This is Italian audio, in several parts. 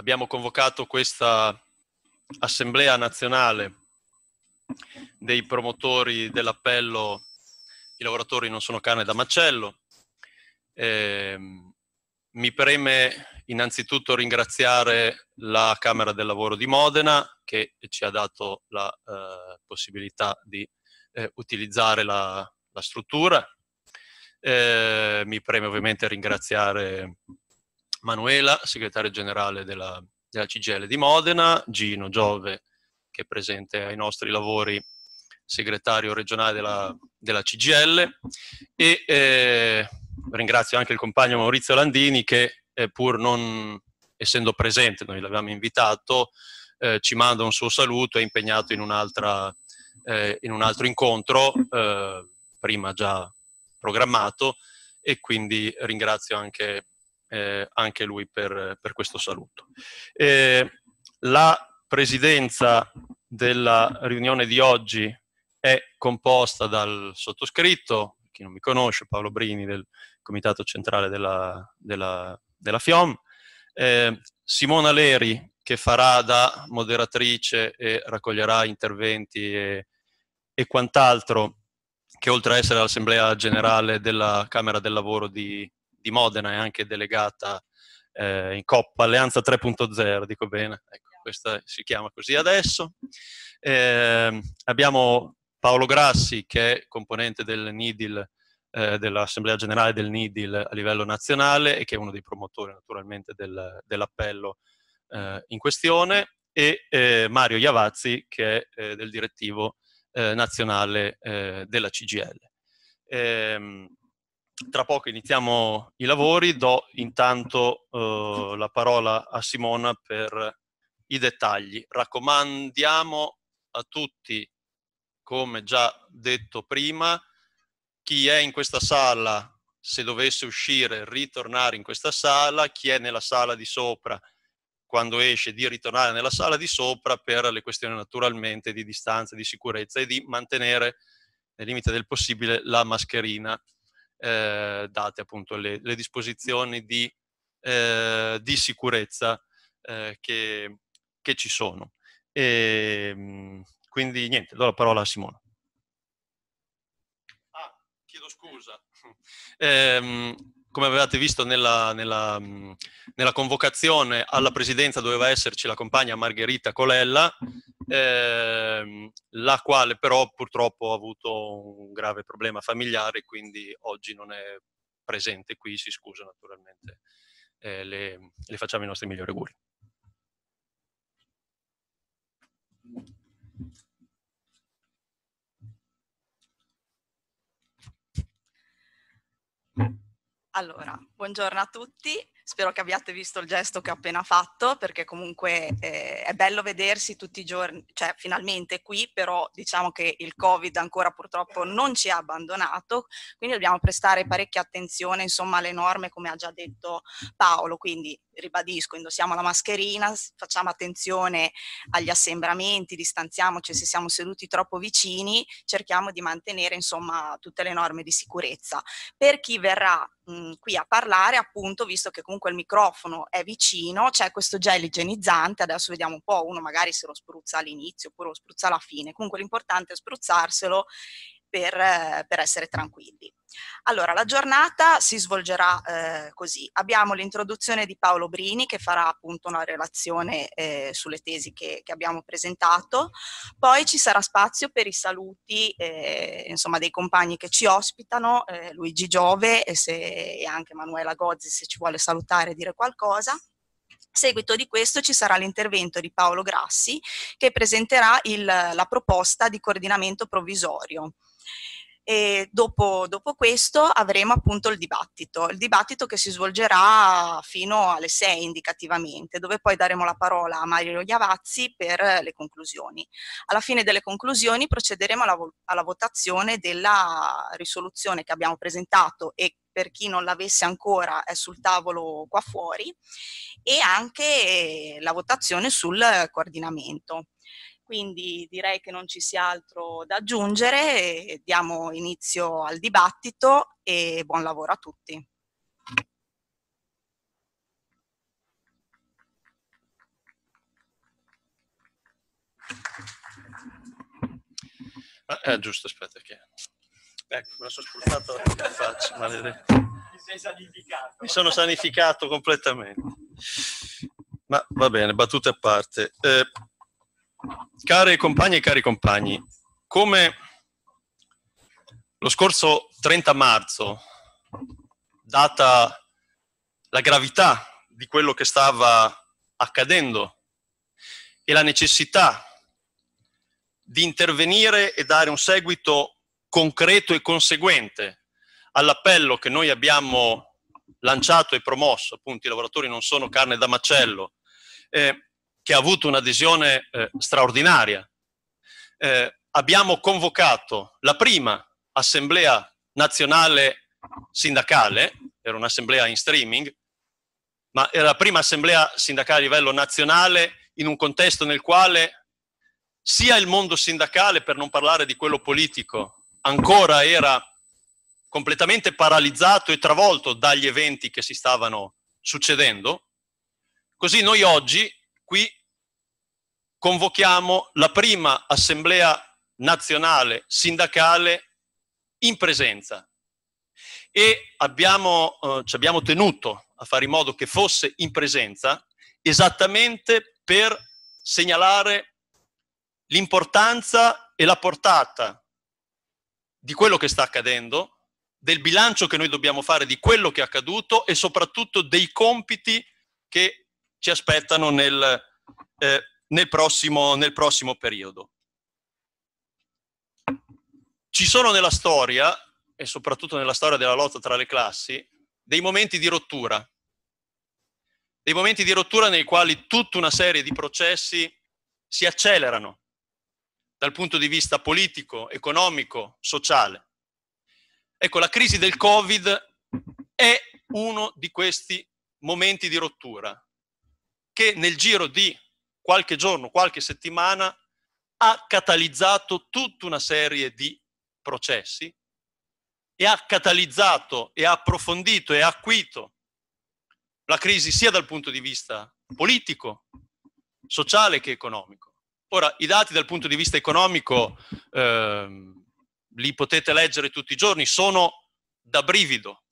abbiamo convocato questa assemblea nazionale dei promotori dell'appello I lavoratori non sono cane da macello. Eh, mi preme innanzitutto ringraziare la Camera del Lavoro di Modena che ci ha dato la eh, possibilità di eh, utilizzare la, la struttura. Ehm, mi preme ovviamente ringraziare Manuela, segretario generale della, della CGL di Modena, Gino Giove, che è presente ai nostri lavori, segretario regionale della, della CGL, e eh, ringrazio anche il compagno Maurizio Landini che eh, pur non essendo presente, noi l'abbiamo invitato, eh, ci manda un suo saluto, è impegnato in, eh, in un altro incontro, eh, prima già programmato, e quindi ringrazio anche eh, anche lui per, per questo saluto. Eh, la presidenza della riunione di oggi è composta dal sottoscritto, chi non mi conosce, Paolo Brini del Comitato Centrale della, della, della FIOM, eh, Simona Leri che farà da moderatrice e raccoglierà interventi e, e quant'altro, che oltre a essere l'Assemblea Generale della Camera del Lavoro di, di Modena è anche delegata eh, in Coppa Alleanza 3.0, dico bene, ecco, questa si chiama così adesso. Eh, abbiamo Paolo Grassi che è componente del NIDIL, eh, dell'Assemblea Generale del NIDIL a livello nazionale e che è uno dei promotori naturalmente del, dell'appello eh, in questione e eh, Mario Iavazzi che è eh, del direttivo nazionale della CGL. Ehm, tra poco iniziamo i lavori, do intanto eh, la parola a Simona per i dettagli. Raccomandiamo a tutti, come già detto prima, chi è in questa sala, se dovesse uscire, ritornare in questa sala, chi è nella sala di sopra, quando esce, di ritornare nella sala di sopra per le questioni naturalmente di distanza, di sicurezza e di mantenere nel limite del possibile la mascherina eh, date appunto le, le disposizioni di, eh, di sicurezza eh, che, che, ci sono. E, ehm, quindi niente, do la parola a Simona. Ah, chiedo scusa. Ehm, come avevate visto nella, nella, nella convocazione alla presidenza doveva esserci la compagna Margherita Colella, ehm, la quale però purtroppo ha avuto un grave problema familiare, quindi oggi non è presente qui, si scusa naturalmente, eh, le, le facciamo i nostri migliori auguri. Allora, buongiorno a tutti. Spero che abbiate visto il gesto che ho appena fatto, perché comunque eh, è bello vedersi tutti i giorni, cioè finalmente qui, però diciamo che il Covid ancora purtroppo non ci ha abbandonato, quindi dobbiamo prestare parecchia attenzione insomma alle norme, come ha già detto Paolo, quindi ribadisco, indossiamo la mascherina, facciamo attenzione agli assembramenti, distanziamoci se siamo seduti troppo vicini, cerchiamo di mantenere insomma tutte le norme di sicurezza. Per chi verrà Mhmm, qui a parlare, appunto, visto che comunque il microfono è vicino, c'è questo gel igienizzante, adesso vediamo un po', uno magari se lo spruzza all'inizio oppure lo spruzza alla fine, comunque l'importante è spruzzarselo per, eh, per essere tranquilli. Allora, la giornata si svolgerà eh, così. Abbiamo l'introduzione di Paolo Brini che farà appunto una relazione eh, sulle tesi che, che, abbiamo presentato, poi ci sarà spazio per i saluti eh, insomma, dei compagni che ci ospitano, eh, Luigi Giove e, se, e anche Manuela Gozzi se ci vuole salutare e dire qualcosa. A seguito di questo ci sarà l'intervento di Paolo Grassi che presenterà il, la proposta di coordinamento provvisorio e dopo, dopo, questo avremo appunto il dibattito, il dibattito che si svolgerà fino alle 6 indicativamente, dove poi daremo la parola a Mario Iavazzi per le conclusioni. Alla fine delle conclusioni procederemo alla, vo- alla votazione della risoluzione che abbiamo presentato e per chi non l'avesse ancora è sul tavolo qua fuori e anche la votazione sul coordinamento quindi direi che non ci sia altro da aggiungere, diamo inizio al dibattito e buon lavoro a tutti. Ah, eh, giusto, aspetta che... Ecco, me la sono spultata la faccia, maledetto. Mi sei sanificato. Mi sono sanificato completamente. Ma va bene, battute a parte. Eh, Care compagne e cari compagni, come lo scorso 30 marzo, data la gravità di quello che stava accadendo e la necessità di intervenire e dare un seguito concreto e conseguente all'appello che noi abbiamo lanciato e promosso, appunto i lavoratori non sono carne da macello, eh, che ha avuto un'adesione eh, straordinaria. Eh, abbiamo convocato la prima assemblea nazionale sindacale, era un'assemblea in streaming, ma era la prima assemblea sindacale a livello nazionale in un contesto nel quale sia il mondo sindacale, per non parlare di quello politico, ancora era completamente paralizzato e travolto dagli eventi che si stavano succedendo. Così noi oggi qui convochiamo la prima assemblea nazionale sindacale in presenza e abbiamo, eh, ci abbiamo tenuto a fare in modo che fosse in presenza esattamente per segnalare l'importanza e la portata di quello che sta accadendo, del bilancio che noi dobbiamo fare di quello che è accaduto e soprattutto dei compiti che ci aspettano nel eh, nel prossimo, nel prossimo periodo. Ci sono nella storia, e soprattutto nella storia della lotta tra le classi, dei momenti di rottura, dei momenti di rottura nei quali tutta una serie di processi si accelerano dal punto di vista politico, economico, sociale. Ecco, la crisi del Covid è uno di questi momenti di rottura che nel giro di qualche giorno, qualche settimana, ha catalizzato tutta una serie di processi e ha catalizzato e ha approfondito e ha acuito la crisi sia dal punto di vista politico, sociale che economico. Ora, i dati dal punto di vista economico eh, li potete leggere tutti i giorni, sono da brivido.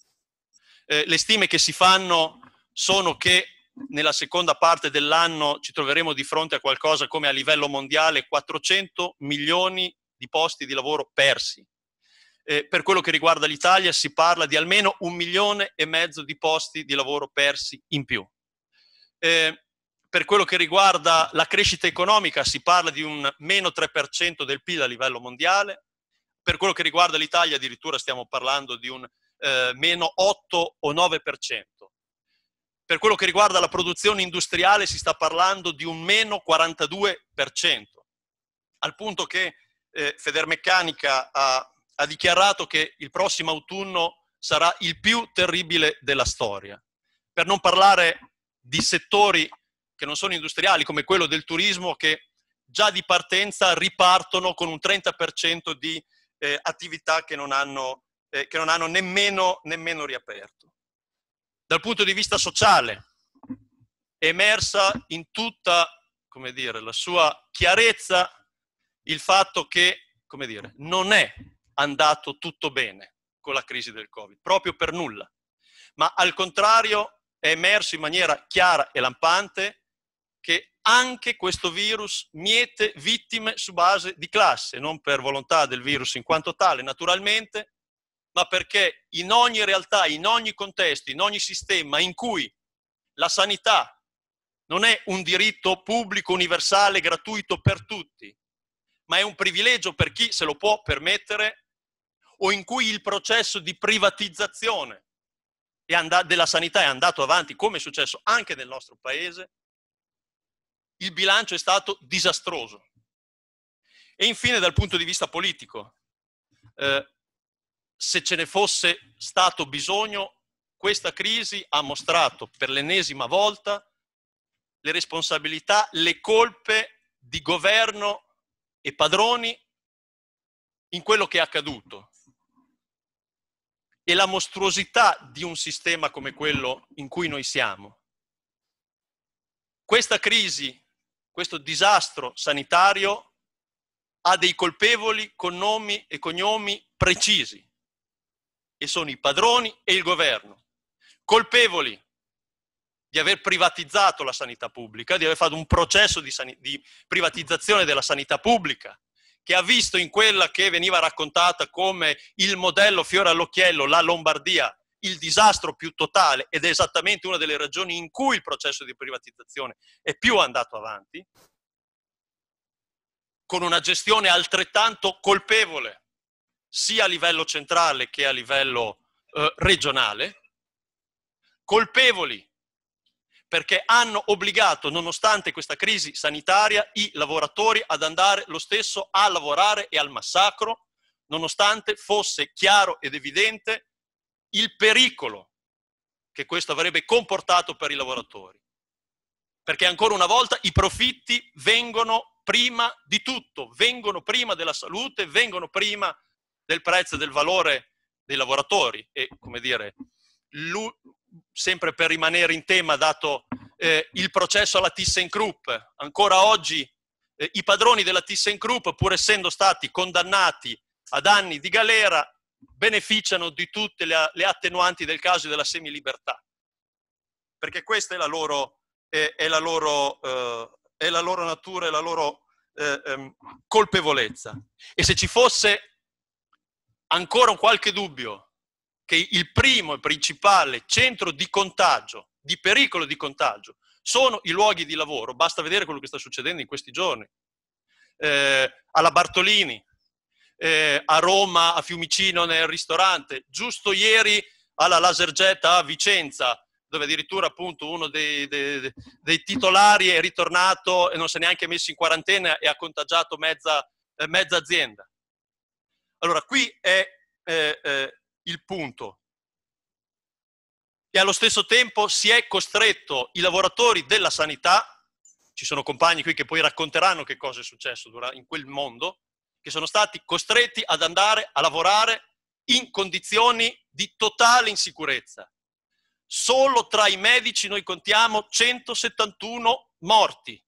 Eh, le stime che si fanno sono che nella seconda parte dell'anno ci troveremo di fronte a qualcosa come a livello mondiale 400 milioni di posti di lavoro persi. Eh, per quello che riguarda l'Italia si parla di almeno un milione e mezzo di posti di lavoro persi in più. Eh, per quello che riguarda la crescita economica si parla di un meno 3% del PIL a livello mondiale, per quello che riguarda l'Italia addirittura stiamo parlando di un eh, meno 8 o 9%. Per quello che riguarda la produzione industriale si sta parlando di un meno 42%, al punto che eh, Federmeccanica ha, ha dichiarato che il prossimo autunno sarà il più terribile della storia. Per non parlare di settori che non sono industriali, come quello del turismo, che già di partenza ripartono con un 30% di eh, attività che non hanno, eh, che non hanno nemmeno, nemmeno riaperto dal punto di vista sociale, emersa in tutta come dire, la sua chiarezza il fatto che come dire, non è andato tutto bene con la crisi del Covid, proprio per nulla, ma al contrario è emerso in maniera chiara e lampante che anche questo virus miete vittime su base di classe, non per volontà del virus in quanto tale, naturalmente, ma perché in ogni realtà, in ogni contesto, in ogni sistema in cui la sanità non è un diritto pubblico, universale, gratuito per tutti, ma è un privilegio per chi se lo può permettere o in cui il processo di privatizzazione della sanità è andato avanti, come è successo anche nel nostro paese, il bilancio è stato disastroso. E infine dal punto di vista politico, eh, se ce ne fosse stato bisogno, questa crisi ha mostrato per l'ennesima volta le responsabilità, le colpe di governo e padroni in quello che è accaduto e la mostruosità di un sistema come quello in cui noi siamo. Questa crisi, questo disastro sanitario ha dei colpevoli con nomi e cognomi precisi e sono i padroni e il governo, colpevoli di aver privatizzato la sanità pubblica, di aver fatto un processo di, di privatizzazione della sanità pubblica, che ha visto in quella che veniva raccontata come il modello fiore all'occhiello, la Lombardia, il disastro più totale ed è esattamente una delle ragioni in cui il processo di privatizzazione è più andato avanti, con una gestione altrettanto colpevole sia a livello centrale che a livello eh, regionale, colpevoli perché hanno obbligato, nonostante questa crisi sanitaria, i lavoratori ad andare lo stesso a lavorare e al massacro, nonostante fosse chiaro ed evidente il pericolo che questo avrebbe comportato per i lavoratori. Perché ancora una volta i profitti vengono prima di tutto, vengono prima della salute, vengono prima del prezzo e del valore dei lavoratori e, come dire, sempre per rimanere in tema, dato eh, il processo alla ThyssenKrupp, ancora oggi eh, i padroni della ThyssenKrupp, pur essendo stati condannati ad anni di galera, beneficiano di tutte le, le attenuanti del caso della semilibertà, perché questa è la loro, è, è la loro, eh, è la loro natura, è la loro eh, ehm, colpevolezza. E se ci fosse ancora un qualche dubbio che il primo e principale centro di contagio, di pericolo di contagio, sono i luoghi di lavoro, basta vedere quello che sta succedendo in questi giorni. Eh, alla Bartolini, eh, a Roma, a Fiumicino nel ristorante, giusto ieri alla Lasergetta a Vicenza, dove addirittura appunto uno dei, dei, dei, titolari è ritornato e non si è neanche messo in quarantena e ha contagiato mezza, eh, mezza azienda. Allora, qui è eh, eh, il punto. E allo stesso tempo si è costretto i lavoratori della sanità, ci sono compagni qui che poi racconteranno che cosa è successo in quel mondo, che sono stati costretti ad andare a lavorare in condizioni di totale insicurezza. Solo tra i medici noi contiamo 171 morti,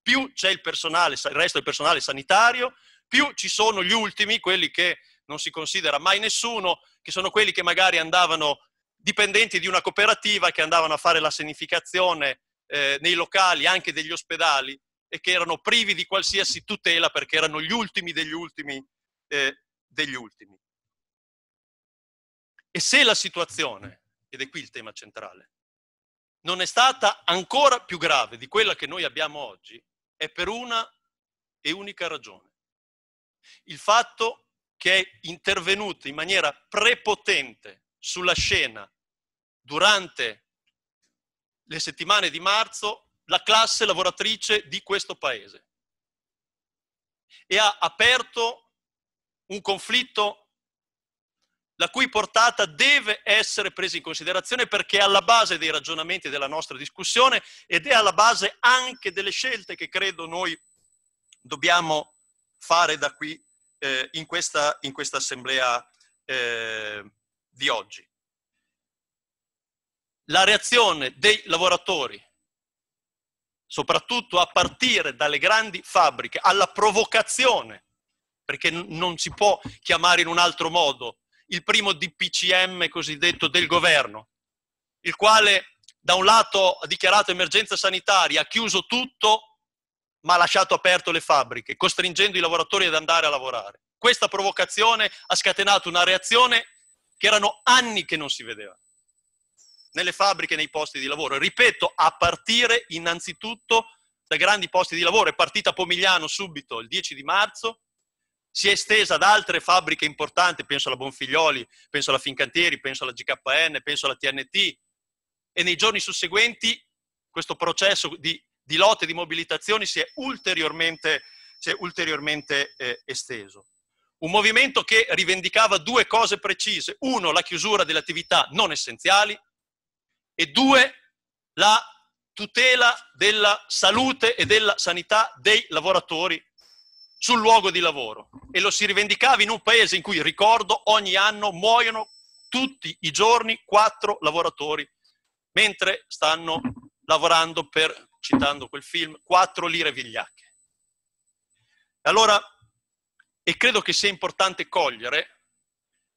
più c'è il, personale, il resto del personale sanitario, più ci sono gli ultimi, quelli che non si considera mai nessuno, che sono quelli che magari andavano dipendenti di una cooperativa, che andavano a fare la sanificazione eh, nei locali, anche degli ospedali, e che erano privi di qualsiasi tutela perché erano gli ultimi degli ultimi eh, degli ultimi. E se la situazione, ed è qui il tema centrale, non è stata ancora più grave di quella che noi abbiamo oggi, è per una e unica ragione il fatto che è intervenuto in maniera prepotente sulla scena durante le settimane di marzo la classe lavoratrice di questo paese e ha aperto un conflitto la cui portata deve essere presa in considerazione perché è alla base dei ragionamenti della nostra discussione ed è alla base anche delle scelte che credo noi dobbiamo fare da qui eh, in, questa, in, questa, assemblea eh, di oggi. La reazione dei lavoratori, soprattutto a partire dalle grandi fabbriche, alla provocazione, perché non si può chiamare in un altro modo, il primo DPCM cosiddetto del governo, il quale da un lato ha dichiarato emergenza sanitaria, ha chiuso tutto ma ha lasciato aperto le fabbriche, costringendo i lavoratori ad andare a lavorare. Questa provocazione ha scatenato una reazione che erano anni che non si vedeva nelle fabbriche, nei posti di lavoro. Ripeto, a partire innanzitutto da grandi posti di lavoro. È partita a Pomigliano subito il 10 di marzo, si è estesa ad altre fabbriche importanti, penso alla Bonfiglioli, penso alla Fincantieri, penso alla GKN, penso alla TNT, e nei giorni susseguenti questo processo di di lotte di mobilitazioni si è ulteriormente, si è ulteriormente eh, esteso. Un movimento che rivendicava due cose precise. Uno, la chiusura delle attività non essenziali e due, la tutela della salute e della sanità dei lavoratori sul luogo di lavoro e lo si rivendicava in un paese in cui, ricordo, ogni anno muoiono tutti i giorni quattro lavoratori mentre stanno lavorando per, citando quel film, quattro lire vigliacche. Allora, e credo che sia importante cogliere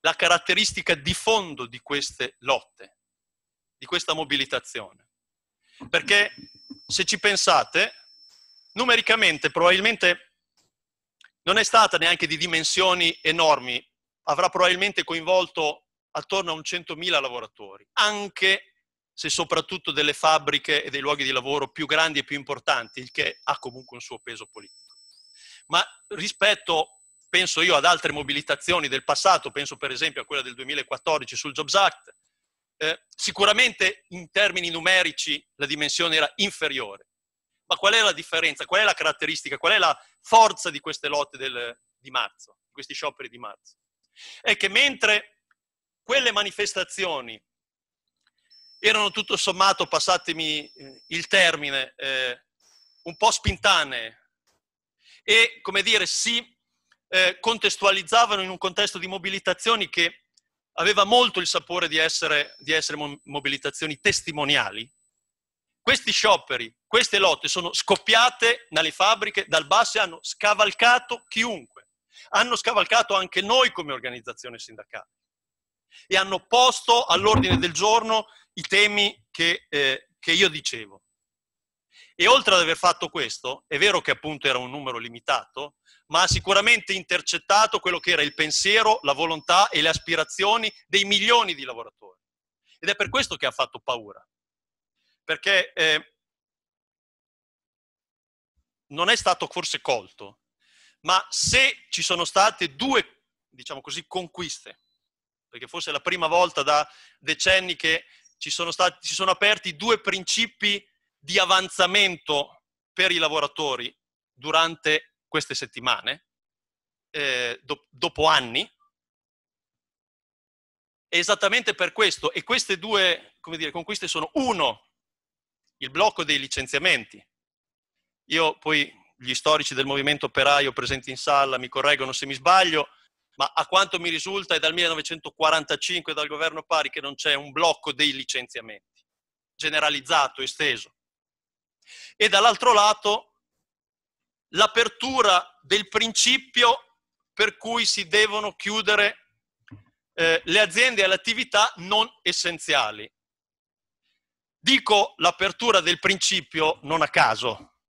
la caratteristica di fondo di queste lotte, di questa mobilitazione. Perché se ci pensate, numericamente probabilmente non è stata neanche di dimensioni enormi, avrà probabilmente coinvolto attorno a un 100.000 lavoratori, anche se soprattutto delle fabbriche e dei luoghi di lavoro più grandi e più importanti, il che ha comunque un suo peso politico. Ma rispetto, penso io, ad altre mobilitazioni del passato, penso per esempio a quella del 2014 sul Jobs Act, eh, sicuramente in termini numerici la dimensione era inferiore. Ma qual è la differenza? Qual è la caratteristica? Qual è la forza di queste lotte del, di marzo, di questi scioperi di marzo? È che mentre quelle manifestazioni erano tutto sommato, passatemi eh, il termine, eh, un po' spintanee e, come dire, si eh, contestualizzavano in un contesto di mobilitazioni che aveva molto il sapore di essere, di essere mobilitazioni testimoniali. Questi scioperi, queste lotte sono scoppiate nelle fabbriche, dal basso e hanno scavalcato chiunque. Hanno scavalcato anche noi come organizzazione sindacale e hanno posto all'ordine del giorno i temi che, eh, che io dicevo. E oltre ad aver fatto questo, è vero che appunto era un numero limitato, ma ha sicuramente intercettato quello che era il pensiero, la volontà e le aspirazioni dei milioni di lavoratori. Ed è per questo che ha fatto paura. Perché eh, non è stato forse colto, ma se ci sono state due, diciamo così, conquiste perché forse è la prima volta da decenni che ci sono stati, si sono aperti due principi di avanzamento per i lavoratori durante queste settimane, eh, do, dopo anni, esattamente per questo, e queste due dire, conquiste sono uno, il blocco dei licenziamenti. Io poi, gli storici del movimento operaio presenti in sala mi correggono se mi sbaglio, ma a quanto mi risulta è dal 1945 dal governo Pari che non c'è un blocco dei licenziamenti, generalizzato, esteso. E dall'altro lato l'apertura del principio per cui si devono chiudere eh, le aziende alle attività non essenziali. Dico l'apertura del principio non a caso,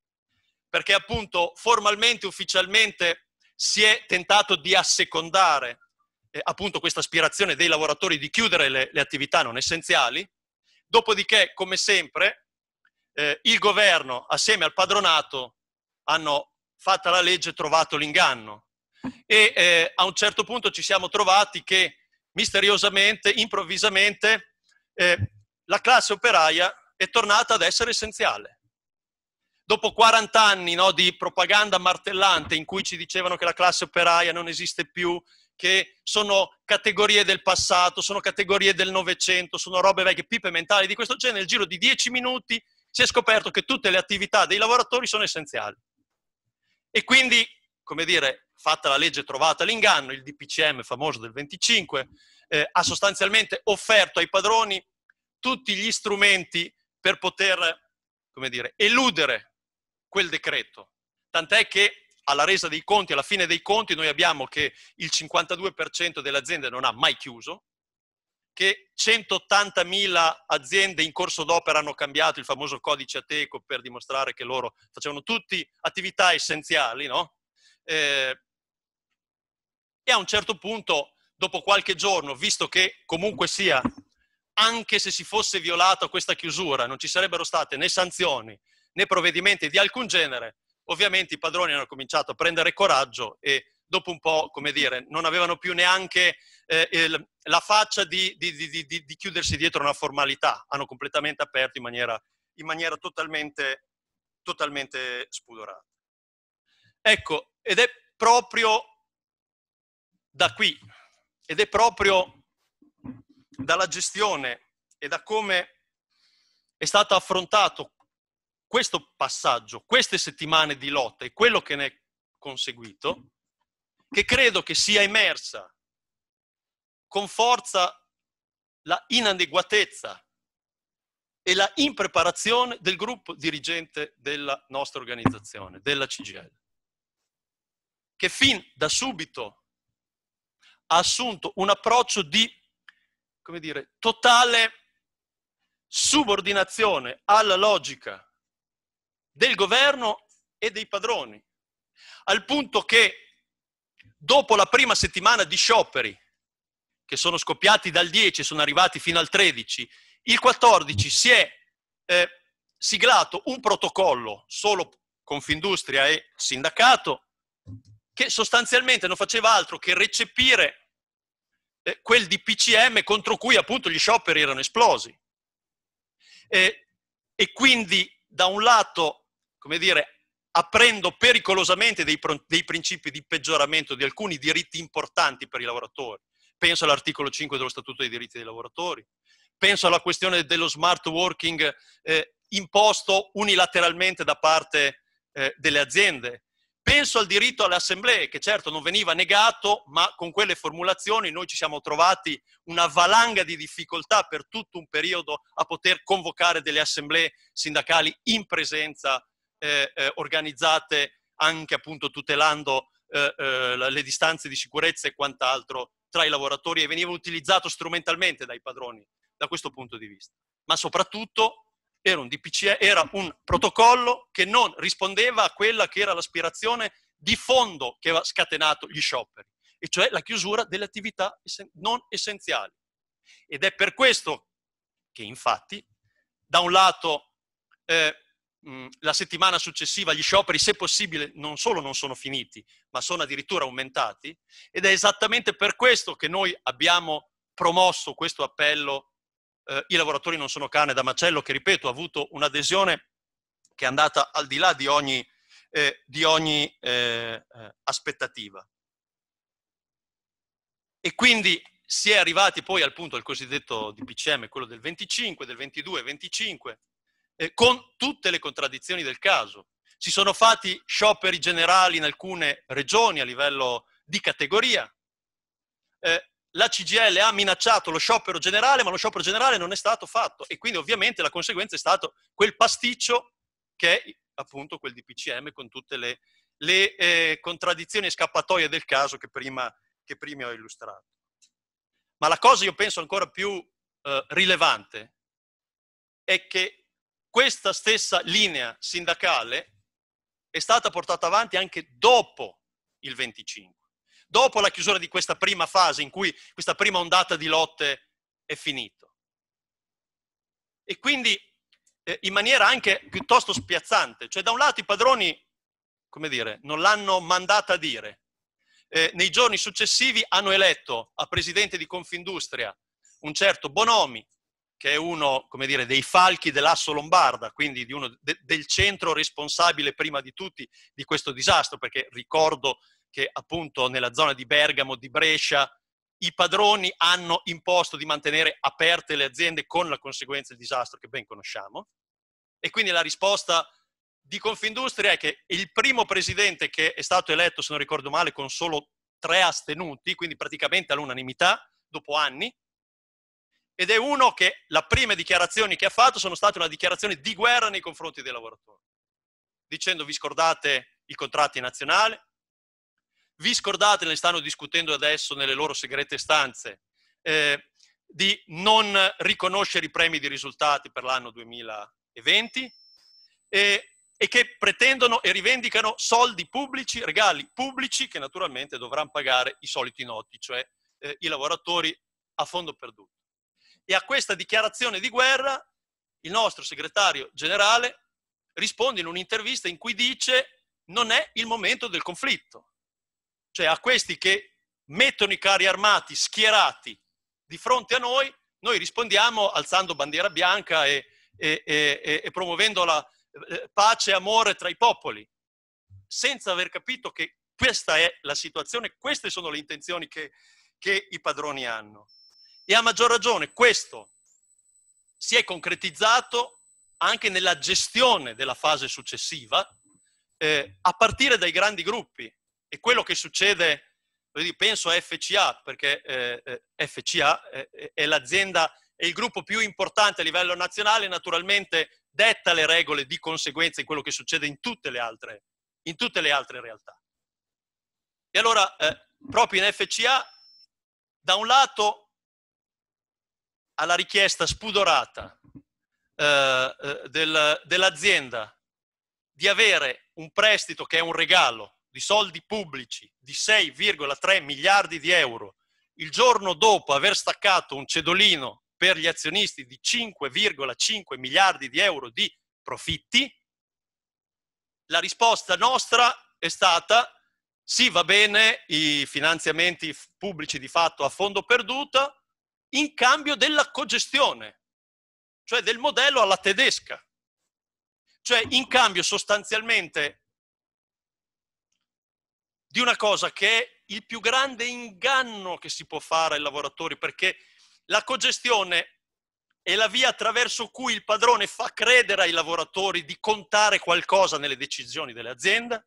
perché appunto formalmente, ufficialmente si è tentato di assecondare eh, appunto questa aspirazione dei lavoratori di chiudere le, le attività non essenziali, dopodiché, come sempre, eh, il governo assieme al padronato hanno fatta la legge e trovato l'inganno e eh, a un certo punto ci siamo trovati che misteriosamente, improvvisamente, eh, la classe operaia è tornata ad essere essenziale dopo 40 anni no, di propaganda martellante in cui ci dicevano che la classe operaia non esiste più, che sono categorie del passato, sono categorie del Novecento, sono robe vecchie, pipe mentali di questo genere, nel giro di 10 minuti si è scoperto che tutte le attività dei lavoratori sono essenziali. E quindi, come dire, fatta la legge trovata l'inganno, il DPCM famoso del 25, eh, ha sostanzialmente offerto ai padroni tutti gli strumenti per poter, come dire, eludere quel decreto. Tant'è che alla resa dei conti, alla fine dei conti, noi abbiamo che il 52% delle aziende non ha mai chiuso, che 180.000 aziende in corso d'opera hanno cambiato il famoso codice ateco per dimostrare che loro facevano tutti attività essenziali, no? Eh, e a un certo punto, dopo qualche giorno, visto che comunque sia, anche se si fosse violata questa chiusura, non ci sarebbero state né sanzioni né provvedimenti di alcun genere, ovviamente i padroni hanno cominciato a prendere coraggio e dopo un po', come dire, non avevano più neanche eh, il, la faccia di, di, di, di, chiudersi dietro una formalità, hanno completamente aperto in maniera, in maniera totalmente, totalmente spudorata. Ecco, ed è proprio da qui, ed è proprio dalla gestione e da come è stato affrontato questo passaggio, queste settimane di lotta e quello che ne è conseguito, che credo che sia emersa con forza la inadeguatezza e la impreparazione del gruppo dirigente della nostra organizzazione, della CGL, che fin da subito ha assunto un approccio di, come dire, totale subordinazione alla logica del governo e dei padroni, al punto che dopo la prima settimana di scioperi, che sono scoppiati dal 10 e sono arrivati fino al 13, il 14 si è eh, siglato un protocollo solo Confindustria e sindacato che sostanzialmente non faceva altro che recepire eh, quel DPCM contro cui appunto gli scioperi erano esplosi. Eh, e quindi da un lato come dire, aprendo pericolosamente dei, dei, principi di peggioramento di alcuni diritti importanti per i lavoratori. Penso all'articolo 5 dello Statuto dei diritti dei lavoratori, penso alla questione dello smart working eh, imposto unilateralmente da parte eh, delle aziende, penso al diritto alle assemblee, che certo non veniva negato, ma con quelle formulazioni noi ci siamo trovati una valanga di difficoltà per tutto un periodo a poter convocare delle assemblee sindacali in presenza eh, eh, organizzate anche appunto tutelando eh, eh, le distanze di sicurezza e quant'altro tra i lavoratori e veniva utilizzato strumentalmente dai padroni da questo punto di vista. Ma soprattutto era un, DPCE, era un protocollo che non rispondeva a quella che era l'aspirazione di fondo che aveva scatenato gli scioperi, e cioè la chiusura delle attività non essenziali. Ed è per questo che infatti, da un lato, eh, la settimana successiva gli scioperi, se possibile, non solo non sono finiti, ma sono addirittura aumentati. Ed è esattamente per questo che noi abbiamo promosso questo appello eh, I lavoratori non sono cane da macello, che ripeto ha avuto un'adesione che è andata al di là di ogni, eh, di ogni eh, eh aspettativa. E quindi si è arrivati poi al punto del cosiddetto DPCM, quello del 25, del 22, 25, eh, con tutte le contraddizioni del caso. Si sono fatti scioperi generali in alcune regioni a livello di categoria. Eh, la CGL ha minacciato lo sciopero generale, ma lo sciopero generale non è stato fatto e quindi ovviamente la conseguenza è stato quel pasticcio che è appunto quel DPCM con tutte le, le eh, contraddizioni e scappatoie del caso che prima, che prima, ho illustrato. Ma la cosa io penso ancora più eh, rilevante è che questa stessa linea sindacale è stata portata avanti anche dopo il 25, dopo la chiusura di questa prima fase in cui questa prima ondata di lotte è finita. E quindi eh, in maniera anche piuttosto spiazzante, cioè da un lato i padroni, come dire, non l'hanno mandata a dire, eh, nei giorni successivi hanno eletto a presidente di Confindustria un certo Bonomi, che è uno dire, dei falchi dell'asso lombarda, quindi uno, de, del centro responsabile prima di tutti di questo disastro, perché ricordo che appunto nella zona di Bergamo, di Brescia, i padroni hanno imposto di mantenere aperte le aziende con la conseguenza del disastro che ben conosciamo. E quindi la risposta di Confindustria è che il primo presidente che è stato eletto, se non ricordo male, con solo tre astenuti, quindi praticamente all'unanimità, dopo anni, ed è uno che le prime dichiarazioni che ha fatto sono state una dichiarazione di guerra nei confronti dei lavoratori, dicendo vi scordate i contratti nazionali, vi scordate, ne stanno discutendo adesso nelle loro segrete stanze, eh, di non riconoscere i premi di risultati per l'anno 2020 e, e che pretendono e rivendicano soldi pubblici, regali pubblici che naturalmente dovranno pagare i soliti noti, cioè eh, i lavoratori a fondo perduto. E a questa dichiarazione di guerra il nostro segretario generale risponde in un'intervista in cui dice non è il momento del conflitto. Cioè a questi che mettono i carri armati schierati di fronte a noi, noi rispondiamo alzando bandiera bianca e, e, e, e promuovendo la eh, pace e amore tra i popoli, senza aver capito che questa è la situazione, queste sono le intenzioni che, che i padroni hanno. E a maggior ragione questo si è concretizzato anche nella gestione della fase successiva, eh, a partire dai grandi gruppi. E quello che succede, penso a FCA, perché eh, eh FCA è, eh, è l'azienda, è il gruppo più importante a livello nazionale, naturalmente detta le regole di conseguenza di quello che succede in tutte le altre, tutte le altre realtà. E allora, eh, proprio in FCA, da un lato alla richiesta spudorata eh, eh, del, dell'azienda di avere un prestito che è un regalo di soldi pubblici di 6,3 miliardi di euro il giorno dopo aver staccato un cedolino per gli azionisti di 5,5 miliardi di euro di profitti, la risposta nostra è stata sì, va bene, i finanziamenti pubblici di fatto a fondo perduto, in cambio della cogestione, cioè del modello alla tedesca. Cioè in cambio sostanzialmente di una cosa che è il più grande inganno che si può fare ai lavoratori, perché la cogestione è la via attraverso cui il padrone fa credere ai lavoratori di contare qualcosa nelle decisioni dell'azienda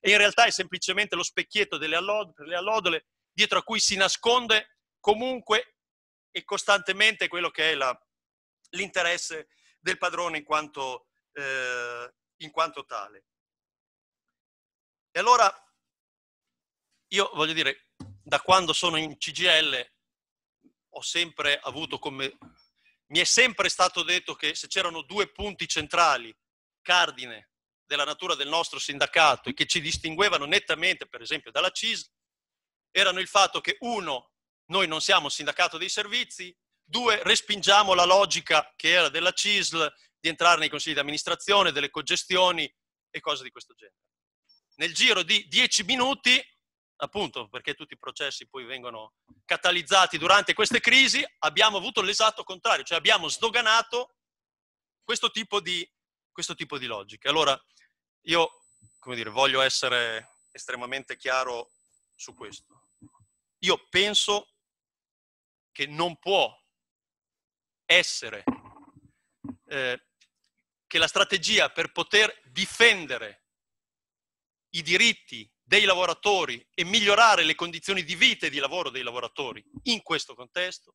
e in realtà è semplicemente lo specchietto delle allodole dietro a cui si nasconde comunque e costantemente quello che è la, l'interesse del padrone in quanto, eh, in quanto tale. E allora, io voglio dire, da quando sono in CGL ho sempre avuto come... Mi è sempre stato detto che se c'erano due punti centrali, cardine, della natura del nostro sindacato e che ci distinguevano nettamente, per esempio, dalla CIS, erano il fatto che uno noi non siamo sindacato dei servizi, due, respingiamo la logica che era della CISL di entrare nei consigli di amministrazione, delle cogestioni e cose di questo genere. Nel giro di dieci minuti, appunto perché tutti i processi poi vengono catalizzati durante queste crisi, abbiamo avuto l'esatto contrario, cioè abbiamo sdoganato questo tipo di, questo tipo di logiche. Allora, io, come dire, voglio essere estremamente chiaro su questo. Io penso che non può essere, eh, che la strategia per poter difendere i diritti dei lavoratori e migliorare le condizioni di vita e di lavoro dei lavoratori in questo contesto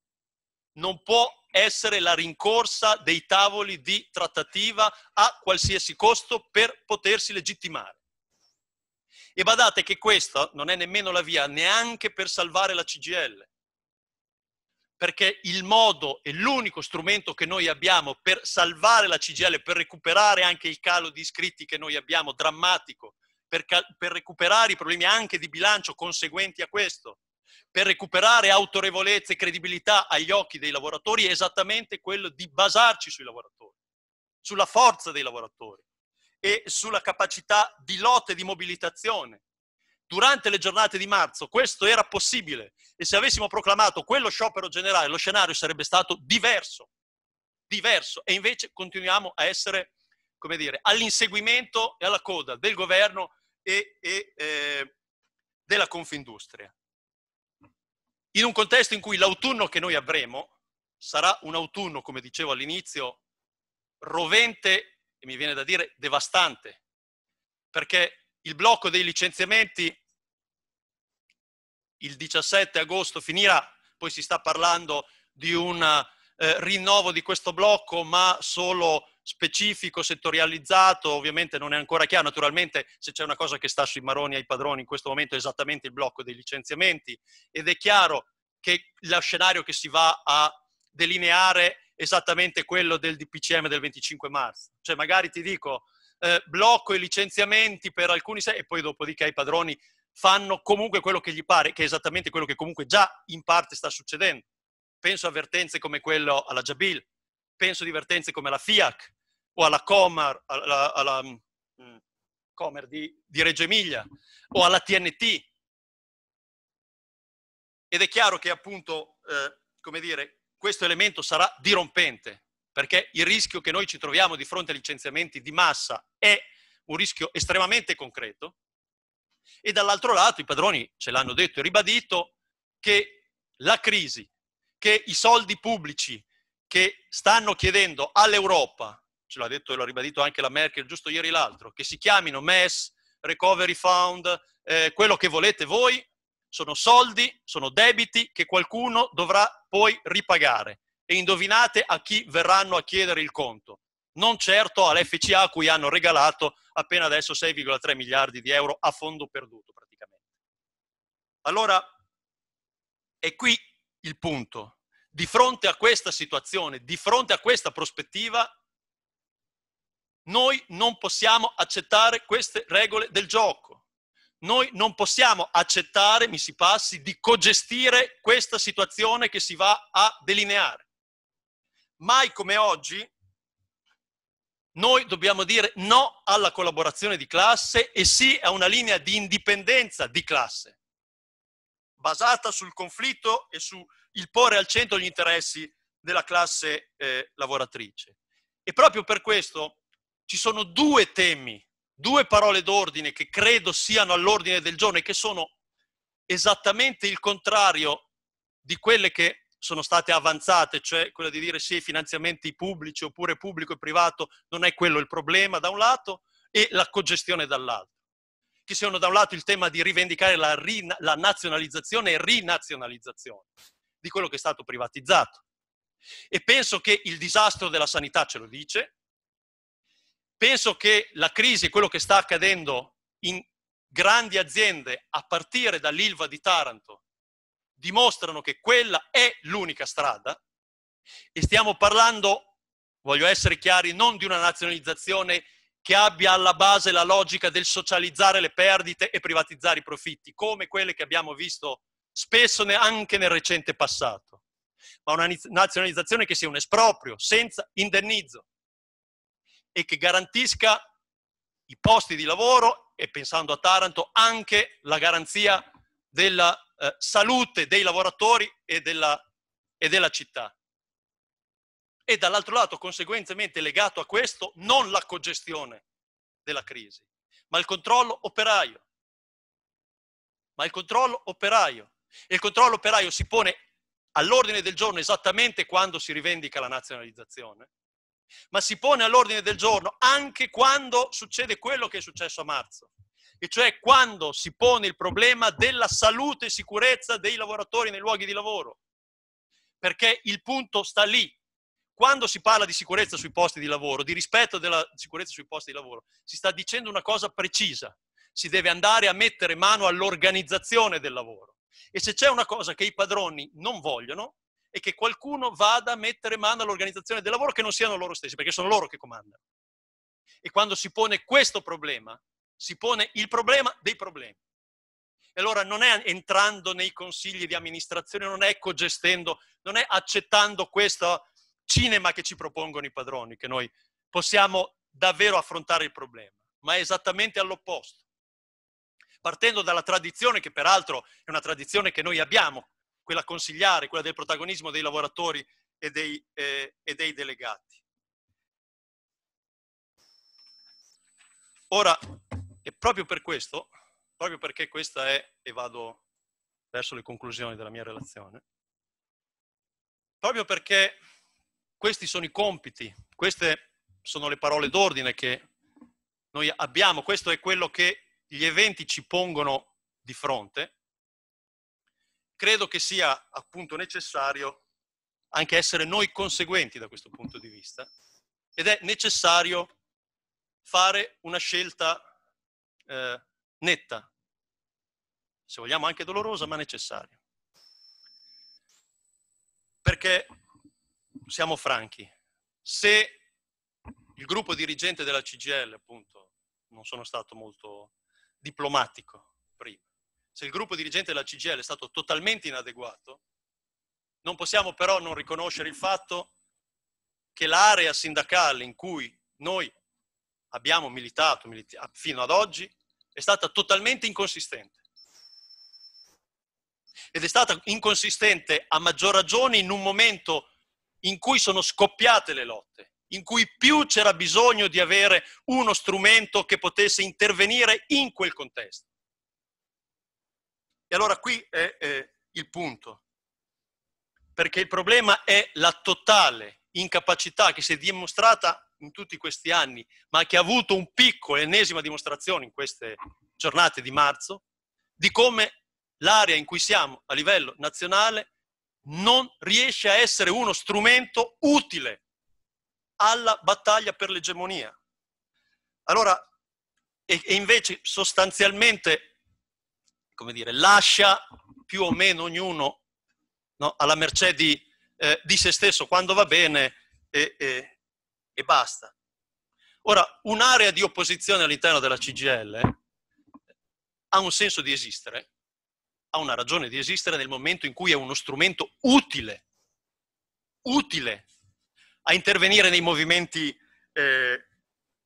non può essere la rincorsa dei tavoli di trattativa a qualsiasi costo per potersi legittimare. E badate che questa non è nemmeno la via neanche per salvare la CGL, perché il modo e l'unico strumento che noi abbiamo per salvare la CGL, per recuperare anche il calo di iscritti che noi abbiamo, drammatico, per, per recuperare i problemi anche di bilancio conseguenti a questo, per recuperare autorevolezza e credibilità agli occhi dei lavoratori, è esattamente quello di basarci sui lavoratori, sulla forza dei lavoratori e sulla capacità di lotta e di mobilitazione durante le giornate di marzo questo era possibile e se avessimo proclamato quello sciopero generale, lo scenario sarebbe stato diverso, diverso e invece continuiamo a essere, come dire, all'inseguimento e alla coda del governo e, e eh, della Confindustria. In un contesto in cui l'autunno che noi avremo sarà un autunno, come dicevo all'inizio, rovente e mi viene da dire devastante, perché il blocco dei licenziamenti il 17 agosto finirà, poi si sta parlando di un eh, rinnovo di questo blocco, ma solo specifico, settorializzato, ovviamente non è ancora chiaro, naturalmente se c'è una cosa che sta sui maroni e ai padroni in questo momento è esattamente il blocco dei licenziamenti ed è chiaro che lo scenario che si va a delineare è esattamente quello del DPCM del 25 marzo, cioè magari ti dico eh, blocco i licenziamenti per alcuni sei e poi dopodiché ai padroni fanno comunque quello che gli pare, che è esattamente quello che comunque già in parte sta succedendo. Penso a vertenze come quello alla Jabil, penso di vertenze come la FIAC o alla Comar, alla, alla mm, Comer di, di Reggio Emilia o alla TNT. Ed è chiaro che appunto, eh, come dire, questo elemento sarà dirompente, perché il rischio che noi ci troviamo di fronte a licenziamenti di massa è un rischio estremamente concreto, e dall'altro lato i padroni ce l'hanno detto e ribadito che la crisi, che i soldi pubblici che stanno chiedendo all'Europa, ce l'ha detto e l'ha ribadito anche la Merkel giusto ieri l'altro, che si chiamino MES, Recovery Fund, eh, quello che volete voi, sono soldi, sono debiti che qualcuno dovrà poi ripagare. E indovinate a chi verranno a chiedere il conto. Non certo all'FCA a cui hanno regalato appena adesso 6,3 miliardi di euro a fondo perduto praticamente. Allora, è qui il punto. Di fronte a questa situazione, di fronte a questa prospettiva, noi non possiamo accettare queste regole del gioco. Noi non possiamo accettare, mi si passi, di cogestire questa situazione che si va a delineare. Mai come oggi noi dobbiamo dire no alla collaborazione di classe e sì a una linea di indipendenza di classe, basata sul conflitto e sul porre al centro gli interessi della classe eh, lavoratrice. E proprio per questo ci sono due temi, due parole d'ordine che credo siano all'ordine del giorno e che sono esattamente il contrario di quelle che sono state avanzate, cioè quella di dire sì, finanziamenti pubblici oppure pubblico e privato non è quello il problema da un lato e la cogestione dall'altro. Che siano da un lato il tema di rivendicare la, rina- la nazionalizzazione e rinazionalizzazione di quello che è stato privatizzato. E penso che il disastro della sanità ce lo dice, penso che la crisi, quello che sta accadendo in grandi aziende, a partire dall'Ilva di Taranto, dimostrano che quella è l'unica strada, e stiamo parlando, voglio essere chiari, non di una nazionalizzazione che abbia alla base la logica del socializzare le perdite e privatizzare i profitti, come quelle che abbiamo visto spesso anche nel recente passato, ma una nazionalizzazione che sia un esproprio, senza indennizzo, e che garantisca i posti di lavoro e pensando a Taranto anche la garanzia della eh, salute dei lavoratori e della, e della città. E dall'altro lato, conseguentemente legato a questo, non la cogestione della crisi, ma il controllo operaio. Ma il controllo operaio. E il controllo operaio si pone all'ordine del giorno esattamente quando si rivendica la nazionalizzazione, ma si pone all'ordine del giorno anche quando succede quello che è successo a marzo e cioè quando si pone il problema della salute e sicurezza dei lavoratori nei luoghi di lavoro, perché il punto sta lì. Quando si parla di sicurezza sui posti di lavoro, di rispetto della sicurezza sui posti di lavoro, si sta dicendo una cosa precisa, si deve andare a mettere mano all'organizzazione del lavoro. E se c'è una cosa che i padroni non vogliono, è che qualcuno vada a mettere mano all'organizzazione del lavoro che non siano loro stessi, perché sono loro che comandano. E quando si pone questo problema, si pone il problema dei problemi. E allora non è entrando nei consigli di amministrazione, non è cogestendo, non è accettando questo cinema che ci propongono i padroni, che noi possiamo davvero affrontare il problema, ma è esattamente all'opposto. Partendo dalla tradizione, che peraltro è una tradizione che noi abbiamo, quella consigliare, quella del protagonismo dei lavoratori e dei, eh, e dei delegati. Ora, e proprio per questo, proprio perché questa è, e vado verso le conclusioni della mia relazione, proprio perché questi sono i compiti, queste sono le parole d'ordine che noi abbiamo, questo è quello che gli eventi ci pongono di fronte, credo che sia appunto necessario anche essere noi conseguenti da questo punto di vista ed è necessario fare una scelta eh, netta, se vogliamo anche dolorosa, ma necessaria. Perché siamo franchi, se il gruppo dirigente della CGL, appunto, non sono stato molto diplomatico prima, se il gruppo dirigente della CGL è stato totalmente inadeguato, non possiamo però non riconoscere il fatto che l'area sindacale in cui noi abbiamo militato militi fino ad oggi è stata totalmente inconsistente. Ed è stata inconsistente a maggior ragione in un momento in cui sono scoppiate le lotte, in cui più c'era bisogno di avere uno strumento che potesse intervenire in quel contesto. E allora qui è eh, il punto, perché il problema è la totale incapacità che si è dimostrata in tutti questi anni, ma che ha avuto un picco, ennesima dimostrazione in queste giornate di marzo, di come l'area in cui siamo a livello nazionale non riesce a essere uno strumento utile alla battaglia per l'egemonia. Allora, e, e invece sostanzialmente, come dire, lascia più o meno ognuno no, alla mercé di, eh, di, se stesso quando va bene e, e e basta. Ora, un'area di opposizione all'interno della CGL ha un senso di esistere, ha una ragione di esistere nel momento in cui è uno strumento utile, utile a intervenire nei movimenti eh,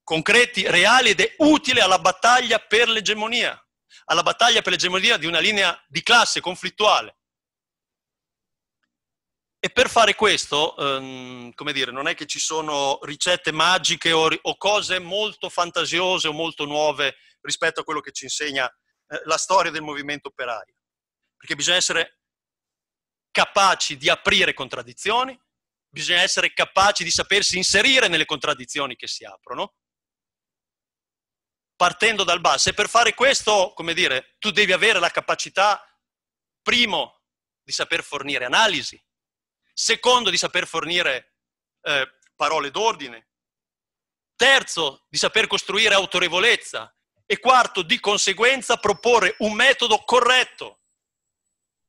concreti, reali ed è utile alla battaglia per l'egemonia, alla battaglia per l'egemonia di una linea di classe conflittuale. E per fare questo, um, come dire, non è che ci sono ricette magiche o, o, cose molto fantasiose o molto nuove rispetto a quello che ci insegna eh, la storia del movimento operaio. Perché bisogna essere capaci di aprire contraddizioni, bisogna essere capaci di sapersi inserire nelle contraddizioni che si aprono, partendo dal basso. E per fare questo, come dire, tu devi avere la capacità, primo, di saper fornire analisi, Secondo, di saper fornire eh, parole d'ordine. Terzo, di saper costruire autorevolezza. E quarto, di conseguenza, proporre un metodo corretto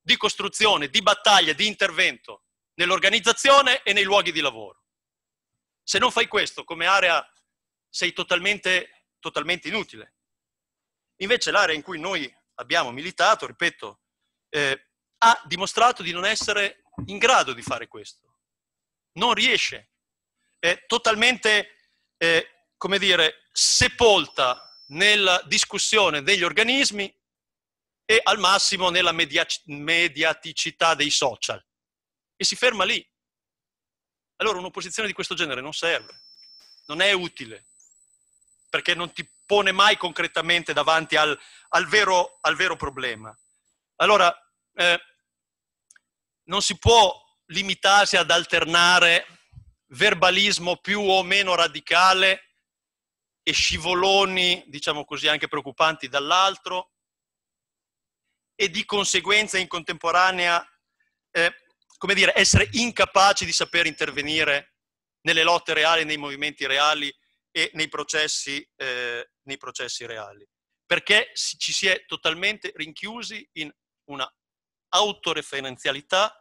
di costruzione, di battaglia, di intervento nell'organizzazione e nei luoghi di lavoro. Se non fai questo come area sei totalmente, totalmente inutile. Invece l'area in cui noi abbiamo militato, ripeto, eh, ha dimostrato di non essere in grado di fare questo. Non riesce. È totalmente, eh, come dire, sepolta nella discussione degli organismi e al massimo nella media mediaticità dei social. E si ferma lì. Allora un'opposizione di questo genere non serve, non è utile, perché non ti pone mai concretamente davanti al, al, vero, al vero, problema. Allora, eh, non si può limitarsi ad alternare verbalismo più o meno radicale e scivoloni, diciamo così, anche preoccupanti dall'altro e di conseguenza in contemporanea, eh, come dire, essere incapaci di saper intervenire nelle lotte reali, nei movimenti reali e nei processi, eh, nei processi reali. Perché ci si è totalmente rinchiusi in una autoreferenzialità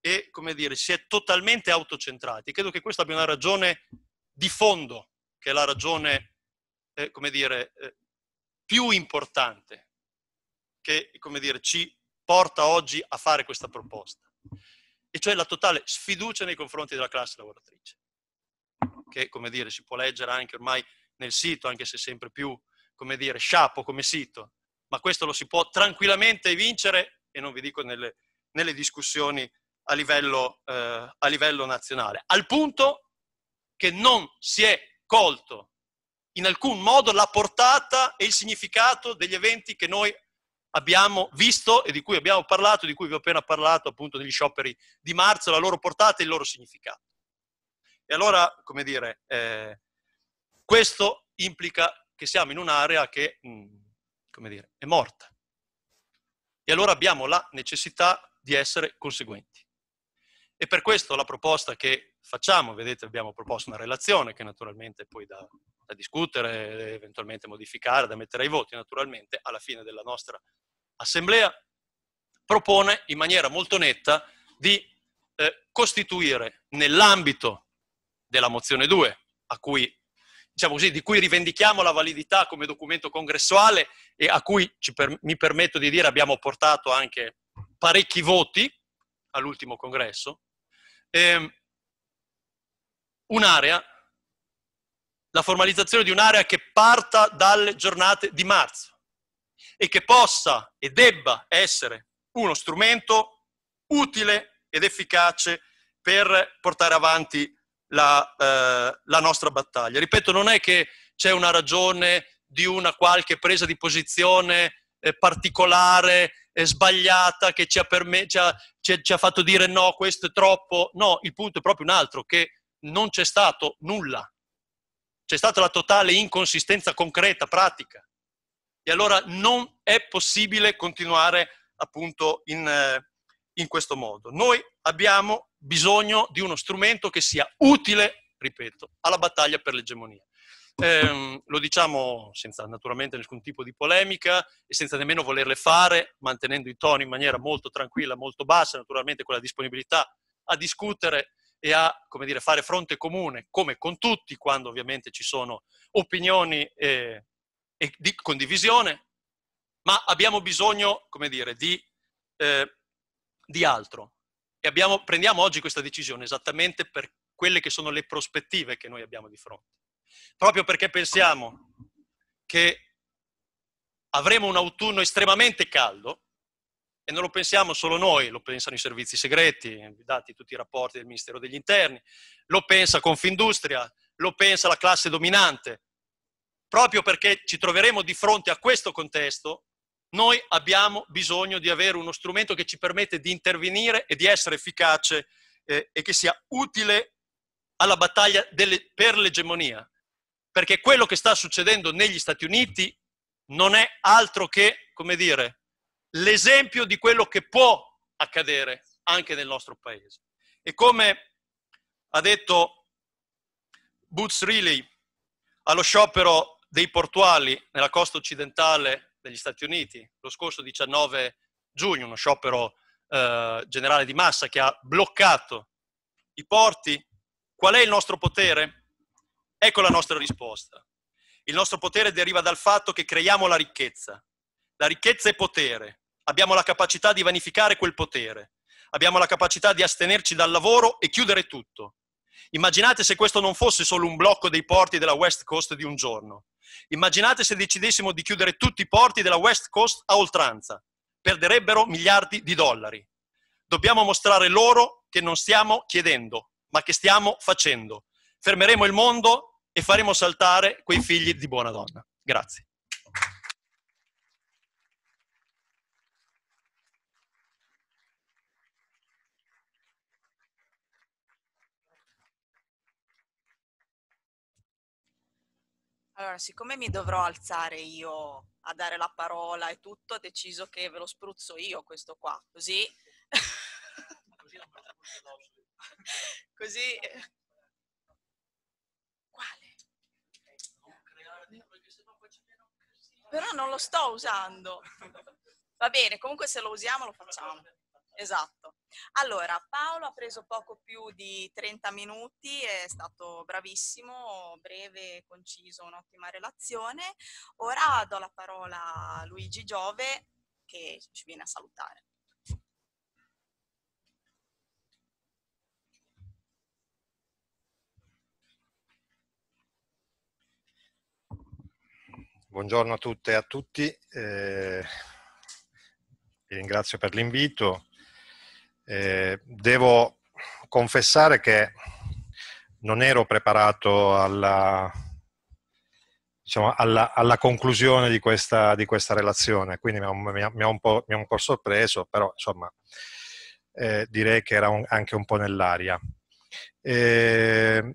e, come dire, si è totalmente autocentrati. Credo che questa abbia una ragione di fondo, che è la ragione, eh, come dire, eh, più importante che, come dire, ci porta oggi a fare questa proposta. E cioè la totale sfiducia nei confronti della classe lavoratrice, che, come dire, si può leggere anche ormai nel sito, anche se sempre più, come dire, sciapo come sito, ma questo lo si può tranquillamente vincere e non vi dico nelle, nelle discussioni a livello, eh, a livello nazionale, al punto che non si è colto in alcun modo la portata e il significato degli eventi che noi abbiamo visto e di cui abbiamo parlato, di cui vi ho appena parlato appunto negli scioperi di marzo, la loro portata e il loro significato. E allora, come dire, eh, questo implica che siamo in un'area che, mh, mm, come dire, è morta. E allora abbiamo la necessità di essere conseguenti. E per questo la proposta che facciamo, vedete abbiamo proposto una relazione che naturalmente poi da, da discutere, eventualmente modificare, da mettere ai voti naturalmente, alla fine della nostra assemblea, propone in maniera molto netta di eh, costituire nell'ambito della mozione 2, a cui diciamo così, di cui rivendichiamo la validità come documento congressuale e a cui, per, mi permetto di dire, abbiamo portato anche parecchi voti all'ultimo congresso, ehm, un'area, la formalizzazione di un'area che parta dalle giornate di marzo e che possa e debba essere uno strumento utile ed efficace per portare avanti la, eh, la nostra battaglia. Ripeto, non è che c'è una ragione di una qualche presa di posizione eh, particolare, eh, sbagliata, che ci ha, perme- ci, ha, ci, ci ha, fatto dire no, questo è troppo. No, il punto è proprio un altro, che non c'è stato nulla. C'è stata la totale inconsistenza concreta, pratica. E allora non è possibile continuare appunto in, eh, in questo modo. Noi abbiamo bisogno di uno strumento che sia utile, ripeto, alla battaglia per l'egemonia. Eh, lo diciamo senza naturalmente nessun tipo di polemica e senza nemmeno volerle fare, mantenendo i toni in maniera molto tranquilla, molto bassa, naturalmente con la disponibilità a discutere e a dire, fare fronte comune, come con tutti, quando ovviamente ci sono opinioni e, eh, e di condivisione, ma abbiamo bisogno come dire, di, eh, di altro. E abbiamo, prendiamo oggi questa decisione esattamente per quelle che sono le prospettive che noi abbiamo di fronte. Proprio perché pensiamo che avremo un autunno estremamente caldo, e non lo pensiamo solo noi, lo pensano i servizi segreti, dati tutti i rapporti del Ministero degli Interni, lo pensa Confindustria, lo pensa la classe dominante. Proprio perché ci troveremo di fronte a questo contesto, noi abbiamo bisogno di avere uno strumento che ci permette di intervenire e di essere efficace eh, e che sia utile alla battaglia delle, per l'egemonia. Perché quello che sta succedendo negli Stati Uniti non è altro che, come dire, l'esempio di quello che può accadere anche nel nostro paese. E come ha detto Boots Riley allo sciopero dei portuali nella costa occidentale degli Stati Uniti lo scorso 19 giugno, uno sciopero eh, generale di massa che ha bloccato i porti, qual è il nostro potere? Ecco la nostra risposta. Il nostro potere deriva dal fatto che creiamo la ricchezza. La ricchezza è potere. Abbiamo la capacità di vanificare quel potere. Abbiamo la capacità di astenerci dal lavoro e chiudere tutto. Immaginate se questo non fosse solo un blocco dei porti della West Coast di un giorno. Immaginate se decidessimo di chiudere tutti i porti della West Coast a oltranza. Perderebbero miliardi di dollari. Dobbiamo mostrare loro che non stiamo chiedendo, ma che stiamo facendo. Fermeremo il mondo e faremo saltare quei figli di buona donna. Grazie. Allora, siccome mi dovrò alzare io a dare la parola e tutto, ho deciso che ve lo spruzzo io questo qua, così... così... Quale? Però non lo sto usando. Va bene, comunque se lo usiamo lo facciamo. Esatto. Allora, Paolo ha preso poco più di 30 minuti, è stato bravissimo, breve, conciso, un'ottima relazione. Ora do la parola a Luigi Giove che ci viene a salutare. Buongiorno a tutte e a tutti, eh, vi ringrazio per l'invito. Eh, devo confessare che non ero preparato alla, diciamo, alla, alla conclusione di questa, di questa, relazione, quindi mi ha, mi ha, un, po', mi ha un, po', sorpreso, però insomma eh, direi che era un, anche un po' nell'aria. Eh,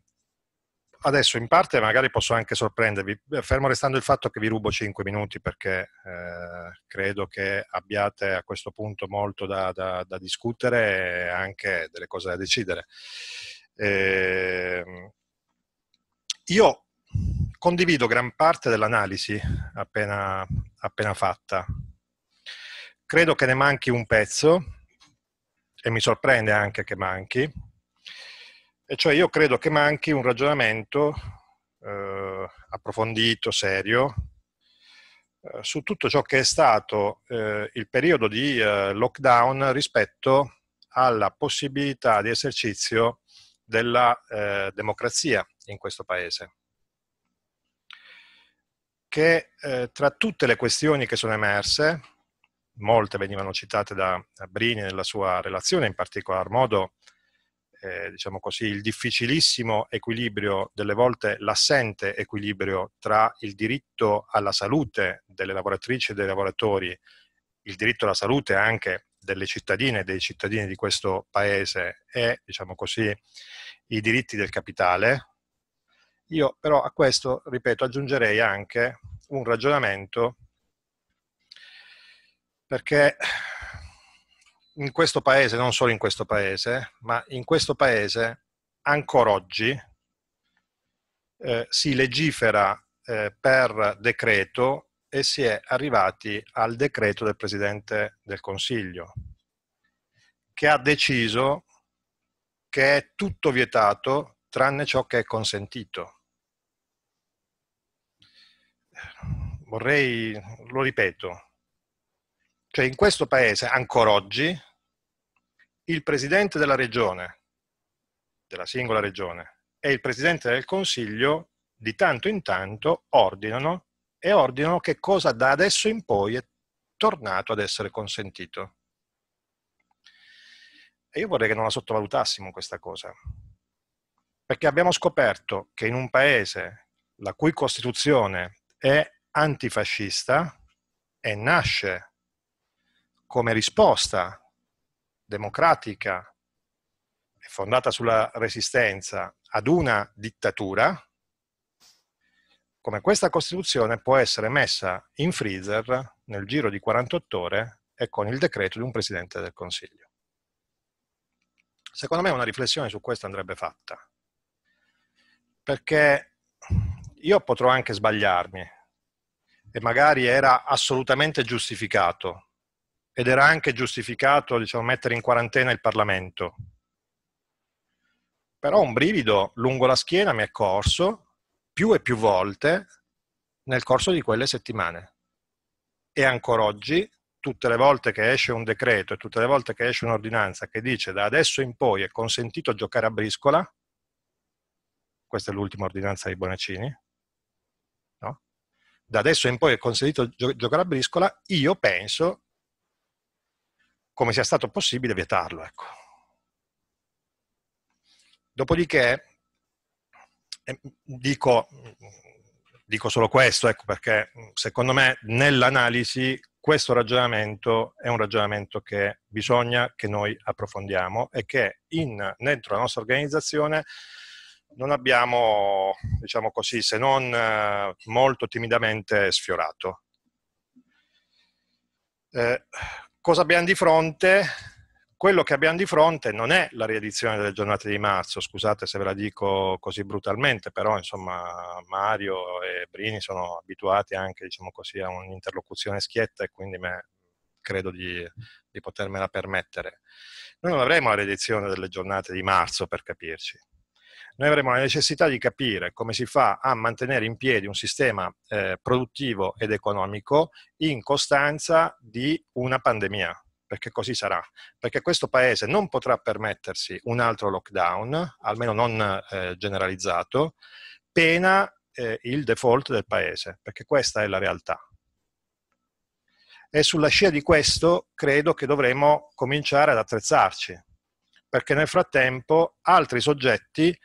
adesso in parte magari posso anche sorprendervi, eh, fermo restando il fatto che vi rubo 5 minuti perché eh, credo che abbiate a questo punto molto da, da, da discutere e anche delle cose da decidere. Eh, io condivido gran parte dell'analisi appena, appena fatta. Credo che ne manchi un pezzo e mi sorprende anche che manchi e cioè io credo che manchi un ragionamento eh, approfondito, serio, eh, su tutto ciò che è stato eh, il periodo di eh, lockdown rispetto alla possibilità di esercizio della eh, democrazia in questo Paese. Che eh, tra tutte le questioni che sono emerse, molte venivano citate da Brini nella sua relazione, in particolar modo eh, diciamo così, il difficilissimo equilibrio, delle volte l'assente equilibrio tra il diritto alla salute delle lavoratrici e dei lavoratori, il diritto alla salute anche delle cittadine e dei cittadini di questo paese e, diciamo così, i diritti del capitale. Io però a questo, ripeto, aggiungerei anche un ragionamento perché in questo paese, non solo in questo paese, ma in questo paese ancora oggi eh, si legifera eh, per decreto e si è arrivati al decreto del Presidente del Consiglio, che ha deciso che è tutto vietato tranne ciò che è consentito. Vorrei, lo ripeto, cioè in questo paese, ancora oggi, il presidente della regione, della singola regione, e il presidente del consiglio di tanto in tanto ordinano e ordinano che cosa da adesso in poi è tornato ad essere consentito. E io vorrei che non la sottovalutassimo questa cosa, perché abbiamo scoperto che in un paese la cui Costituzione è antifascista e nasce come risposta democratica e fondata sulla resistenza ad una dittatura, come questa Costituzione può essere messa in freezer nel giro di 48 ore e con il decreto di un Presidente del Consiglio. Secondo me una riflessione su questo andrebbe fatta, perché io potrò anche sbagliarmi e magari era assolutamente giustificato ed era anche giustificato diciamo, mettere in quarantena il Parlamento. Però un brivido lungo la schiena mi è corso più e più volte nel corso di quelle settimane. E ancora oggi, tutte le volte che esce un decreto e tutte le volte che esce un'ordinanza che dice da adesso in poi è consentito giocare a briscola, questa è l'ultima ordinanza di Bonaccini, no? da adesso in poi è consentito gio giocare a briscola, io penso come sia stato possibile vietarlo. Ecco. Dopodiché, ehm, dico, dico solo questo, ecco, perché secondo me nell'analisi questo ragionamento è un ragionamento che bisogna che noi approfondiamo e che in, dentro la nostra organizzazione non abbiamo, diciamo così, se non eh, molto timidamente sfiorato. Eh, cosa abbiamo di fronte? Quello che abbiamo di fronte non è la riedizione delle giornate di marzo, scusate se ve la dico così brutalmente, però insomma Mario e Brini sono abituati anche diciamo così, a un'interlocuzione schietta e quindi me, credo di, di potermela permettere. Noi non avremo la riedizione delle giornate di marzo per capirci, noi avremo la necessità di capire come si fa a mantenere in piedi un sistema eh, produttivo ed economico in costanza di una pandemia perché così sarà, perché questo paese non potrà permettersi un altro lockdown, almeno non eh, generalizzato, pena eh, il default del paese, perché questa è la realtà. E sulla scia di questo credo che dovremo cominciare ad attrezzarci, perché nel frattempo altri soggetti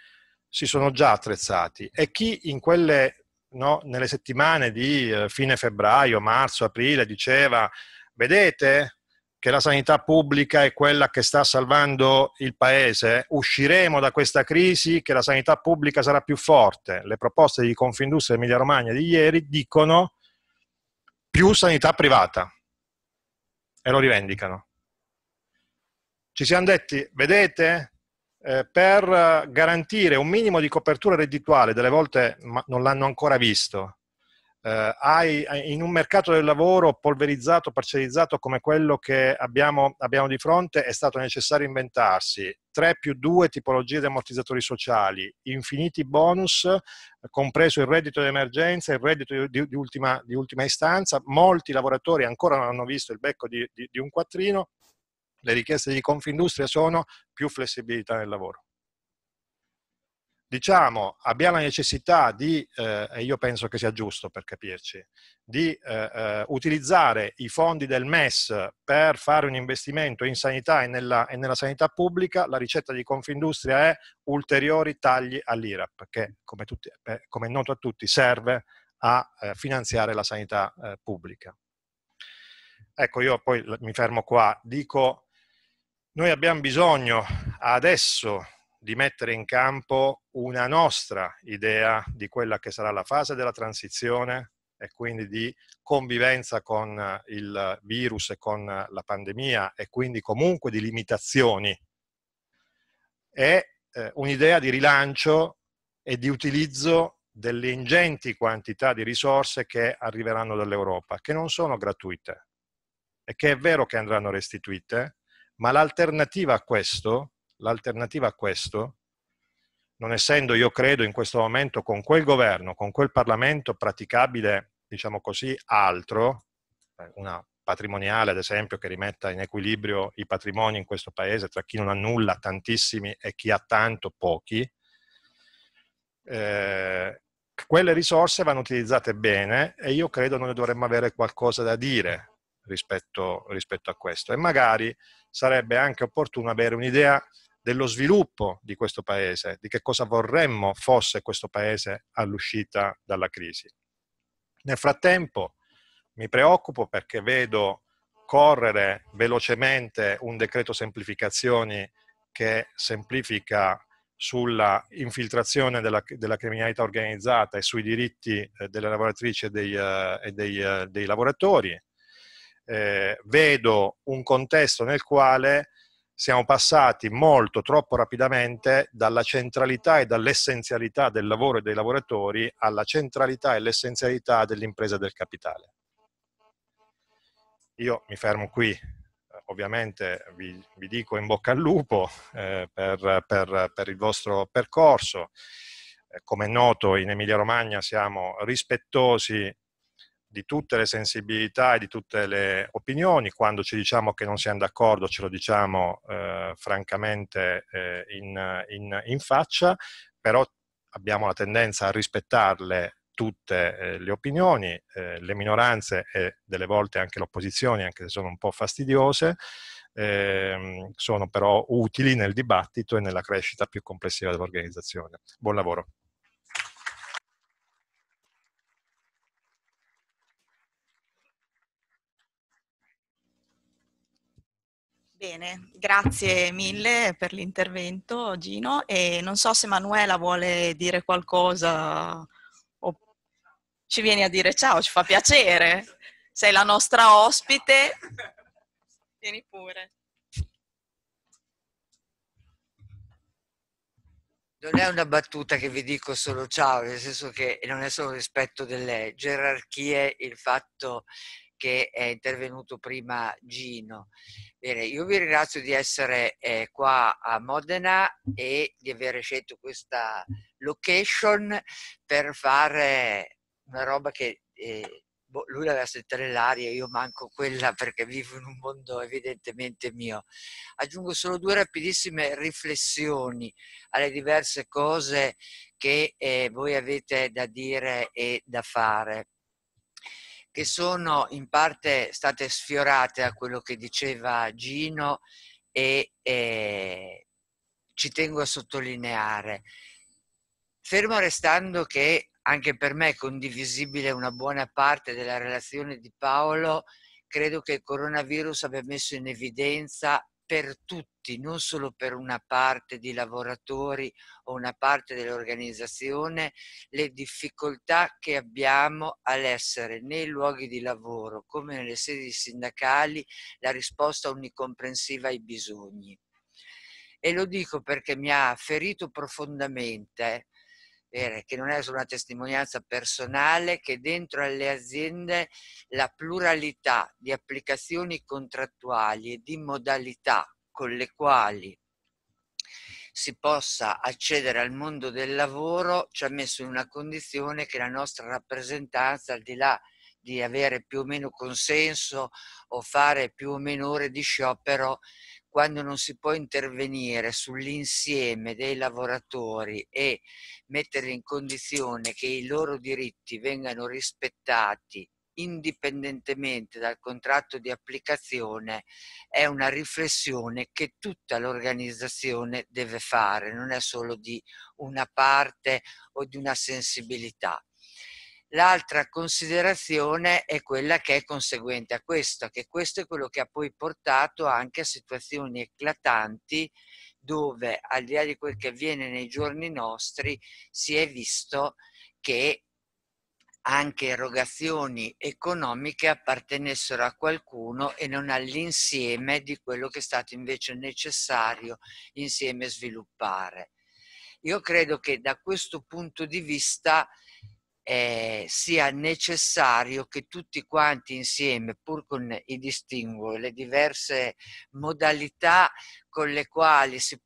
si sono già attrezzati e chi in quelle, no, nelle settimane di eh, fine febbraio, marzo, aprile diceva vedete che la sanità pubblica è quella che sta salvando il paese, usciremo da questa crisi, che la sanità pubblica sarà più forte. Le proposte di Confindustria Emilia Romagna di ieri dicono più sanità privata e lo rivendicano. Ci siamo detti, vedete eh, per eh, garantire un minimo di copertura reddituale, delle volte non l'hanno ancora visto, eh, hai, in un mercato del lavoro polverizzato, parcellizzato come quello che abbiamo, abbiamo di fronte, è stato necessario inventarsi tre più due tipologie di ammortizzatori sociali, infiniti bonus, compreso il reddito di emergenza, il reddito di, di, ultima, di ultima, istanza, molti lavoratori ancora non hanno visto il becco di, di un quattrino, le richieste di Confindustria sono più flessibilità nel lavoro. Diciamo, abbiamo la necessità di, eh, e io penso che sia giusto per capirci, di eh, eh, utilizzare i fondi del MES per fare un investimento in sanità e nella, e nella sanità pubblica, la ricetta di Confindustria è ulteriori tagli all'IRAP, che come, tutti, eh, come è noto a tutti serve a eh, finanziare la sanità eh, pubblica. Ecco, io poi mi fermo qua. Dico noi abbiamo bisogno adesso di mettere in campo una nostra idea di quella che sarà la fase della transizione e quindi di convivenza con eh, il virus e con eh, la pandemia e quindi comunque di limitazioni. È eh, un'idea di rilancio e di utilizzo delle ingenti quantità di risorse che arriveranno dall'Europa, che non sono gratuite e che è vero che andranno restituite, ma l'alternativa a questo, l'alternativa a questo, non essendo io credo in questo momento con quel governo, con quel Parlamento praticabile, diciamo così, altro, eh, una patrimoniale ad esempio che rimetta in equilibrio i patrimoni in questo paese tra chi non ha nulla, tantissimi, e chi ha tanto, pochi, eh, quelle risorse vanno utilizzate bene e io credo noi dovremmo avere qualcosa da dire rispetto, rispetto a questo. E magari sarebbe anche opportuno avere un'idea dello sviluppo di questo paese, di che cosa vorremmo fosse questo paese all'uscita dalla crisi. Nel frattempo mi preoccupo perché vedo correre velocemente un decreto semplificazioni che semplifica sulla infiltrazione della, della criminalità organizzata e sui diritti eh, delle lavoratrici e dei, eh, e dei, eh, dei lavoratori, eh, vedo un contesto nel quale siamo passati molto, troppo rapidamente dalla centralità e dall'essenzialità del lavoro e dei lavoratori alla centralità e l'essenzialità dell'impresa del capitale. Io mi fermo qui, ovviamente vi, vi dico in bocca al lupo eh, per, per, per il vostro percorso eh, come è noto in Emilia Romagna siamo rispettosi di tutte le sensibilità e di tutte le opinioni, quando ci diciamo che non siamo d'accordo ce lo diciamo eh, francamente eh, in, in, in, faccia, però abbiamo la tendenza a rispettarle tutte eh, le opinioni, eh, le minoranze e delle volte anche le opposizioni, anche se sono un po' fastidiose, ehm, sono però utili nel dibattito e nella crescita più complessiva dell'organizzazione. Buon lavoro. Bene, grazie mille per l'intervento Gino e non so se Manuela vuole dire qualcosa o ci vieni a dire ciao, ci fa piacere, sei la nostra ospite, vieni pure. Non è una battuta che vi dico solo ciao, nel senso che non è solo rispetto delle gerarchie, il fatto che è intervenuto prima Gino. Bene, io vi ringrazio di essere eh, qua a Modena e di aver scelto questa location per fare una roba che eh, boh, lui l'aveva sentita nell'aria, io manco quella perché vivo in un mondo evidentemente mio. Aggiungo solo due rapidissime riflessioni alle diverse cose che eh, voi avete da dire e da fare che sono in parte state sfiorate a quello che diceva Gino e eh, ci tengo a sottolineare. Fermo restando che anche per me è condivisibile una buona parte della relazione di Paolo, credo che il coronavirus abbia messo in evidenza per tutti, non solo per una parte di lavoratori o una parte dell'organizzazione, le difficoltà che abbiamo all'essere nei luoghi di lavoro come nelle sedi sindacali la risposta onnicomprensiva ai bisogni. E lo dico perché mi ha ferito profondamente sapere che non è solo una testimonianza personale, che dentro alle aziende la pluralità di applicazioni contrattuali e di modalità con le quali si possa accedere al mondo del lavoro ci ha messo in una condizione che la nostra rappresentanza, al di là di avere più o meno consenso o fare più o meno ore di sciopero, quando non si può intervenire sull'insieme dei lavoratori e metterli in condizione che i loro diritti vengano rispettati indipendentemente dal contratto di applicazione è una riflessione che tutta l'organizzazione deve fare, non è solo di una parte o di una sensibilità. L'altra considerazione è quella che è conseguente a questo, che questo è quello che ha poi portato anche a situazioni eclatanti dove, al di là di quel che avviene nei giorni nostri, si è visto che anche erogazioni economiche appartenessero a qualcuno e non all'insieme di quello che è stato invece necessario insieme sviluppare. Io credo che da questo punto di vista eh, sia necessario che tutti quanti insieme, pur con i distinguo, le diverse modalità, con le quali si,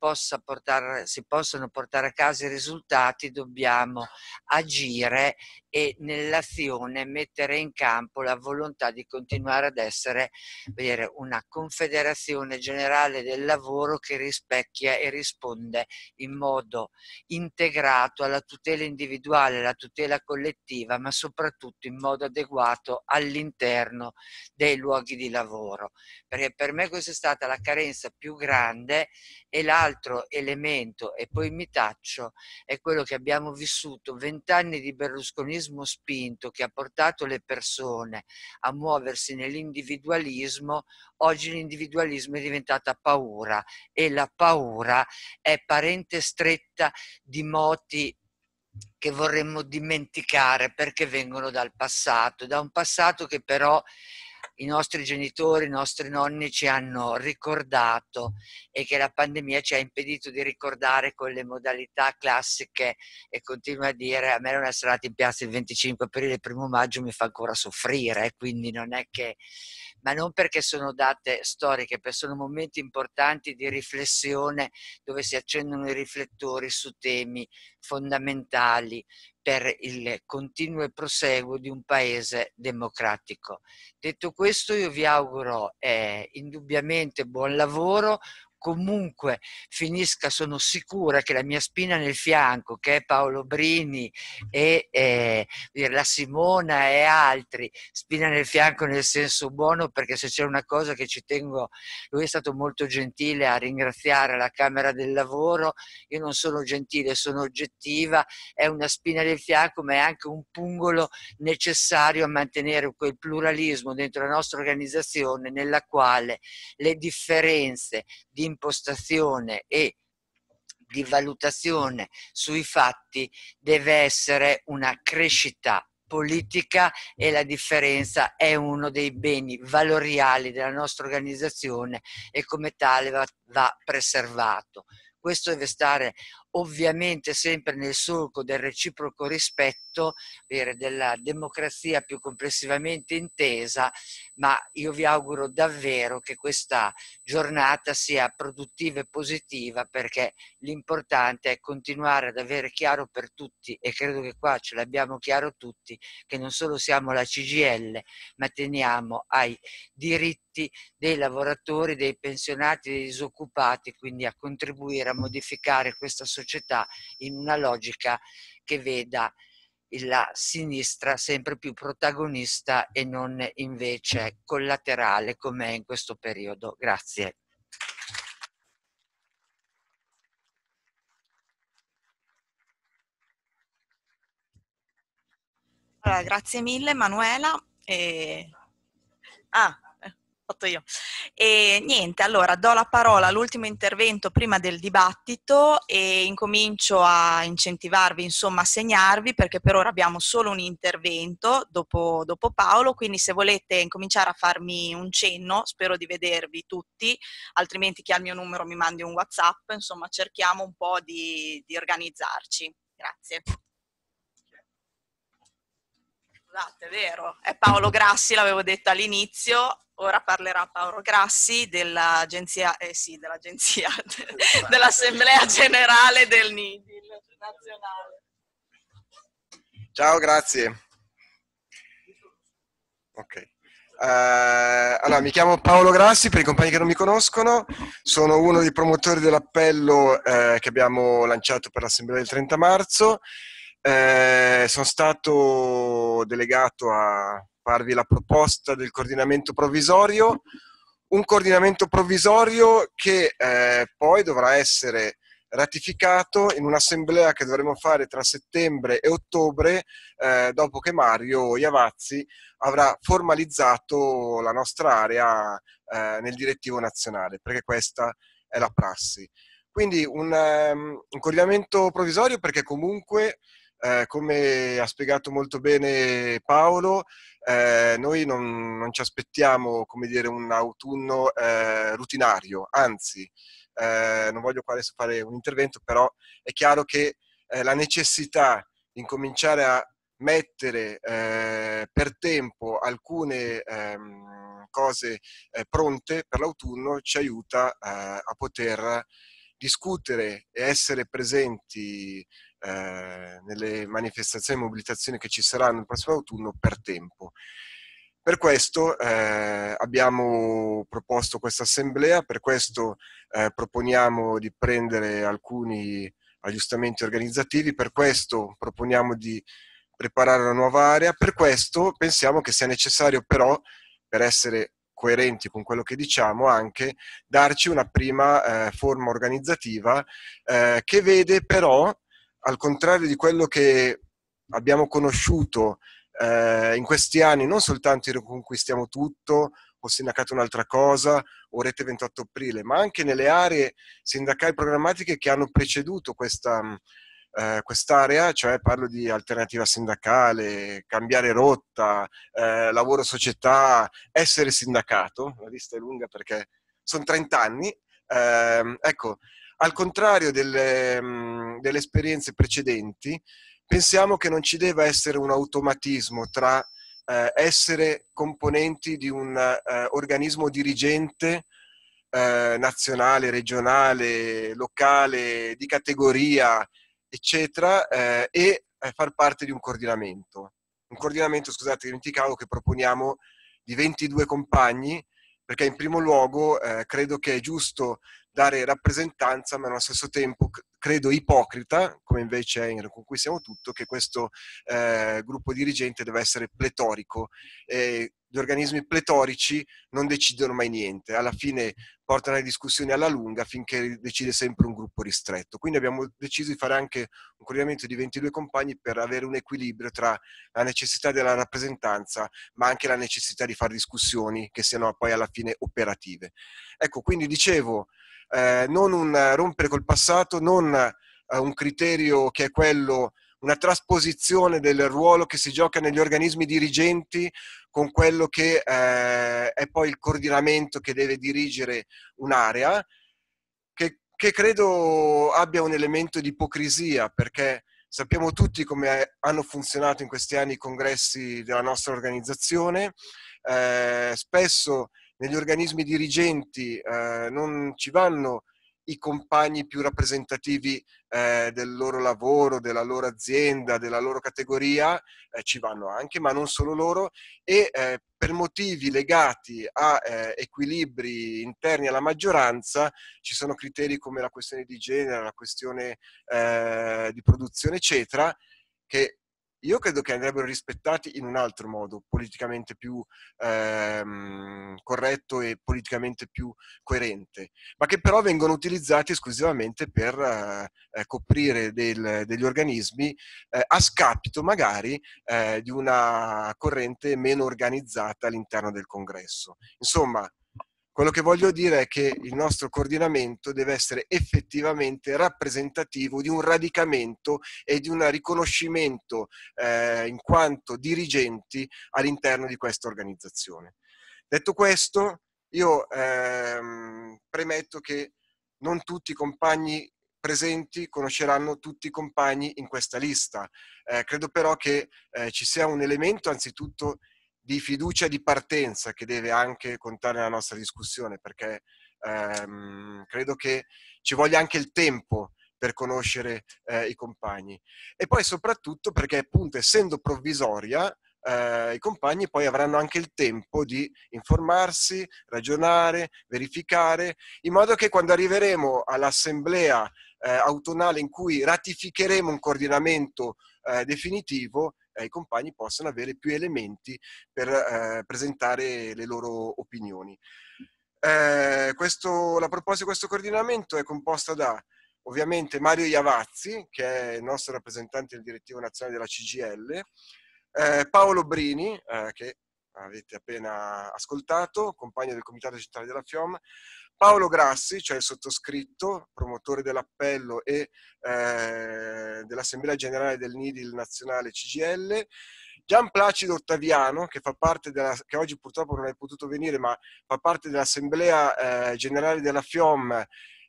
portare, si, possono portare a casa i risultati dobbiamo agire e nell'azione mettere in campo la volontà di continuare ad essere dire, una confederazione generale del lavoro che rispecchia e risponde in modo integrato alla tutela individuale, alla tutela collettiva, ma soprattutto in modo adeguato all'interno dei luoghi di lavoro. Perché per me questa è stata la carenza più grande aziende e l'altro elemento, e poi mi taccio, è quello che abbiamo vissuto vent'anni di berlusconismo spinto che ha portato le persone a muoversi nell'individualismo, oggi l'individualismo è diventata paura e la paura è parente stretta di moti che vorremmo dimenticare perché vengono dal passato, da un passato che però i nostri genitori, i nostri nonni ci hanno ricordato e che la pandemia ci ha impedito di ricordare con le modalità classiche e continua a dire a me non essere serata in piazza il 25 aprile, il primo maggio mi fa ancora soffrire, quindi non è che, ma non perché sono date storiche, perché sono momenti importanti di riflessione dove si accendono i riflettori su temi fondamentali per il continuo e proseguo di un paese democratico. Detto questo io vi auguro eh, indubbiamente buon lavoro, comunque finisca, sono sicura che la mia spina nel fianco, che è Paolo Brini e eh, la Simona e altri, spina nel fianco nel senso buono, perché se c'è una cosa che ci tengo, lui è stato molto gentile a ringraziare la Camera del Lavoro, io non sono gentile, sono oggettiva, è una spina nel fianco, ma è anche un pungolo necessario a mantenere quel pluralismo dentro la nostra organizzazione nella quale le differenze di impostazione e di valutazione sui fatti deve essere una crescita politica e la differenza è uno dei beni valoriali della nostra organizzazione e come tale va, va preservato. Questo deve stare ovviamente sempre nel solco del reciproco rispetto della democrazia più complessivamente intesa, ma io vi auguro davvero che questa giornata sia produttiva e positiva perché l'importante è continuare ad avere chiaro per tutti e credo che qua ce l'abbiamo chiaro tutti che non solo siamo la CGL ma teniamo ai diritti dei lavoratori, dei pensionati, dei disoccupati, quindi a contribuire a modificare questa società società in una logica che veda la sinistra sempre più protagonista e non invece collaterale come è in questo periodo. Grazie. Allora, grazie mille Manuela. E... Ah, fatto io. E niente, allora do la parola all'ultimo intervento prima del dibattito e incomincio a incentivarvi, insomma a segnarvi, perché per ora abbiamo solo un intervento dopo, dopo Paolo, quindi se volete incominciare a farmi un cenno, spero di vedervi tutti, altrimenti chi ha il mio numero mi mandi un WhatsApp, insomma cerchiamo un po' di, di organizzarci. Grazie scusate, esatto, è vero, è Paolo Grassi, l'avevo detto all'inizio, ora parlerà Paolo Grassi dell'agenzia, eh sì, dell'agenzia, dell'Assemblea Generale del NIDIL nazionale. Ciao, grazie. Ok. Uh, allora, mi chiamo Paolo Grassi, per i compagni che non mi conoscono, sono uno dei promotori dell'appello uh, che abbiamo lanciato per l'Assemblea del 30 marzo eh, sono stato delegato a farvi la proposta del coordinamento provvisorio, un coordinamento provvisorio che eh, poi dovrà essere ratificato in un'assemblea che dovremo fare tra settembre e ottobre, eh, dopo che Mario Iavazzi avrà formalizzato la nostra area eh, nel direttivo nazionale, perché questa è la prassi. Quindi un, um, un coordinamento provvisorio perché comunque eh, come ha spiegato molto bene Paolo, eh, noi non, non, ci aspettiamo dire, un autunno eh, rutinario, anzi, eh, non voglio fare un intervento, però è chiaro che eh, la necessità di incominciare a mettere eh, per tempo alcune ehm, cose pronte per l'autunno ci aiuta a poter discutere e essere presenti eh, nelle manifestazioni e mobilitazioni che ci saranno il prossimo autunno per tempo. Per questo eh, abbiamo proposto questa assemblea, per questo eh, proponiamo di prendere alcuni aggiustamenti organizzativi, per questo proponiamo di preparare una nuova area, per questo pensiamo che sia necessario però, per essere coerenti con quello che diciamo, anche darci una prima eh, forma organizzativa eh, che vede però al contrario di quello che abbiamo conosciuto eh, in questi anni, non soltanto in Reconquistiamo Tutto o Sindacato Un'altra Cosa o Rete 28 Aprile, ma anche nelle aree sindacali programmatiche che hanno preceduto questa, eh, quest'area, cioè parlo di alternativa sindacale, cambiare rotta, eh, lavoro società, essere sindacato, la lista è lunga perché sono 30 anni, eh, ecco, al contrario delle, delle esperienze precedenti, pensiamo che non ci debba essere un automatismo tra eh, essere componenti di un eh, organismo dirigente eh, nazionale, regionale, locale, di categoria, eccetera, eh, e eh, far parte di un coordinamento. Un coordinamento, scusate, dimenticavo che proponiamo di 22 compagni, perché in primo luogo eh, credo che è giusto dare rappresentanza, ma allo stesso tempo credo ipocrita, come invece è con cui siamo tutti, che questo eh, gruppo dirigente deve essere pletorico. E gli organismi pletorici non decidono mai niente, alla fine portano le discussioni alla lunga finché decide sempre un gruppo ristretto. Quindi abbiamo deciso di fare anche un coordinamento di 22 compagni per avere un equilibrio tra la necessità della rappresentanza ma anche la necessità di fare discussioni che siano poi alla fine operative. Ecco, quindi dicevo, eh, non un rompere col passato, non eh, un criterio che è quello, una trasposizione del ruolo che si gioca negli organismi dirigenti con quello che eh, è poi il coordinamento che deve dirigere un'area, che, che credo abbia un elemento di ipocrisia perché Sappiamo tutti come hanno funzionato in questi anni i congressi della nostra organizzazione. Eh, spesso negli organismi dirigenti eh, non ci vanno i compagni più rappresentativi eh, del loro lavoro, della loro azienda, della loro categoria, eh, ci vanno anche, ma non solo loro, e eh, per motivi legati a eh, equilibri interni alla maggioranza ci sono criteri come la questione di genere, la questione eh, di produzione, eccetera, che io credo che andrebbero rispettati in un altro modo, politicamente più ehm, corretto e politicamente più coerente, ma che però vengono utilizzati esclusivamente per eh, eh coprire del, degli organismi eh, a scapito magari eh, di una corrente meno organizzata all'interno del congresso. Insomma, quello che voglio dire è che il nostro coordinamento deve essere effettivamente rappresentativo di un radicamento e di un riconoscimento eh, in quanto dirigenti all'interno di questa organizzazione. Detto questo, io ehm, premetto che non tutti i compagni presenti conosceranno tutti i compagni in questa lista. Eh, credo però che eh, ci sia un elemento anzitutto di fiducia di partenza che deve anche contare nella nostra discussione, perché ehm, credo che ci voglia anche il tempo per conoscere eh, i compagni. E poi soprattutto perché appunto essendo provvisoria, eh, i compagni poi avranno anche il tempo di informarsi, ragionare, verificare, in modo che quando arriveremo all'assemblea eh, autonale in cui ratificheremo un coordinamento eh, definitivo, ai eh, compagni possano avere più elementi per eh, presentare le loro opinioni. Eh, questo, la proposta di questo coordinamento è composta da ovviamente Mario Iavazzi, che è il nostro rappresentante del direttivo nazionale della CGL, eh, Paolo Brini, eh, che avete appena ascoltato, compagno del Comitato Centrale della FIOM, Paolo Grassi, cioè il sottoscritto, promotore dell'appello e eh, dell'Assemblea Generale del NIDIL Nazionale CGL, Gian Placido Ottaviano, che, fa parte della, che oggi purtroppo non è potuto venire, ma fa parte dell'Assemblea eh, Generale della FIOM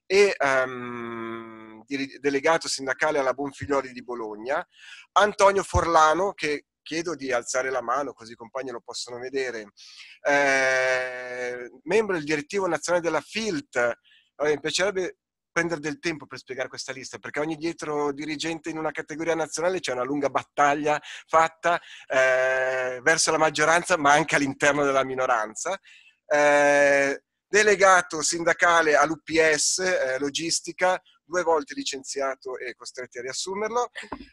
e ehm, delegato sindacale alla Bonfiglioli di Bologna, Antonio Forlano, che chiedo di alzare la mano così i compagni lo possono vedere. Eh, membro del direttivo nazionale della FILT, allora, mi piacerebbe prendere del tempo per spiegare questa lista, perché ogni dietro dirigente in una categoria nazionale c'è una lunga battaglia fatta eh, verso la maggioranza, ma anche all'interno della minoranza. Eh, delegato sindacale all'UPS, eh, logistica, due volte licenziato e costretti a riassumerlo.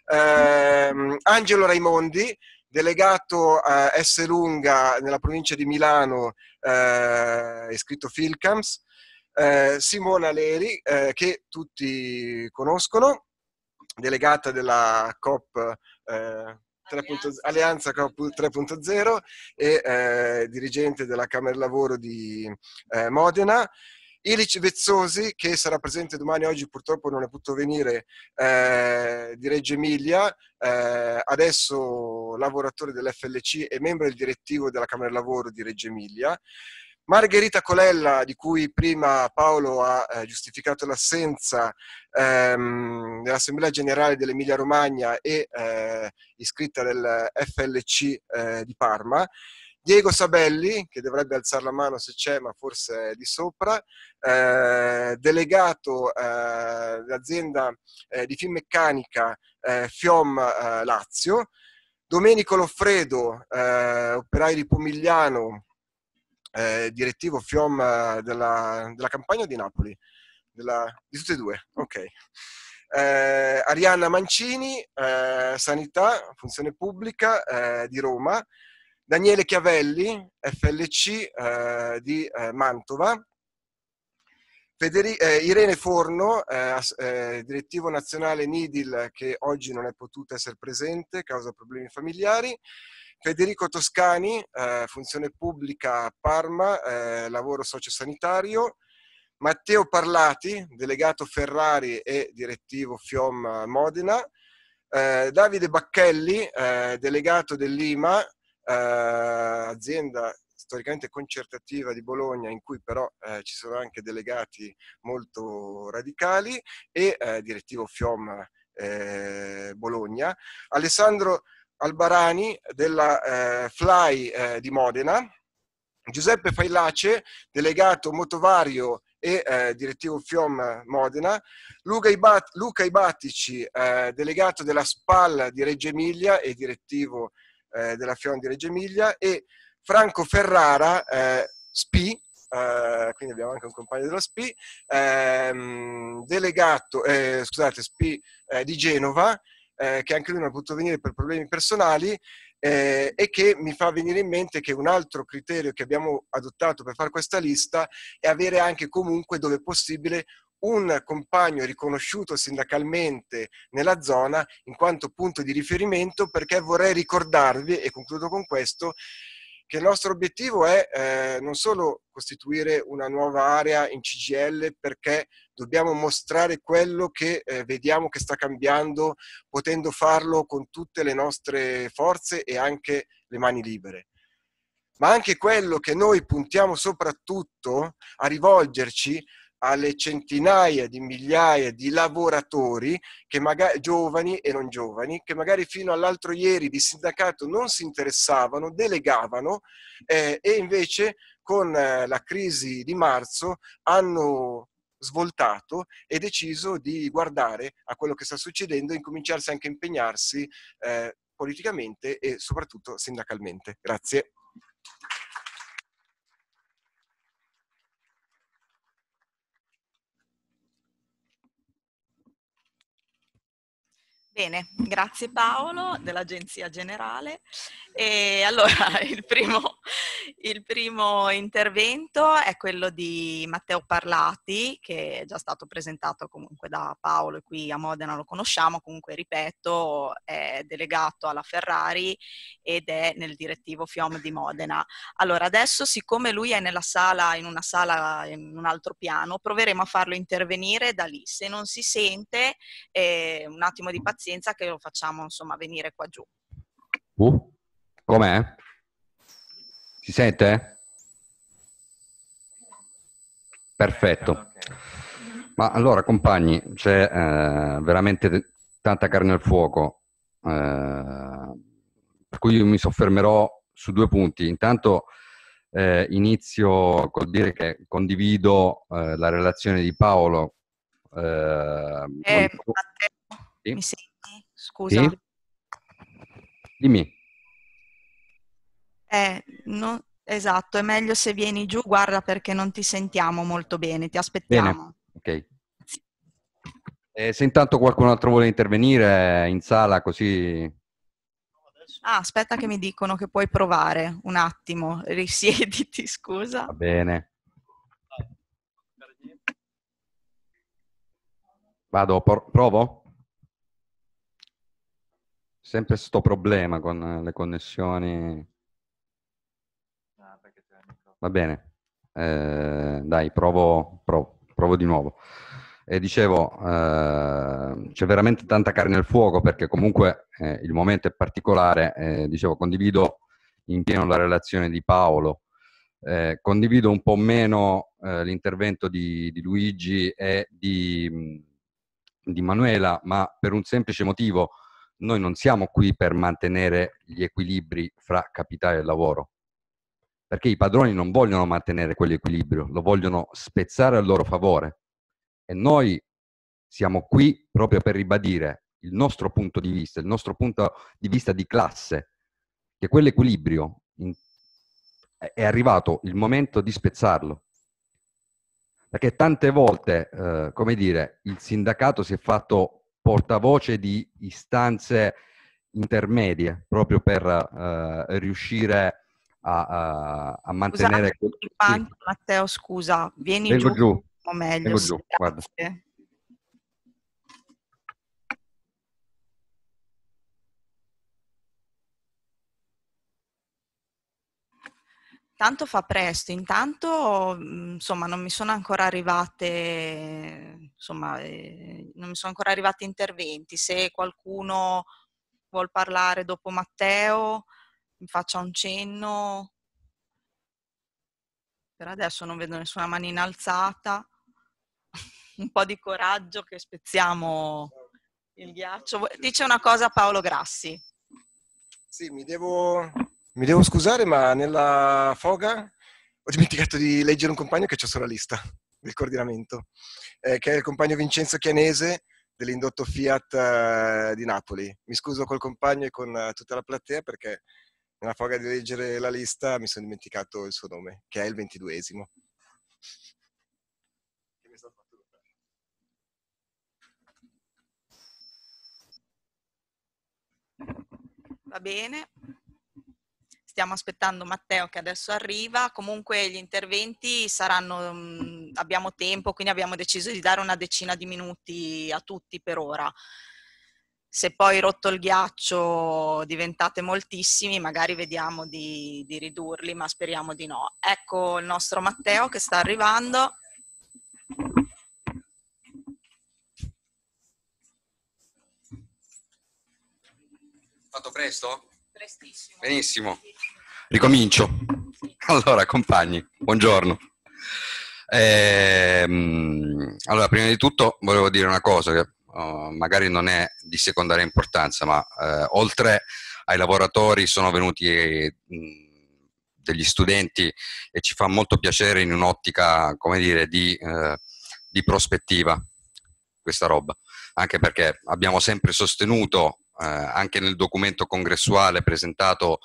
Eh, Angelo Raimondi, delegato a S. Lunga nella provincia di Milano, eh, iscritto Filcams. Eh, Simona Leri, eh, che tutti conoscono, delegata della COP. Eh, 3. Alleanza COP 3.0 e eh, dirigente della Camera Lavoro di eh, Modena, Ilic Vezzosi, che sarà presente domani, oggi purtroppo non è potuto venire eh, di Reggio Emilia, eh, adesso lavoratore dell'FLC e membro del direttivo della Camera del Lavoro di Reggio Emilia. Margherita Colella, di cui prima Paolo ha eh, giustificato l'assenza ehm, nell'Assemblea Generale dell'Emilia Romagna e eh, iscritta del FLC eh, di Parma, Diego Sabelli, che dovrebbe alzare la mano se c'è, ma forse è di sopra, eh, delegato eh, dell'azienda eh, di Finmeccanica eh, Fiom Lazio, Domenico Loffredo, operaio di Pomigliano, direttivo Fiom della, della campagna di Napoli, della, di tutte e due, ok. Eh, Arianna Mancini, eh, Sanità, Funzione Pubblica eh, di Roma, Daniele Chiavelli, FLC eh, di eh, Mantova, Federi eh, Irene Forno, eh, eh, direttivo nazionale NIDIL che oggi non è potuta essere presente a causa problemi familiari, Federico Toscani, funzione pubblica Parma, lavoro sociosanitario, Matteo Parlati, delegato Ferrari e direttivo FIOM Modena, eh, Davide Bacchelli, eh, delegato dell'IMA eh, azienda storicamente concertativa di Bologna in cui però eh, ci sono anche delegati molto radicali e eh, direttivo FIOM eh, Bologna. Alessandro Albarani della eh, Fly eh, di Modena, Giuseppe Failace, delegato motovario e eh, direttivo FIOM Modena, Luca, Ibat- Luca Ibatici, eh, delegato della SPAL di Reggio Emilia e direttivo eh, della Fion di Reggio Emilia e Franco Ferrara, eh, SPI, Uh, quindi abbiamo anche un compagno della SPI, ehm, delegato, eh, scusate, SPI eh, di Genova, eh, che anche lui non ha potuto venire per problemi personali eh, e che mi fa venire in mente che un altro criterio che abbiamo adottato per fare questa lista è avere anche comunque, dove possibile, un compagno riconosciuto sindacalmente nella zona in quanto punto di riferimento perché vorrei ricordarvi, e concludo con questo, che il nostro obiettivo è eh, non solo costituire una nuova area in CGL perché dobbiamo mostrare quello che eh, vediamo che sta cambiando, potendo farlo con tutte le nostre forze e anche le mani libere. Ma anche quello che noi puntiamo soprattutto a rivolgerci alle centinaia di migliaia di lavoratori che magari, giovani e non giovani che magari fino all'altro ieri di sindacato non si interessavano, delegavano eh, e invece con eh, la crisi di marzo hanno svoltato e deciso di guardare a quello che sta succedendo e incominciarsi anche a impegnarsi eh, politicamente e soprattutto sindacalmente. Grazie. Bene, grazie Paolo dell'Agenzia Generale. E allora il primo, il primo, intervento è quello di Matteo Parlati, che è già stato presentato comunque da Paolo e qui a Modena lo conosciamo, comunque ripeto è delegato alla Ferrari ed è nel direttivo FIOM di Modena. Allora adesso siccome lui è nella sala, in una sala, in un altro piano, proveremo a farlo intervenire da lì. Se non si sente, eh, un attimo di pazienza pazienza che lo facciamo insomma venire qua giù. Uh, com'è? Si sente? Perfetto. Ma allora compagni, c'è eh, veramente tanta carne al fuoco, eh, per cui io mi soffermerò su due punti. Intanto eh, inizio col dire che condivido eh, la relazione di Paolo. Eh, eh, con... sì. Mi senti? Scusa. Sì? Dimmi. Eh, no, esatto, è meglio se vieni giù, guarda perché non ti sentiamo molto bene, ti aspettiamo. Bene, ok. Eh, se intanto qualcun altro vuole intervenire in sala così... Ah, aspetta che mi dicono che puoi provare un attimo, risiediti, scusa. Va bene. Vado, por- provo? sempre sto problema con eh, le connessioni. Ah, Va bene, eh, dai, provo, provo, provo, di nuovo. E dicevo, eh, c'è veramente tanta carne al fuoco perché comunque eh, il momento è particolare. Eh, dicevo, condivido in pieno la relazione di Paolo, eh, condivido un po' meno l'intervento di, di, Luigi e di, di Manuela, ma per un semplice motivo noi non siamo qui per mantenere gli equilibri fra capitale e lavoro, perché i padroni non vogliono mantenere quell'equilibrio, lo vogliono spezzare a loro favore. E noi siamo qui proprio per ribadire il nostro punto di vista, il nostro punto di vista di classe, che quell'equilibrio è arrivato il momento di spezzarlo. Perché tante volte, eh, come dire, il sindacato si è fatto portavoce di istanze intermedie proprio per uh, riuscire a, a, a mantenere... Scusate, il Matteo, scusa, vieni Vengo giù, giù. o meglio. Vengo giù, guarda. Intanto fa presto, intanto mhmm, insomma non mi sono ancora arrivate, insomma, eh, non mi sono ancora arrivati interventi. Se qualcuno vuol parlare dopo Matteo, mi faccia un cenno. Per adesso non vedo nessuna manina alzata. un po' di coraggio che spezziamo il ghiaccio. Dice una cosa Paolo Grassi. Sì, mi devo mi devo scusare, ma nella foga ho dimenticato di leggere un compagno che c'è sulla lista del coordinamento, eh, che è il compagno Vincenzo Chianese dell'indotto Fiat eh, di Napoli. Mi scuso col compagno e con eh, tutta la platea perché nella foga di leggere la lista mi sono dimenticato il suo nome, che è il ventiduesimo. Va bene, stiamo aspettando Matteo che adesso arriva, comunque gli interventi saranno, mm, abbiamo tempo, quindi abbiamo deciso di dare una decina di minuti a tutti per ora. Se poi rotto il ghiaccio diventate moltissimi, magari vediamo di, di ridurli, ma speriamo di no. Ecco il nostro Matteo che sta arrivando. Fatto presto? Prestissimo. Benissimo. Ricomincio. Allora, compagni, buongiorno. Ehm, allora, prima di tutto volevo dire una cosa che oh, magari non è di secondaria importanza, ma eh, oltre ai lavoratori sono venuti eh, degli studenti e ci fa molto piacere in un'ottica, come dire, di, eh, di prospettiva questa roba, anche perché abbiamo sempre sostenuto, eh, anche nel documento congressuale presentato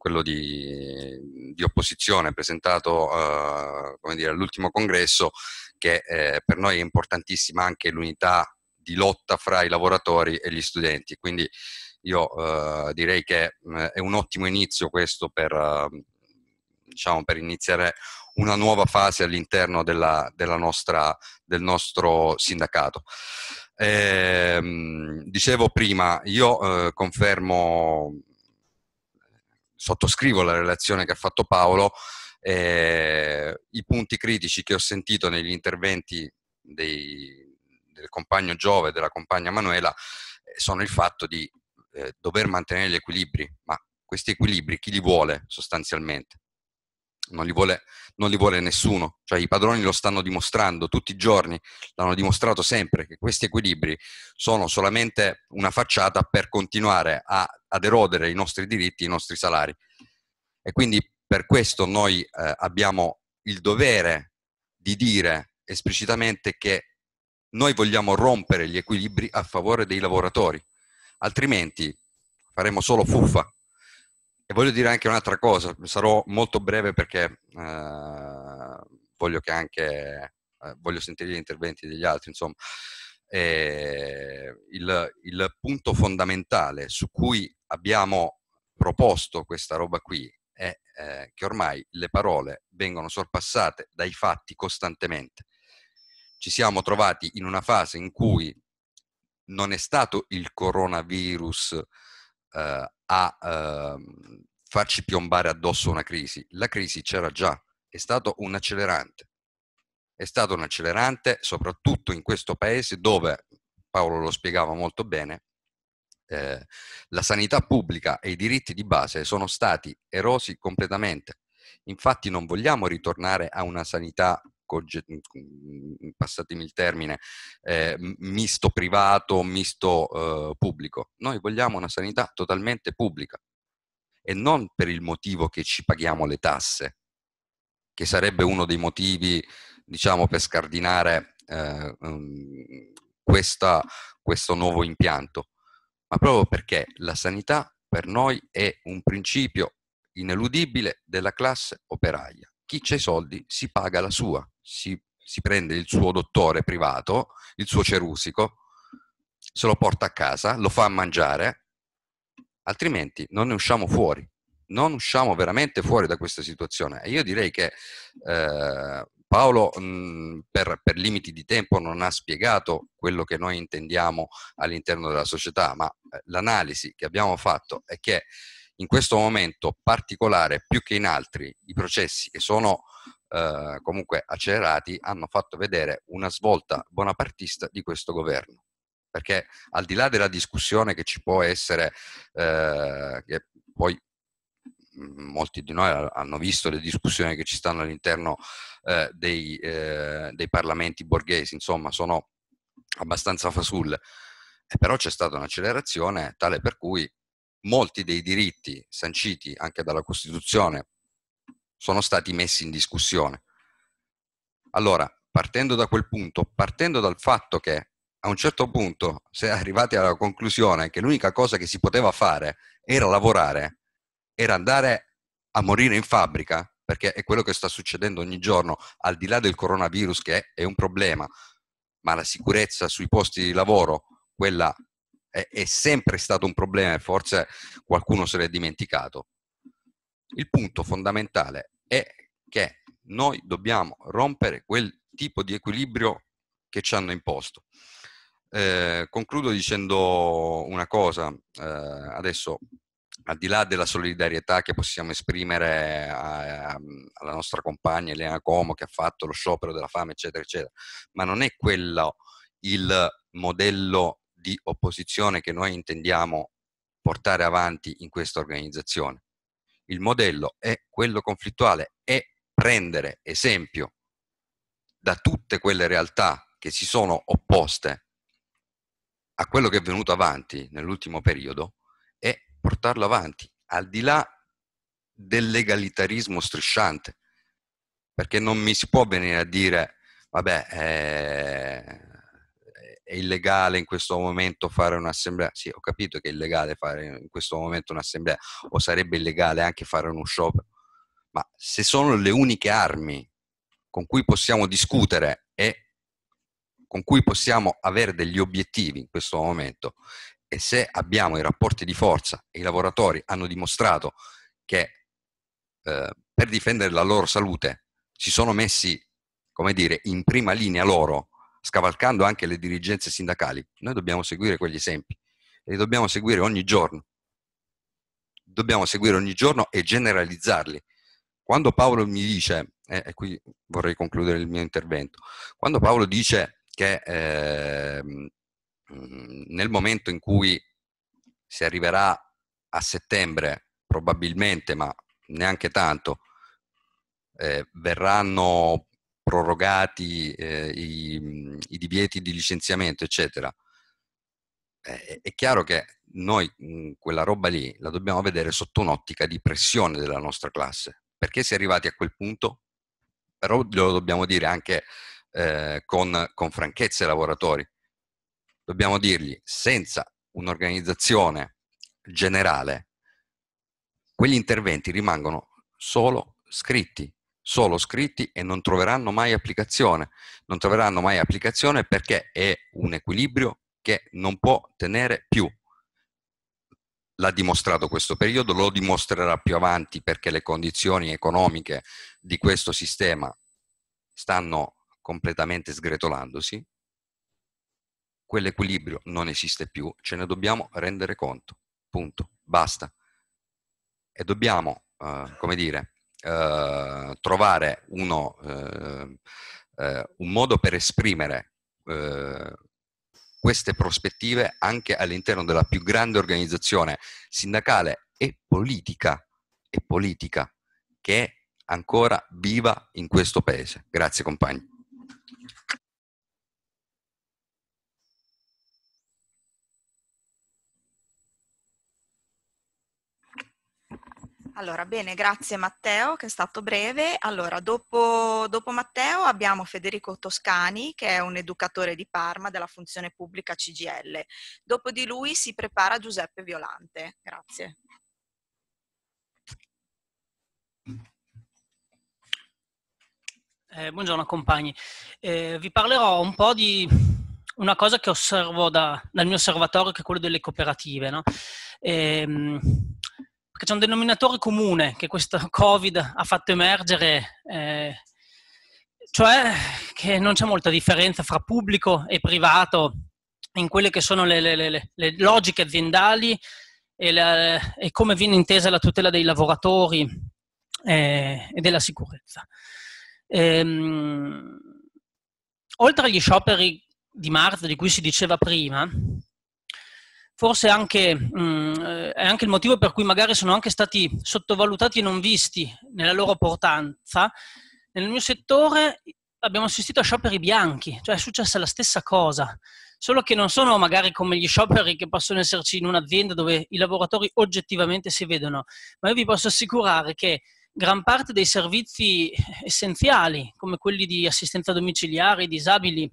quello di, di opposizione presentato eh, come dire, all'ultimo congresso, che eh, per noi è importantissima anche l'unità di lotta fra i lavoratori e gli studenti. Quindi io eh, direi che mh, mm, è un ottimo inizio questo per, uh, diciamo, per iniziare una nuova fase all'interno della, della nostra, del nostro sindacato. Ehm, dicevo prima, io eh, confermo sottoscrivo la relazione che ha fatto Paolo, eh, i punti critici che ho sentito negli interventi dei, del compagno Giove e della compagna Manuela eh, sono il fatto di eh, dover mantenere gli equilibri, ma questi equilibri chi li vuole sostanzialmente? non li, vuole, non li vuole nessuno, cioè i padroni lo stanno dimostrando tutti i giorni, l'hanno dimostrato sempre che questi equilibri sono solamente una facciata per continuare a, ad erodere i nostri diritti, i nostri salari. E quindi per questo noi eh, abbiamo il dovere di dire esplicitamente che noi vogliamo rompere gli equilibri a favore dei lavoratori, altrimenti faremo solo fuffa e voglio dire anche un'altra cosa, sarò molto breve perché eh, voglio che anche eh, voglio sentire gli interventi degli altri, insomma. Eh, il, il, punto fondamentale su cui abbiamo proposto questa roba qui è eh, che ormai le parole vengono sorpassate dai fatti costantemente. Ci siamo trovati in una fase in cui non è stato il coronavirus eh, a eh, farci piombare addosso una crisi. La crisi c'era già, è stato un accelerante. È stato un accelerante soprattutto in questo paese dove, Paolo lo spiegava molto bene, eh, la sanità pubblica e i diritti di base sono stati erosi completamente. Infatti non vogliamo ritornare a una sanità ogget- passatemi il termine, eh, misto privato, misto eh, pubblico. Noi vogliamo una sanità totalmente pubblica e non per il motivo che ci paghiamo le tasse, che sarebbe uno dei motivi, diciamo, per scardinare eh, questa, questo nuovo impianto, ma proprio perché la sanità per noi è un principio ineludibile della classe operaia chi c'ha i soldi si paga la sua, si, si prende il suo dottore privato, il suo cerusico, se lo porta a casa, lo fa mangiare, altrimenti non ne usciamo fuori, non usciamo veramente fuori da questa situazione. E io direi che eh, Paolo mh, mm, per, per, limiti di tempo non ha spiegato quello che noi intendiamo all'interno della società, ma eh, l'analisi che abbiamo fatto è che in questo momento particolare, più che in altri, i processi che sono eh, comunque accelerati hanno fatto vedere una svolta bonapartista di questo governo. Perché al di là della discussione che ci può essere, eh, che poi mm, molti di noi hanno visto le discussioni che ci stanno all'interno eh, dei, eh, dei, parlamenti borghesi, insomma, sono abbastanza fasulle. Eh, però c'è stata un'accelerazione tale per cui molti dei diritti sanciti anche dalla Costituzione sono stati messi in discussione. Allora, partendo da quel punto, partendo dal fatto che a un certo punto si è arrivati alla conclusione che l'unica cosa che si poteva fare era lavorare, era andare a morire in fabbrica, perché è quello che sta succedendo ogni giorno, al di là del coronavirus che è un problema, ma la sicurezza sui posti di lavoro, quella è, è sempre stato un problema e forse qualcuno se l'è dimenticato. Il punto fondamentale è che noi dobbiamo rompere quel tipo di equilibrio che ci hanno imposto. Eh, concludo dicendo una cosa, eh, adesso al di là della solidarietà che possiamo esprimere a, a, alla nostra compagna Elena Como che ha fatto lo sciopero della fame, eccetera, eccetera, ma non è quello il modello di opposizione che noi intendiamo portare avanti in questa organizzazione. Il modello è quello conflittuale e prendere esempio da tutte quelle realtà che si sono opposte a quello che è venuto avanti nell'ultimo periodo e portarlo avanti, al di là del legalitarismo strisciante, perché non mi si può venire a dire, vabbè, eh, è illegale in questo momento fare un'assemblea, sì ho capito che è illegale fare in questo momento un'assemblea o sarebbe illegale anche fare uno sciopero, ma se sono le uniche armi con cui possiamo discutere e con cui possiamo avere degli obiettivi in questo momento e se abbiamo i rapporti di forza e i lavoratori hanno dimostrato che eh, per difendere la loro salute si sono messi, come dire, in prima linea loro scavalcando anche le dirigenze sindacali. Noi dobbiamo seguire quegli esempi, e li dobbiamo seguire ogni giorno. Dobbiamo seguire ogni giorno e generalizzarli. Quando Paolo mi dice, eh, e qui vorrei concludere il mio intervento, quando Paolo dice che eh, nel momento in cui si arriverà a settembre, probabilmente, ma neanche tanto, eh, verranno prorogati eh, i, i, divieti di licenziamento, eccetera, è, è chiaro che noi mh, mm, quella roba lì la dobbiamo vedere sotto un'ottica di pressione della nostra classe. Perché si è arrivati a quel punto? Però lo dobbiamo dire anche eh, con, con franchezza ai lavoratori. Dobbiamo dirgli, senza un'organizzazione generale, quegli interventi rimangono solo scritti, solo scritti e non troveranno mai applicazione. Non troveranno mai applicazione perché è un equilibrio che non può tenere più. L'ha dimostrato questo periodo, lo dimostrerà più avanti perché le condizioni economiche di questo sistema stanno completamente sgretolandosi. Quell'equilibrio non esiste più, ce ne dobbiamo rendere conto. Punto. Basta. E dobbiamo, eh, come dire, eh, trovare uno, eh, eh, un modo per esprimere eh, queste prospettive anche all'interno della più grande organizzazione sindacale e politica, e politica che è ancora viva in questo paese. Grazie compagni. Allora, bene, grazie Matteo che è stato breve. Allora, dopo, dopo, Matteo abbiamo Federico Toscani che è un educatore di Parma della funzione pubblica CGL. Dopo di lui si prepara Giuseppe Violante. Grazie. Eh, buongiorno compagni, eh, vi parlerò un po' di una cosa che osservo da, dal mio osservatorio che è quello delle cooperative. No? Eh, perché c'è un denominatore comune che questo Covid ha fatto emergere, eh, cioè che non c'è molta differenza fra pubblico e privato in quelle che sono le, le, le, le logiche aziendali e, la, e, come viene intesa la tutela dei lavoratori eh, e della sicurezza. Ehm, oltre agli scioperi di marzo di cui si diceva prima, forse anche, mh, mm, eh, è anche il motivo per cui magari sono anche stati sottovalutati e non visti nella loro portanza, nel mio settore abbiamo assistito a scioperi bianchi, cioè è successa la stessa cosa, solo che non sono magari come gli scioperi che possono esserci in un'azienda dove i lavoratori oggettivamente si vedono, ma io vi posso assicurare che gran parte dei servizi essenziali, come quelli di assistenza domiciliare, disabili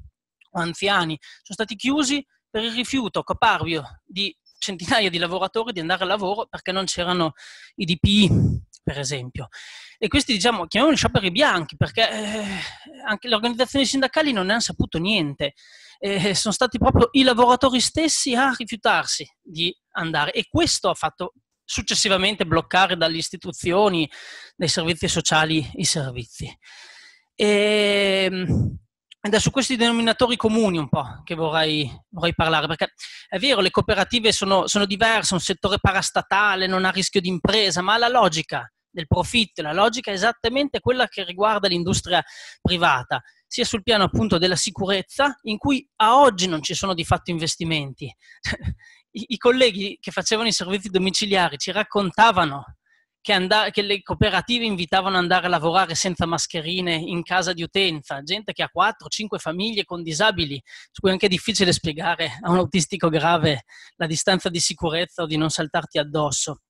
o anziani, sono stati chiusi per il rifiuto caparvio di centinaia di lavoratori di andare al lavoro perché non c'erano i DPI, per esempio. E questi, diciamo, chiamiamoli scioperi bianchi perché eh, anche le organizzazioni sindacali non ne hanno saputo niente. Eh, sono stati proprio i lavoratori stessi a rifiutarsi di andare e questo ha fatto successivamente bloccare dalle istituzioni, dai servizi sociali i servizi. E, ehm, ed è su questi denominatori comuni un po' che vorrei, vorrei parlare, perché è vero, le cooperative sono, sono diverse, un settore parastatale, non ha rischio di impresa, ma la logica del profitto, la logica è esattamente quella che riguarda l'industria privata, sia sul piano appunto della sicurezza, in cui a oggi non ci sono di fatto investimenti. I, I colleghi che facevano i servizi domiciliari ci raccontavano che, and- che le cooperative invitavano ad andare a lavorare senza mascherine in casa di utenza, gente che ha 4-5 famiglie con disabili, su cui è anche difficile spiegare a un autistico grave la distanza di sicurezza o di non saltarti addosso.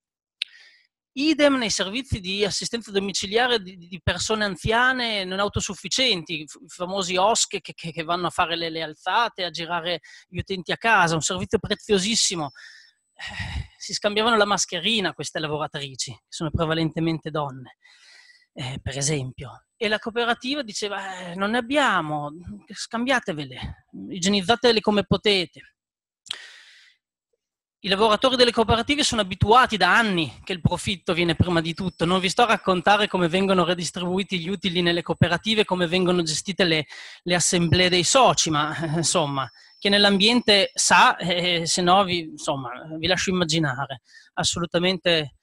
Idem nei servizi di assistenza domiciliare di, persone anziane non autosufficienti, i famosi OSC che, che, che vanno a fare le, le, alzate, a girare gli utenti a casa, un servizio preziosissimo eh, si scambiavano la mascherina queste lavoratrici, che sono prevalentemente donne, eh, per esempio. E la cooperativa diceva, eh, non ne abbiamo, scambiatevele, igienizzatele come potete. I lavoratori delle cooperative sono abituati da anni che il profitto viene prima di tutto. Non vi sto a raccontare come vengono redistribuiti gli utili nelle cooperative, come vengono gestite le, le assemblee dei soci, ma eh, insomma, che nell'ambiente sa, eh, eh, se no vi, insomma, vi lascio immaginare, assolutamente,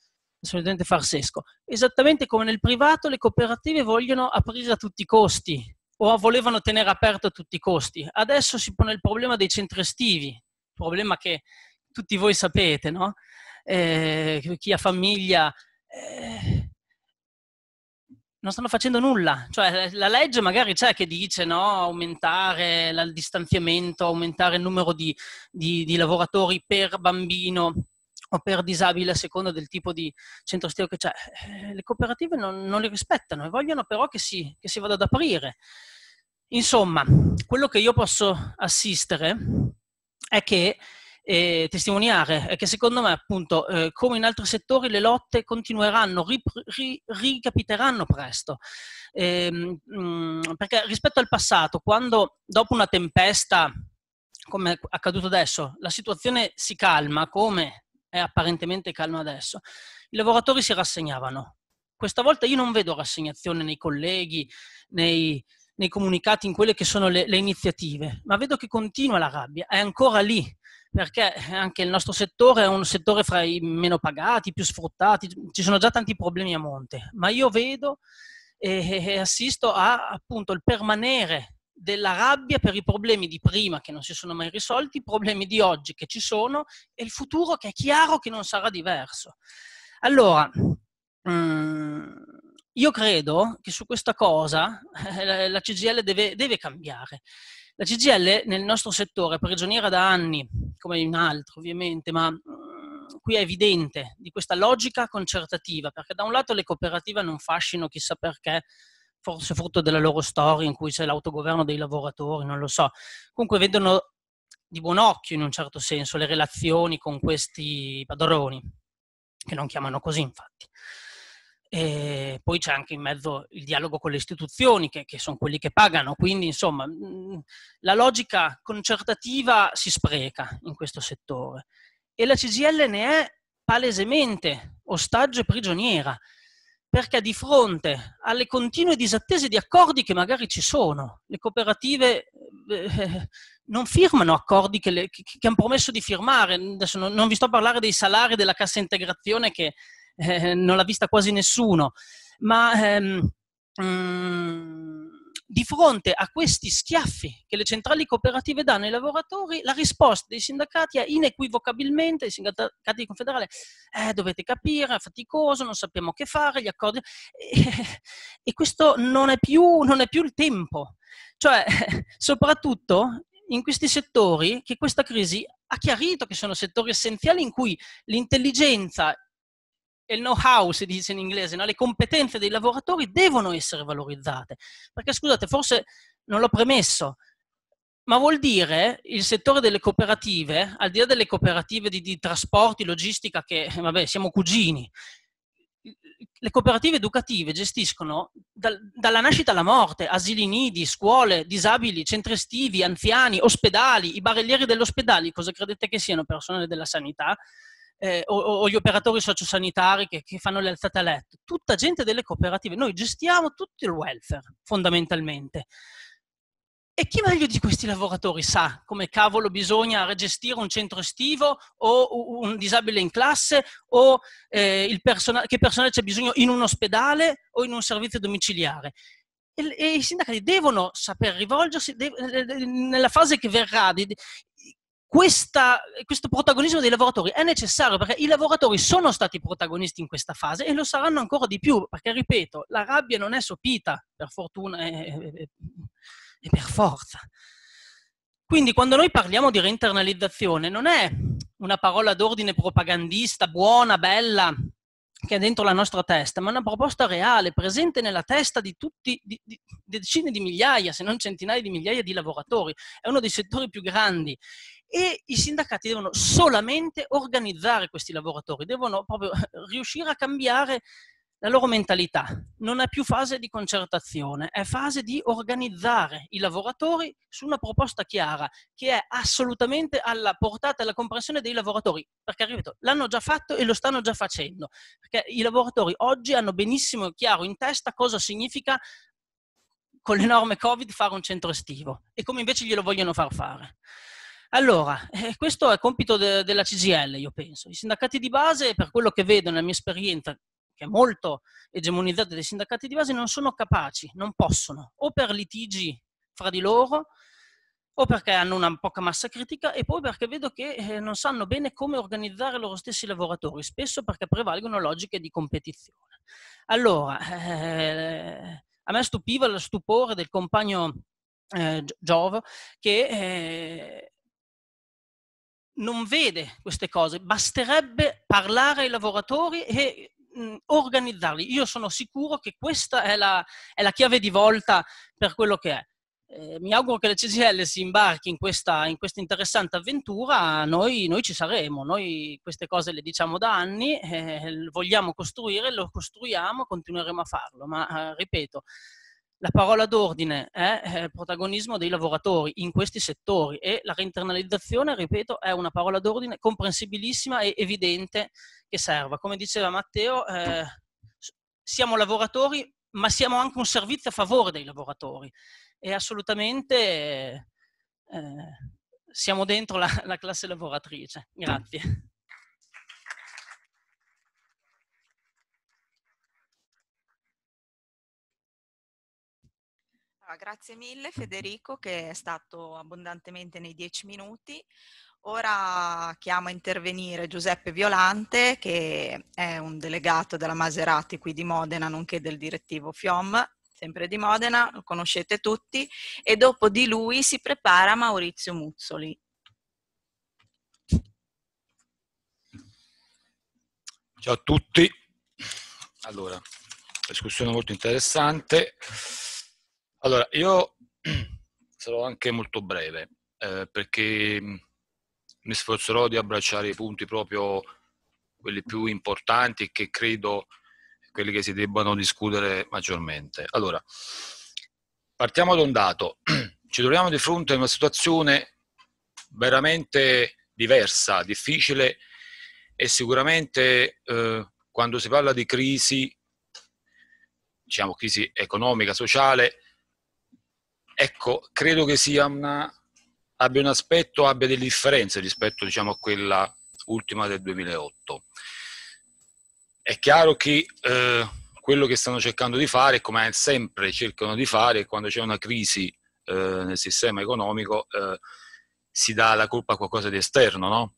assolutamente farsesco. Esattamente come nel privato le cooperative vogliono aprire a tutti i costi o volevano tenere aperto a tutti i costi. Adesso si pone il problema dei centri estivi, problema che tutti voi sapete, no? Eh, chi ha famiglia... Eh, non stanno facendo nulla. Cioè, la legge magari c'è che dice no, aumentare il distanziamento, aumentare il numero di, di, di lavoratori per bambino o per disabile a seconda del tipo di centro stile che c'è. Eh, le cooperative non, non li rispettano e vogliono però che si, che si vada ad aprire. Insomma, quello che io posso assistere è che eh, testimoniare è che secondo me appunto eh, come in altri settori le lotte continueranno, rip- ri- ricapiteranno presto. Eh, mh, mm, perché rispetto al passato, quando dopo una tempesta, come è accaduto adesso, la situazione si calma come è apparentemente calma adesso, i lavoratori si rassegnavano. Questa volta io non vedo rassegnazione nei colleghi, nei, nei comunicati, in quelle che sono le, le, iniziative, ma vedo che continua la rabbia, è ancora lì perché anche il nostro settore è un settore fra i meno pagati, più sfruttati, ci sono già tanti problemi a monte, ma io vedo e, assisto a appunto il permanere della rabbia per i problemi di prima che non si sono mai risolti, i problemi di oggi che ci sono e il futuro che è chiaro che non sarà diverso. Allora, mm, io credo che su questa cosa eh, la CGL deve, deve cambiare. La CGL nel nostro settore è prigioniera da anni, come in altro ovviamente, ma mm, qui è evidente di questa logica concertativa, perché da un lato le cooperative non fascino chissà perché, forse frutto della loro storia in cui c'è l'autogoverno dei lavoratori, non lo so. Comunque vedono di buon occhio in un certo senso le relazioni con questi padroni, che non chiamano così infatti. E ehm, poi c'è anche in mezzo il dialogo con le istituzioni, che, che sono quelli che pagano, quindi insomma mhmm, la logica concertativa si spreca in questo settore. E la CGL ne è palesemente ostaggio e prigioniera, perché di fronte alle continue disattese di accordi che magari ci sono, le cooperative eh, non firmano accordi che, le, che, che, hanno promesso di firmare, adesso non, non vi sto a parlare dei salari della cassa integrazione che eh, non l'ha vista quasi nessuno, ma ehm, mh, mm, di fronte a questi schiaffi che le centrali cooperative danno ai lavoratori, la risposta dei sindacati è inequivocabilmente, i sindacati di Confederale, eh, dovete capire, è faticoso, non sappiamo che fare, gli accordi... E, e questo non è, più, non è più il tempo. Cioè, soprattutto in questi settori che questa crisi ha chiarito che sono settori essenziali in cui l'intelligenza e il know-how, si dice in inglese, no? le competenze dei lavoratori devono essere valorizzate. Perché scusate, forse non l'ho premesso, ma vuol dire il settore delle cooperative, al di là delle cooperative di, di trasporti, logistica, che eh, vabbè siamo cugini, le cooperative educative gestiscono dal, dalla nascita alla morte asili nidi, scuole, disabili, centri estivi, anziani, ospedali, i barellieri dell'ospedale, cosa credete che siano persone della sanità? eh, o, o, gli operatori sociosanitari che, che, fanno le alzate a letto, tutta gente delle cooperative. Noi gestiamo tutto il welfare, fondamentalmente. E chi meglio di questi lavoratori sa come cavolo bisogna gestire un centro estivo o un disabile in classe o eh, il persona- che personale c'è bisogno in un ospedale o in un servizio domiciliare? e, i sindacati devono saper rivolgersi de, nella fase che verrà di, questa, questo protagonismo dei lavoratori è necessario perché i lavoratori sono stati protagonisti in questa fase e lo saranno ancora di più perché, ripeto, la rabbia non è sopita, per fortuna e, e per forza. Quindi quando noi parliamo di reinternalizzazione non è una parola d'ordine propagandista, buona, bella, che è dentro la nostra testa, ma una proposta reale, presente nella testa di tutti, di, di decine di migliaia, se non centinaia di migliaia di lavoratori. È uno dei settori più grandi e i sindacati devono solamente organizzare questi lavoratori, devono proprio riuscire a cambiare la loro mentalità. Non è più fase di concertazione, è fase di organizzare i lavoratori su una proposta chiara che è assolutamente alla portata e alla comprensione dei lavoratori, perché ripeto, l'hanno già fatto e lo stanno già facendo, perché i lavoratori oggi hanno benissimo chiaro in testa cosa significa con le norme Covid fare un centro estivo e come invece glielo vogliono far fare. Allora, eh, questo è compito de- della CGL, io penso. I sindacati di base, per quello che vedo nella mia esperienza, che è molto egemonizzata dai sindacati di base, non sono capaci, non possono, o per litigi fra di loro, o perché hanno una poca massa critica, e poi perché vedo che eh, non sanno bene come organizzare i loro stessi lavoratori, spesso perché prevalgono logiche di competizione. Allora, eh, a me stupiva lo stupore del compagno eh, Giove che eh, non vede queste cose, basterebbe parlare ai lavoratori e mh, mm, organizzarli. Io sono sicuro che questa è la, è la chiave di volta per quello che è. Eh, mi auguro che la CGL si imbarchi in questa, in questa interessante avventura, noi, noi, ci saremo, noi queste cose le diciamo da anni, eh, vogliamo costruire, lo costruiamo, continueremo a farlo, ma eh, ripeto, la parola d'ordine è il eh, protagonismo dei lavoratori in questi settori e la reinternalizzazione, ripeto, è una parola d'ordine comprensibilissima e evidente che serva. Come diceva Matteo, eh, siamo lavoratori, ma siamo anche un servizio a favore dei lavoratori e assolutamente eh, siamo dentro la, la classe lavoratrice. Grazie. grazie mille Federico che è stato abbondantemente nei dieci minuti. Ora chiamo a intervenire Giuseppe Violante, che è un delegato della Maserati qui di Modena, nonché del direttivo FIOM, sempre di Modena, lo conoscete tutti, e dopo di lui si prepara Maurizio Muzzoli. Ciao a tutti. Allora, discussione molto interessante. Allora, io sarò anche molto breve eh, perché mi sforzerò di abbracciare i punti proprio quelli più importanti che credo quelli che si debbano discutere maggiormente. Allora, partiamo da un dato. Ci troviamo di fronte a una situazione veramente diversa, difficile e sicuramente eh, quando si parla di crisi, diciamo crisi economica, sociale, Ecco, credo che sia una, abbia un aspetto, abbia delle differenze rispetto diciamo, a quella ultima del 2008. È chiaro che eh, quello che stanno cercando di fare, come sempre cercano di fare, quando c'è una crisi eh, nel sistema economico, eh, si dà la colpa a qualcosa di esterno, no?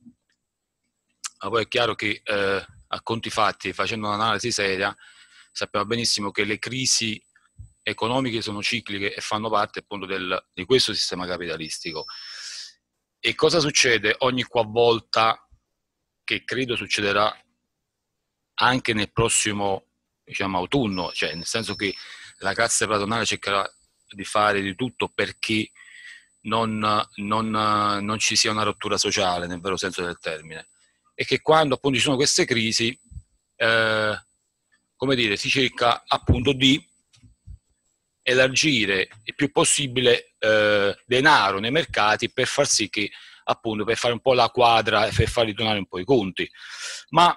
Ma poi è chiaro che eh, a conti fatti, facendo un'analisi seria, sappiamo benissimo che le crisi economiche sono cicliche e fanno parte appunto del, di questo sistema capitalistico. E cosa succede ogni qualvolta che credo succederà anche nel prossimo diciamo, autunno, cioè nel senso che la classe platonale cercherà di fare di tutto perché non, non, non, ci sia una rottura sociale nel vero senso del termine e che quando appunto ci sono queste crisi eh, come dire si cerca appunto di elargire il più possibile eh, denaro nei mercati per far sì che appunto per fare un po' la quadra e per far ritornare un po' i conti. Ma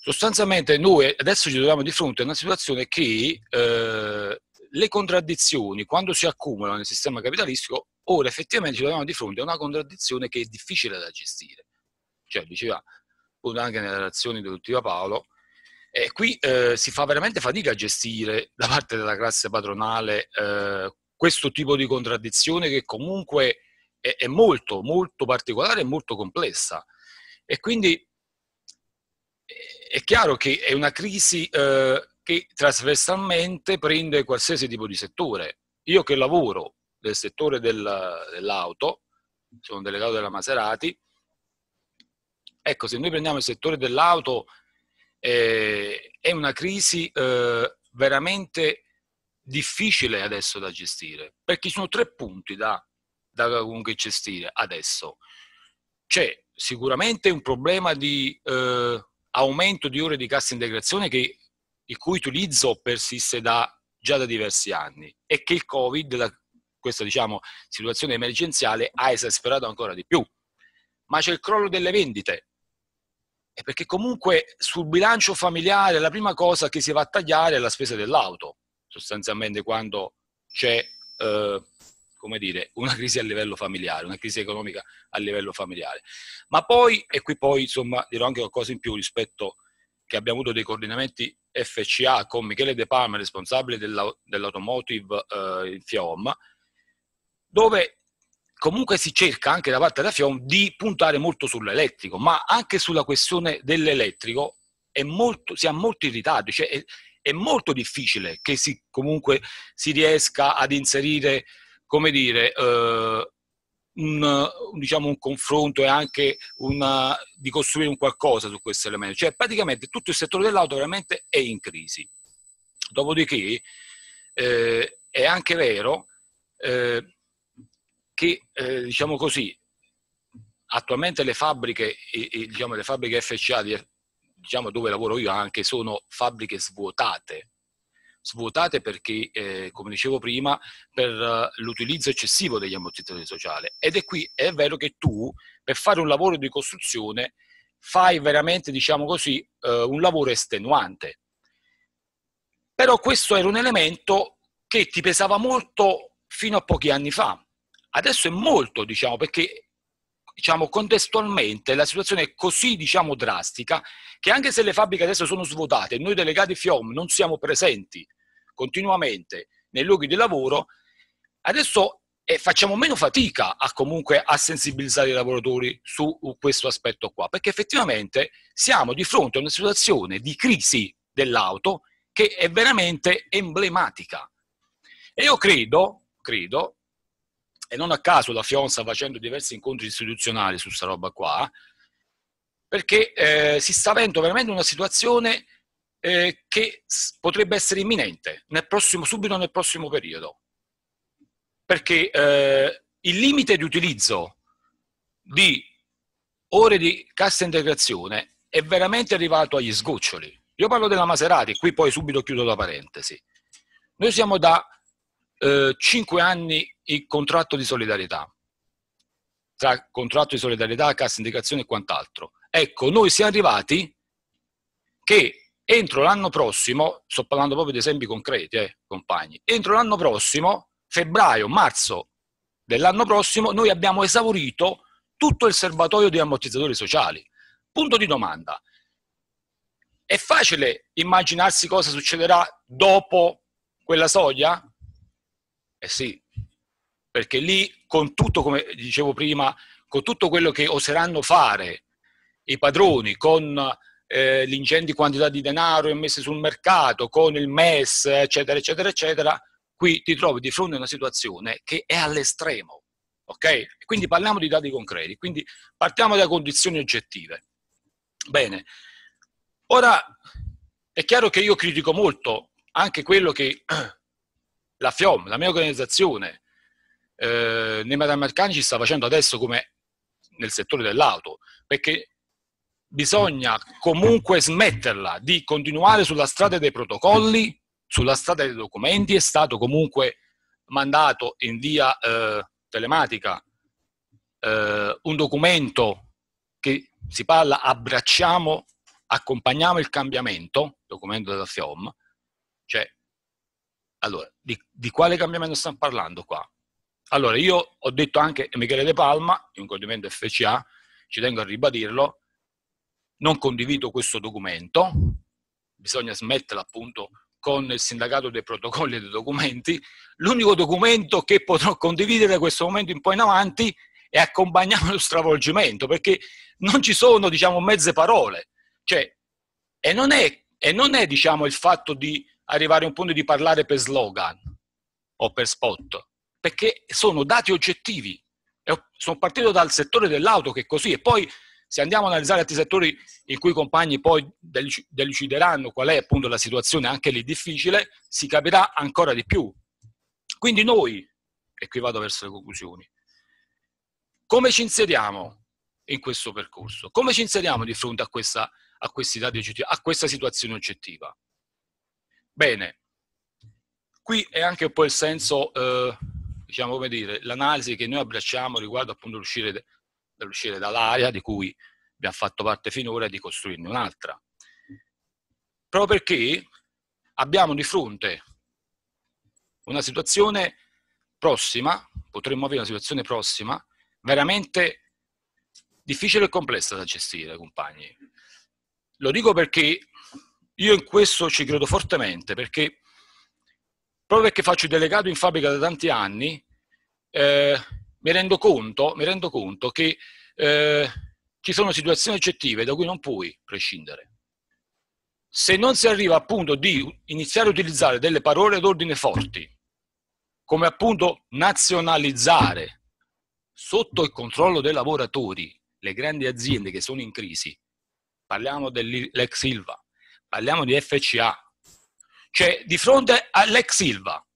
sostanzialmente noi adesso ci troviamo di fronte a una situazione che eh, le contraddizioni quando si accumulano nel sistema capitalistico, ora effettivamente ci troviamo di fronte a una contraddizione che è difficile da gestire. Cioè, diceva appunto anche nella relazione introduttiva Paolo, e qui eh, si fa veramente fatica a gestire da parte della classe padronale eh, questo tipo di contraddizione che comunque è, è molto, molto particolare e molto complessa. E quindi è chiaro che è una crisi eh, che trasversalmente prende qualsiasi tipo di settore. Io che lavoro nel settore del, dell'auto, sono delegato della Maserati, ecco, se noi prendiamo il settore dell'auto eh, è una crisi eh, veramente difficile adesso da gestire, perché ci sono tre punti da, da comunque gestire adesso. C'è sicuramente un problema di eh, aumento di ore di cassa integrazione che, il cui utilizzo persiste da, già da diversi anni e che il Covid, la, questa diciamo, situazione emergenziale, ha esasperato ancora di più. Ma c'è il crollo delle vendite, è perché comunque sul bilancio familiare la prima cosa che si va a tagliare è la spesa dell'auto, sostanzialmente quando c'è eh, come dire, una crisi a livello familiare, una crisi economica a livello familiare. Ma poi, e qui poi insomma dirò anche qualcosa in più rispetto che abbiamo avuto dei coordinamenti FCA con Michele De Palma, responsabile dell'automotive eh, in Fiamma, dove comunque si cerca anche da parte della FIOM di puntare molto sull'elettrico, ma anche sulla questione dell'elettrico molto, si ha molti ritardi, cioè è, è, molto difficile che si, comunque si riesca ad inserire, come dire, eh, un, diciamo, un, confronto e anche una, di costruire un qualcosa su questo elemento. Cioè praticamente tutto il settore dell'auto veramente è in crisi. Dopodiché eh, è anche vero eh, che, eh, diciamo così, attualmente le fabbriche, e, e, diciamo, le fabbriche FCA diciamo, dove lavoro io anche, sono fabbriche svuotate. Svuotate perché, eh, come dicevo prima, per uh, l'utilizzo eccessivo degli ammortizzatori sociali. Ed è qui, è vero che tu, per fare un lavoro di costruzione, fai veramente, diciamo così, uh, un lavoro estenuante. Però questo era un elemento che ti pesava molto fino a pochi anni fa, Adesso è molto, diciamo, perché diciamo, contestualmente la situazione è così diciamo, drastica che anche se le fabbriche adesso sono svuotate, noi delegati FIOM non siamo presenti continuamente nei luoghi di lavoro, adesso eh, facciamo meno fatica a comunque a sensibilizzare i lavoratori su uh, questo aspetto qua, perché effettivamente siamo di fronte a una situazione di crisi dell'auto che è veramente emblematica. E io credo, credo e non a caso la Fion sta facendo diversi incontri istituzionali su questa roba qua, perché eh, si sta avendo veramente una situazione eh, che potrebbe essere imminente, nel prossimo, subito nel prossimo periodo. Perché eh, il limite di utilizzo di ore di cassa integrazione è veramente arrivato agli sgoccioli. Io parlo della Maserati, qui poi subito chiudo la parentesi. Noi siamo da eh, 5 anni il contratto di solidarietà, tra contratto di solidarietà, cassa indicazione e quant'altro. Ecco, noi siamo arrivati che entro l'anno prossimo, sto parlando proprio di esempi concreti, eh, compagni, entro l'anno prossimo, febbraio, marzo dell'anno prossimo, noi abbiamo esaurito tutto il serbatoio di ammortizzatori sociali. Punto di domanda. È facile immaginarsi cosa succederà dopo quella soglia? Eh sì, perché lì con tutto, come dicevo prima, con tutto quello che oseranno fare i padroni, con eh, l'ingente quantità di denaro immesse sul mercato, con il MES, eccetera, eccetera, eccetera, qui ti trovi di fronte a una situazione che è all'estremo. ok Quindi parliamo di dati concreti, quindi partiamo da condizioni oggettive. Bene, ora è chiaro che io critico molto anche quello che la FIOM, la mia organizzazione, eh, nei metalmeccanici sta facendo adesso come nel settore dell'auto, perché bisogna comunque smetterla di continuare sulla strada dei protocolli, sulla strada dei documenti, è stato comunque mandato in via eh, telematica eh, un documento che si parla abbracciamo, accompagniamo il cambiamento, documento della FIOM, cioè, allora, di, di quale cambiamento stiamo parlando qua? Allora, io ho detto anche a Michele De Palma, in un condimento FCA, ci tengo a ribadirlo, non condivido questo documento, bisogna smetterla appunto con il sindacato dei protocolli e dei documenti, l'unico documento che potrò condividere da questo momento in poi in avanti è accompagnare lo stravolgimento, perché non ci sono, diciamo, mezze parole. Cioè, e non è, e non è diciamo, il fatto di arrivare a un punto di parlare per slogan o per spot, perché sono dati oggettivi. Sono partito dal settore dell'auto che è così e poi se andiamo a analizzare altri settori in cui i compagni poi delucideranno qual è appunto la situazione anche lì difficile, si capirà ancora di più. Quindi noi, e qui vado verso le conclusioni, come ci inseriamo in questo percorso? Come ci inseriamo di fronte a questa, a questi dati oggettivi, a questa situazione oggettiva? Bene, qui è anche un po' il senso eh, diciamo come dire, l'analisi che noi abbracciamo riguardo appunto l'uscire, dall'uscire dall'area di cui abbiamo fatto parte finora e di costruirne un'altra. Proprio perché abbiamo di fronte una situazione prossima, potremmo avere una situazione prossima, veramente difficile e complessa da gestire, compagni. Lo dico perché io in questo ci credo fortemente, perché proprio perché faccio il delegato in fabbrica da tanti anni, eh, mi, rendo conto, mi, rendo conto, che eh, ci sono situazioni eccettive da cui non puoi prescindere. Se non si arriva appunto di iniziare a utilizzare delle parole d'ordine forti, come appunto nazionalizzare sotto il controllo dei lavoratori le grandi aziende che sono in crisi, parliamo dell'ex Silva, parliamo di FCA, cioè, di fronte all'ex Silva,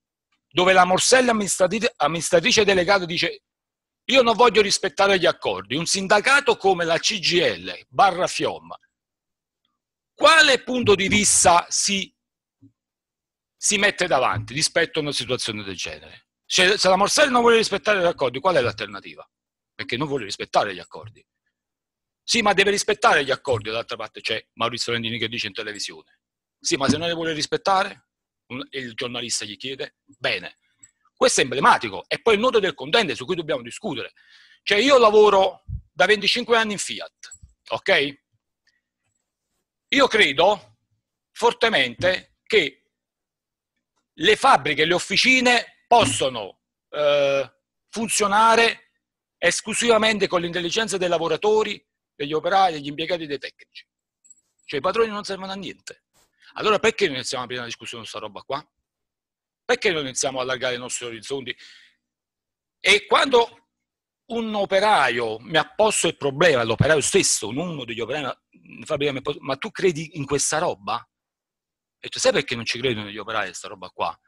dove la Morselli amministratrice delegata dice io non voglio rispettare gli accordi, un sindacato come la CGL, barra Fiomma, quale punto di vista si, si mette davanti rispetto a una situazione del genere? Cioè, se la Morselli non vuole rispettare gli accordi, qual è l'alternativa? Perché non vuole rispettare gli accordi. Sì, ma deve rispettare gli accordi, d'altra parte c'è Maurizio Rendini che dice in televisione. Sì, ma se non le vuole rispettare? il giornalista gli chiede, bene. Questo è emblematico. E poi il nodo del contente su cui dobbiamo discutere. Cioè io lavoro da 25 anni in Fiat, ok? Io credo fortemente che le fabbriche, le officine possono eh, funzionare esclusivamente con l'intelligenza dei lavoratori, degli operai, degli impiegati, dei tecnici. Cioè i padroni non servono a niente. Allora perché non iniziamo a aprire una discussione su questa roba qua? Perché non iniziamo a allargare i nostri orizzonti? E quando un operaio mi ha posto il problema, l'operaio stesso, non uno degli operai, ma tu credi in questa roba? E tu sai perché non ci credono gli operai di questa roba qua?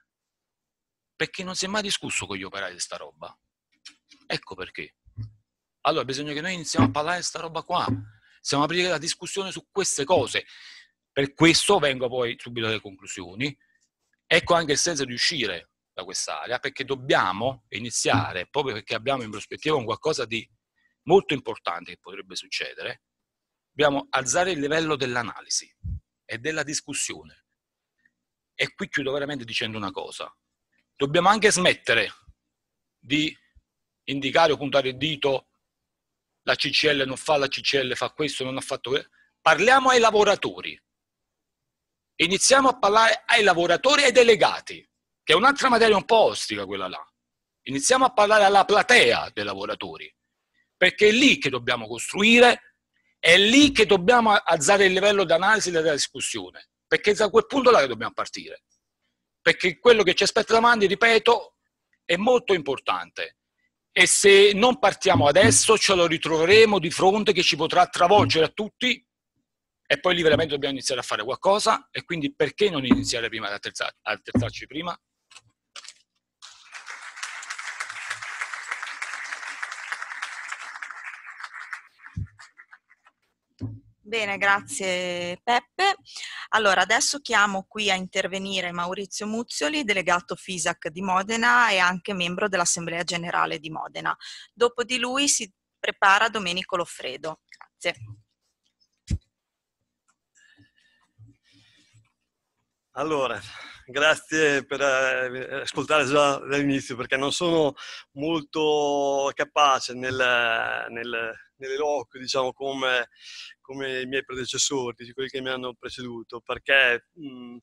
Perché non si è mai discusso con gli operai di questa roba. Ecco perché. Allora bisogna che noi iniziamo a parlare di questa roba qua. Stiamo aprire la discussione su queste cose. Per questo vengo poi subito alle conclusioni. Ecco anche il senso di uscire da quest'area, perché dobbiamo iniziare, proprio perché abbiamo in prospettiva un qualcosa di molto importante che potrebbe succedere, dobbiamo alzare il livello dell'analisi e della discussione. E qui chiudo veramente dicendo una cosa. Dobbiamo anche smettere di indicare o puntare il dito la CCL non fa, la CCL fa questo, non ha fatto questo. Parliamo ai lavoratori, iniziamo a parlare ai lavoratori e ai delegati, che è un'altra materia un po' ostica quella là. Iniziamo a parlare alla platea dei lavoratori, perché è lì che dobbiamo costruire, è lì che dobbiamo alzare il livello d'analisi della discussione, perché è da quel punto là che dobbiamo partire. Perché quello che ci aspetta davanti, ripeto, è molto importante. E se non partiamo adesso ce lo ritroveremo di fronte che ci potrà travolgere a tutti e poi lì veramente dobbiamo iniziare a fare qualcosa e quindi perché non iniziare prima ad, attrezzar- ad attrezzarci prima? Bene, grazie Peppe. Allora, adesso chiamo qui a intervenire Maurizio Muzzoli, delegato FISAC di Modena e anche membro dell'Assemblea Generale di Modena. Dopo di lui si prepara Domenico Loffredo. Grazie. Allora, grazie per eh, ascoltare già dall'inizio perché non sono molto capace nel, nel, nell'eloquio, diciamo, come, come, i miei predecessori, quelli che mi hanno preceduto, perché mh, mm,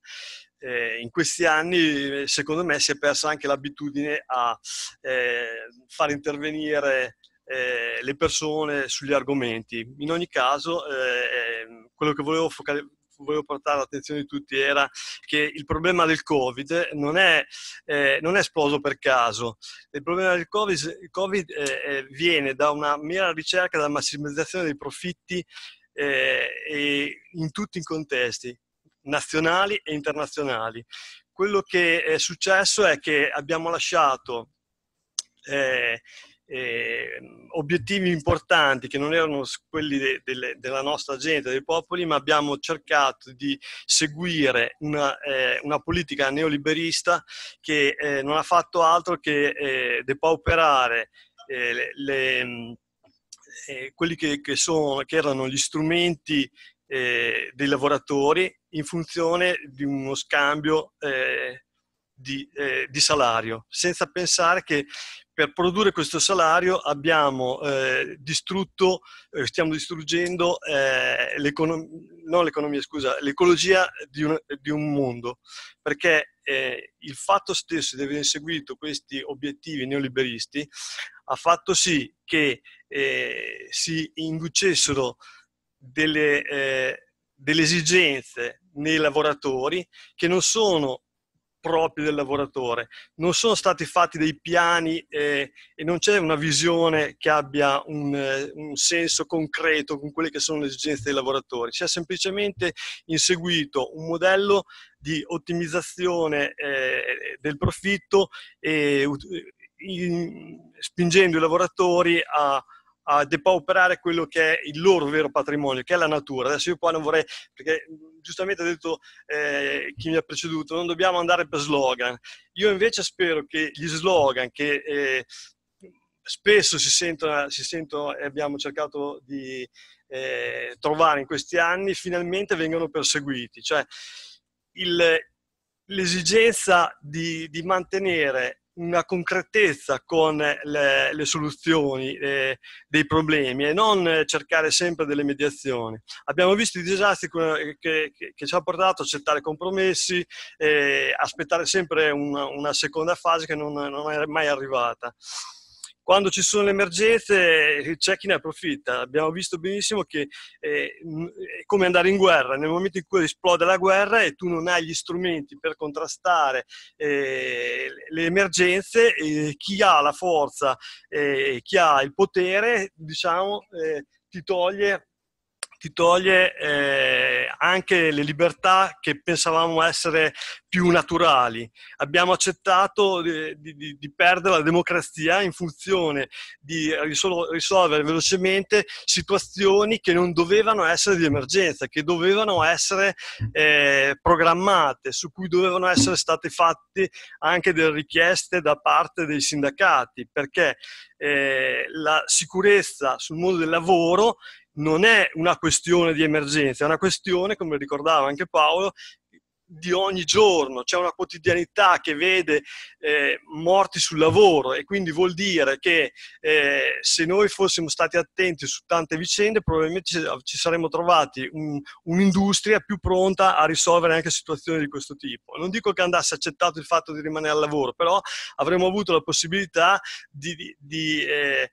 eh, in questi anni eh, secondo me si è persa anche l'abitudine a eh, far intervenire eh, le persone sugli argomenti. In ogni caso, eh, quello che volevo focalizzare volevo portare l'attenzione di tutti era che il problema del Covid non è, eh, non è esploso per caso. Il problema del Covid, COVID eh, eh, viene da una mera ricerca, della massimizzazione dei profitti eh, in tutti i contesti, nazionali e internazionali. Quello che è successo è che abbiamo lasciato eh, eh, obiettivi importanti che non erano quelli de, de, della nostra gente, dei popoli, ma abbiamo cercato di seguire una, eh, una politica neoliberista che eh, non ha fatto altro che eh, depauperare eh, le, le, mm, eh, quelli che, che, sono, che erano gli strumenti eh, dei lavoratori in funzione di uno scambio eh, di, eh, di, salario, senza pensare che per produrre questo salario abbiamo eh, distrutto, eh, stiamo distruggendo eh, l'economia, non l'economia, scusa, l'ecologia di un, di un mondo, perché eh, il fatto stesso di aver inseguito questi obiettivi neoliberisti ha fatto sì che eh, si inducessero delle, eh, delle esigenze nei lavoratori che non sono propri del lavoratore. Non sono stati fatti dei piani eh, e non c'è una visione che abbia un, eh, un, senso concreto con quelle che sono le esigenze dei lavoratori. Si è semplicemente inseguito un modello di ottimizzazione eh, del profitto e, in, spingendo i lavoratori a a depauperare quello che è il loro vero patrimonio, che è la natura. Adesso io qua non vorrei, perché giustamente ha detto eh, chi mi ha preceduto, non dobbiamo andare per slogan. Io invece spero che gli slogan che eh, spesso si sentono, si sentono, e abbiamo cercato di eh, trovare in questi anni, finalmente vengano perseguiti. Cioè, il, l'esigenza di, di mantenere una concretezza con le, le soluzioni eh, dei problemi e non cercare sempre delle mediazioni. Abbiamo visto i disastri che, che, che ci ha portato a accettare compromessi e eh, aspettare sempre una, una seconda fase che non, non è mai arrivata quando ci sono le emergenze eh, c'è chi ne approfitta. Abbiamo visto benissimo che eh, è come andare in guerra, nel momento in cui esplode la guerra e tu non hai gli strumenti per contrastare eh, le emergenze, chi ha la forza, chi ha il potere, diciamo, ti toglie ti toglie eh, anche le libertà che pensavamo essere più naturali. Abbiamo accettato eh, di, di, di perdere la democrazia in funzione di risol- risolvere velocemente situazioni che non dovevano essere di emergenza, che dovevano essere eh, programmate, su cui dovevano essere state fatte anche delle richieste da parte dei sindacati, perché eh, la sicurezza sul mondo del lavoro non è una questione di emergenza, è una questione, come ricordava anche Paolo, di ogni giorno, c'è una quotidianità che vede eh, morti sul lavoro e quindi vuol dire che eh, se noi fossimo stati attenti su tante vicende probabilmente ci, saremmo trovati un, un'industria più pronta a risolvere anche situazioni di questo tipo. Non dico che andasse accettato il fatto di rimanere al lavoro, però avremmo avuto la possibilità di... di, di eh,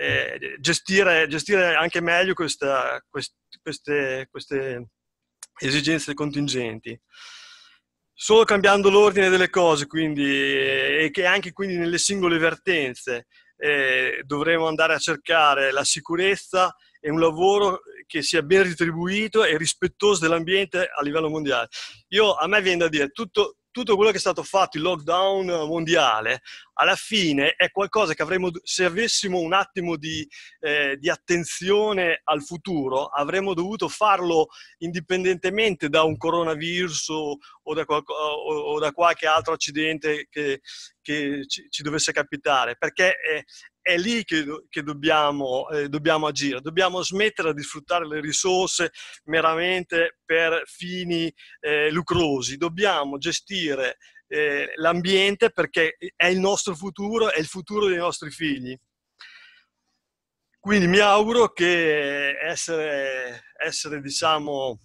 eh, gestire, gestire, anche meglio questa, quest, queste, queste esigenze contingenti solo cambiando l'ordine delle cose, quindi, e che anche quindi nelle singole vertenze eh, dovremo andare a cercare la sicurezza e un lavoro che sia ben ritribuito e rispettoso dell'ambiente a livello mondiale. Io, a me viene da dire, tutto, tutto quello che è stato fatto, il lockdown mondiale, alla fine è qualcosa che avremmo, se avessimo un attimo di, eh, di attenzione al futuro, avremmo dovuto farlo indipendentemente da un coronavirus o, da, qualco, o, o da, qualche altro accidente che, che ci, ci, dovesse capitare, perché è, è lì che, che dobbiamo, eh, dobbiamo, agire, dobbiamo smettere di sfruttare le risorse meramente per fini eh, lucrosi, dobbiamo gestire eh, l'ambiente perché è il nostro futuro, è il futuro dei nostri figli. Quindi mi auguro che essere, essere diciamo,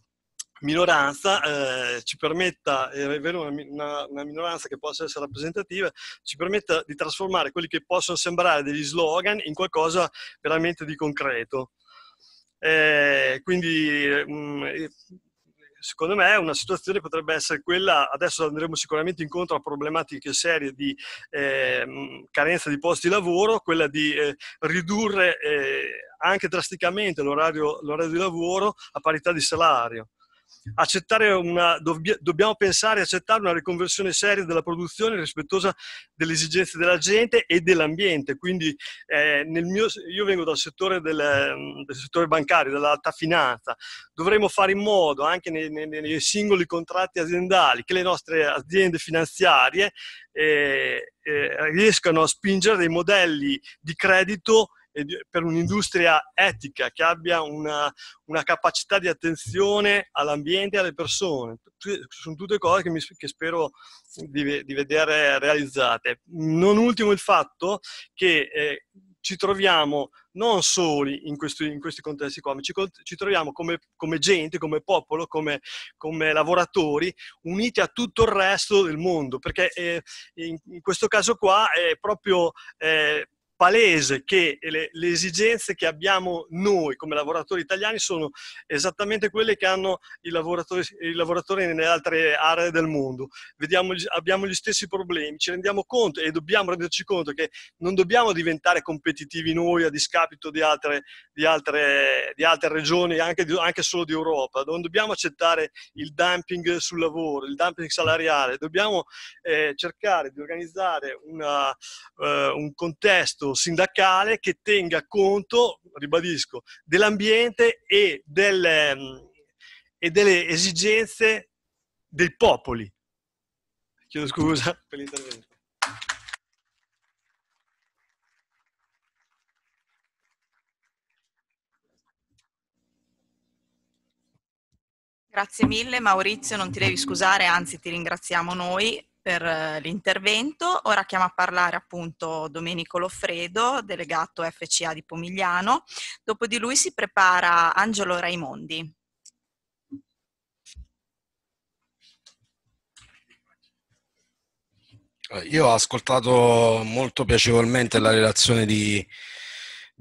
minoranza eh, ci permetta, è vero una, una, minoranza che possa essere rappresentativa, ci permetta di trasformare quelli che possono sembrare degli slogan in qualcosa veramente di concreto. Eh, quindi mh, mm, secondo me una situazione potrebbe essere quella, adesso andremo sicuramente incontro a problematiche serie di eh, mm, carenza di posti di lavoro, quella di eh, ridurre eh, anche drasticamente l'orario, l'orario di lavoro a parità di salario una, dobbiamo pensare e accettare una riconversione seria della produzione rispettosa delle esigenze della gente e dell'ambiente. Quindi eh, mio, io vengo dal settore, del, mm, del settore bancario, dall'alta finanza. Dovremmo fare in modo anche nei, nei, nei, singoli contratti aziendali che le nostre aziende finanziarie eh, eh, riescano a spingere dei modelli di credito per un'industria etica, che abbia una, una capacità di attenzione all'ambiente e alle persone. Sono tutte cose che, mi, che spero di, di, vedere realizzate. Non ultimo il fatto che eh, ci troviamo non soli in questi, in questi contesti qua, ma ci, ci troviamo come, come, gente, come popolo, come, come, lavoratori uniti a tutto il resto del mondo, perché eh, in, in, questo caso qua è proprio eh, palese che le, le, esigenze che abbiamo noi come lavoratori italiani sono esattamente quelle che hanno i lavoratori, i lavoratori nelle altre aree del mondo. Vediamo, abbiamo gli stessi problemi, ci rendiamo conto e dobbiamo renderci conto che non dobbiamo diventare competitivi noi a discapito di altre, di altre, di altre regioni, anche, di, anche, solo di Europa. Non dobbiamo accettare il dumping sul lavoro, il dumping salariale, dobbiamo eh, cercare di organizzare una, eh, un contesto sindacale che tenga conto, ribadisco, dell'ambiente e delle, e delle esigenze dei popoli. Chiedo scusa per l'intervento. Grazie mille Maurizio, non ti devi scusare, anzi ti ringraziamo noi per eh, l'intervento. Ora chiamo a parlare appunto Domenico Loffredo, delegato FCA di Pomigliano. Dopo di lui si prepara Angelo Raimondi. Io ho ascoltato molto piacevolmente la relazione di,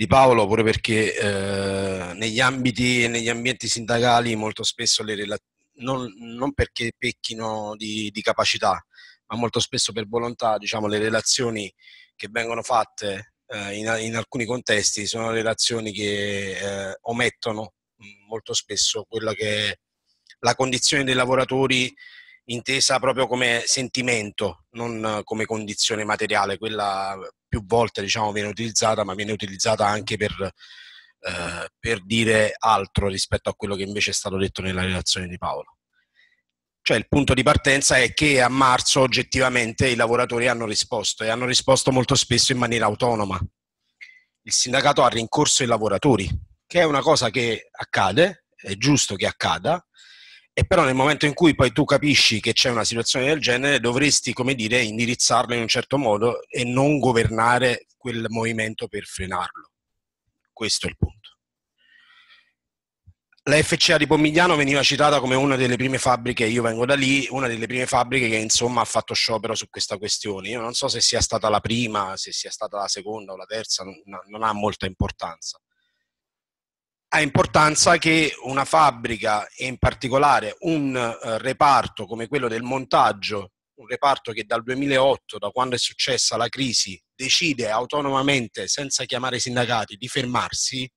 di Paolo, pure perché eh, negli ambiti e negli ambienti sindacali molto spesso le relazioni, non, non, perché pecchino di, di, capacità, ma molto spesso per volontà, diciamo, le relazioni che vengono fatte eh, in, in, alcuni contesti sono relazioni che eh, omettono mm, molto spesso quella che è la condizione dei lavoratori intesa proprio come sentimento, non come condizione materiale, quella più volte diciamo, viene utilizzata, ma viene utilizzata anche per, eh, per dire altro rispetto a quello che invece è stato detto nella relazione di Paolo. Cioè il punto di partenza è che a marzo oggettivamente i lavoratori hanno risposto e hanno risposto molto spesso in maniera autonoma. Il sindacato ha rincorso i lavoratori, che è una cosa che accade, è giusto che accada, e però nel momento in cui poi tu capisci che c'è una situazione del genere dovresti, come dire, indirizzarla in un certo modo e non governare quel movimento per frenarlo. Questo è il punto. La FCA di Pomigliano veniva citata come una delle prime fabbriche, io vengo da lì, una delle prime fabbriche che insomma ha fatto sciopero su questa questione. Io non so se sia stata la prima, se sia stata la seconda o la terza, non ha molta importanza ha importanza che una fabbrica e in particolare un uh, reparto come quello del montaggio, un reparto che dal 2008, da quando è successa la crisi, decide autonomamente, senza chiamare i sindacati, di fermarsi,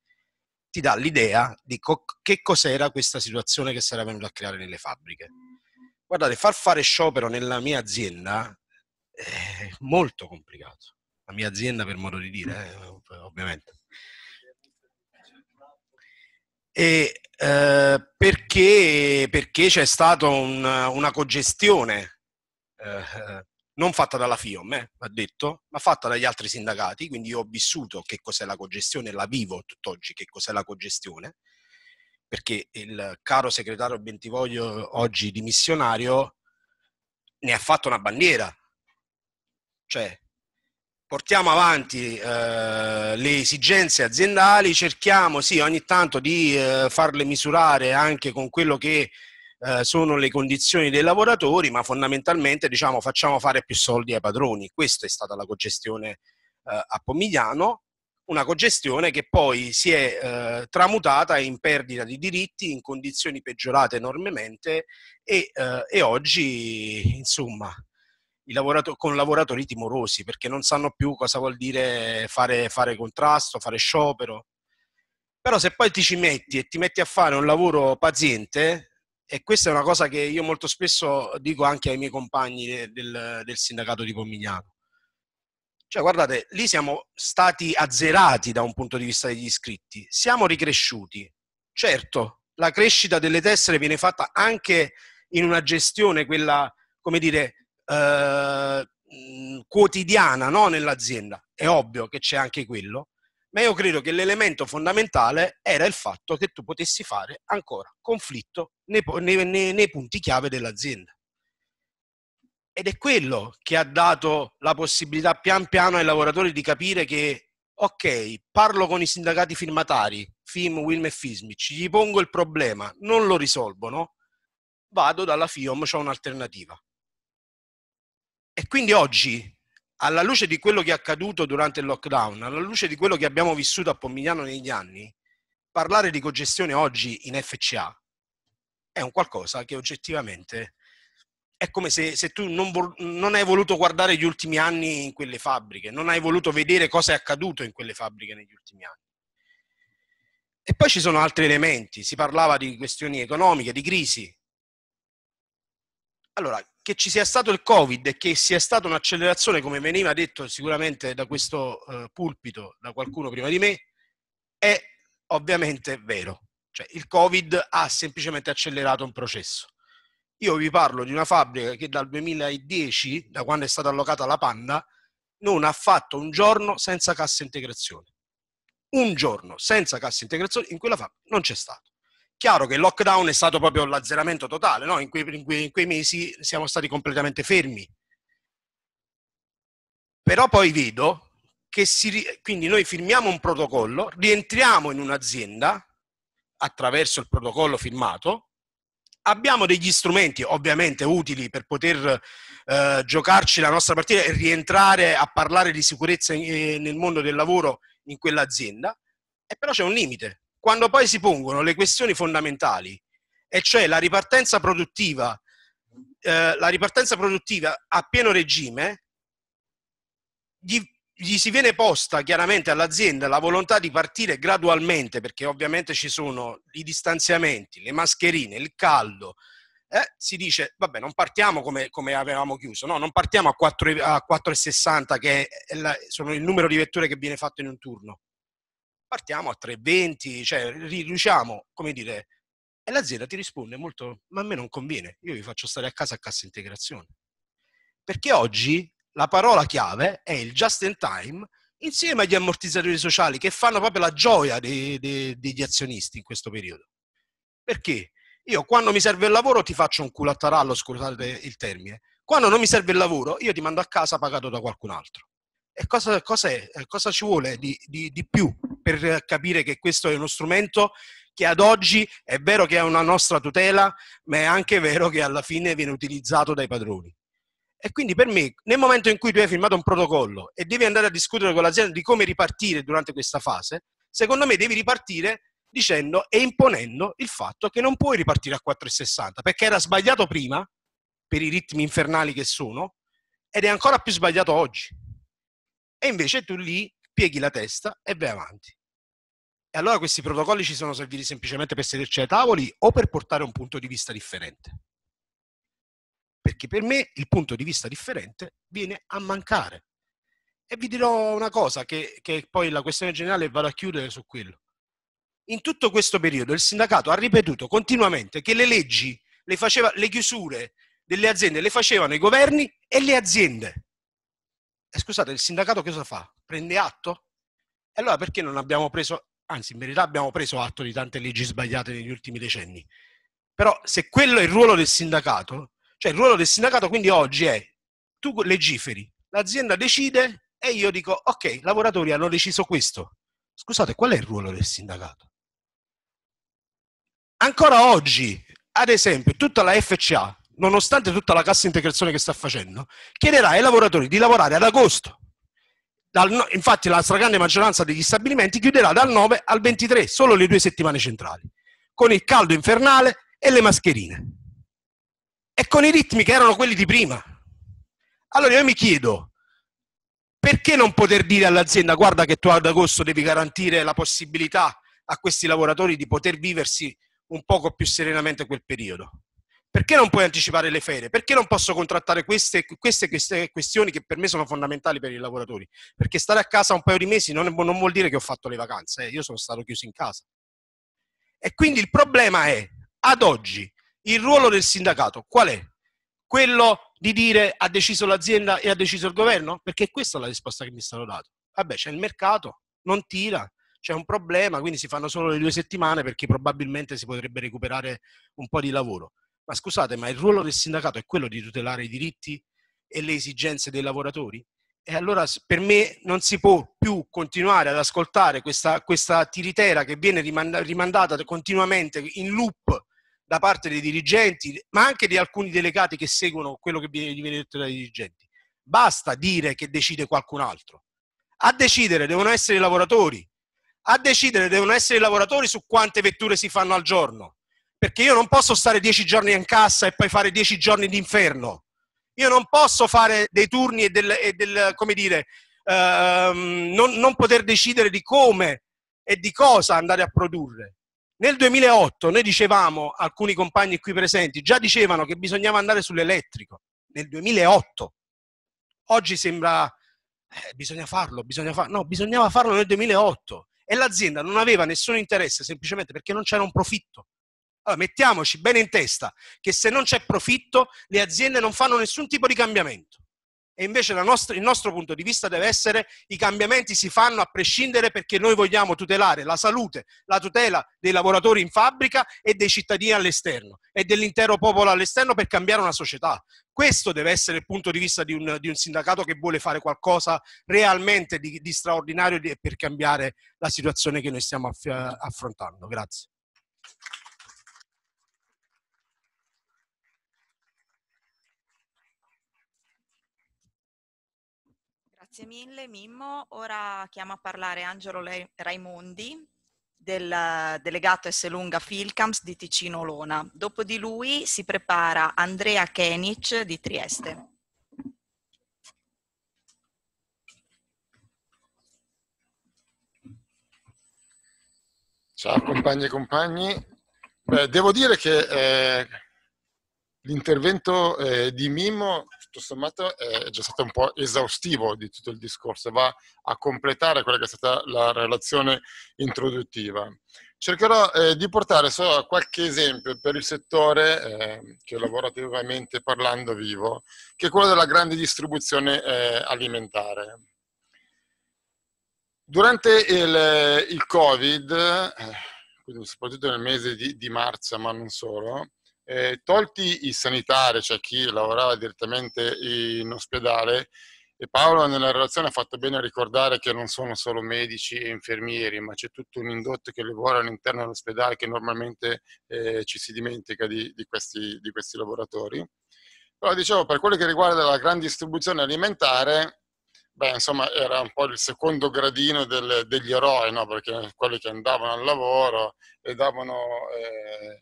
ti dà l'idea di co- che cos'era questa situazione che si era venuta a creare nelle fabbriche. Guardate, far fare sciopero nella mia azienda eh, è molto complicato. La mia azienda, per modo di dire, eh, ovviamente e, eh, perché, perché, c'è stata un, una cogestione eh, non fatta dalla FIOM, eh, va detto, ma fatta dagli altri sindacati, quindi io ho vissuto che cos'è la cogestione, la vivo tutt'oggi che cos'è la cogestione, perché il caro segretario Bentivoglio, oggi dimissionario, ne ha fatto una bandiera. Cioè, portiamo avanti eh, le esigenze aziendali, cerchiamo sì ogni tanto di eh, farle misurare anche con quello che eh, sono le condizioni dei lavoratori, ma fondamentalmente diciamo facciamo fare più soldi ai padroni. Questa è stata la cogestione eh, a Pomigliano, una cogestione che poi si è eh, tramutata in perdita di diritti, in condizioni peggiorate enormemente e, e oggi insomma i lavorato- con lavoratori timorosi perché non sanno più cosa vuol dire fare, fare contrasto, fare sciopero. Però se poi ti ci metti e ti metti a fare un lavoro paziente, e questa è una cosa che io molto spesso dico anche ai miei compagni del, del sindacato di Pomigliano. Cioè, guardate, lì siamo stati azzerati da un punto di vista degli iscritti, siamo ricresciuti. Certo, la crescita delle tessere viene fatta anche in una gestione, quella, come dire, eh, quotidiana no? nell'azienda. È ovvio che c'è anche quello, ma io credo che l'elemento fondamentale era il fatto che tu potessi fare ancora conflitto nei, nei, nei punti chiave dell'azienda. Ed è quello che ha dato la possibilità pian piano ai lavoratori di capire che, ok, parlo con i sindacati firmatari, FIM, WILM e FISMIC, gli pongo il problema, non lo risolvono, vado dalla FIOM, c'è un'alternativa. E quindi oggi, alla luce di quello che è accaduto durante il lockdown, alla luce di quello che abbiamo vissuto a Pomigliano negli anni, parlare di cogestione oggi in FCA è un qualcosa che oggettivamente è come se, se tu non, non, hai voluto guardare gli ultimi anni in quelle fabbriche, non hai voluto vedere cosa è accaduto in quelle fabbriche negli ultimi anni. E poi ci sono altri elementi, si parlava di questioni economiche, di crisi. Allora, che ci sia stato il Covid e che sia stata un'accelerazione, come veniva detto sicuramente da questo uh, pulpito, da qualcuno prima di me, è ovviamente vero. Cioè, il Covid ha semplicemente accelerato un processo. Io vi parlo di una fabbrica che dal 2010, da quando è stata allocata la Panda, non ha fatto un giorno senza cassa integrazione. Un giorno senza cassa integrazione in quella fabbrica non c'è stato. Chiaro che il lockdown è stato proprio l'azzeramento totale, no? in, quei, in, quei, in quei mesi siamo stati completamente fermi. Però poi vedo che si, quindi noi firmiamo un protocollo, rientriamo in un'azienda attraverso il protocollo firmato, abbiamo degli strumenti ovviamente utili per poter eh, giocarci la nostra partita e rientrare a parlare di sicurezza in, eh, nel mondo del lavoro in quell'azienda, e eh, però c'è un limite quando poi si pongono le questioni fondamentali, e cioè la ripartenza produttiva, eh, la ripartenza produttiva a pieno regime, gli, gli si viene posta chiaramente all'azienda la volontà di partire gradualmente, perché ovviamente ci sono i distanziamenti, le mascherine, il caldo, eh, si dice vabbè non partiamo come, come, avevamo chiuso, no, non partiamo a 4,60 che la, sono il numero di vetture che viene fatto in un turno, partiamo a 3,20, cioè riduciamo, come dire, e l'azienda ti risponde molto, ma a me non conviene, io vi faccio stare a casa a cassa integrazione. Perché oggi la parola chiave è il just in time insieme agli ammortizzatori sociali che fanno proprio la gioia dei, dei, degli azionisti in questo periodo. Perché? Io quando mi serve il lavoro ti faccio un culattarallo, scusate il termine. Quando non mi serve il lavoro, io ti mando a casa pagato da qualcun altro. E cosa, cosa, è, eh, cosa ci vuole di, di, di più per capire che questo è uno strumento che ad oggi è vero che è una nostra tutela, ma è anche vero che alla fine viene utilizzato dai padroni. E quindi per me, nel momento in cui tu hai firmato un protocollo e devi andare a discutere con l'azienda di come ripartire durante questa fase, secondo me devi ripartire dicendo e imponendo il fatto che non puoi ripartire a 4,60 perché era sbagliato prima per i ritmi infernali che sono ed è ancora più sbagliato oggi. E invece tu lì pieghi la testa e vai avanti. E allora questi protocolli ci sono serviti semplicemente per sederci ai tavoli o per portare un punto di vista differente. Perché per me il punto di vista differente viene a mancare. E vi dirò una cosa, che, che poi la questione generale vado a chiudere su quello. In tutto questo periodo il sindacato ha ripetuto continuamente che le leggi, le, faceva, le chiusure delle aziende le facevano i governi e le aziende. E eh, scusate, il sindacato cosa fa? Prende atto? E allora perché non abbiamo preso, anzi in verità abbiamo preso atto di tante leggi sbagliate negli ultimi decenni. Però se quello è il ruolo del sindacato, cioè il ruolo del sindacato quindi oggi è tu legiferi, l'azienda decide e io dico ok, i lavoratori hanno deciso questo. Scusate, qual è il ruolo del sindacato? Ancora oggi, ad esempio, tutta la FCA nonostante tutta la cassa integrazione che sta facendo, chiederà ai lavoratori di lavorare ad agosto. Dal, infatti la stragrande maggioranza degli stabilimenti chiuderà dal 9 al 23, solo le due settimane centrali, con il caldo infernale e le mascherine. E con i ritmi che erano quelli di prima. Allora io mi chiedo, perché non poter dire all'azienda guarda che tu ad agosto devi garantire la possibilità a questi lavoratori di poter viversi un poco più serenamente quel periodo? Perché non puoi anticipare le ferie? Perché non posso contrattare queste, queste, queste, questioni che per me sono fondamentali per i lavoratori? Perché stare a casa un paio di mesi non, non vuol dire che ho fatto le vacanze, eh. io sono stato chiuso in casa. E quindi il problema è, ad oggi, il ruolo del sindacato qual è? Quello di dire ha deciso l'azienda e ha deciso il governo? Perché questa è la risposta che mi è stata data. Vabbè, c'è il mercato, non tira, c'è un problema, quindi si fanno solo le due settimane perché probabilmente si potrebbe recuperare un po' di lavoro. Ma scusate, ma il ruolo del sindacato è quello di tutelare i diritti e le esigenze dei lavoratori? E allora per me non si può più continuare ad ascoltare questa, questa tiritera che viene rimandata continuamente in loop da parte dei dirigenti, ma anche di alcuni delegati che seguono quello che viene, viene detto dai dirigenti. Basta dire che decide qualcun altro. A decidere devono essere i lavoratori. A decidere devono essere i lavoratori su quante vetture si fanno al giorno. Perché io non posso stare dieci giorni in cassa e poi fare dieci giorni d'inferno. Io non posso fare dei turni e del, e del come dire, ehm, non, non poter decidere di come e di cosa andare a produrre. Nel 2008 noi dicevamo, alcuni compagni qui presenti, già dicevano che bisognava andare sull'elettrico, nel 2008. Oggi sembra, eh, bisogna farlo, bisogna farlo. No, bisognava farlo nel 2008 e l'azienda non aveva nessun interesse semplicemente perché non c'era un profitto. Allora, mettiamoci bene in testa che se non c'è profitto, le aziende non fanno nessun tipo di cambiamento. E invece nostra, il nostro punto di vista deve essere i cambiamenti si fanno a prescindere perché noi vogliamo tutelare la salute, la tutela dei lavoratori in fabbrica e dei cittadini all'esterno e dell'intero popolo all'esterno per cambiare una società. Questo deve essere il punto di vista di un, di un sindacato che vuole fare qualcosa realmente di, di straordinario per cambiare la situazione che noi stiamo affrontando. Grazie. Grazie mille Mimmo. Ora chiamo a parlare Angelo Le Raimondi, del delegato S. Lunga Filcams di Ticino Lona. Dopo di lui si prepara Andrea Kenic di Trieste. Ciao compagni e compagni. Beh, devo dire che eh, l'intervento eh, di Mimmo tutto sommato è già stato un po' esaustivo di tutto il discorso, va a completare quella che è stata la relazione introduttiva. Cercherò eh, di portare solo qualche esempio per il settore eh, che lavorativamente parlando vivo, che è quello della grande distribuzione eh, alimentare. Durante il, il Covid, eh, quindi soprattutto nel mese di, di marzo, ma non solo, eh, tolti i sanitari, cioè chi lavorava direttamente in ospedale, e Paolo nella relazione ha fatto bene a ricordare che non sono solo medici e infermieri, ma c'è tutto un indotto che lavora all'interno dell'ospedale che normalmente eh, ci si dimentica di, di, questi, di questi lavoratori. Però dicevo, per quello che riguarda la gran distribuzione alimentare, beh, insomma, era un po' il secondo gradino del, degli eroi, no? perché quelli che andavano al lavoro e davano eh,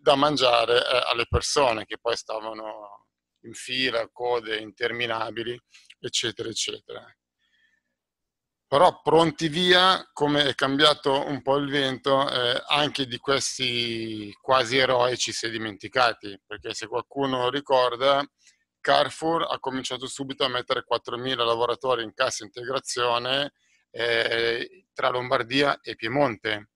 da mangiare eh, alle persone che poi stavano in fila, code interminabili, eccetera, eccetera. Però pronti via, come è cambiato un po' il vento, eh, anche di questi quasi eroici si è dimenticati, perché se qualcuno ricorda, Carrefour ha cominciato subito a mettere 4.000 lavoratori in cassa integrazione eh, tra Lombardia e Piemonte,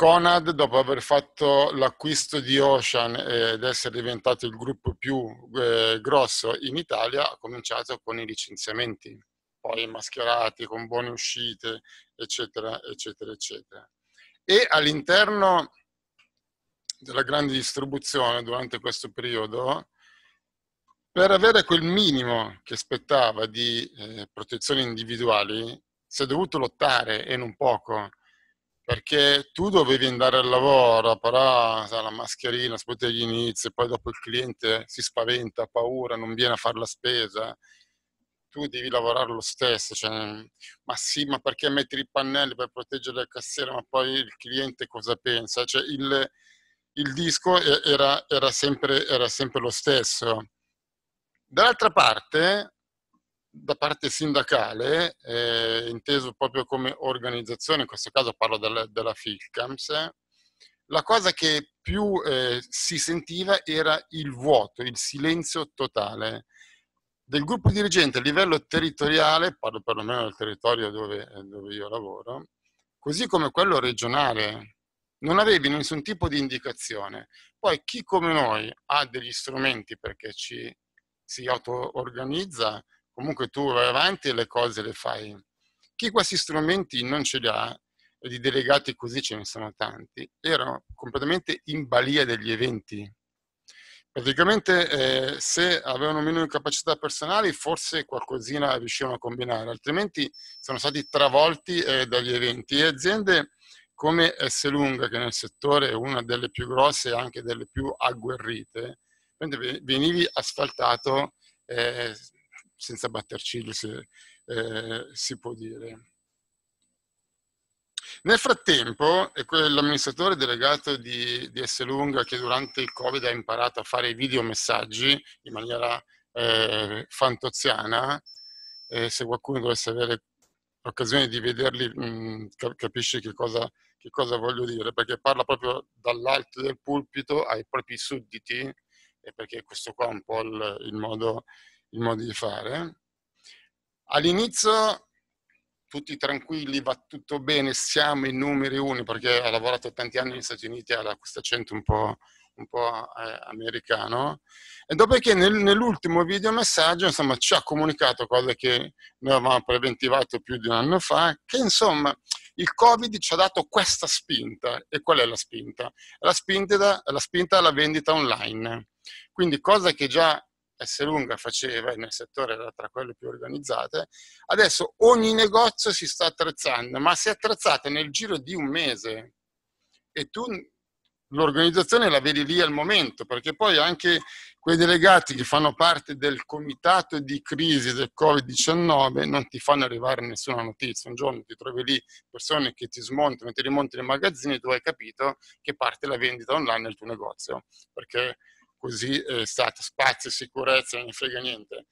Conad, dopo aver fatto l'acquisto di Ocean ed essere diventato il gruppo più eh, grosso in Italia, ha cominciato con i licenziamenti, poi mascherati, con buone uscite, eccetera, eccetera, eccetera. E all'interno della grande distribuzione durante questo periodo, per avere quel minimo che spettava di eh, protezioni individuali, si è dovuto lottare e non poco perché tu dovevi andare al lavoro, però sai, la mascherina, sapete agli inizi, poi dopo il cliente si spaventa, ha paura, non viene a fare la spesa, tu devi lavorare lo stesso, cioè, ma sì, ma perché metti i pannelli per proteggere il cassiere, ma poi il cliente cosa pensa? Cioè, il, il, disco era, era, sempre, era sempre lo stesso. Dall'altra parte, da parte sindacale, eh, inteso proprio come organizzazione, in questo caso parlo della, della FILCAMS, la cosa che più eh, si sentiva era il vuoto, il silenzio totale del gruppo dirigente a livello territoriale, parlo perlomeno del territorio dove, eh, dove io lavoro, così come quello regionale. Non avevi nessun tipo di indicazione. Poi chi come noi ha degli strumenti perché ci si auto-organizza, comunque tu vai avanti e le cose le fai. Chi questi strumenti non ce li ha, e di delegati così ce ne sono tanti, erano completamente in balia degli eventi. Praticamente eh, se avevano meno capacità personali forse qualcosina riuscivano a combinare, altrimenti sono stati travolti eh, dagli eventi e aziende come S. Lunga, che nel settore è una delle più grosse e anche delle più agguerrite, venivi asfaltato eh, senza batter ciglio se eh, si può dire. Nel frattempo, è l'amministratore delegato di, di Lunga che durante il Covid ha imparato a fare i videomessaggi in maniera eh, fantoziana, eh, se qualcuno dovesse avere l'occasione di vederli mh, mm, capisce che cosa, che cosa voglio dire, perché parla proprio dall'alto del pulpito ai propri sudditi, e perché questo qua è un po' il, il modo il modo di fare. All'inizio tutti tranquilli, va tutto bene, siamo i numeri uno, perché ha lavorato tanti anni negli Stati Uniti, ha questo accento un po', un po eh, americano, e dopodiché nel, nell'ultimo videomessaggio insomma, ci ha comunicato cose che noi avevamo preventivato più di un anno fa, che insomma il Covid ci ha dato questa spinta. E qual è la spinta? La spinta, la spinta alla vendita online. Quindi cosa che già S lunga faceva nel settore era tra quelle più organizzate, adesso ogni negozio si sta attrezzando, ma si è attrezzata nel giro di un mese e tu l'organizzazione la vedi lì al momento, perché poi anche quei delegati che fanno parte del comitato di crisi del Covid-19 non ti fanno arrivare nessuna notizia. Un giorno ti trovi lì persone che ti smontano, ti rimontano i magazzini e tu hai capito che parte la vendita online nel tuo negozio, perché così è eh, stato spazio, sicurezza, non ne frega niente.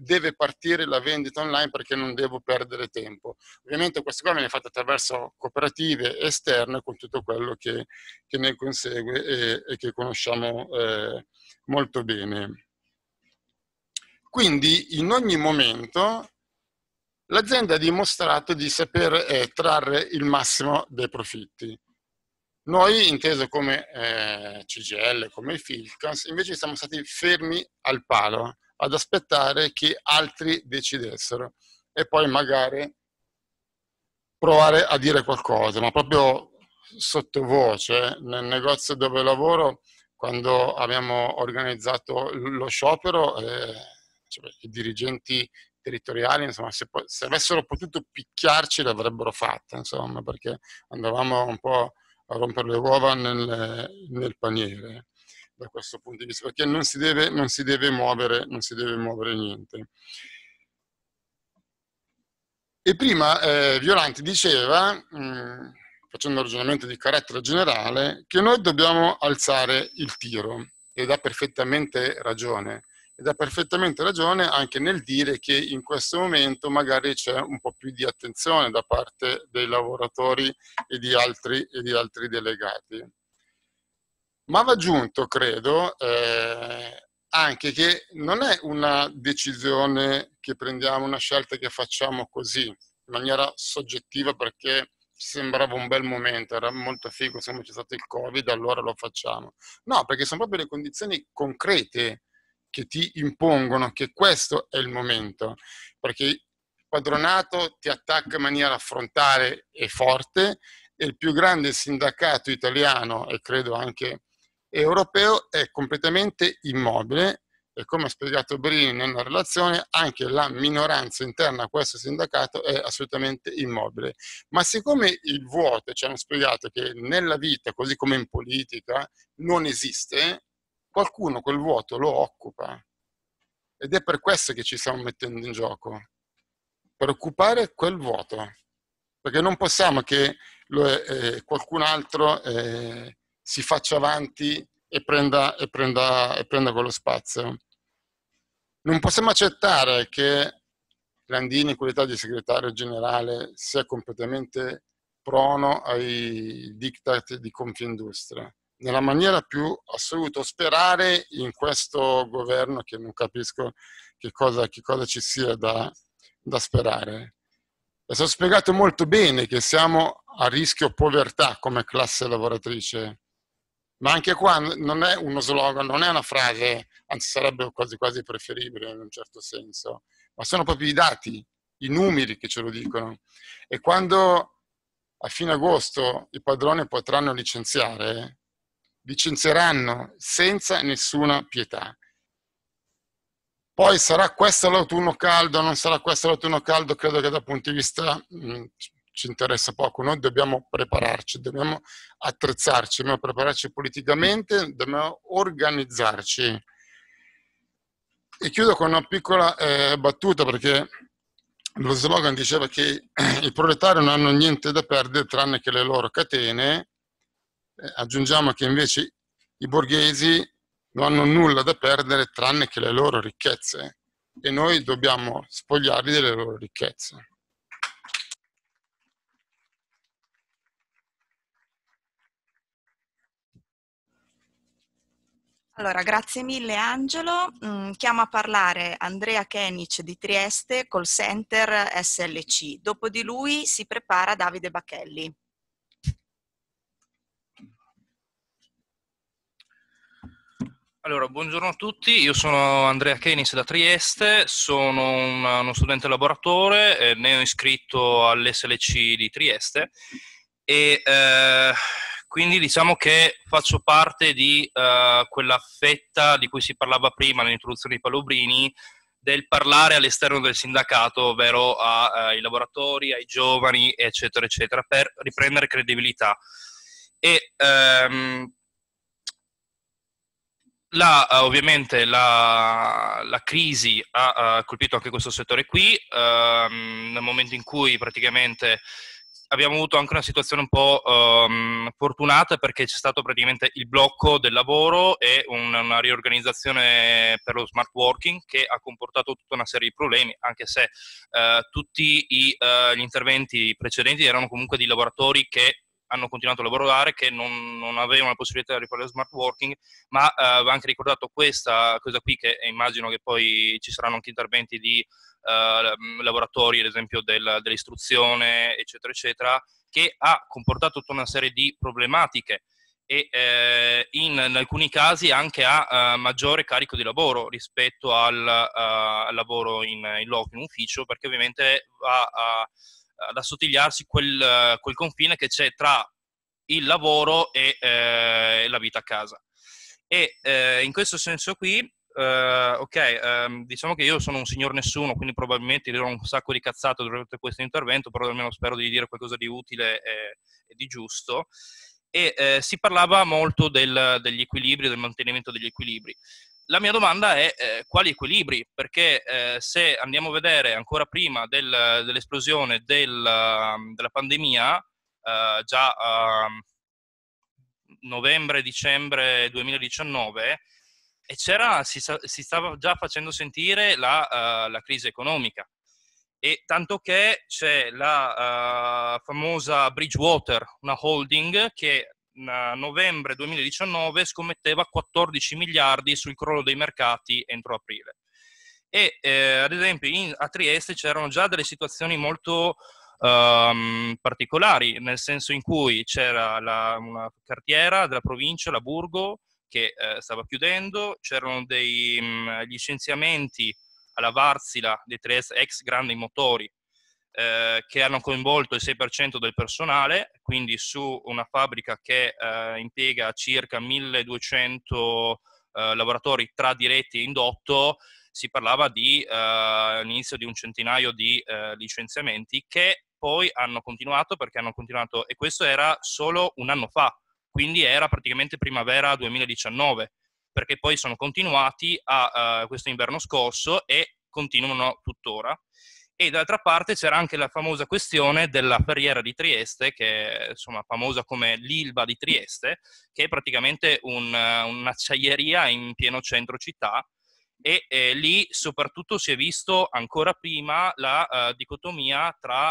Deve partire la vendita online perché non devo perdere tempo. Ovviamente questo qua viene fatto attraverso cooperative esterne con tutto quello che, che ne consegue e, e che conosciamo eh, molto bene. Quindi in ogni momento l'azienda ha dimostrato di saper eh, trarre il massimo dei profitti. Noi, inteso come eh, CGL, come i invece siamo stati fermi al palo, ad aspettare che altri decidessero e poi magari provare a dire qualcosa, ma proprio sottovoce. Nel negozio dove lavoro, quando abbiamo organizzato lo sciopero, eh, cioè, i dirigenti territoriali, insomma, se, se, avessero potuto picchiarci l'avrebbero fatta, insomma, perché andavamo un po' a rompere le uova nel, nel, paniere da questo punto di vista, perché non si deve, non si deve, muovere, non si deve muovere niente. E prima eh, Violanti diceva, mh, mm, facendo un ragionamento di carattere generale, che noi dobbiamo alzare il tiro, ed ha perfettamente ragione ed ha perfettamente ragione anche nel dire che in questo momento magari c'è un po' più di attenzione da parte dei lavoratori e di altri, e di altri delegati. Ma va aggiunto, credo, eh, anche che non è una decisione che prendiamo, una scelta che facciamo così, in maniera soggettiva perché sembrava un bel momento, era molto figo, siamo c'è stato il Covid, allora lo facciamo. No, perché sono proprio le condizioni concrete che ti impongono che questo è il momento, perché il padronato ti attacca in maniera frontale e forte e il più grande sindacato italiano e credo anche europeo è completamente immobile e come ha spiegato Brini nella relazione anche la minoranza interna a questo sindacato è assolutamente immobile. Ma siccome il vuoto ci hanno spiegato che nella vita, così come in politica, non esiste, qualcuno quel vuoto lo occupa. Ed è per questo che ci stiamo mettendo in gioco, per occupare quel vuoto, perché non possiamo che lo, eh, eh qualcun altro eh, si faccia avanti e prenda, e, prenda, e prenda quello spazio. Non possiamo accettare che Landini, in qualità di segretario generale, sia completamente prono ai diktat di Confindustria nella maniera più assoluta, sperare in questo governo che non capisco che cosa, che cosa ci sia da, da sperare. E sono spiegato molto bene che siamo a rischio povertà come classe lavoratrice, ma anche qua non è uno slogan, non è una frase, anzi sarebbe quasi quasi preferibile in un certo senso, ma sono proprio i dati, i numeri che ce lo dicono. E quando a fine agosto i padroni potranno licenziare, licenzieranno senza nessuna pietà. Poi sarà questo l'autunno caldo, non sarà questo l'autunno caldo, credo che dal punto di vista mh, mm, ci interessa poco. Noi dobbiamo prepararci, dobbiamo attrezzarci, dobbiamo prepararci politicamente, dobbiamo organizzarci. E chiudo con una piccola eh, battuta perché lo slogan diceva che i proletari non hanno niente da perdere tranne che le loro catene eh, aggiungiamo che invece i borghesi non hanno nulla da perdere tranne che le loro ricchezze e noi dobbiamo spogliarli delle loro ricchezze. Allora, grazie mille Angelo. Mm, Chiamo a parlare Andrea Kenic di Trieste, call center SLC. Dopo di lui si prepara Davide Bachelli. Allora, buongiorno a tutti, io sono Andrea Kenis da Trieste, sono un, uno studente laboratore, eh, ne ho iscritto all'SLC di Trieste e eh, quindi diciamo che faccio parte di eh, quella fetta di cui si parlava prima nell'introduzione di Palobrini del parlare all'esterno del sindacato, ovvero a, ai eh, lavoratori, ai giovani, eccetera, eccetera, per riprendere credibilità. E, ehm, la, eh, ovviamente la, la, crisi ha uh, colpito anche questo settore qui, um, nel momento in cui praticamente abbiamo avuto anche una situazione un po' um, fortunata perché c'è stato praticamente il blocco del lavoro e un, una riorganizzazione per lo smart working che ha comportato tutta una serie di problemi, anche se uh, tutti i, uh, gli interventi precedenti erano comunque di lavoratori che hanno continuato a lavorare, che non, non avevano la possibilità di fare smart working, ma eh, va anche ricordato questa cosa qui, che immagino che poi ci saranno anche interventi di eh, mm, lavoratori, ad esempio del, dell'istruzione, eccetera, eccetera, che ha comportato tutta una serie di problematiche e eh, in, in, alcuni casi anche a uh, eh, maggiore carico di lavoro rispetto al, uh, lavoro in, in loco, in ufficio, perché ovviamente va a... Uh, ad assottigliarsi quel, quel confine che c'è tra il lavoro e eh, la vita a casa. E eh, in questo senso qui, eh, ok, ehm, diciamo che io sono un signor nessuno, quindi probabilmente dirò un sacco di cazzate durante questo intervento, però almeno spero di dire qualcosa di utile e, e di giusto. E eh, si parlava molto del, degli equilibri, del mantenimento degli equilibri. La mia domanda è eh, quali equilibri, perché eh, se andiamo a vedere ancora prima del, dell'esplosione del, um, della pandemia, eh, già um, novembre-dicembre 2019, c'era, si, si, stava già facendo sentire la, uh, la, crisi economica. E tanto che c'è la uh, famosa Bridgewater, una holding che novembre 2019 scommetteva 14 miliardi sul crollo dei mercati entro aprile. E eh, ad esempio in, a Trieste c'erano già delle situazioni molto ehm, particolari, nel senso in cui c'era la, una cartiera della provincia, la Burgo, che eh, stava chiudendo, c'erano dei mh, mm, licenziamenti alla Varsila di Trieste, ex grandi motori, eh, che hanno coinvolto il 6% del personale, quindi su una fabbrica che eh, impiega circa 1200 eh, lavoratori tra diretti e indotto, si parlava di eh, inizio di un centinaio di eh, licenziamenti che poi hanno continuato perché hanno continuato e questo era solo un anno fa, quindi era praticamente primavera 2019 perché poi sono continuati a eh, questo inverno scorso e continuano tuttora e d'altra parte c'era anche la famosa questione della Ferriera di Trieste, che è insomma, famosa come l'Ilba di Trieste, che è praticamente un, un'acciaieria in pieno centro città, e eh, lì soprattutto si è visto ancora prima la uh, dicotomia tra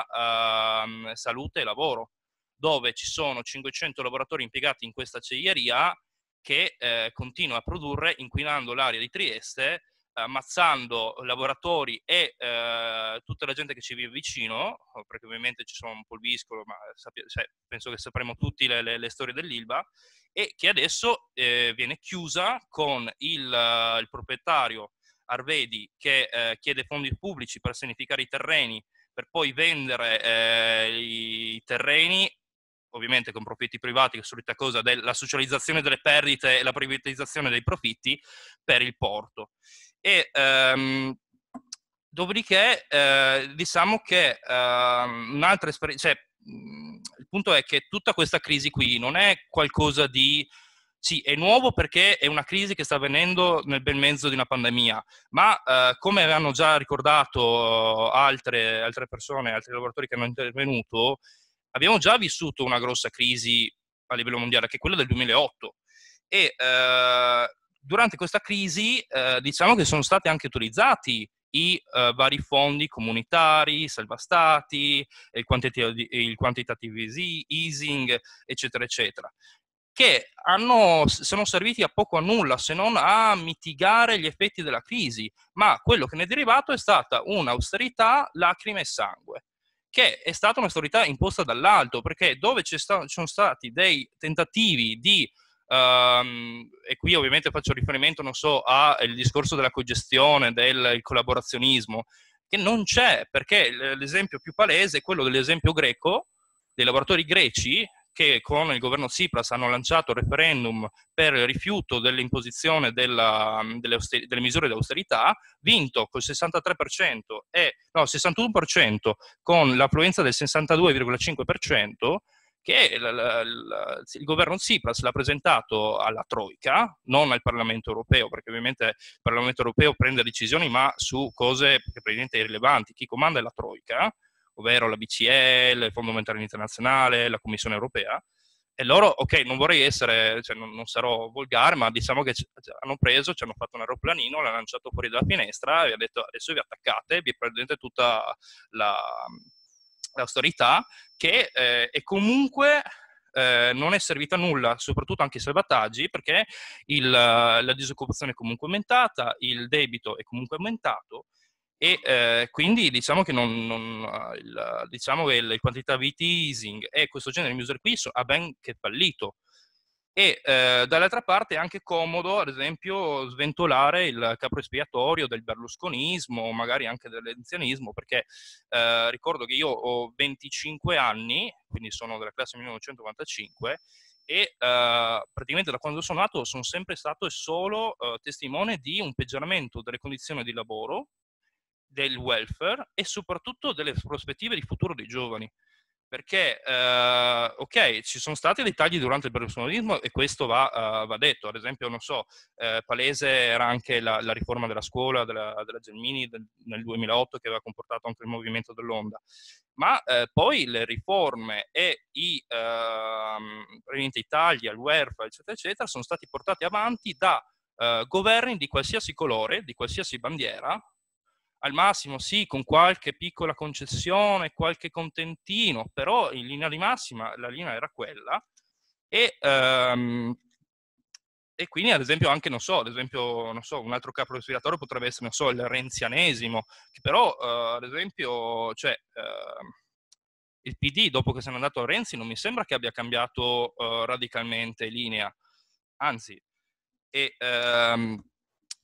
uh, salute e lavoro, dove ci sono 500 lavoratori impiegati in questa acciaieria che eh, continua a produrre inquinando l'aria di Trieste ammazzando lavoratori e eh, tutta la gente che ci vive vicino, oh, perché ovviamente ci sono un po' il viscolo, ma sapi- cioè, penso che sapremo tutti le, le, le storie dell'Ilva, e che adesso eh, viene chiusa con il, uh, il proprietario Arvedi che eh, chiede fondi pubblici per sanificare i terreni, per poi vendere eh, i terreni ovviamente con profitti privati, che è solita cosa della socializzazione delle perdite e la privatizzazione dei profitti per il porto. E ehm, dopodiché, eh, diciamo che ehm, un'altra esperienza, cioè, mhmm, il punto è che tutta questa crisi qui non è qualcosa di sì, è nuovo perché è una crisi che sta avvenendo nel bel mezzo di una pandemia, ma eh, come hanno già ricordato altre, altre, persone, altri lavoratori che hanno intervenuto, abbiamo già vissuto una grossa crisi a livello mondiale, che è quella del 2008. E eh, durante questa crisi eh, diciamo che sono stati anche utilizzati i eh, vari fondi comunitari, salvastati, il, quantitative, il quantitative easing, eccetera, eccetera, che hanno, sono serviti a poco a nulla se non a mitigare gli effetti della crisi, ma quello che ne è derivato è stata un'austerità lacrime e sangue che è stata un'austerità imposta dall'alto, perché dove ci sono stati dei tentativi di Um, e qui ovviamente faccio riferimento, non so, al eh, discorso della cogestione, del collaborazionismo, che non c'è, perché l'esempio più palese è quello dell'esempio greco, dei lavoratori greci che con il governo Tsipras hanno lanciato il referendum per il rifiuto dell'imposizione della, delle, austeri, delle, misure di austerità, vinto col 63% e no, 61% con l'affluenza del 62,5%, che la, la, il governo Tsipras l'ha presentato alla Troica, non al Parlamento europeo, perché ovviamente il Parlamento europeo prende decisioni ma su cose praticamente irrilevanti. Chi comanda è la Troica, ovvero la BCE, il Fondo Monetario Internazionale, la Commissione Europea. E loro, ok, non vorrei essere, cioè non, non, sarò volgare, ma diciamo che ci, hanno preso, ci hanno fatto un aeroplanino, l'hanno lanciato fuori dalla finestra e ha detto adesso vi attaccate, vi prendete tutta la, l'austerità, che eh, è comunque eh, non è servita a nulla, soprattutto anche i salvataggi, perché il, eh, la disoccupazione è comunque aumentata, il debito è comunque aumentato e eh, quindi diciamo che non, non, eh, il, diciamo il, il quantitative easing e questo genere di misure qui so, ha ben che fallito e eh, dall'altra parte è anche comodo, ad esempio, sventolare il capo espiatorio del berlusconismo, magari anche dell'enzianismo, perché eh, ricordo che io ho 25 anni, quindi sono della classe 1995, e eh, praticamente da quando sono nato sono sempre stato e solo eh, testimone di un peggioramento delle condizioni di lavoro, del welfare e soprattutto delle prospettive di futuro dei giovani perché eh, ok, ci sono stati dei tagli durante il berlusconismo e questo va, uh, va detto, ad esempio non so, eh, palese era anche la, la, riforma della scuola, della, della Gelmini del, nel 2008 che aveva comportato anche il movimento dell'onda, ma eh, poi le riforme e i, ehm, i tagli al welfare eccetera eccetera sono stati portati avanti da eh, governi di qualsiasi colore, di qualsiasi bandiera, al massimo sì, con qualche piccola concessione, qualche contentino, però in linea di massima la linea era quella e, um, e quindi ad esempio anche, non so, ad esempio, non so, un altro capo respiratorio potrebbe essere, non so, il renzianesimo, che però uh, ad esempio, cioè, uh, il PD dopo che se n'è andato a Renzi non mi sembra che abbia cambiato uh, radicalmente linea, anzi, e... Um,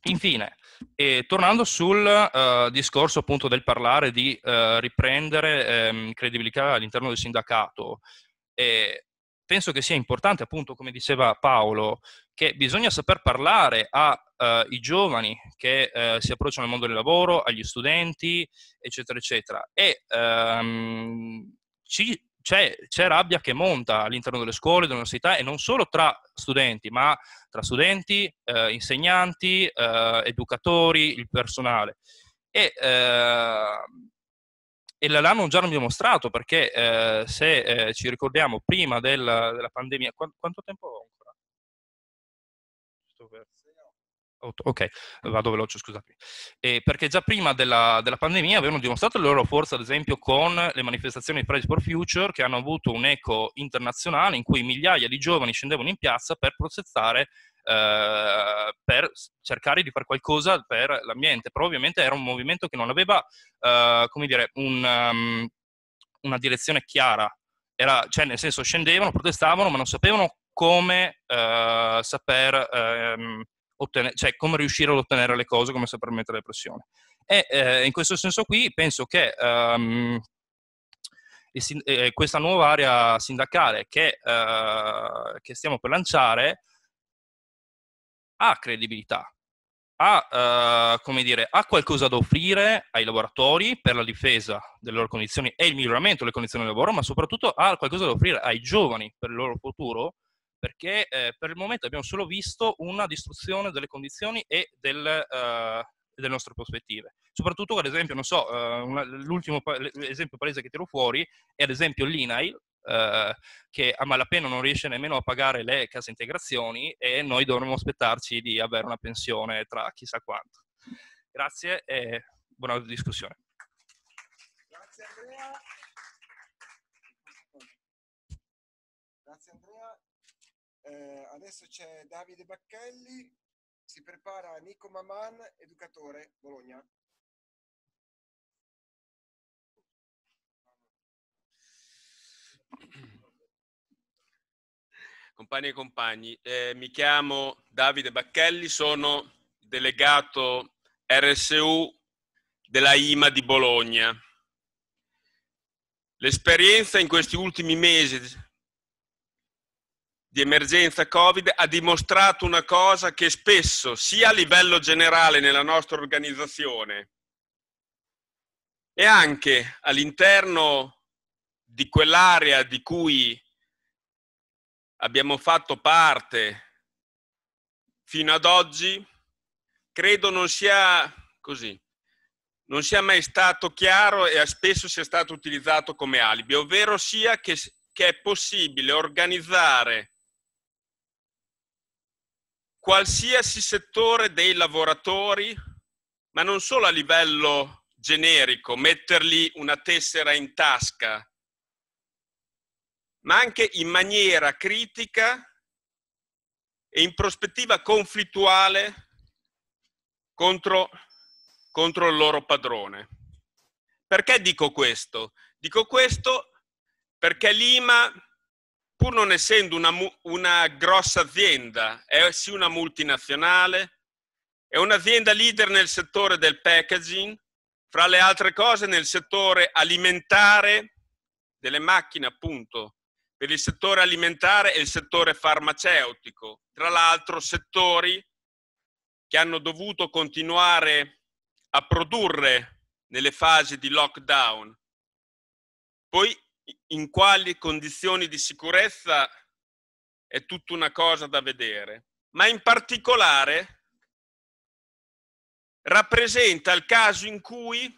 Infine, e tornando sul uh, discorso appunto del parlare di uh, riprendere um, credibilità all'interno del sindacato, e penso che sia importante appunto, come diceva Paolo, che bisogna saper parlare ai eh, uh, giovani che si approcciano al mondo del lavoro, agli studenti, eccetera, eccetera. E um, ci c'è, c'è rabbia che monta all'interno delle scuole, delle università e non solo tra studenti, ma tra studenti, eh, insegnanti, eh, educatori, il personale. E, eh, e l'hanno già dimostrato perché eh, se eh, ci ricordiamo prima della, della pandemia, quanto, quanto tempo ho ancora? ok, vado veloce, scusatemi. Eh, perché già prima della, della, pandemia avevano dimostrato la loro forza, ad esempio, con le manifestazioni di Fridays for Future, che hanno avuto un eco internazionale in cui migliaia di giovani scendevano in piazza per protestare, eh, per cercare di fare qualcosa per l'ambiente. Però ovviamente era un movimento che non aveva, eh, come dire, un, um, una direzione chiara. Era, cioè, nel senso, scendevano, protestavano, ma non sapevano come eh, saper... Ehm, ottenere, cioè come riuscire ad ottenere le cose, come saper mettere le pressioni. E eh, in questo senso qui penso che um, il, eh, eh, questa nuova area sindacale che, eh, che, stiamo per lanciare ha credibilità, ha, eh, dire, ha qualcosa da offrire ai lavoratori per la difesa delle loro condizioni e il miglioramento delle condizioni di lavoro, ma soprattutto ha qualcosa da offrire ai giovani per il loro futuro, perché eh, per il momento abbiamo solo visto una distruzione delle condizioni e del, eh, delle nostre prospettive. Soprattutto, ad esempio, non so, eh, l'ultimo pa- esempio palese che tiro fuori è ad esempio l'INAIL, eh, che a malapena non riesce nemmeno a pagare le case integrazioni e noi dovremmo aspettarci di avere una pensione tra chissà quanto. Grazie e buona discussione. Eh, adesso c'è Davide Bacchelli, si prepara Nico Maman, educatore Bologna. Compagni e compagni, eh, mi chiamo Davide Bacchelli, sono delegato RSU della IMA di Bologna. L'esperienza in questi ultimi mesi di emergenza Covid ha dimostrato una cosa che spesso, sia a livello generale nella nostra organizzazione e anche all'interno di quell'area di cui abbiamo fatto parte fino ad oggi, credo non sia così, non sia mai stato chiaro e spesso sia stato utilizzato come alibi, ovvero sia che, che è possibile organizzare qualsiasi settore dei lavoratori, ma non solo a livello generico, mettergli una tessera in tasca, ma anche in maniera critica e in prospettiva conflittuale contro, contro il loro padrone. Perché dico questo? Dico questo perché Lima pur non essendo una, una grossa azienda, è sì una multinazionale, è un'azienda leader nel settore del packaging, fra le altre cose nel settore alimentare, delle macchine appunto, per il settore alimentare e il settore farmaceutico, tra l'altro settori che hanno dovuto continuare a produrre nelle fasi di lockdown. Poi in quali condizioni di sicurezza è tutta una cosa da vedere, ma in particolare rappresenta il caso in cui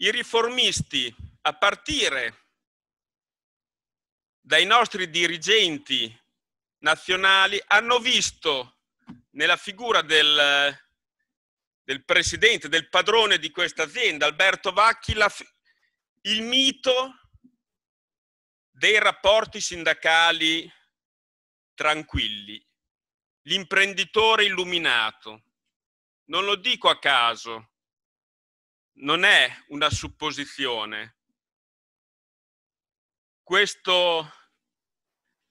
i riformisti, a partire dai nostri dirigenti nazionali, hanno visto nella figura del, del presidente, del padrone di questa azienda, Alberto Vacchi, la, il mito dei rapporti sindacali tranquilli, l'imprenditore illuminato. Non lo dico a caso, non è una supposizione. Questo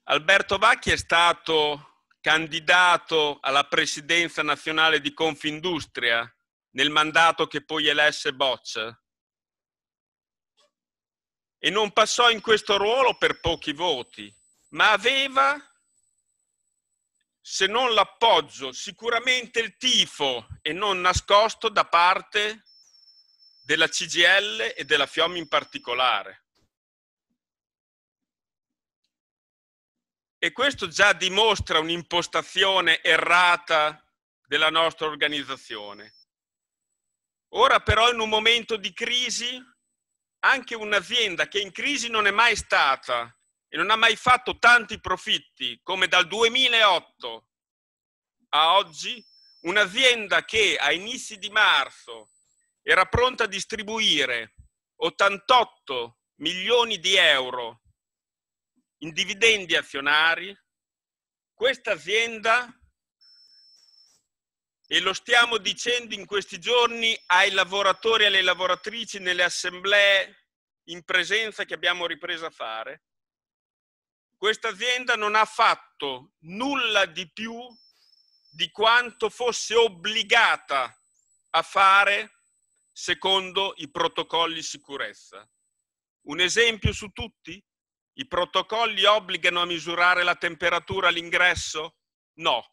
Alberto Vacchi è stato candidato alla presidenza nazionale di Confindustria nel mandato che poi elesse Boccia e non passò in questo ruolo per pochi voti, ma aveva, se non l'appoggio, sicuramente il tifo e non nascosto da parte della CGL e della FIOM in particolare. E questo già dimostra un'impostazione errata della nostra organizzazione. Ora però in un momento di crisi anche un'azienda che in crisi non è mai stata e non ha mai fatto tanti profitti come dal 2008 a oggi, un'azienda che a inizi di marzo era pronta a distribuire 88 milioni di euro in dividendi azionari, questa azienda e lo stiamo dicendo in questi giorni ai lavoratori e alle lavoratrici nelle assemblee in presenza che abbiamo ripreso a fare, questa azienda non ha fatto nulla di più di quanto fosse obbligata a fare secondo i protocolli sicurezza. Un esempio su tutti? I protocolli obbligano a misurare la temperatura all'ingresso? No,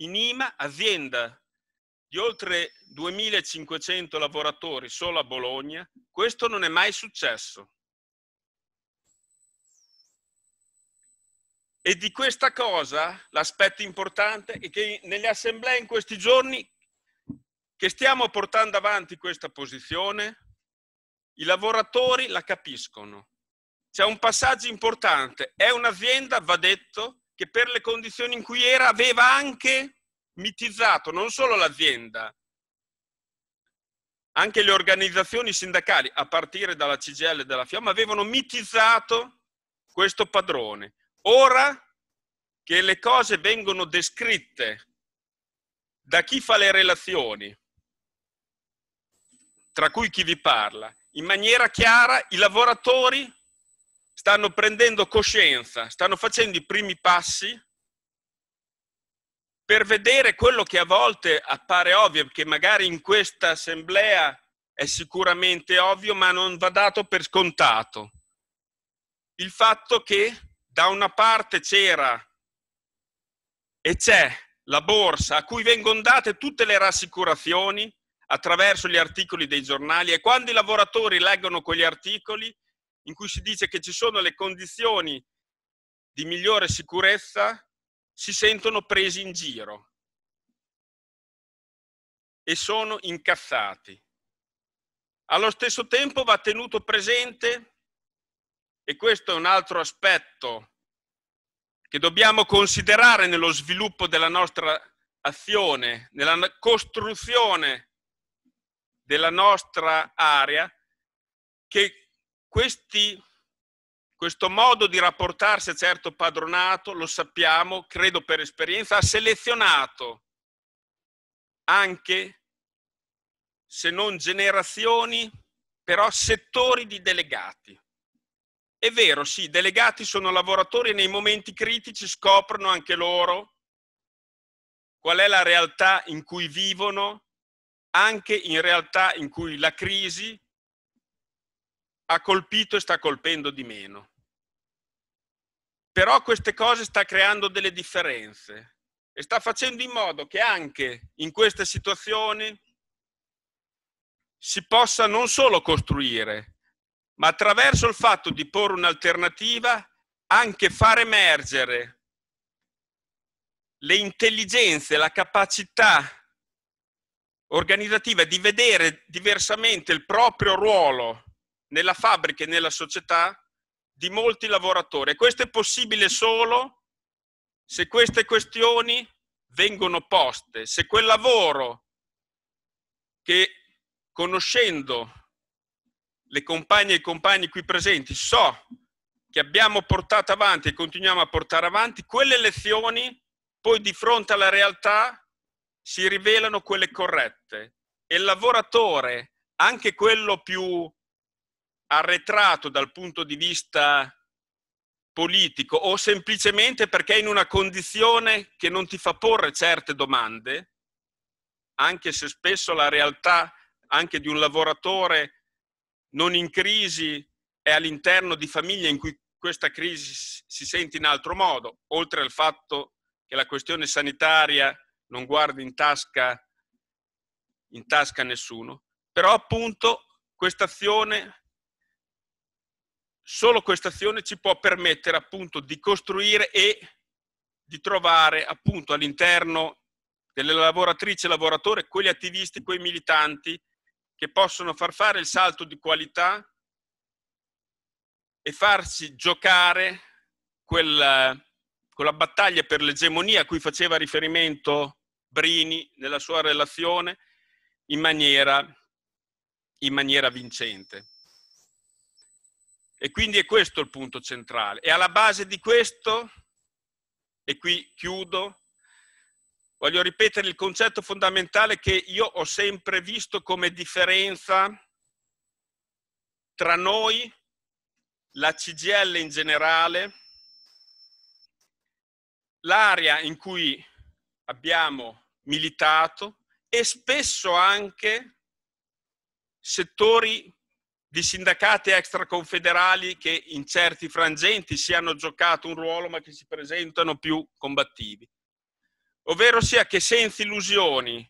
in IMA, azienda di oltre 2500 lavoratori solo a Bologna, questo non è mai successo. E di questa cosa l'aspetto importante è che nelle assemblee in questi giorni che stiamo portando avanti questa posizione, i lavoratori la capiscono. C'è un passaggio importante, è un'azienda, va detto, che per le condizioni in cui era aveva anche mitizzato non solo l'azienda, anche le organizzazioni sindacali, a partire dalla CGL e dalla Fiamma, avevano mitizzato questo padrone. Ora che le cose vengono descritte da chi fa le relazioni, tra cui chi vi parla, in maniera chiara i lavoratori stanno prendendo coscienza, stanno facendo i primi passi per vedere quello che a volte appare ovvio, che magari in questa assemblea è sicuramente ovvio, ma non va dato per scontato. Il fatto che da una parte c'era e c'è la borsa a cui vengono date tutte le rassicurazioni attraverso gli articoli dei giornali e quando i lavoratori leggono quegli articoli in cui si dice che ci sono le condizioni di migliore sicurezza, si sentono presi in giro e sono incazzati. Allo stesso tempo va tenuto presente, e questo è un altro aspetto che dobbiamo considerare nello sviluppo della nostra azione, nella costruzione della nostra area, che questi, questo modo di rapportarsi a certo padronato, lo sappiamo, credo per esperienza, ha selezionato anche, se non generazioni, però settori di delegati. È vero, sì, i delegati sono lavoratori e nei momenti critici scoprono anche loro qual è la realtà in cui vivono, anche in realtà in cui la crisi ha colpito e sta colpendo di meno. Però queste cose sta creando delle differenze e sta facendo in modo che anche in queste situazioni si possa non solo costruire, ma attraverso il fatto di porre un'alternativa anche far emergere le intelligenze, la capacità organizzativa di vedere diversamente il proprio ruolo nella fabbrica e nella società di molti lavoratori. E questo è possibile solo se queste questioni vengono poste, se quel lavoro che conoscendo le compagne e i compagni qui presenti so che abbiamo portato avanti e continuiamo a portare avanti, quelle lezioni poi di fronte alla realtà si rivelano quelle corrette e il lavoratore, anche quello più arretrato dal punto di vista politico o semplicemente perché è in una condizione che non ti fa porre certe domande, anche se spesso la realtà anche di un lavoratore non in crisi è all'interno di famiglie in cui questa crisi si sente in altro modo, oltre al fatto che la questione sanitaria non guardi in tasca, in tasca nessuno, però appunto questa azione solo questa azione ci può permettere appunto di costruire e di trovare appunto all'interno delle lavoratrici e lavoratori, quegli attivisti, quei militanti che possono far fare il salto di qualità e farsi giocare quella, quella battaglia per l'egemonia a cui faceva riferimento Brini nella sua relazione in maniera, in maniera vincente. E quindi è questo il punto centrale. E alla base di questo, e qui chiudo, voglio ripetere il concetto fondamentale che io ho sempre visto come differenza tra noi, la CGL in generale, l'area in cui abbiamo militato e spesso anche settori di sindacati extraconfederali che in certi frangenti si hanno giocato un ruolo ma che si presentano più combattivi. Ovvero sia che senza illusioni,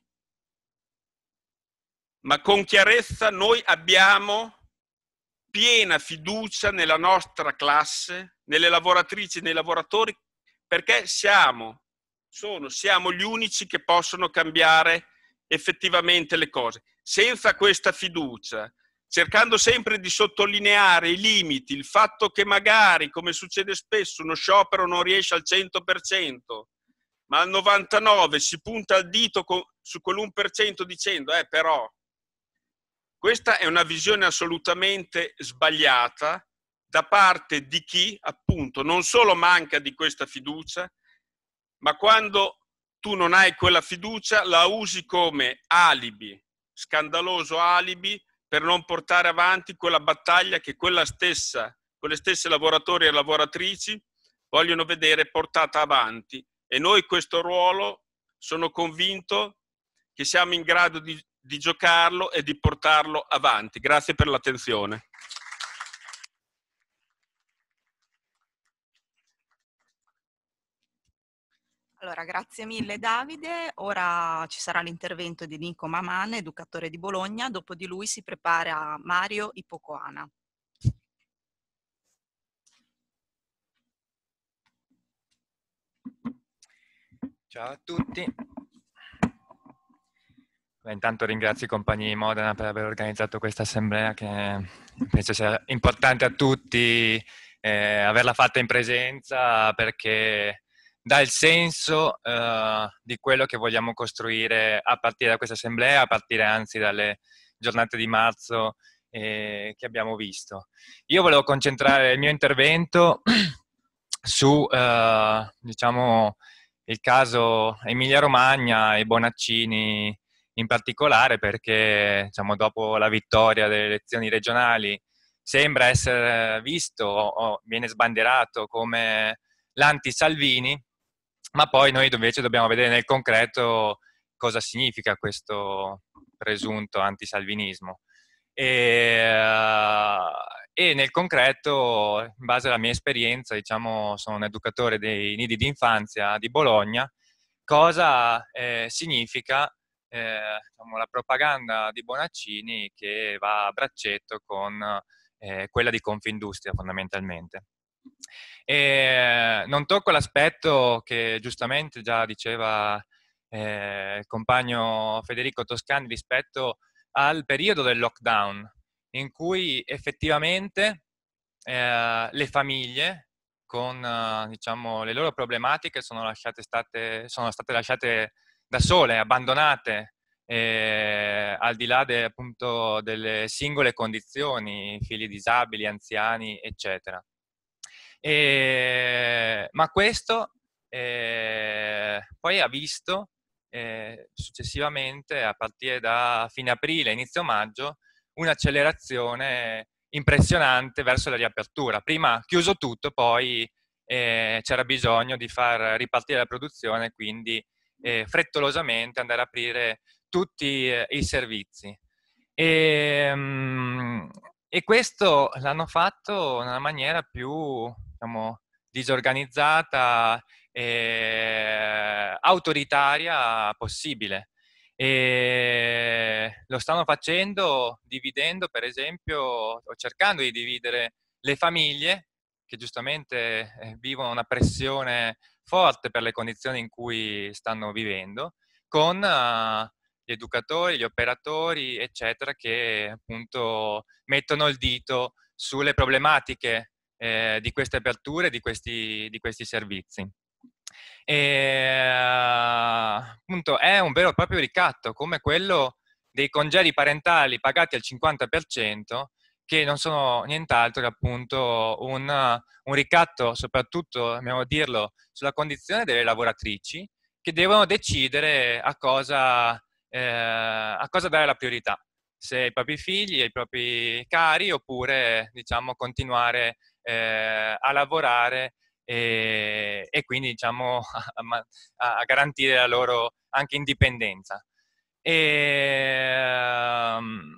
ma con chiarezza noi abbiamo piena fiducia nella nostra classe, nelle lavoratrici nei lavoratori, perché siamo, sono, siamo gli unici che possono cambiare effettivamente le cose. Senza questa fiducia, cercando sempre di sottolineare i limiti, il fatto che magari, come succede spesso, uno sciopero non riesce al 100%, ma al 99% si punta il dito su quell'1% dicendo, eh però, questa è una visione assolutamente sbagliata da parte di chi, appunto, non solo manca di questa fiducia, ma quando tu non hai quella fiducia la usi come alibi, scandaloso alibi per non portare avanti quella battaglia che quella stessa, quelle stesse lavoratori e lavoratrici vogliono vedere portata avanti. E noi questo ruolo sono convinto che siamo in grado di, di giocarlo e di portarlo avanti. Grazie per l'attenzione. Allora, grazie mille Davide. Ora ci sarà l'intervento di Nico Maman, educatore di Bologna. Dopo di lui si prepara Mario Ipocoana. Ciao a tutti. intanto ringrazio i compagni di Modena per aver organizzato questa assemblea che penso sia importante a tutti eh, averla fatta in presenza perché dà il senso uh, di quello che vogliamo costruire a partire da questa assemblea, a partire anzi dalle giornate di marzo eh, che abbiamo visto. Io volevo concentrare il mio intervento su, uh, diciamo, il caso Emilia Romagna e Bonaccini in particolare perché, diciamo, dopo la vittoria delle elezioni regionali sembra essere visto o viene sbandierato come l'anti-Salvini, ma poi noi invece dobbiamo vedere nel concreto cosa significa questo presunto antisalvinismo. E, eh, e nel concreto, in base alla mia esperienza, diciamo, sono un educatore dei nidi d'infanzia di Bologna, cosa eh, significa eh, diciamo, la propaganda di Bonaccini che va a braccetto con eh, quella di Confindustria fondamentalmente. E non tocco l'aspetto che giustamente già diceva eh, il compagno Federico Toscani rispetto al periodo del lockdown, in cui effettivamente eh, le famiglie con diciamo, le loro problematiche sono, lasciate state, sono state lasciate da sole, abbandonate, eh, al di là de, appunto, delle singole condizioni, figli disabili, anziani, eccetera. E, eh, ma questo eh, poi ha visto eh, successivamente, a partire da fine aprile, inizio maggio, un'accelerazione impressionante verso la riapertura. Prima chiuso tutto, poi eh, c'era bisogno di far ripartire la produzione, quindi eh, frettolosamente andare a aprire tutti eh, i servizi. E, ehm, mh, e questo l'hanno fatto nella maniera più diciamo, disorganizzata e autoritaria possibile. E lo stanno facendo dividendo, per esempio, o cercando di dividere le famiglie che giustamente eh, vivono una pressione forte per le condizioni in cui stanno vivendo, con eh, gli educatori, gli operatori, eccetera, che appunto mettono il dito sulle problematiche eh, di queste aperture, di questi, di questi servizi. E, appunto, è un vero e proprio ricatto, come quello dei congedi parentali pagati al 50%, che non sono nient'altro che appunto un, un ricatto, soprattutto, dobbiamo dirlo, sulla condizione delle lavoratrici, che devono decidere a cosa, eh, a cosa dare la priorità, se ai propri figli, ai propri cari, oppure diciamo continuare eh, a lavorare e, eh, e quindi diciamo, a, a, garantire la loro anche indipendenza. E, ehm,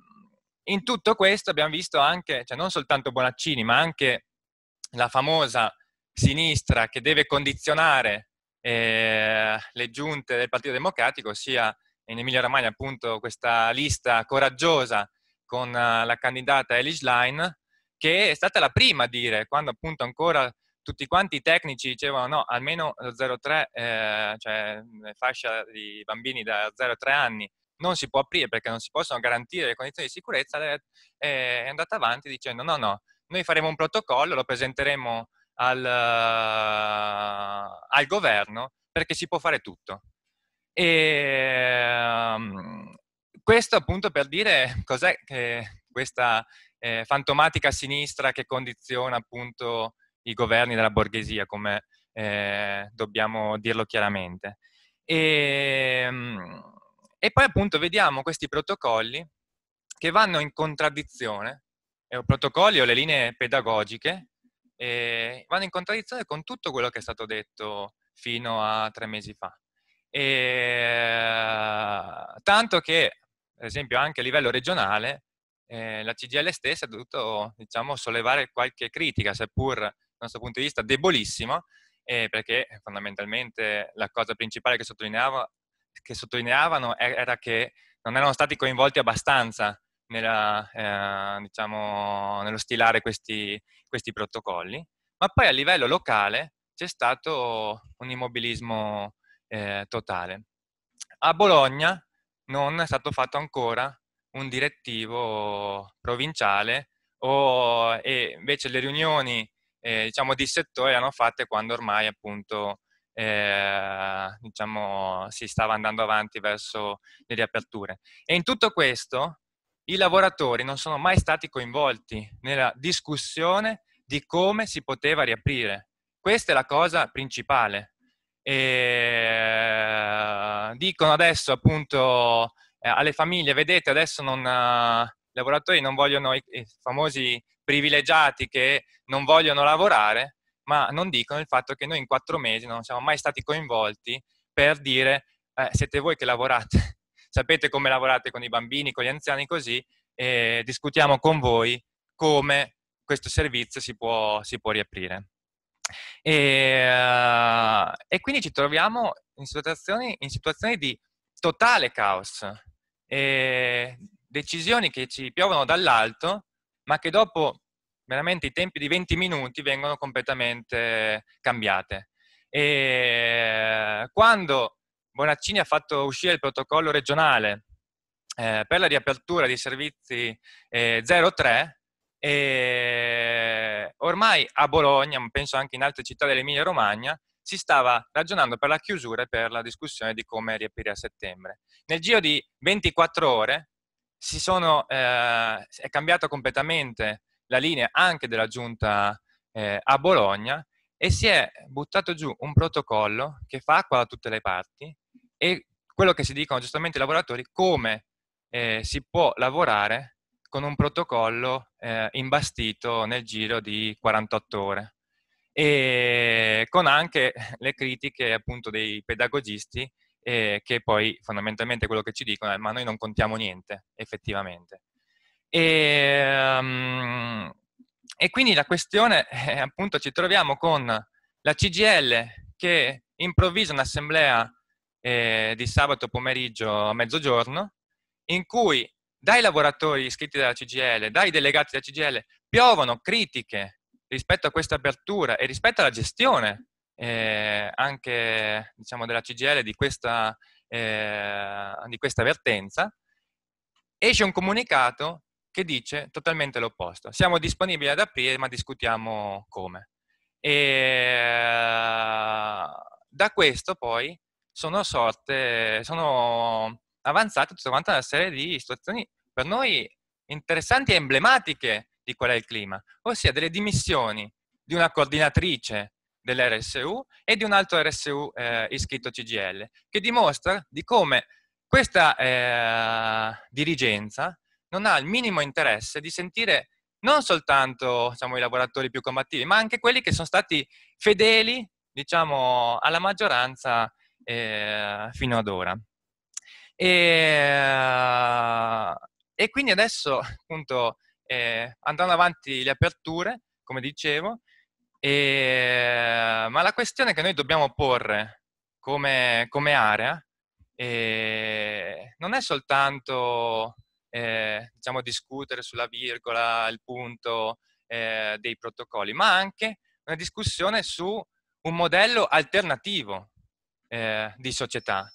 in tutto questo abbiamo visto anche, cioè non soltanto Bonaccini, ma anche la famosa sinistra che deve condizionare eh, le giunte del Partito Democratico, ossia in Emilia Romagna appunto questa lista coraggiosa con eh, la candidata Elish Line, che è stata la prima a dire, quando appunto ancora tutti quanti i tecnici dicevano no, almeno 0,3, eh, cioè fascia di bambini da 0 3 anni, non si può aprire perché non si possono garantire le condizioni di sicurezza, eh, è andata avanti dicendo no, no, noi faremo un protocollo, lo presenteremo al, al governo perché si può fare tutto. E, ehm, questo appunto per dire cos'è che questa eh, fantomatica sinistra che condiziona appunto i governi della borghesia, come eh, dobbiamo dirlo chiaramente. E, ehm, e poi appunto vediamo questi protocolli che vanno in contraddizione, i protocolli o le linee pedagogiche, eh, vanno in contraddizione con tutto quello che è stato detto fino a tre mesi fa. E, eh, tanto che, ad esempio, anche a livello regionale, eh, la CGL stessa ha dovuto diciamo, sollevare qualche critica, seppur dal nostro punto di vista debolissimo, eh, perché eh, fondamentalmente la cosa principale che, sottolineava, che sottolineavano era che non erano stati coinvolti abbastanza nella, eh, diciamo, nello stilare questi, questi, protocolli, ma poi a livello locale c'è stato un immobilismo eh, totale. A Bologna non è stato fatto ancora un direttivo provinciale o, e invece le riunioni eh, diciamo, di settore erano fatte quando ormai appunto eh, diciamo, si stava andando avanti verso le riaperture. E in tutto questo i lavoratori non sono mai stati coinvolti nella discussione di come si poteva riaprire. Questa è la cosa principale. E, dicono adesso appunto eh, alle famiglie, vedete adesso non, eh, i lavoratori non vogliono, i, i famosi privilegiati che non vogliono lavorare, ma non dicono il fatto che noi in quattro mesi non siamo mai stati coinvolti per dire eh, siete voi che lavorate, sapete come lavorate con i bambini, con gli anziani, così, e discutiamo con voi come questo servizio si può, si può riaprire. E, eh, e, quindi ci troviamo in situazioni, in situazioni di totale caos, eh, decisioni che ci piovono dall'alto, ma che dopo veramente i tempi di 20 minuti vengono completamente cambiate. E quando Bonaccini ha fatto uscire il protocollo regionale eh, per la riapertura dei servizi eh, 03, eh, ormai a Bologna, ma penso anche in altre città dell'Emilia Romagna, si stava ragionando per la chiusura e per la discussione di come riaprire a settembre. Nel giro di 24 ore sono, eh, è cambiata completamente la linea anche della giunta eh, a Bologna e si è buttato giù un protocollo che fa acqua da tutte le parti e quello che si dicono giustamente i lavoratori, come eh, si può lavorare con un protocollo eh, imbastito nel giro di 48 ore e con anche le critiche appunto dei pedagogisti eh, che poi fondamentalmente quello che ci dicono è ma noi non contiamo niente effettivamente. E, um, e quindi la questione è eh, appunto ci troviamo con la CGL che improvvisa un'assemblea eh, di sabato pomeriggio a mezzogiorno in cui dai lavoratori iscritti dalla CGL, dai delegati della CGL, piovono critiche rispetto a questa apertura e rispetto alla gestione eh, anche diciamo, della CGL di questa, eh, di questa vertenza, esce un comunicato che dice totalmente l'opposto. Siamo disponibili ad aprire, ma discutiamo come. E da questo poi sono sorte, sono avanzate tutta una serie di situazioni per noi interessanti e emblematiche di qual è il clima, ossia delle dimissioni di una coordinatrice dell'RSU e di un altro RSU eh, iscritto CGL, che dimostra di come questa eh, dirigenza non ha il minimo interesse di sentire non soltanto diciamo, i lavoratori più combattivi, ma anche quelli che sono stati fedeli diciamo, alla maggioranza eh, fino ad ora. E, eh, e quindi adesso appunto eh, andranno avanti le aperture, come dicevo, e, ma la questione che noi dobbiamo porre come, come area eh, non è soltanto eh, diciamo, discutere sulla virgola, il punto eh, dei protocolli, ma anche una discussione su un modello alternativo eh, di società,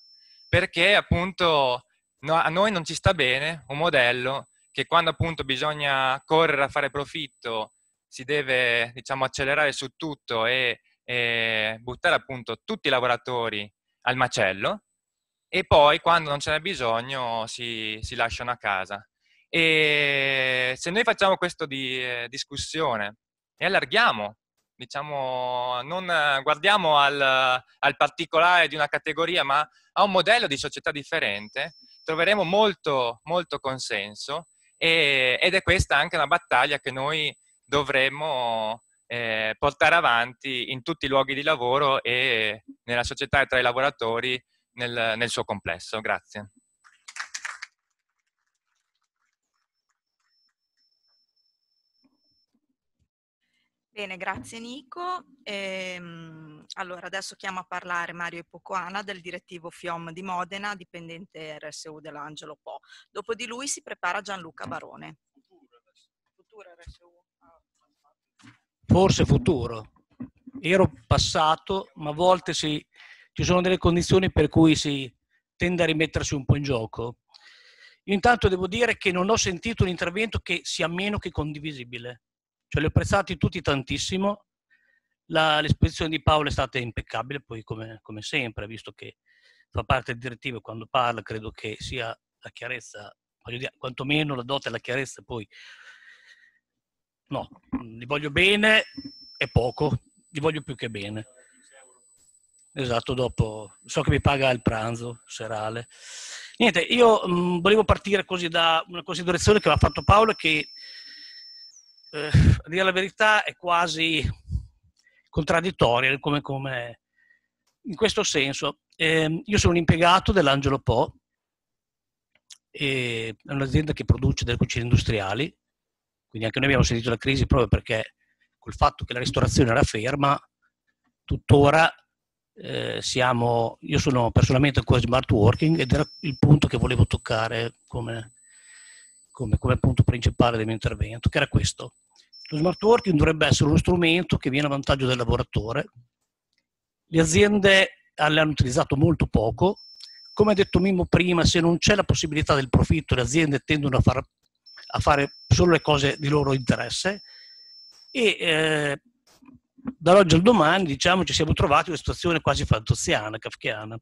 perché appunto no, a noi non ci sta bene un modello che quando appunto bisogna correre a fare profitto si deve diciamo, accelerare su tutto e, e buttare appunto tutti i lavoratori al macello e poi quando non ce n'è bisogno si, si lasciano a casa. E se noi facciamo questa di, eh, discussione e allarghiamo, diciamo, non guardiamo al, al, particolare di una categoria, ma a un modello di società differente, troveremo molto, molto consenso e, ed è questa anche una battaglia che noi dovremmo eh, portare avanti in tutti i luoghi di lavoro e nella società e tra i lavoratori nel, nel suo complesso. Grazie. Bene, grazie Nico. Ehm, allora, adesso chiamo a parlare Mario Epocoana del direttivo FIOM di Modena, dipendente RSU dell'Angelo Po. Dopo di lui si prepara Gianluca Barone. Futuro RSU. Ah, Forse futuro. Ero passato, ma a volte si, ci sono delle condizioni per cui si tende a rimettersi un po' in gioco. Io intanto devo dire che non ho sentito un intervento che sia meno che condivisibile cioè li ho apprezzati tutti tantissimo. La, l'esposizione di Paolo è stata impeccabile, poi come, come sempre, visto che fa parte del direttivo quando parla, credo che sia la chiarezza, voglio dire, quantomeno la dote e la chiarezza, poi no, li voglio bene è poco, li voglio più che bene. Esatto, dopo so che mi paga il pranzo serale. Niente, io mh, volevo partire così da una considerazione che mi ha fatto Paolo che eh, a dire la verità, è quasi contraddittoria come, come in questo senso. Eh, io sono un impiegato dell'Angelo Po, è un'azienda che produce delle cucine industriali, quindi anche noi abbiamo sentito la crisi proprio perché col fatto che la ristorazione era ferma, tuttora eh, siamo, io sono personalmente ancora smart working ed era il punto che volevo toccare come come, come punto principale del mio intervento, che era questo. Lo smart working dovrebbe essere uno strumento che viene a vantaggio del lavoratore. Le aziende eh, le hanno utilizzato molto poco. Come ha detto Mimmo prima, se non c'è la possibilità del profitto, le aziende tendono a, far, a fare solo le cose di loro interesse. E eh, dall'oggi al domani, diciamo, ci siamo trovati in una situazione quasi fantoziana, kafkiana.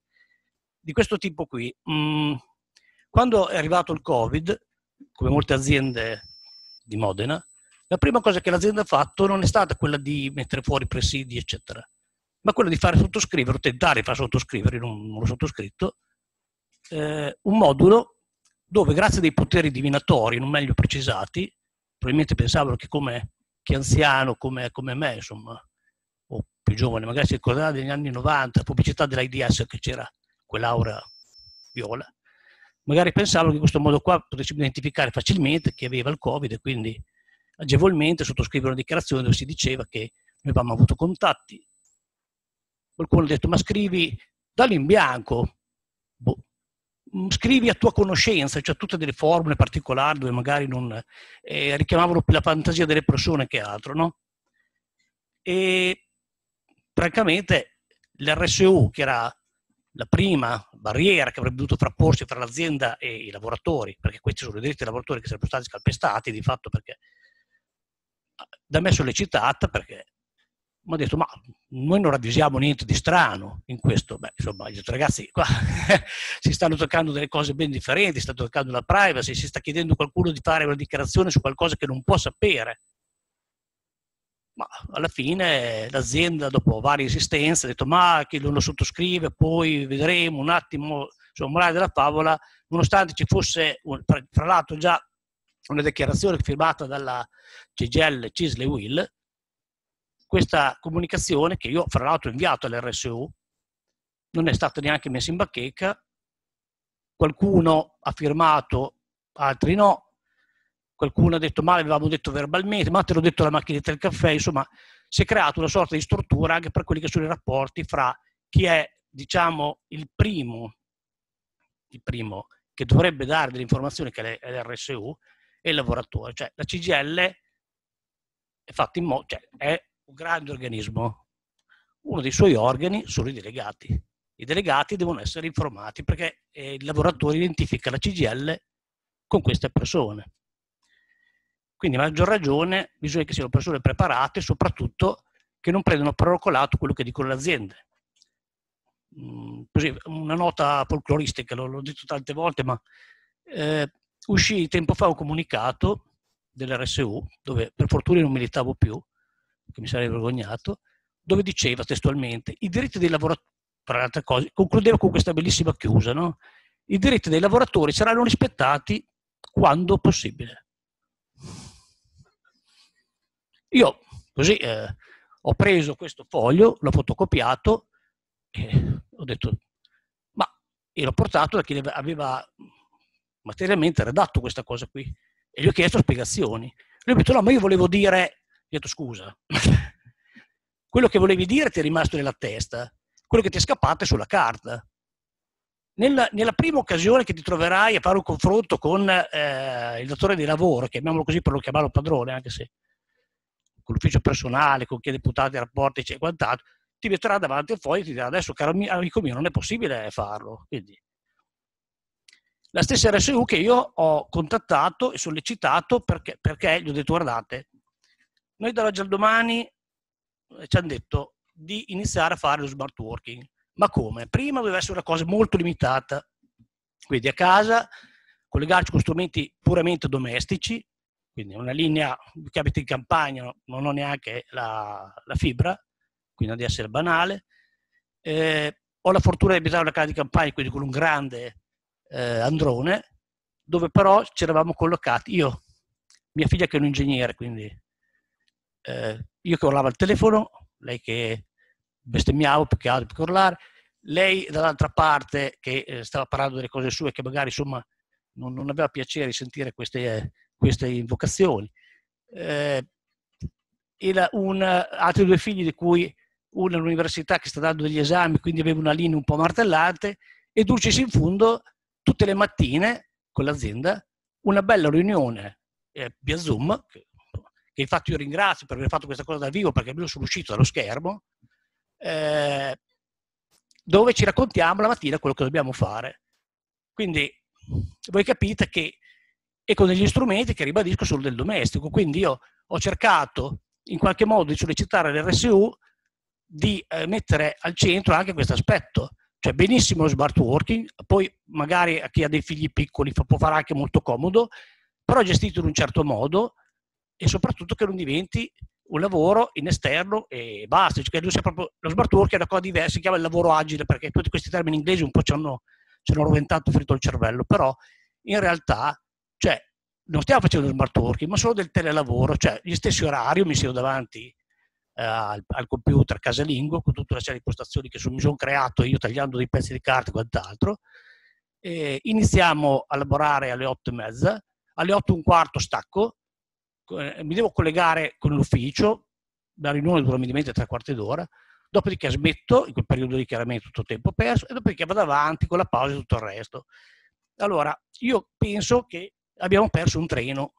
Di questo tipo qui. Mm, quando è arrivato il Covid, come molte aziende di Modena, la prima cosa che l'azienda ha fatto non è stata quella di mettere fuori presidi, eccetera, ma quella di fare sottoscrivere, o tentare di far sottoscrivere, non, non l'ho sottoscritto, eh, un modulo dove grazie a dei poteri divinatori, non meglio precisati, probabilmente pensavano che come che anziano, come, come me, insomma, o più giovane, magari si ricordava degli anni 90, la pubblicità dell'IDS che c'era quell'aura viola, magari pensavano che in questo modo qua potessimo identificare facilmente chi aveva il Covid e quindi agevolmente sottoscrivere una dichiarazione dove si diceva che noi avevamo avuto contatti. Qualcuno ha detto ma scrivi dallo in bianco, boh. Mm, scrivi a tua conoscenza, cioè tutte delle formule particolari dove magari non eh, richiamavano più la fantasia delle persone che altro, no? E francamente l'RSU, che era la prima barriera che avrebbe dovuto frapporsi fra l'azienda e i lavoratori, perché questi sono i diritti dei lavoratori che sarebbero stati scalpestati di fatto perché ah, da me sollecitata perché mi ha detto ma noi non ravvisiamo niente di strano in questo, beh insomma ho detto ragazzi qua si stanno toccando delle cose ben differenti, si sta toccando la privacy, si sta chiedendo a qualcuno di fare una dichiarazione su qualcosa che non può sapere ma alla fine l'azienda, dopo varie esistenze, ha detto ma che lo sottoscrive, poi vedremo un attimo, insomma, morale della favola, nonostante ci fosse, fra l'altro già una dichiarazione firmata dalla CGL, Cisle Will, questa comunicazione che io fra l'altro ho inviato all'RSU, non è stata neanche messa in bacheca, qualcuno ha firmato, altri no, qualcuno ha detto male, avevamo detto verbalmente, ma te l'ho detto la macchinetta del caffè, insomma si è creata una sorta di struttura anche per quelli che sono i rapporti fra chi è, diciamo, il primo, il primo che dovrebbe dare delle informazioni, che è l'RSU, e il lavoratore. Cioè la CGL è, fatta in mo- cioè, è un grande organismo, uno dei suoi organi sono i delegati. I delegati devono essere informati perché eh, il lavoratore identifica la CGL con queste persone. Quindi a maggior ragione bisogna che siano persone preparate e soprattutto che non prendano per colato quello che dicono le aziende. Mm, una nota folcloristica, l'ho detto tante volte, ma eh, uscì tempo fa un comunicato dell'RSU, dove per fortuna non militavo più, che mi sarei vergognato, dove diceva testualmente i diritti dei lavoratori, tra altre cose, concludeva con questa bellissima chiusa, no? i diritti dei lavoratori saranno rispettati quando possibile. Io così eh, ho preso questo foglio, l'ho fotocopiato e ho detto, ma e l'ho portato da chi aveva materialmente redatto questa cosa qui e gli ho chiesto spiegazioni. Lui ha detto, no, ma io volevo dire, gli ho detto scusa, quello che volevi dire ti è rimasto nella testa, quello che ti è scappato è sulla carta. Nella, nella, prima occasione che ti troverai a fare un confronto con eh, il datore di lavoro, chiamiamolo così per lo chiamarlo padrone, anche se con l'ufficio personale, con chi ha deputato, i rapporti e quant'altro, ti metterà davanti al foglio e ti dirà adesso caro mio, amico mio non è possibile farlo. Quindi, la stessa RSU che io ho contattato e sollecitato perché, perché gli ho detto guardate, noi dall'oggi al domani eh, ci hanno detto di iniziare a fare lo smart working. Ma come? Prima doveva essere una cosa molto limitata, quindi a casa collegarci con strumenti puramente domestici, quindi una linea che abita in campagna non ho neanche la, la fibra, quindi non ad essere banale. Eh, ho la fortuna di abitare una casa di campagna, quindi con un grande eh, androne, dove però ci eravamo collocati. Io, mia figlia che è un ingegnere, quindi eh, io che urlavo al telefono, lei che bestemmiavo perché che altro, più urlare, lei dall'altra parte che eh, stava parlando delle cose sue, che magari insomma non, non aveva piacere di sentire queste eh, queste invocazioni. Eh, e la, una, altri due figli di cui uno all'università che sta dando degli esami, quindi aveva una linea un po' martellante, e Dulcis in fondo tutte le mattine con l'azienda una bella riunione eh, via Zoom, che, che, infatti io ringrazio per aver fatto questa cosa dal vivo perché almeno sono uscito dallo schermo, eh, dove ci raccontiamo la mattina quello che dobbiamo fare. Quindi voi capite che e con degli strumenti che ribadisco sono del domestico. Quindi io ho cercato in qualche modo di sollecitare l'RSU di eh, mettere al centro anche questo aspetto. Cioè benissimo lo smart working, poi magari a chi ha dei figli piccoli può fare anche molto comodo, però gestito in un certo modo e soprattutto che non diventi un lavoro in esterno e basta. Cioè, proprio, lo smart working è una cosa diversa, si chiama il lavoro agile perché tutti questi termini inglesi un po' ci hanno, ci hanno roventato fritto il cervello, però in realtà cioè, non stiamo facendo smart working, ma solo del telelavoro, cioè gli stessi orari, mi siedo davanti eh, al, al, computer casalingo con tutta una serie di postazioni che mi sono creato io tagliando dei pezzi di carta e quant'altro. E iniziamo a lavorare alle otto e mezza, alle otto e un quarto stacco, eh, mi devo collegare con l'ufficio, la riunione dura minimamente tre quarti d'ora, dopodiché smetto, in quel periodo di chiaramente tutto il tempo perso, e dopodiché vado avanti con la pausa e tutto il resto. Allora, io penso che abbiamo perso un treno.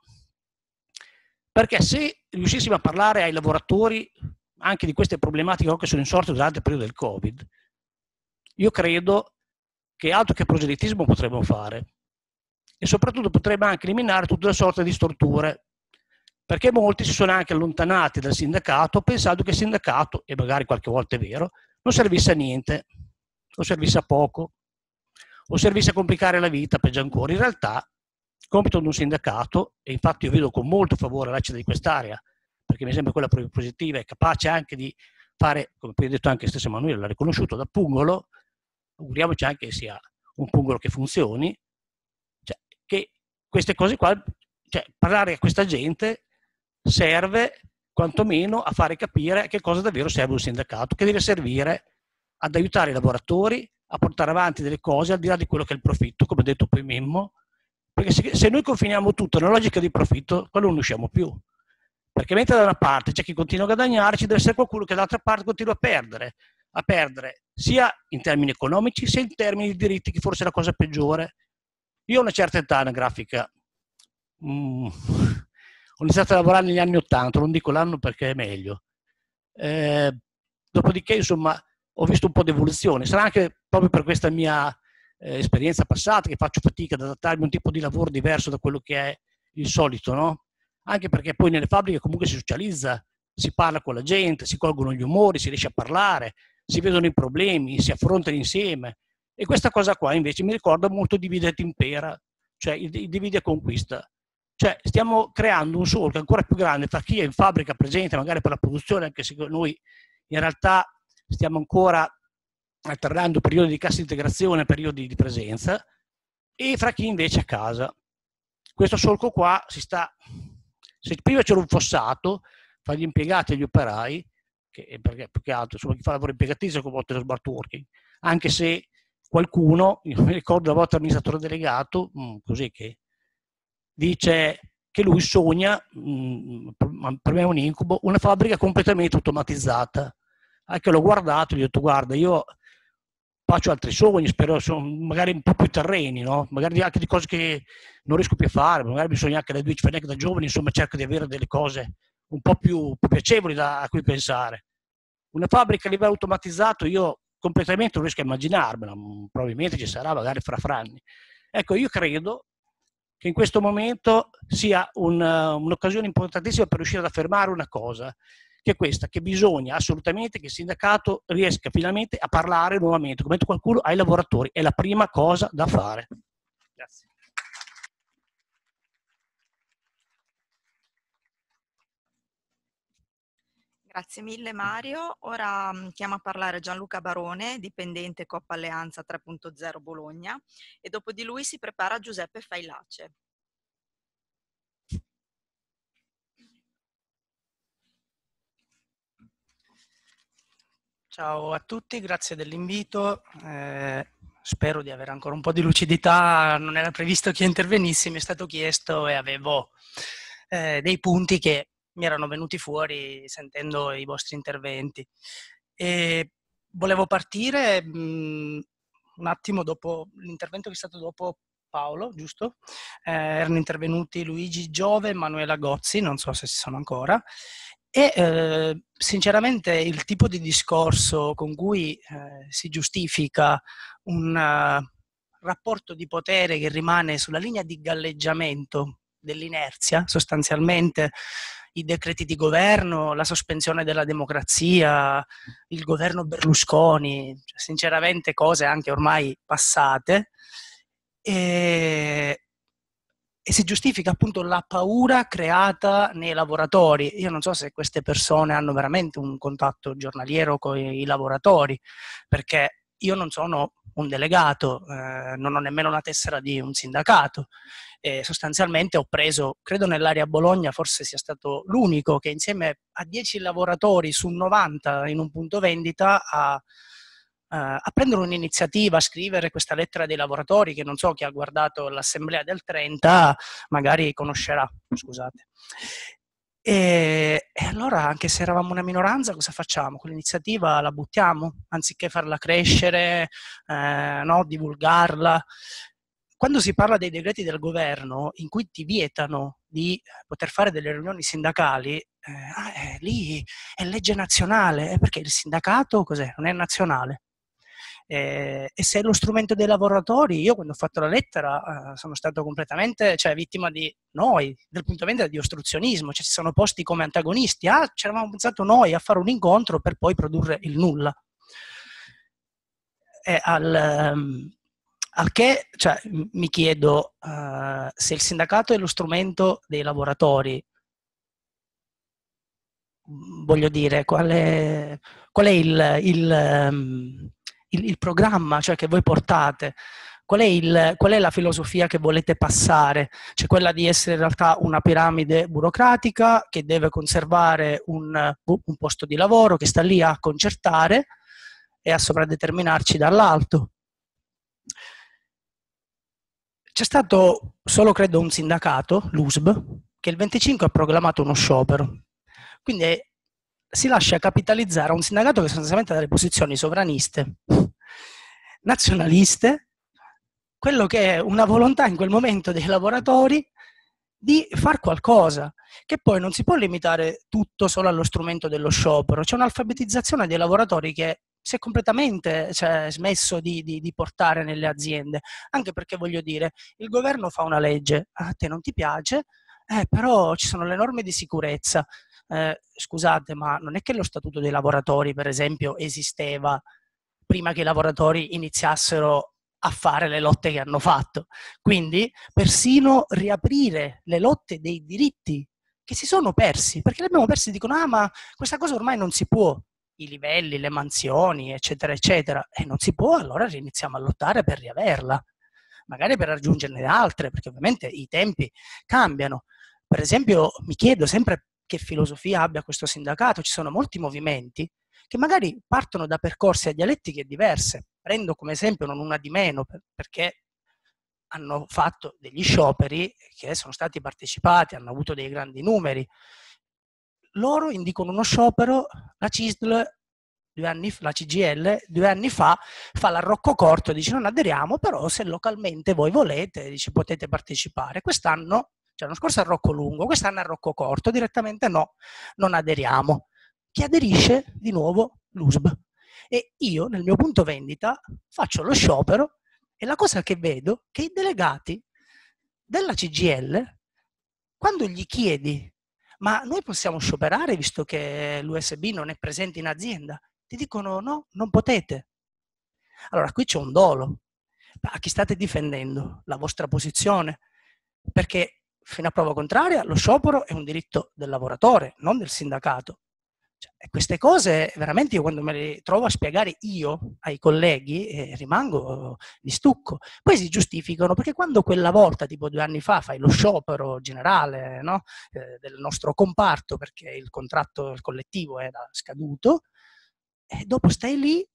Perché se riuscissimo a parlare ai lavoratori anche di queste problematiche che sono insorte durante il periodo del Covid, io credo che altro che proselitismo potremmo fare e soprattutto potremmo anche eliminare tutte le sorte di storture perché molti si sono anche allontanati dal sindacato pensando che il sindacato, e magari qualche volta è vero, non servisse a niente, o servisse a poco, o servisse a complicare la vita, peggio ancora. In realtà compito di un sindacato, e infatti io vedo con molto favore l'ACE di quest'area, perché mi sembra quella proprio positiva e capace anche di fare, come poi ha detto anche stesso Emanuele, l'ha riconosciuto, da pungolo, auguriamoci anche che sia un pungolo che funzioni, cioè, che queste cose qua, cioè, parlare a questa gente serve quantomeno a fare capire che cosa davvero serve un sindacato, che deve servire ad aiutare i lavoratori a portare avanti delle cose al di là di quello che è il profitto, come ha detto poi Mimmo, perché se, se noi confiniamo tutto nella logica di profitto, quello non usciamo più. Perché mentre da una parte c'è chi continua a guadagnare, ci deve essere qualcuno che dall'altra parte continua a perdere, a perdere sia in termini economici sia in termini di diritti, che forse è la cosa peggiore. Io ho una certa età anagrafica, mm. ho iniziato a lavorare negli anni Ottanta, non dico l'anno perché è meglio. Eh, dopodiché, insomma, ho visto un po' di evoluzione, sarà anche proprio per questa mia eh, esperienza passata che faccio fatica ad adattarmi a un tipo di lavoro diverso da quello che è il solito, no? Anche perché poi nelle fabbriche comunque si socializza, si parla con la gente, si colgono gli umori, si riesce a parlare, si vedono i problemi, si affrontano insieme. E questa cosa qua invece mi ricorda molto divide e impera, cioè il divide e conquista. Cioè stiamo creando un solco ancora più grande tra chi è in fabbrica presente, magari per la produzione, anche se noi in realtà stiamo ancora alternando periodi di cassa integrazione e periodi di presenza, e fra chi invece è a casa. Questo solco qua si sta, se prima c'era un fossato fra gli impiegati e gli operai, che, perché più che altro sono chi fa lavoro impiegatizio con coinvolto nello smart working, anche se qualcuno, io mi ricordo la volta l'amministratore delegato, mm, così che dice che lui sogna, mm, mm, per me è un incubo, una fabbrica completamente automatizzata. Anche l'ho guardato, gli ho detto guarda, io faccio altri sogni, spero magari un po' più terreni, no? magari anche di cose che non riesco più a fare, magari bisogna anche da Twitch anni, da giovani, insomma cerco di avere delle cose un po' più, più piacevoli da, a cui pensare. Una fabbrica a livello automatizzato io completamente non riesco a immaginarmela, mm, probabilmente ci sarà magari fra franni. Ecco, io credo che in questo momento sia un, eh, un'occasione importantissima per riuscire ad affermare una cosa, che è questa, che bisogna assolutamente che il sindacato riesca finalmente a parlare nuovamente, come detto qualcuno, ai lavoratori. È la prima cosa da fare. Grazie. Grazie mille Mario. Ora mm, chiamo a parlare Gianluca Barone, dipendente Coppa Alleanza 3.0 Bologna e dopo di lui si prepara Giuseppe Failace. Ciao a tutti, grazie dell'invito. Eh, spero di avere ancora un po' di lucidità. Non era previsto che intervenissi, mi è stato chiesto e avevo eh, dei punti che mi erano venuti fuori sentendo i vostri interventi. E volevo partire mh, mm, un attimo dopo l'intervento che è stato dopo Paolo, giusto? Eh, erano intervenuti Luigi Giove e Manuela Gozzi, non so se ci sono ancora, e eh, sinceramente il tipo di discorso con cui eh, si giustifica un uh, rapporto di potere che rimane sulla linea di galleggiamento dell'inerzia, sostanzialmente i decreti di governo, la sospensione della democrazia, il governo Berlusconi, cioè sinceramente cose anche ormai passate, e e si giustifica appunto la paura creata nei lavoratori. Io non so se queste persone hanno veramente un contatto giornaliero con i lavoratori, perché io non sono un delegato, eh, non ho nemmeno una tessera di un sindacato. E sostanzialmente ho preso, credo nell'area Bologna forse sia stato l'unico che insieme a 10 lavoratori su 90 in un punto vendita ha eh, a prendere un'iniziativa, a scrivere questa lettera dei lavoratori che non so chi ha guardato l'assemblea del 30 magari conoscerà, scusate. E, e, allora, anche se eravamo una minoranza, cosa facciamo? Quell'iniziativa la buttiamo, anziché farla crescere, eh, no? divulgarla. Quando si parla dei decreti del governo in cui ti vietano di poter fare delle riunioni sindacali, eh, ah, eh, lì è legge nazionale, eh, perché il sindacato cos'è? Non è nazionale. Eh, e se è lo strumento dei lavoratori, io quando ho fatto la lettera eh, sono stato completamente cioè, vittima di noi, dal punto di vista di ostruzionismo, cioè si sono posti come antagonisti, ah, ci eravamo pensato noi a fare un incontro per poi produrre il nulla. E al, um, al che cioè, mi chiedo uh, se il sindacato è lo strumento dei lavoratori, voglio dire, qual è, qual è il, il ehm, il, il programma cioè, che voi portate, qual è, il, qual è, la filosofia che volete passare? C'è quella di essere in realtà una piramide burocratica che deve conservare un, boh, un posto di lavoro, che sta lì a concertare e a sovradeterminarci dall'alto. C'è stato solo, credo, un sindacato, l'USB, che il 25 ha proclamato uno sciopero. Quindi si lascia capitalizzare a un sindacato che sostanzialmente ha delle posizioni sovraniste, nazionaliste, quello che è una volontà in quel momento dei lavoratori di far qualcosa, che poi non si può limitare tutto solo allo strumento dello sciopero, c'è un'alfabetizzazione dei lavoratori che si è completamente cioè, smesso di, di, di, portare nelle aziende, anche perché voglio dire, il governo fa una legge, ah, a te non ti piace, eh, però ci sono le norme di sicurezza, eh, scusate, ma non è che lo statuto dei lavoratori, per esempio, esisteva prima che i lavoratori iniziassero a fare le lotte che hanno fatto. Quindi, persino riaprire le lotte dei diritti che si sono persi, perché li abbiamo persi, dicono, ah, ma questa cosa ormai non si può, i livelli, le mansioni, eccetera, eccetera, e non si può, allora iniziamo a lottare per riaverla, magari per raggiungerne altre, perché ovviamente i tempi cambiano. Per esempio, mi chiedo sempre che filosofia abbia questo sindacato, ci sono molti movimenti che magari partono da percorsi a dialettiche diverse. Prendo come esempio non una di meno, perché hanno fatto degli scioperi che sono stati partecipati, hanno avuto dei grandi numeri. Loro indicano uno sciopero, la CISL, due anni, fa, la CGL, due anni fa, fa l'arrocco corto, dice non aderiamo, però se localmente voi volete, dice, potete partecipare. Quest'anno cioè l'anno scorso al Rocco lungo, quest'anno al Rocco corto, direttamente no, non aderiamo. Chi aderisce? Di nuovo l'USB. E io nel mio punto vendita faccio lo sciopero e la cosa che vedo è che i delegati della CGL, quando gli chiedi ma noi possiamo scioperare visto che l'USB non è presente in azienda, ti dicono no, non potete. Allora qui c'è un dolo. A chi state difendendo? La vostra posizione? Perché fino a prova contraria, lo sciopero è un diritto del lavoratore, non del sindacato. Cioè, queste cose veramente io quando me le trovo a spiegare io ai colleghi eh, rimango di stucco. Poi si giustificano perché quando quella volta, tipo due anni fa, fai lo sciopero generale no? eh, del nostro comparto perché il contratto collettivo era scaduto, e eh, dopo stai lì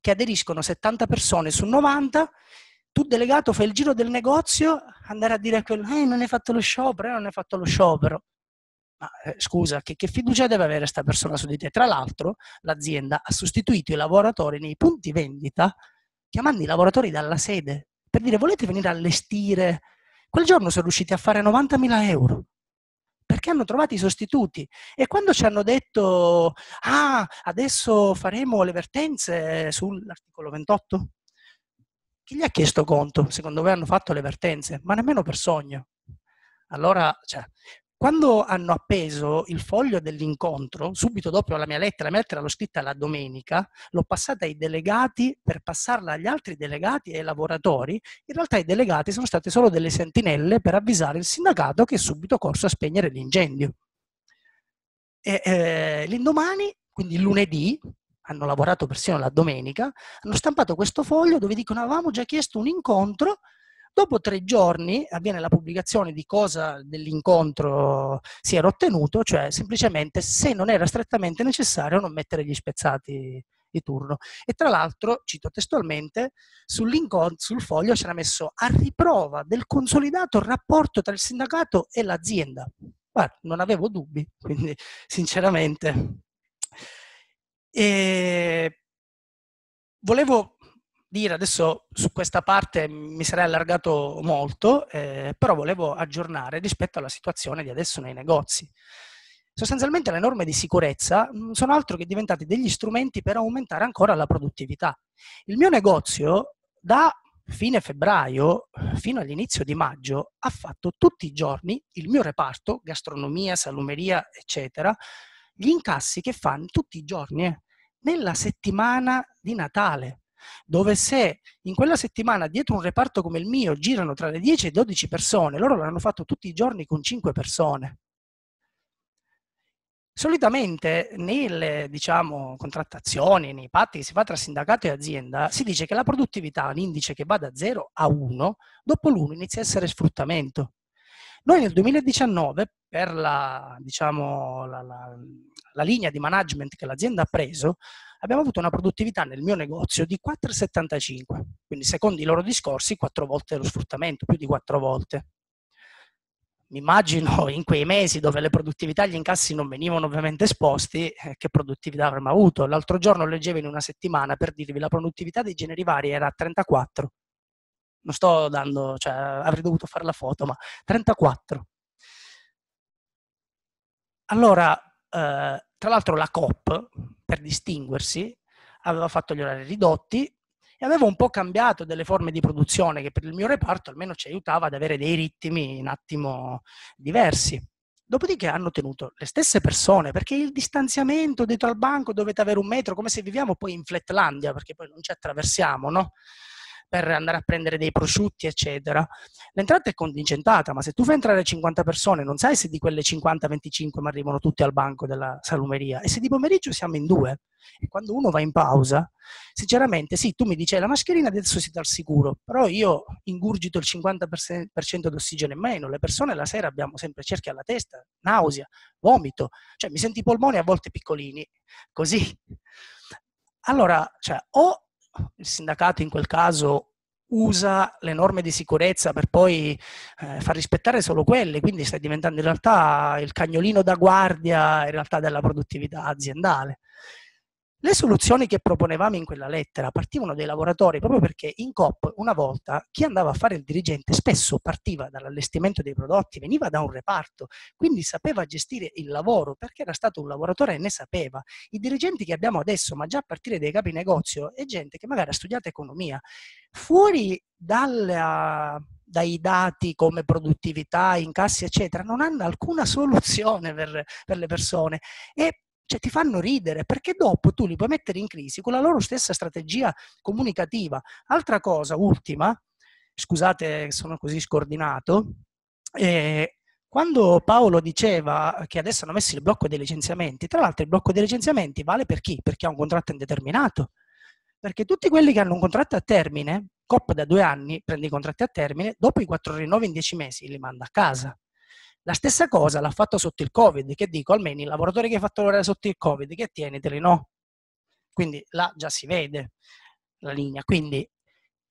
che aderiscono 70 persone su 90 tu delegato fai il giro del negozio, andare a dire a quello, eh, non hai fatto lo sciopero, eh, non hai fatto lo sciopero. Ma eh, scusa, che, che, fiducia deve avere questa persona su di te? Tra l'altro, l'azienda ha sostituito i lavoratori nei punti vendita, chiamando i lavoratori dalla sede per dire, volete venire a allestire? Quel giorno sono riusciti a fare 90.000 euro perché hanno trovato i sostituti e quando ci hanno detto ah adesso faremo le vertenze sull'articolo 28 chi gli ha chiesto conto? Secondo voi hanno fatto le vertenze? Ma nemmeno per sogno. Allora, cioè, quando hanno appeso il foglio dell'incontro, subito dopo la mia lettera, la mia lettera l'ho scritta la domenica, l'ho passata ai delegati per passarla agli altri delegati e ai lavoratori, in realtà i delegati sono state solo delle sentinelle per avvisare il sindacato che è subito corso a spegnere l'incendio. E, eh, l'indomani, quindi lunedì, hanno lavorato persino la domenica, hanno stampato questo foglio dove dicono avevamo già chiesto un incontro, dopo tre giorni avviene la pubblicazione di cosa dell'incontro si era ottenuto, cioè semplicemente se non era strettamente necessario non mettere gli spezzati di turno. E tra l'altro, cito testualmente, sul foglio c'era messo a riprova del consolidato rapporto tra il sindacato e l'azienda. Guarda, non avevo dubbi, quindi sinceramente e volevo dire adesso su questa parte mi sarei allargato molto, eh, però volevo aggiornare rispetto alla situazione di adesso nei negozi. Sostanzialmente le norme di sicurezza non mm, sono altro che diventati degli strumenti per aumentare ancora la produttività. Il mio negozio da fine febbraio fino all'inizio di maggio ha fatto tutti i giorni il mio reparto, gastronomia, salumeria, eccetera, gli incassi che fanno tutti i giorni, eh, nella settimana di Natale, dove se in quella settimana dietro un reparto come il mio girano tra le 10 e 12 persone, loro l'hanno fatto tutti i giorni con 5 persone. Solitamente nelle diciamo, contrattazioni, nei patti che si fa tra sindacato e azienda, si dice che la produttività è un indice che va da 0 a 1, dopo l'1 inizia a essere sfruttamento. Noi nel 2019, per la, diciamo, la, la, la linea di management che l'azienda ha preso, abbiamo avuto una produttività nel mio negozio di 4,75, quindi secondo i loro discorsi quattro volte lo sfruttamento, più di quattro volte. Mi immagino in quei mesi dove le produttività e gli incassi non venivano ovviamente esposti, eh, che produttività avremmo avuto. L'altro giorno leggevo in una settimana per dirvi la produttività dei generi vari era a 34 non sto dando, cioè avrei dovuto fare la foto, ma 34. Allora, eh, tra l'altro la COP, per distinguersi, aveva fatto gli orari ridotti e avevo un po' cambiato delle forme di produzione che per il mio reparto almeno ci aiutava ad avere dei ritmi un attimo diversi. Dopodiché hanno tenuto le stesse persone, perché il distanziamento dietro al banco dovete avere un metro, come se viviamo poi in Flatlandia, perché poi non ci attraversiamo, no? per andare a prendere dei prosciutti, eccetera. L'entrata è contingentata, ma se tu fai entrare 50 persone, non sai se di quelle 50-25 mi arrivano tutti al banco della salumeria e se di pomeriggio siamo in due e quando uno va in pausa, sinceramente sì, tu mi dici la mascherina adesso si dà al sicuro, però io ingurgito il 50% d'ossigeno in meno, le persone la sera abbiamo sempre cerchi alla testa, nausea, vomito, cioè mi senti i polmoni a volte piccolini, così. Allora, cioè, o il sindacato in quel caso usa le norme di sicurezza per poi eh, far rispettare solo quelle, quindi sta diventando in realtà il cagnolino da guardia in realtà della produttività aziendale. Le soluzioni che proponevamo in quella lettera partivano dai lavoratori proprio perché in COP una volta chi andava a fare il dirigente spesso partiva dall'allestimento dei prodotti, veniva da un reparto, quindi sapeva gestire il lavoro perché era stato un lavoratore e ne sapeva. I dirigenti che abbiamo adesso, ma già a partire dai capi negozio, è gente che magari ha studiato economia. Fuori dalla, dai dati come produttività, incassi, eccetera, non hanno alcuna soluzione per, per le persone. E cioè ti fanno ridere perché dopo tu li puoi mettere in crisi con la loro stessa strategia comunicativa. Altra cosa, ultima, scusate sono così scordinato, eh, quando Paolo diceva che adesso hanno messo il blocco dei licenziamenti, tra l'altro il blocco dei licenziamenti vale per chi? Perché ha un contratto indeterminato. Perché tutti quelli che hanno un contratto a termine, COP da due anni, prende i contratti a termine, dopo i quattro rinnovi in dieci mesi li manda a casa. La stessa cosa l'ha fatto sotto il Covid, che dico almeno i lavoratori che hai fatto lavorare sotto il Covid, che tieneteli, no? Quindi là già si vede la linea. Quindi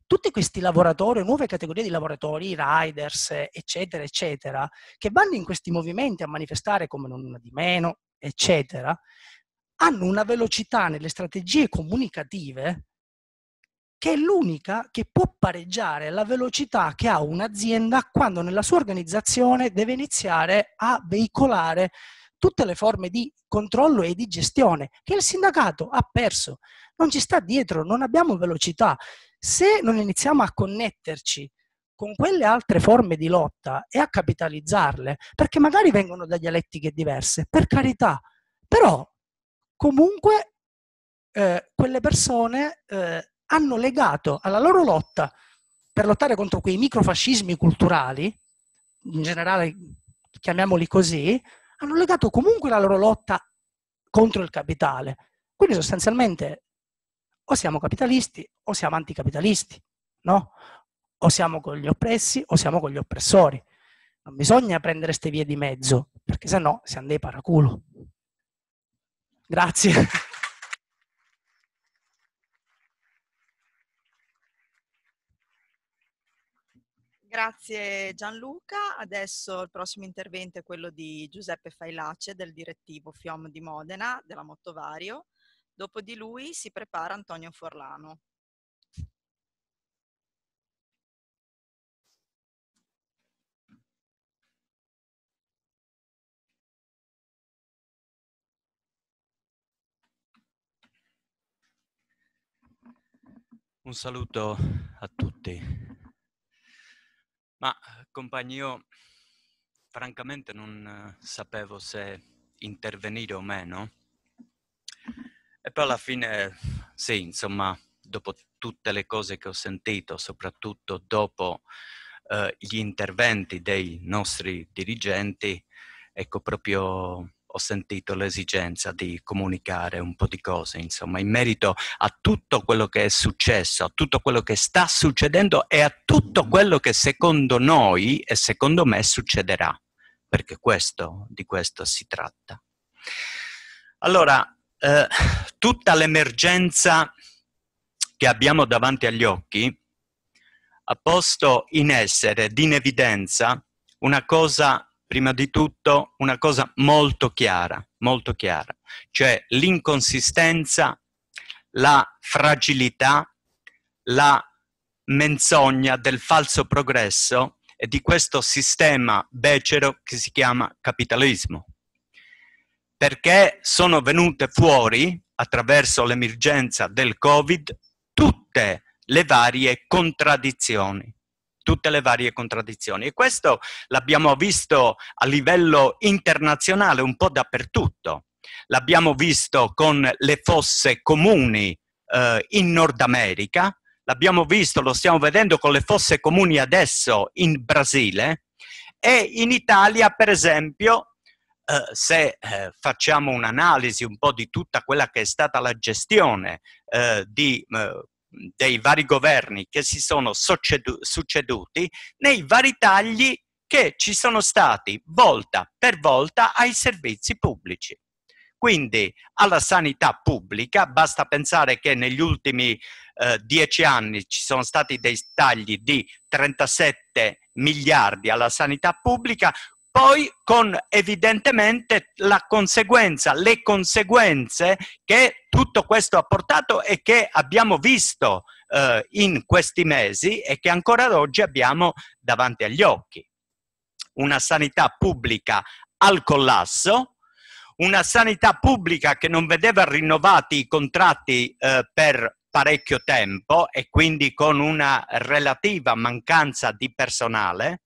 tutti questi lavoratori, nuove categorie di lavoratori, i riders, eccetera, eccetera, che vanno in questi movimenti a manifestare come non una di meno, eccetera, hanno una velocità nelle strategie comunicative che è l'unica che può pareggiare la velocità che ha un'azienda quando nella sua organizzazione deve iniziare a veicolare tutte le forme di controllo e di gestione che il sindacato ha perso. Non ci sta dietro, non abbiamo velocità. Se non iniziamo a connetterci con quelle altre forme di lotta e a capitalizzarle, perché magari vengono da dialettiche diverse, per carità, però comunque eh, quelle persone eh, hanno legato alla loro lotta per lottare contro quei microfascismi culturali, in generale chiamiamoli così, hanno legato comunque la loro lotta contro il capitale. Quindi sostanzialmente o siamo capitalisti o siamo anticapitalisti, no? O siamo con gli oppressi o siamo con gli oppressori. Non bisogna prendere ste vie di mezzo, perché sennò no siamo dei paraculo. Grazie. Grazie Gianluca. Adesso il prossimo intervento è quello di Giuseppe Failace del direttivo FIOM di Modena della Mottovario. Dopo di lui si prepara Antonio Forlano. Un saluto a tutti. Ma eh, compagni, io francamente non eh, sapevo se intervenire o meno. E poi alla fine, sì, insomma, dopo tutte le cose che ho sentito, soprattutto dopo eh, gli interventi dei nostri dirigenti, ecco proprio ho sentito l'esigenza di comunicare un po' di cose, insomma, in merito a tutto quello che è successo, a tutto quello che sta succedendo e a tutto quello che secondo noi e secondo me succederà, perché questo, di questo si tratta. Allora, eh, tutta l'emergenza che abbiamo davanti agli occhi ha posto in essere, ed in evidenza, una cosa prima di tutto una cosa molto chiara, molto chiara, cioè l'inconsistenza, la fragilità, la menzogna del falso progresso e di questo sistema becero che si chiama capitalismo. Perché sono venute fuori, attraverso l'emergenza del Covid, tutte le varie contraddizioni tutte le varie contraddizioni. E questo l'abbiamo visto a livello internazionale un po' dappertutto. L'abbiamo visto con le fosse comuni eh, in Nord America, l'abbiamo visto, lo stiamo vedendo con le fosse comuni adesso in Brasile e in Italia, per esempio, eh, se eh, facciamo un'analisi un po' di tutta quella che è stata la gestione eh, di eh, dei vari governi che si sono succeduti nei vari tagli che ci sono stati volta per volta ai servizi pubblici. Quindi alla sanità pubblica basta pensare che negli ultimi eh, dieci anni ci sono stati dei tagli di 37 miliardi alla sanità pubblica poi con evidentemente la conseguenza, le conseguenze che tutto questo ha portato e che abbiamo visto eh, in questi mesi e che ancora ad oggi abbiamo davanti agli occhi. Una sanità pubblica al collasso, una sanità pubblica che non vedeva rinnovati i contratti eh, per parecchio tempo e quindi con una relativa mancanza di personale,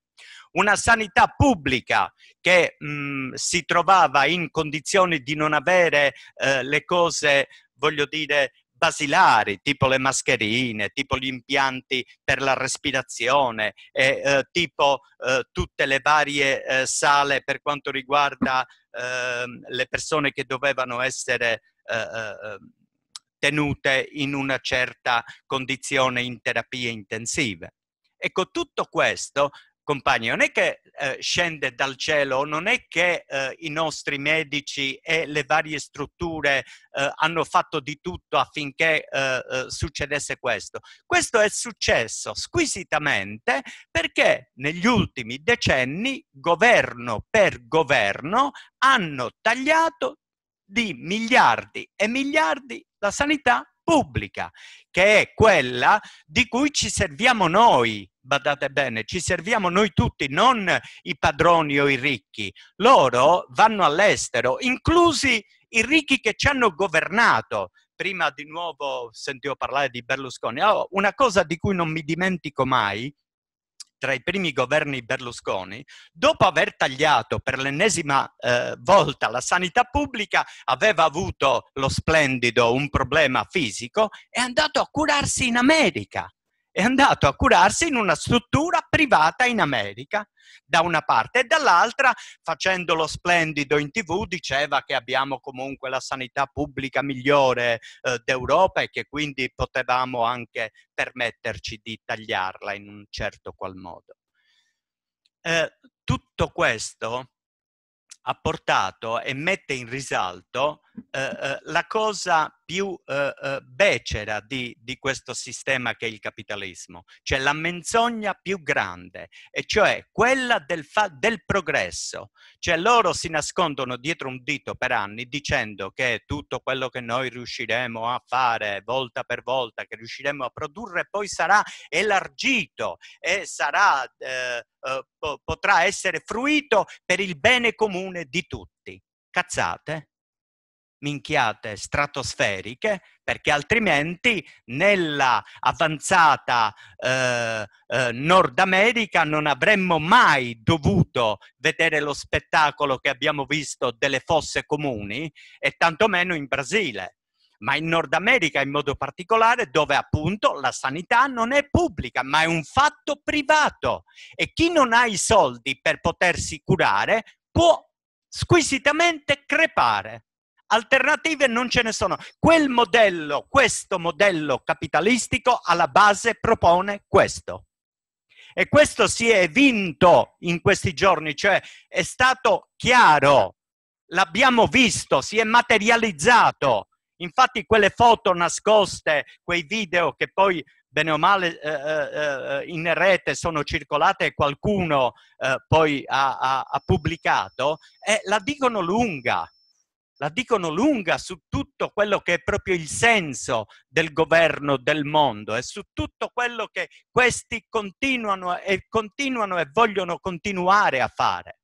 una sanità pubblica che mh, mm, si trovava in condizioni di non avere eh, le cose, voglio dire, basilari, tipo le mascherine, tipo gli impianti per la respirazione, e, eh, tipo eh, tutte le varie eh, sale per quanto riguarda ehm, le persone che dovevano essere eh, eh, tenute in una certa condizione in terapie intensive. Ecco, tutto questo compagni, non è che eh, scende dal cielo, non è che eh, i nostri medici e le varie strutture eh, hanno fatto di tutto affinché eh, eh, succedesse questo. Questo è successo squisitamente perché negli ultimi decenni, governo per governo, hanno tagliato di miliardi e miliardi la sanità pubblica, che è quella di cui ci serviamo noi badate bene, ci serviamo noi tutti, non i padroni o i ricchi. Loro vanno all'estero, inclusi i ricchi che ci hanno governato. Prima di nuovo sentivo parlare di Berlusconi. Allora, una cosa di cui non mi dimentico mai, tra i primi governi Berlusconi, dopo aver tagliato per l'ennesima eh, volta la sanità pubblica, aveva avuto lo splendido un problema fisico, è andato a curarsi in America è andato a curarsi in una struttura privata in America, da una parte, e dall'altra, facendolo splendido in tv, diceva che abbiamo comunque la sanità pubblica migliore eh, d'Europa e che quindi potevamo anche permetterci di tagliarla in un certo qual modo. Eh, tutto questo ha portato e mette in risalto eh, eh, la cosa più eh, eh, becera di, di, questo sistema che è il capitalismo, cioè la menzogna più grande, e cioè quella del, del progresso. Cioè loro si nascondono dietro un dito per anni dicendo che tutto quello che noi riusciremo a fare volta per volta, che riusciremo a produrre, poi sarà elargito e sarà, eh, po potrà essere fruito per il bene comune di tutti. Cazzate? minchiate stratosferiche, perché altrimenti nella avanzata eh, eh, Nord America non avremmo mai dovuto vedere lo spettacolo che abbiamo visto delle fosse comuni e tantomeno in Brasile ma in Nord America in modo particolare, dove appunto la sanità non è pubblica, ma è un fatto privato. E chi non ha i soldi per potersi curare può squisitamente crepare. Alternative non ce ne sono. Quel modello, questo modello capitalistico alla base propone questo. E questo si è vinto in questi giorni, cioè è stato chiaro, l'abbiamo visto, si è materializzato. Infatti quelle foto nascoste, quei video che poi bene o male eh, eh, eh in rete sono circolate e qualcuno eh, poi ha, ha, ha pubblicato, eh, la dicono lunga la dicono lunga su tutto quello che è proprio il senso del governo del mondo e su tutto quello che questi continuano e, continuano e vogliono continuare a fare.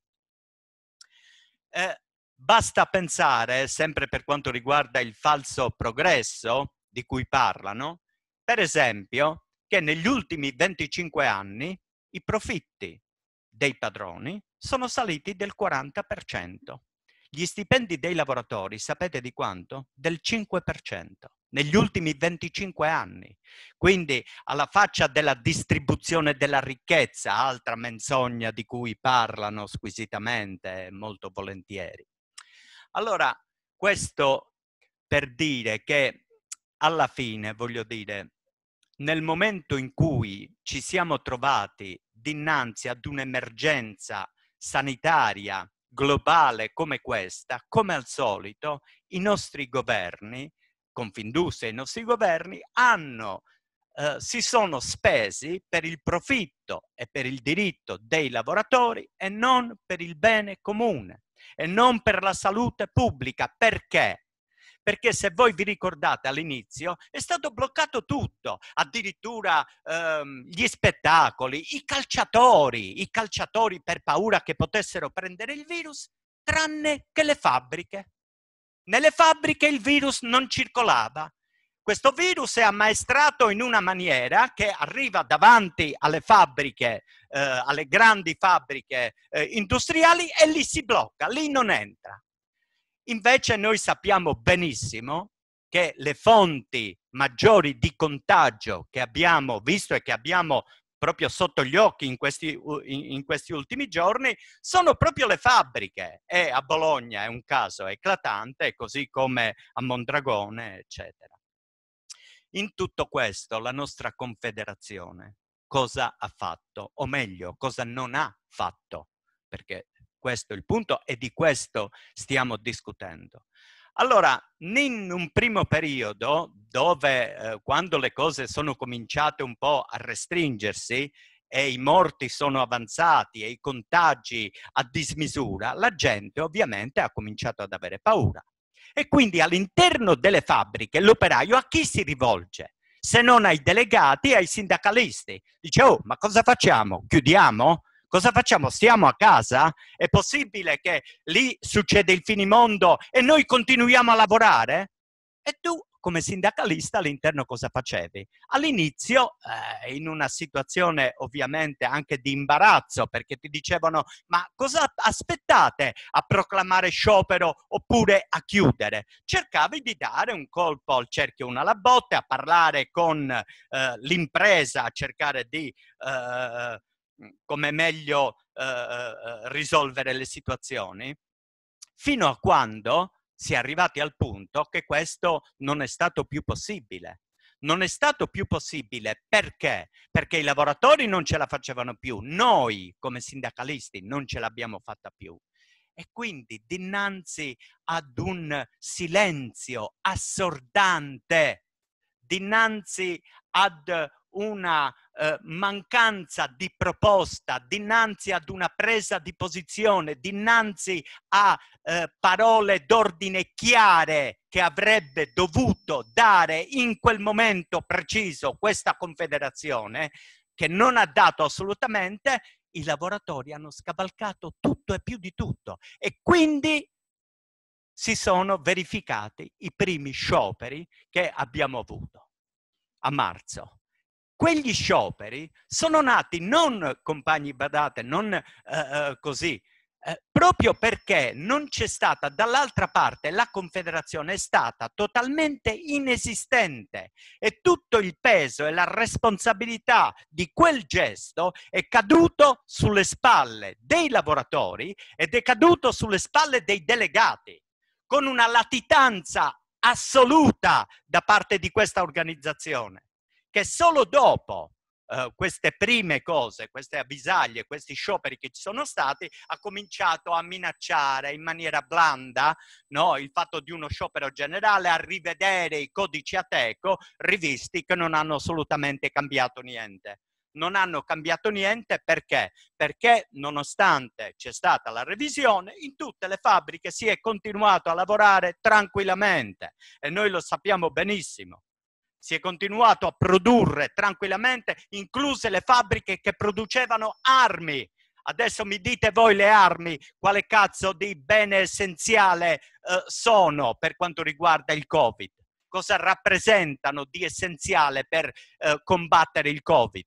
Eh, basta pensare, sempre per quanto riguarda il falso progresso di cui parlano, per esempio, che negli ultimi 25 anni i profitti dei padroni sono saliti del 40%. Gli stipendi dei lavoratori, sapete di quanto? Del 5% negli ultimi 25 anni. Quindi alla faccia della distribuzione della ricchezza, altra menzogna di cui parlano squisitamente e eh, molto volentieri. Allora, questo per dire che alla fine, voglio dire, nel momento in cui ci siamo trovati dinanzi ad un'emergenza sanitaria globale come questa, come al solito, i nostri governi, Confindustria e i nostri governi, hanno, eh, si sono spesi per il profitto e per il diritto dei lavoratori e non per il bene comune e non per la salute pubblica. Perché? perché se voi vi ricordate all'inizio è stato bloccato tutto, addirittura ehm, gli spettacoli, i calciatori, i calciatori per paura che potessero prendere il virus, tranne che le fabbriche. Nelle fabbriche il virus non circolava. Questo virus è ammaestrato in una maniera che arriva davanti alle fabbriche, eh, alle grandi fabbriche eh, industriali e lì si blocca, lì non entra. Invece noi sappiamo benissimo che le fonti maggiori di contagio che abbiamo visto e che abbiamo proprio sotto gli occhi in questi, in questi, ultimi giorni sono proprio le fabbriche e a Bologna è un caso eclatante così come a Mondragone eccetera. In tutto questo la nostra confederazione cosa ha fatto o meglio cosa non ha fatto perché questo è il punto e di questo stiamo discutendo. Allora, in un primo periodo, dove eh, quando le cose sono cominciate un po' a restringersi e i morti sono avanzati e i contagi a dismisura, la gente ovviamente ha cominciato ad avere paura. E quindi all'interno delle fabbriche l'operaio a chi si rivolge? Se non ai delegati ai sindacalisti. Dice, oh, ma cosa facciamo? Chiudiamo? Cosa facciamo? Stiamo a casa? È possibile che lì succede il finimondo e noi continuiamo a lavorare? E tu come sindacalista all'interno cosa facevi? All'inizio, eh, in una situazione ovviamente anche di imbarazzo, perché ti dicevano ma cosa aspettate a proclamare sciopero oppure a chiudere? Cercavi di dare un colpo al cerchio, una alla botte, a parlare con eh, l'impresa, a cercare di... Eh, come meglio eh, eh, risolvere le situazioni, fino a quando si è arrivati al punto che questo non è stato più possibile. Non è stato più possibile perché? Perché i lavoratori non ce la facevano più, noi come sindacalisti non ce l'abbiamo fatta più. E quindi dinanzi ad un silenzio assordante, dinanzi ad una eh, mancanza di proposta dinanzi ad una presa di posizione, dinanzi a eh, parole d'ordine chiare che avrebbe dovuto dare in quel momento preciso questa confederazione, che non ha dato assolutamente, i lavoratori hanno scavalcato tutto e più di tutto. E quindi si sono verificati i primi scioperi che abbiamo avuto a marzo quegli scioperi sono nati non compagni badate, non eh, eh, così, eh, proprio perché non c'è stata dall'altra parte la confederazione è stata totalmente inesistente e tutto il peso e la responsabilità di quel gesto è caduto sulle spalle dei lavoratori ed è caduto sulle spalle dei delegati con una latitanza assoluta da parte di questa organizzazione che solo dopo eh, queste prime cose, queste avvisaglie, questi scioperi che ci sono stati, ha cominciato a minacciare in maniera blanda no, il fatto di uno sciopero generale, a rivedere i codici ateco rivisti che non hanno assolutamente cambiato niente non hanno cambiato niente perché? Perché nonostante c'è stata la revisione, in tutte le fabbriche si è continuato a lavorare tranquillamente e noi lo sappiamo benissimo si è continuato a produrre tranquillamente, incluse le fabbriche che producevano armi. Adesso mi dite voi le armi, quale cazzo di bene essenziale eh, sono per quanto riguarda il Covid? Cosa rappresentano di essenziale per eh, combattere il Covid?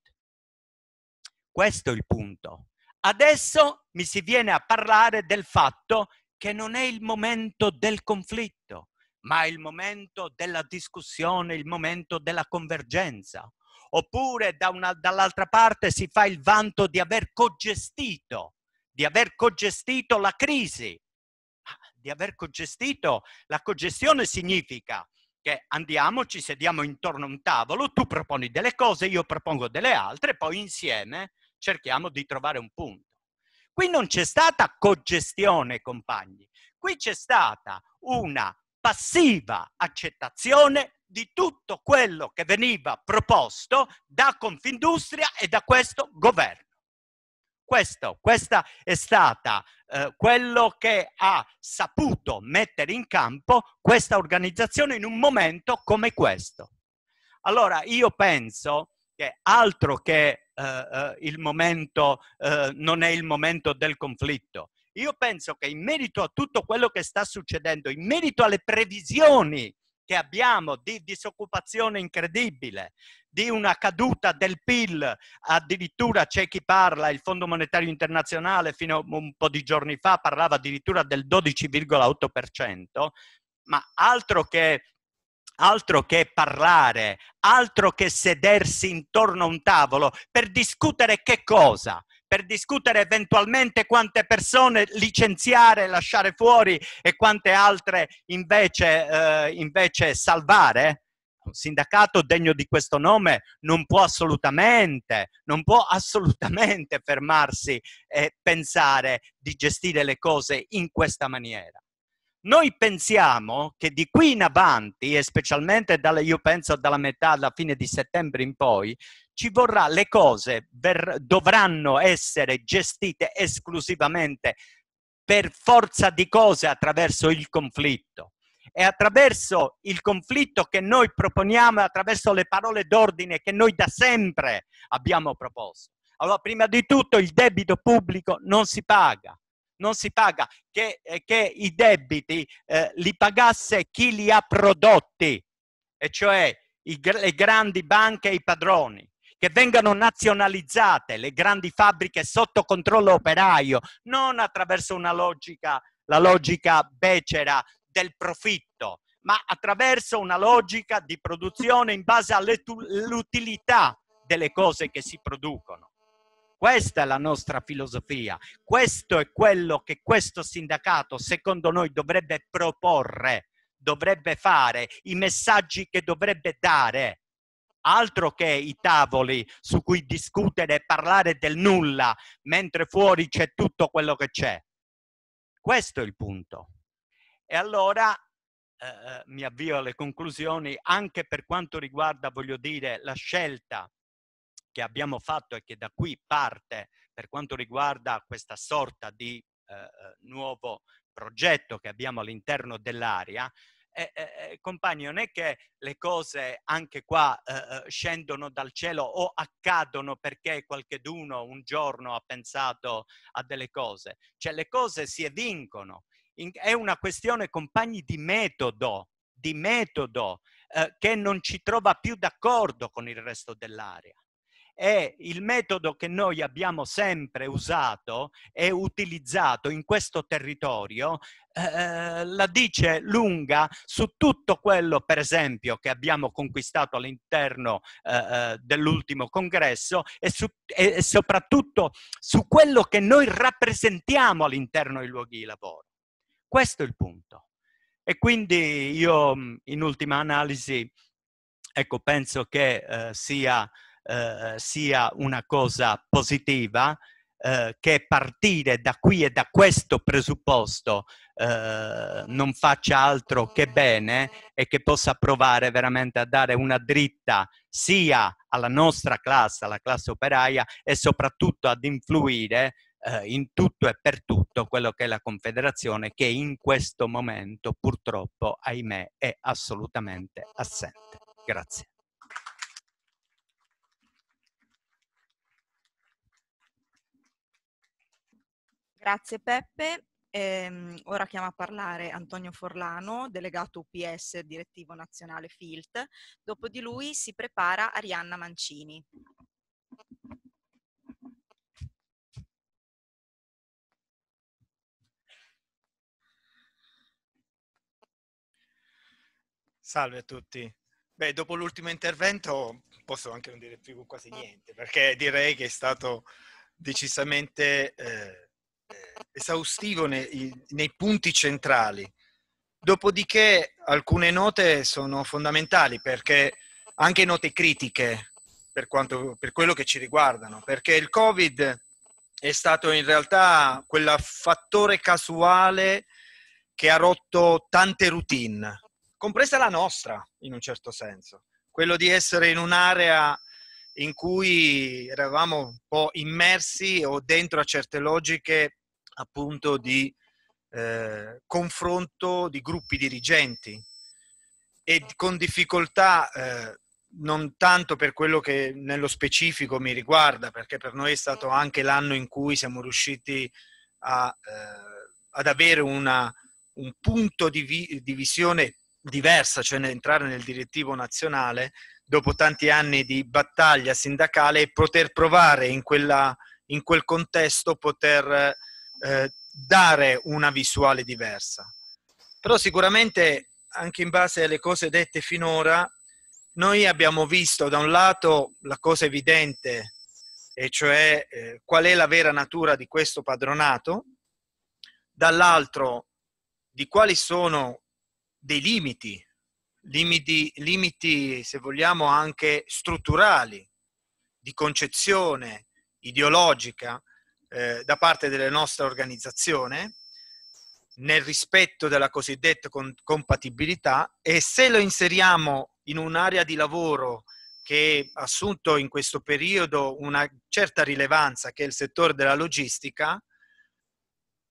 Questo è il punto. Adesso mi si viene a parlare del fatto che non è il momento del conflitto ma è il momento della discussione, il momento della convergenza. Oppure da una, dall'altra parte si fa il vanto di aver cogestito, di aver cogestito la crisi. Di aver cogestito, la cogestione significa che andiamo, ci sediamo intorno a un tavolo, tu proponi delle cose, io propongo delle altre, poi insieme cerchiamo di trovare un punto. Qui non c'è stata cogestione, compagni, qui c'è stata una passiva accettazione di tutto quello che veniva proposto da Confindustria e da questo governo. Questo, questa è stata eh, quello che ha saputo mettere in campo questa organizzazione in un momento come questo. Allora io penso che altro che eh, eh, il momento, eh, non è il momento del conflitto, io penso che in merito a tutto quello che sta succedendo, in merito alle previsioni che abbiamo di disoccupazione incredibile, di una caduta del PIL, addirittura c'è chi parla, il Fondo Monetario Internazionale fino a un po' di giorni fa parlava addirittura del 12,8%, ma altro che, altro che parlare, altro che sedersi intorno a un tavolo per discutere che cosa? per discutere eventualmente quante persone licenziare, lasciare fuori e quante altre invece, eh, invece salvare? Un sindacato degno di questo nome non può assolutamente, non può assolutamente fermarsi e pensare di gestire le cose in questa maniera. Noi pensiamo che di qui in avanti, e specialmente dalla, io penso dalla metà, alla fine di settembre in poi, ci vorrà, le cose ver, dovranno essere gestite esclusivamente per forza di cose attraverso il conflitto. È attraverso il conflitto che noi proponiamo, attraverso le parole d'ordine che noi da sempre abbiamo proposto. Allora, prima di tutto, il debito pubblico non si paga non si paga, che, eh, che i debiti eh, li pagasse chi li ha prodotti, e cioè i, le grandi banche e i padroni che vengano nazionalizzate le grandi fabbriche sotto controllo operaio, non attraverso una logica, la logica becera del profitto, ma attraverso una logica di produzione in base all'utilità delle cose che si producono. Questa è la nostra filosofia, questo è quello che questo sindacato secondo noi dovrebbe proporre, dovrebbe fare, i messaggi che dovrebbe dare. Altro che i tavoli su cui discutere e parlare del nulla, mentre fuori c'è tutto quello che c'è. Questo è il punto. E allora eh, eh mi avvio alle conclusioni anche per quanto riguarda, voglio dire, la scelta che abbiamo fatto e che da qui parte per quanto riguarda questa sorta di eh, eh nuovo progetto che abbiamo all'interno dell'area, eh, eh, eh, compagni, non è che le cose anche qua eh, eh, scendono dal cielo o accadono perché qualcheduno un giorno ha pensato a delle cose, cioè le cose si evincono. In, è una questione, compagni, di metodo, di metodo che non ci trova più d'accordo con il resto dell'area è il metodo che noi abbiamo sempre usato e utilizzato in questo territorio eh, eh la dice lunga su tutto quello, per esempio, che abbiamo conquistato all'interno eh, eh dell'ultimo congresso e, su, e soprattutto su quello che noi rappresentiamo all'interno dei luoghi di lavoro. Questo è il punto. E quindi io, in ultima analisi, ecco, penso che eh, sia eh, sia una cosa positiva, eh, che partire da qui e da questo presupposto eh, non faccia altro che bene e che possa provare veramente a dare una dritta sia alla nostra classe, alla classe operaia e soprattutto ad influire eh, in tutto e per tutto quello che è la Confederazione che in questo momento purtroppo, ahimè, è assolutamente assente. Grazie. Grazie Peppe. Ehm, ora chiama a parlare Antonio Forlano, delegato UPS, direttivo nazionale FILT. Dopo di lui si prepara Arianna Mancini. Salve a tutti. Beh, dopo l'ultimo intervento posso anche non dire più quasi niente, perché direi che è stato decisamente eh, esaustivo nei, nei punti centrali. Dopodiché alcune note sono fondamentali perché anche note critiche per, quanto, per quello che ci riguardano, perché il Covid è stato in realtà quel fattore casuale che ha rotto tante routine, compresa la nostra in un certo senso, quello di essere in un'area in cui eravamo un po' immersi o dentro a certe logiche appunto di eh, confronto di gruppi dirigenti e con difficoltà eh, non tanto per quello che nello specifico mi riguarda, perché per noi è stato anche l'anno in cui siamo riusciti a, eh, ad avere una, un punto di, vi, di, visione diversa, cioè entrare nel direttivo nazionale dopo tanti anni di battaglia sindacale e poter provare in, quella, in quel contesto poter eh, dare una visuale diversa. Però sicuramente anche in base alle cose dette finora, noi abbiamo visto da un lato la cosa evidente, e cioè eh, qual è la vera natura di questo padronato, dall'altro di quali sono dei limiti, limiti, limiti se vogliamo anche strutturali, di concezione ideologica eh, da parte della nostra organizzazione nel rispetto della cosiddetta compatibilità e se lo inseriamo in un'area di lavoro che ha assunto in questo periodo una certa rilevanza, che è il settore della logistica,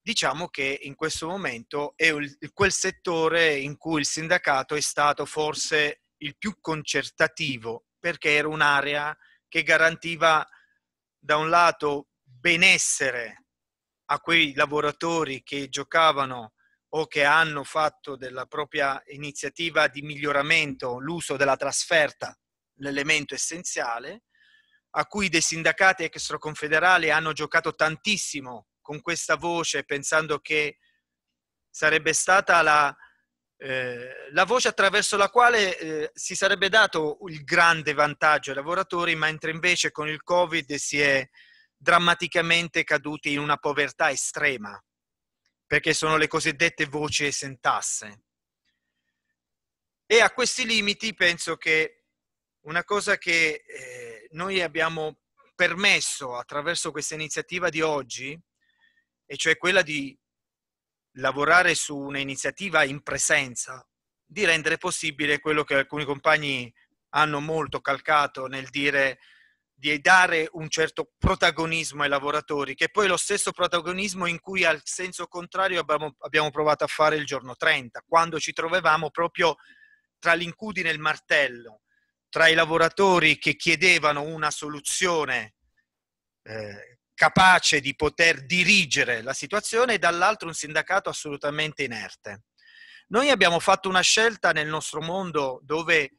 diciamo che in questo momento è quel settore in cui il sindacato è stato forse il più concertativo, perché era un'area che garantiva da un lato benessere a quei lavoratori che giocavano o che hanno fatto della propria iniziativa di miglioramento l'uso della trasferta l'elemento essenziale, a cui dei sindacati extraconfederali hanno giocato tantissimo con questa voce, pensando che sarebbe stata la, eh, la voce attraverso la quale eh, si sarebbe dato il grande vantaggio ai lavoratori, mentre invece con il Covid si è drammaticamente caduti in una povertà estrema, perché sono le cosiddette voci esentasse. E a questi limiti penso che una cosa che eh, noi abbiamo permesso attraverso questa iniziativa di oggi, e cioè quella di lavorare su un'iniziativa in presenza, di rendere possibile quello che alcuni compagni hanno molto calcato nel dire di dare un certo protagonismo ai lavoratori, che è poi lo stesso protagonismo in cui al senso contrario abbiamo, abbiamo provato a fare il giorno 30, quando ci trovavamo proprio tra l'incudine e il martello, tra i lavoratori che chiedevano una soluzione eh, capace di poter dirigere la situazione e dall'altro un sindacato assolutamente inerte. Noi abbiamo fatto una scelta nel nostro mondo dove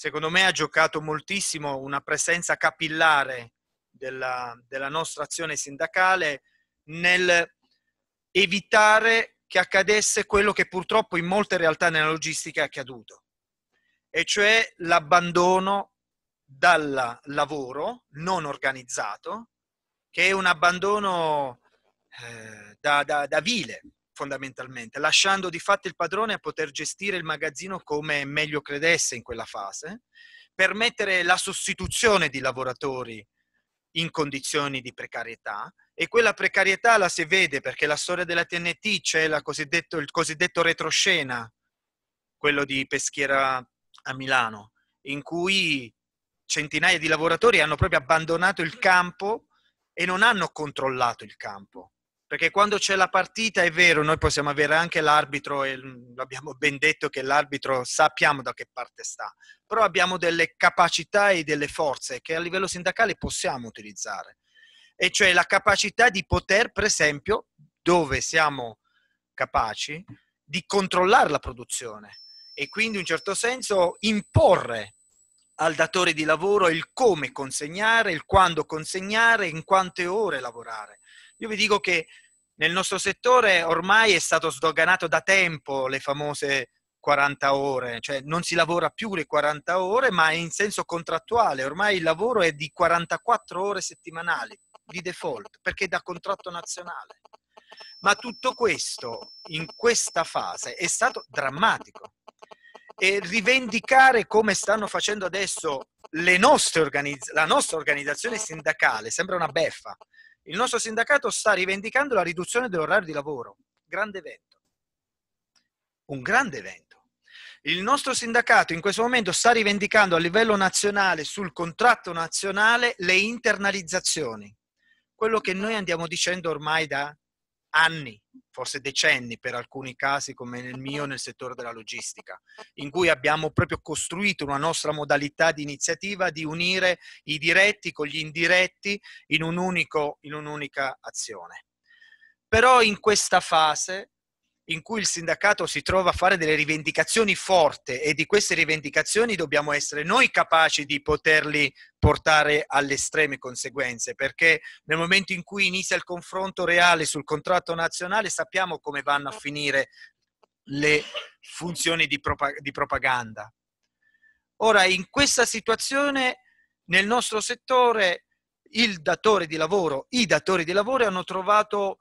secondo me ha giocato moltissimo una presenza capillare della, della nostra azione sindacale nel evitare che accadesse quello che purtroppo in molte realtà nella logistica è accaduto, e cioè l'abbandono dal lavoro non organizzato, che è un abbandono eh, da, da, da vile, fondamentalmente, lasciando di fatto il padrone a poter gestire il magazzino come meglio credesse in quella fase, permettere la sostituzione di lavoratori in condizioni di precarietà e quella precarietà la si vede perché la storia della TNT c'è cosiddetto, il cosiddetto retroscena, quello di Peschiera a Milano, in cui centinaia di lavoratori hanno proprio abbandonato il campo e non hanno controllato il campo perché quando c'è la partita è vero, noi possiamo avere anche l'arbitro, e abbiamo ben detto che l'arbitro sappiamo da che parte sta, però abbiamo delle capacità e delle forze che a livello sindacale possiamo utilizzare, e cioè la capacità di poter, per esempio, dove siamo capaci, di controllare la produzione e quindi in un certo senso imporre al datore di lavoro il come consegnare, il quando consegnare, in quante ore lavorare io vi dico che nel nostro settore ormai è stato sdoganato da tempo le famose 40 ore, cioè non si lavora più le 40 ore, ma in senso contrattuale, ormai il lavoro è di 44 ore settimanali di default, perché da contratto nazionale. Ma tutto questo in questa fase è stato drammatico e rivendicare come stanno facendo adesso le nostre organizz- la nostra organizzazione sindacale sembra una beffa, il nostro sindacato sta rivendicando la riduzione dell'orario di lavoro. Grande evento. Un grande evento. Il nostro sindacato in questo momento sta rivendicando a livello nazionale, sul contratto nazionale, le internalizzazioni. Quello che noi andiamo dicendo ormai da anni, forse decenni per alcuni casi come nel mio nel settore della logistica, in cui abbiamo proprio costruito una nostra modalità di iniziativa di unire i diretti con gli indiretti in, un unico, in un'unica azione. Però in questa fase in cui il sindacato si trova a fare delle rivendicazioni forti e di queste rivendicazioni dobbiamo essere noi capaci di poterli portare alle estreme conseguenze, perché nel momento in cui inizia il confronto reale sul contratto nazionale sappiamo come vanno a finire le funzioni di, propaganda. Ora, in questa situazione, nel nostro settore, il datore di lavoro, i datori di lavoro hanno trovato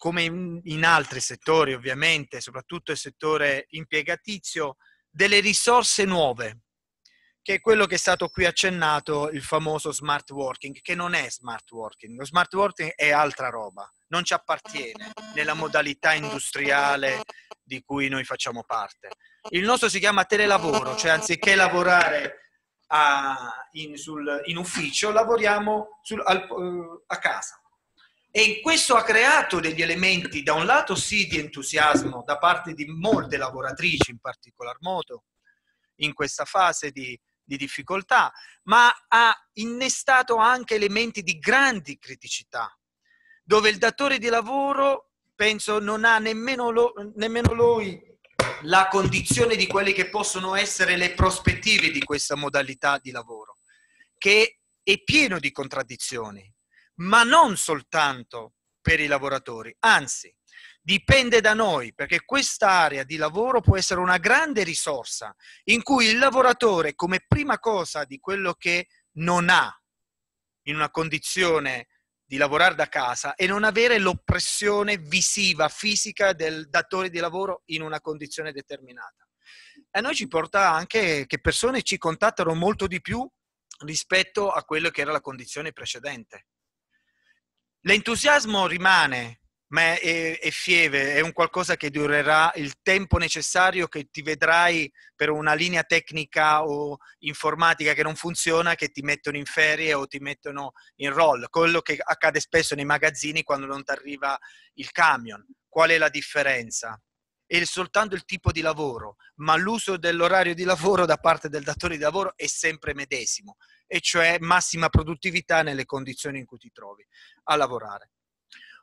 come in altri settori ovviamente, soprattutto il settore impiegatizio, delle risorse nuove, che è quello che è stato qui accennato, il famoso smart working, che non è smart working, lo smart working è altra roba, non ci appartiene nella modalità industriale di cui noi facciamo parte. Il nostro si chiama telelavoro, cioè anziché lavorare a, ah, in, sul, in, ufficio, lavoriamo sul, al, eh, a casa e questo ha creato degli elementi, da un lato sì, di entusiasmo da parte di molte lavoratrici in particolar modo, in questa fase di, di difficoltà, ma ha innestato anche elementi di grandi criticità, dove il datore di lavoro, penso, non ha nemmeno, lo, nemmeno lui la condizione di quelle che possono essere le prospettive di questa modalità di lavoro, che è pieno di contraddizioni, ma non soltanto per i lavoratori, anzi dipende da noi perché questa area di lavoro può essere una grande risorsa in cui il lavoratore come prima cosa di quello che non ha in una condizione di lavorare da casa e non avere l'oppressione visiva, fisica del datore di lavoro in una condizione determinata. A noi ci porta anche che persone ci contattano molto di più rispetto a quello che era la condizione precedente. L'entusiasmo rimane, ma è, è, fieve, è un qualcosa che durerà il tempo necessario che ti vedrai per una linea tecnica o informatica che non funziona, che ti mettono in ferie o ti mettono in roll, quello che accade spesso nei magazzini quando non ti arriva il camion. Qual è la differenza? È soltanto il tipo di lavoro, ma l'uso dell'orario di lavoro da parte del datore di lavoro è sempre medesimo e cioè massima produttività nelle condizioni in cui ti trovi a lavorare.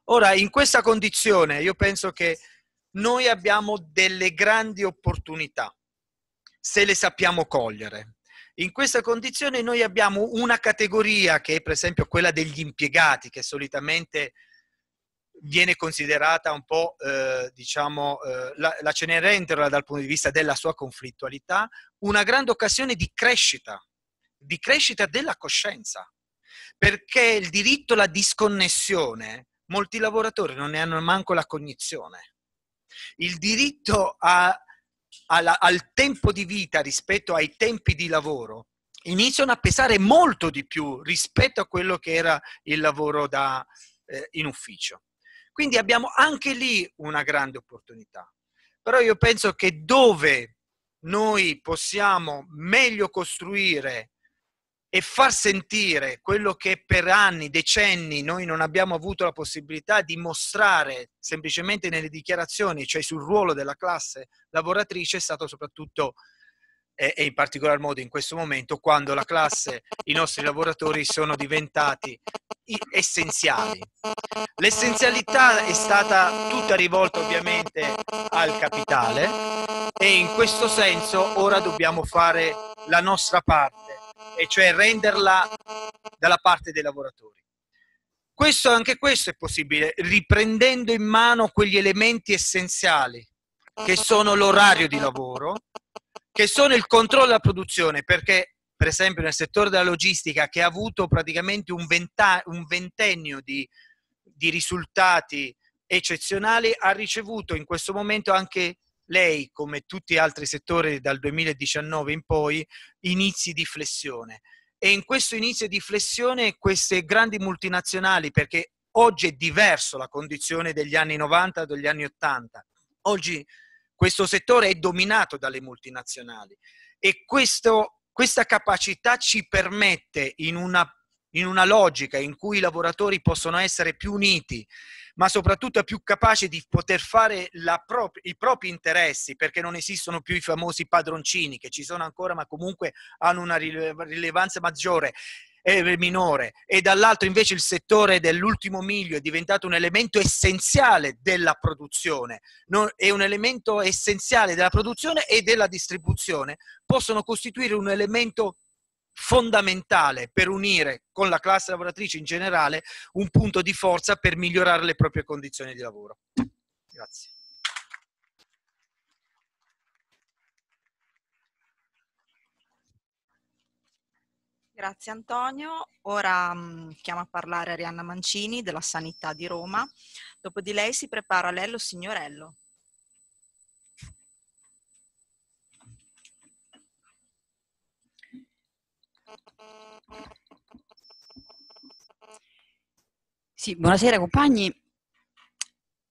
Ora, in questa condizione io penso che noi abbiamo delle grandi opportunità se le sappiamo cogliere. In questa condizione noi abbiamo una categoria che è per esempio quella degli impiegati, che solitamente viene considerata un po' eh, diciamo eh, la, la Cenerentola dal punto di vista della sua conflittualità, una grande occasione di crescita di crescita della coscienza, perché il diritto alla disconnessione, molti lavoratori non ne hanno manco la cognizione. Il diritto a, alla, al tempo di vita rispetto ai tempi di lavoro iniziano a pesare molto di più rispetto a quello che era il lavoro da, eh, in ufficio. Quindi abbiamo anche lì una grande opportunità. Però io penso che dove noi possiamo meglio costruire e far sentire quello che per anni, decenni noi non abbiamo avuto la possibilità di mostrare semplicemente nelle dichiarazioni, cioè sul ruolo della classe lavoratrice, è stato soprattutto e, in particolar modo in questo momento quando la classe, i nostri lavoratori sono diventati essenziali. L'essenzialità è stata tutta rivolta ovviamente al capitale e in questo senso ora dobbiamo fare la nostra parte e cioè renderla dalla parte dei lavoratori. Questo, anche questo è possibile, riprendendo in mano quegli elementi essenziali che sono l'orario di lavoro, che sono il controllo della produzione, perché per esempio nel settore della logistica che ha avuto praticamente un, venta, un ventennio di, di risultati eccezionali, ha ricevuto in questo momento anche lei, come tutti gli altri settori dal 2019 in poi, inizi di flessione. E in questo inizio di flessione queste grandi multinazionali, perché oggi è diverso la condizione degli anni 90 degli anni 80, oggi questo settore è dominato dalle multinazionali e questo, questa capacità ci permette in una in una logica in cui i lavoratori possono essere più uniti, ma soprattutto più capaci di poter fare pro- i propri interessi, perché non esistono più i famosi padroncini che ci sono ancora, ma comunque hanno una rilevanza maggiore e minore, e dall'altro invece il settore dell'ultimo miglio è diventato un elemento essenziale della produzione, non, è un elemento essenziale della produzione e della distribuzione, possono costituire un elemento fondamentale per unire con la classe lavoratrice in generale un punto di forza per migliorare le proprie condizioni di lavoro. Grazie. Grazie Antonio. Ora mm, chiama a parlare Arianna Mancini della Sanità di Roma. Dopo di lei si prepara Lello Signorello. Sì, buonasera compagni.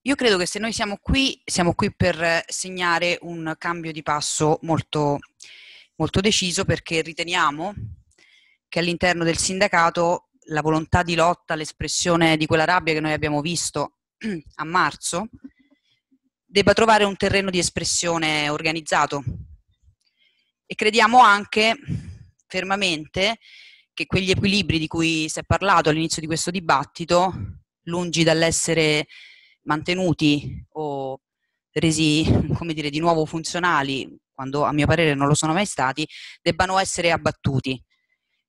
Io credo che se noi siamo qui, siamo qui per segnare un cambio di passo molto, molto deciso perché riteniamo che all'interno del sindacato la volontà di lotta, l'espressione di quella rabbia che noi abbiamo visto a marzo, debba trovare un terreno di espressione organizzato. E crediamo anche fermamente che quegli equilibri di cui si è parlato all'inizio di questo dibattito, lungi dall'essere mantenuti o resi, come dire, di nuovo funzionali, quando a mio parere non lo sono mai stati, debbano essere abbattuti.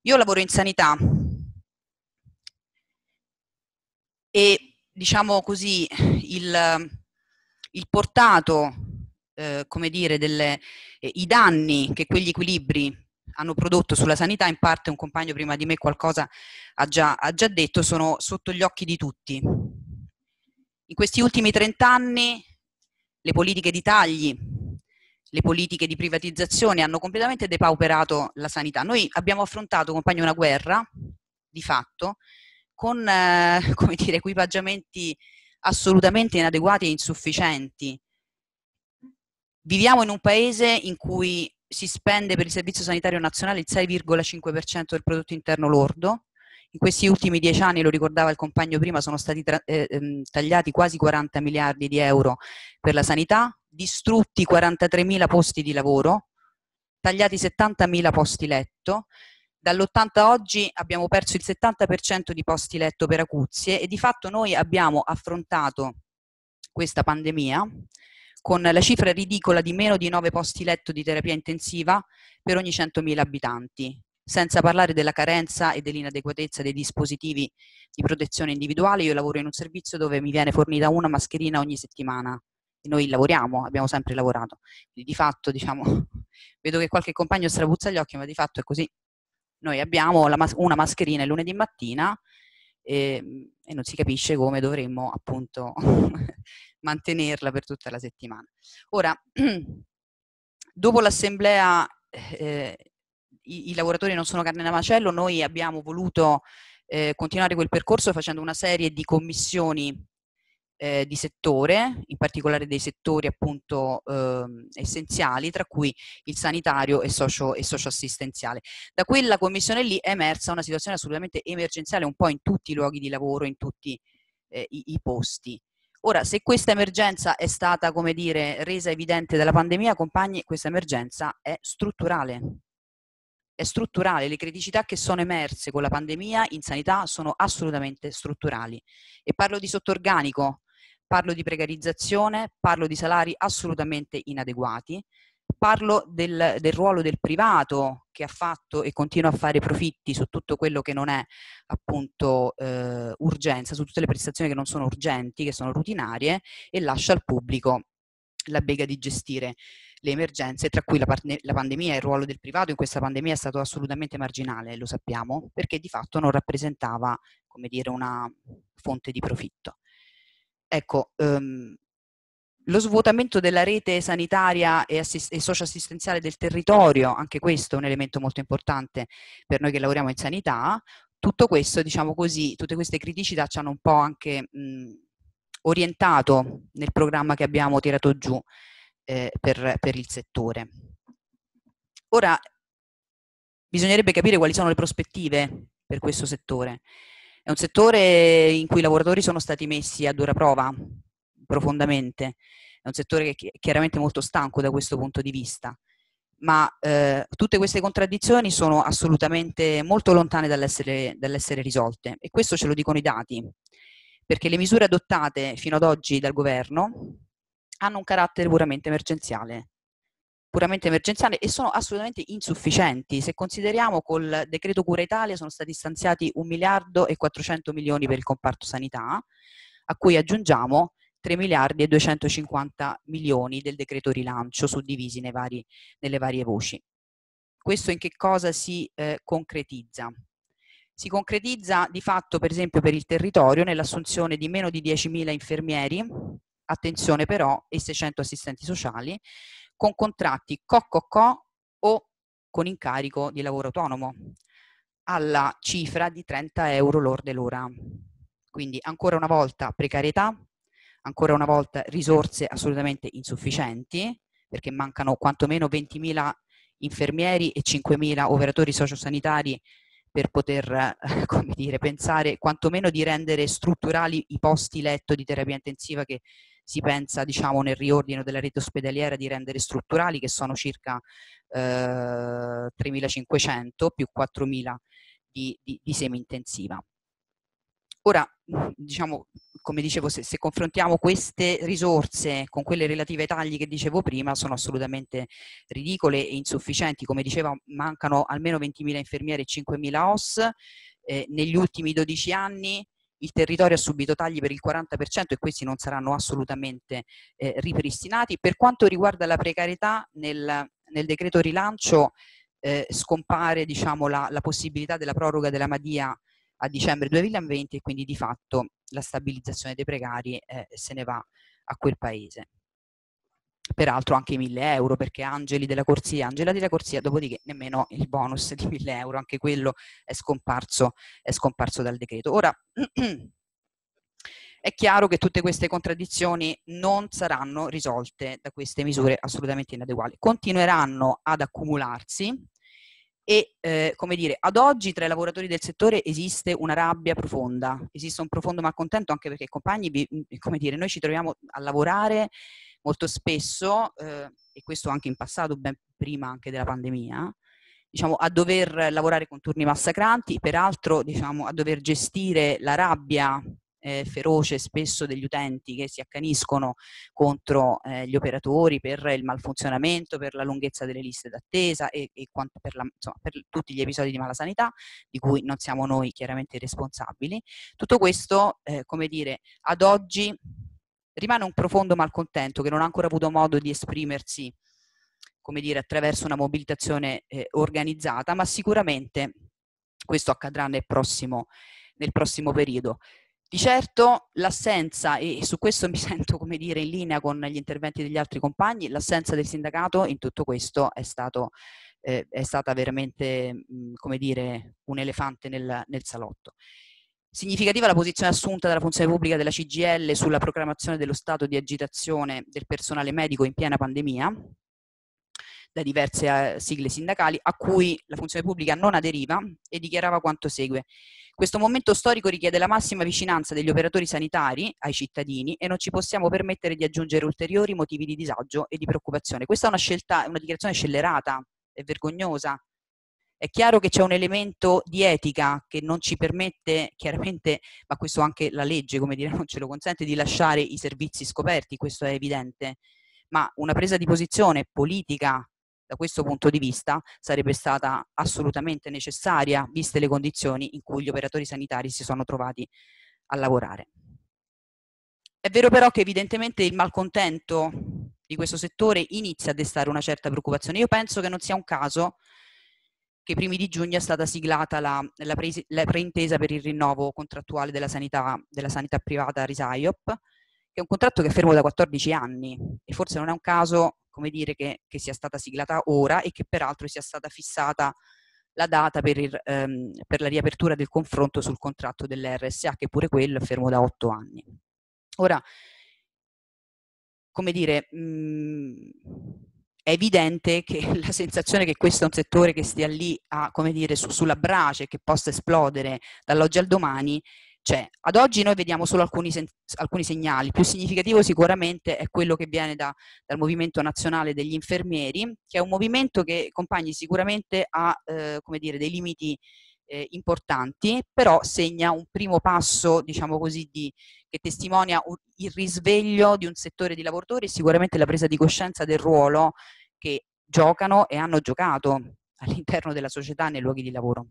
Io lavoro in sanità e diciamo così il, il portato, eh, come dire, delle, eh, i danni che quegli equilibri hanno prodotto sulla sanità, in parte un compagno prima di me qualcosa ha già, ha già detto, sono sotto gli occhi di tutti. In questi ultimi trent'anni le politiche di tagli, le politiche di privatizzazione hanno completamente depauperato la sanità. Noi abbiamo affrontato, compagno, una guerra, di fatto, con eh, come dire, equipaggiamenti assolutamente inadeguati e insufficienti. Viviamo in un paese in cui si spende per il Servizio Sanitario Nazionale il 6,5% del prodotto interno lordo. In questi ultimi dieci anni, lo ricordava il compagno prima, sono stati tra- eh, ehm, tagliati quasi 40 miliardi di euro per la sanità, distrutti 43 mila posti di lavoro, tagliati 70 mila posti letto. Dall'80 a oggi abbiamo perso il 70% di posti letto per acuzie e di fatto noi abbiamo affrontato questa pandemia con la cifra ridicola di meno di 9 posti letto di terapia intensiva per ogni 100.000 abitanti, senza parlare della carenza e dell'inadeguatezza dei dispositivi di protezione individuale. Io lavoro in un servizio dove mi viene fornita una mascherina ogni settimana. noi lavoriamo, abbiamo sempre lavorato. di fatto, diciamo, vedo che qualche compagno strabuzza gli occhi, ma di fatto è così. Noi abbiamo mas- una mascherina il lunedì mattina, eh, e non si capisce come dovremmo appunto mantenerla per tutta la settimana. Ora, dopo l'assemblea eh, i, i, lavoratori non sono carne da macello, noi abbiamo voluto eh, continuare quel percorso facendo una serie di commissioni eh, di settore, in particolare dei settori appunto eh, essenziali, tra cui il sanitario e, socio, e socioassistenziale. Da quella commissione lì è emersa una situazione assolutamente emergenziale un po' in tutti i luoghi di lavoro, in tutti eh, i, i posti. Ora, se questa emergenza è stata, come dire, resa evidente dalla pandemia, compagni, questa emergenza è strutturale, è strutturale, le criticità che sono emerse con la pandemia in sanità sono assolutamente strutturali. E parlo di sottorganico, parlo di precarizzazione, parlo di salari assolutamente inadeguati, parlo del, del, ruolo del privato che ha fatto e continua a fare profitti su tutto quello che non è appunto eh, urgenza, su tutte le prestazioni che non sono urgenti, che sono rutinarie e lascia al pubblico la bega di gestire le emergenze, tra cui la, la pandemia il ruolo del privato in questa pandemia è stato assolutamente marginale, lo sappiamo, perché di fatto non rappresentava, come dire, una fonte di profitto. Ecco, ehm, lo svuotamento della rete sanitaria e, assist- e socioassistenziale del territorio, anche questo è un elemento molto importante per noi che lavoriamo in sanità, tutto questo, diciamo così, tutte queste criticità ci hanno un po' anche mh, mhmm, orientato nel programma che abbiamo tirato giù eh, per, per il settore. Ora, bisognerebbe capire quali sono le prospettive per questo settore. È un settore in cui i lavoratori sono stati messi a dura prova, profondamente. È un settore che è chiaramente molto stanco da questo punto di vista. Ma eh, tutte queste contraddizioni sono assolutamente molto lontane dall'essere, dall'essere risolte e questo ce lo dicono i dati, perché le misure adottate fino ad oggi dal governo hanno un carattere puramente emergenziale puramente emergenziale e sono assolutamente insufficienti. Se consideriamo col decreto Cura Italia sono stati stanziati 1 miliardo e 400 milioni per il comparto sanità, a cui aggiungiamo 3 miliardi e 250 milioni del decreto rilancio suddivisi vari, nelle varie voci. Questo in che cosa si eh, concretizza? Si concretizza di fatto per esempio per il territorio nell'assunzione di meno di 10.000 infermieri, attenzione però, e 600 assistenti sociali, con contratti co-co-co o con incarico di lavoro autonomo alla cifra di 30 euro lorde l'ora. Quindi ancora una volta precarietà, ancora una volta risorse assolutamente insufficienti, perché mancano quantomeno 20.000 infermieri e 5.000 operatori sociosanitari per poter, come dire, pensare quantomeno di rendere strutturali i posti letto di terapia intensiva che si pensa diciamo, nel riordino della rete ospedaliera di rendere strutturali che sono circa eh, 3.500 più 4.000 di, di, di semi-intensiva. Ora, diciamo, come dicevo, se, se, confrontiamo queste risorse con quelle relative ai tagli che dicevo prima, sono assolutamente ridicole e insufficienti. Come dicevo, mancano almeno 20.000 infermieri e 5.000 OS. Eh, negli ultimi 12 anni il territorio ha subito tagli per il 40% e questi non saranno assolutamente eh, ripristinati. Per quanto riguarda la precarietà, nel, nel decreto rilancio eh, scompare diciamo, la, la, possibilità della proroga della Madia a dicembre 2020 e quindi di fatto la stabilizzazione dei precari eh, se ne va a quel paese peraltro anche i 1000 euro perché Angeli della Corsia, Angela della Corsia, dopodiché nemmeno il bonus di 1000 euro, anche quello è scomparso, è scomparso dal decreto. Ora, è chiaro che tutte queste contraddizioni non saranno risolte da queste misure assolutamente inadeguate, continueranno ad accumularsi e, eh, come dire, ad oggi tra i lavoratori del settore esiste una rabbia profonda, esiste un profondo malcontento anche perché, compagni, come dire, noi ci troviamo a lavorare molto spesso, eh, e questo anche in passato, ben prima anche della pandemia, diciamo, a dover lavorare con turni massacranti, peraltro diciamo, a dover gestire la rabbia eh, feroce spesso degli utenti che si accaniscono contro eh, gli operatori per il malfunzionamento, per la lunghezza delle liste d'attesa e, e per, la, insomma, per, tutti gli episodi di malasanità di cui non siamo noi chiaramente responsabili. Tutto questo, eh, come dire, ad oggi rimane un profondo malcontento che non ha ancora avuto modo di esprimersi, come dire, attraverso una mobilitazione eh, organizzata, ma sicuramente questo accadrà nel prossimo, nel prossimo periodo. Di certo l'assenza, e su questo mi sento come dire in linea con gli interventi degli altri compagni, l'assenza del sindacato in tutto questo è, stato, eh, è stata veramente mh, mm, come dire, un elefante nel, nel salotto. Significativa la posizione assunta dalla funzione pubblica della CGL sulla proclamazione dello stato di agitazione del personale medico in piena pandemia da diverse eh, sigle sindacali, a cui la funzione pubblica non aderiva e dichiarava quanto segue. Questo momento storico richiede la massima vicinanza degli operatori sanitari ai cittadini e non ci possiamo permettere di aggiungere ulteriori motivi di disagio e di preoccupazione. Questa è una scelta, una dichiarazione scellerata e vergognosa è chiaro che c'è un elemento di etica che non ci permette, chiaramente, ma questo anche la legge, come dire, non ce lo consente, di lasciare i servizi scoperti, questo è evidente, ma una presa di posizione politica da questo punto di vista sarebbe stata assolutamente necessaria, viste le condizioni in cui gli operatori sanitari si sono trovati a lavorare. È vero però che evidentemente il malcontento di questo settore inizia a destare una certa preoccupazione. Io penso che non sia un caso che i primi di giugno è stata siglata la, la, pre, la preintesa per il rinnovo contrattuale della sanità, della sanità privata RISAIOP, che è un contratto che è fermo da 14 anni e forse non è un caso, come dire, che, che sia stata siglata ora e che peraltro sia stata fissata la data per, il, ehm, per la riapertura del confronto sul contratto dell'RSA, che pure quello è fermo da 8 anni. Ora, come dire, mh, mhmm, è evidente che la sensazione che questo è un settore che stia lì a, come dire, su, sulla brace, che possa esplodere dall'oggi al domani, cioè, ad oggi noi vediamo solo alcuni, sen- alcuni, segnali. Il più significativo sicuramente è quello che viene da, dal Movimento Nazionale degli Infermieri, che è un movimento che, compagni, sicuramente ha eh, dire, dei limiti eh, importanti, però segna un primo passo, diciamo così, di, che testimonia un, il risveglio di un settore di lavoratori e sicuramente la presa di coscienza del ruolo che giocano e hanno giocato all'interno della società nei luoghi di lavoro.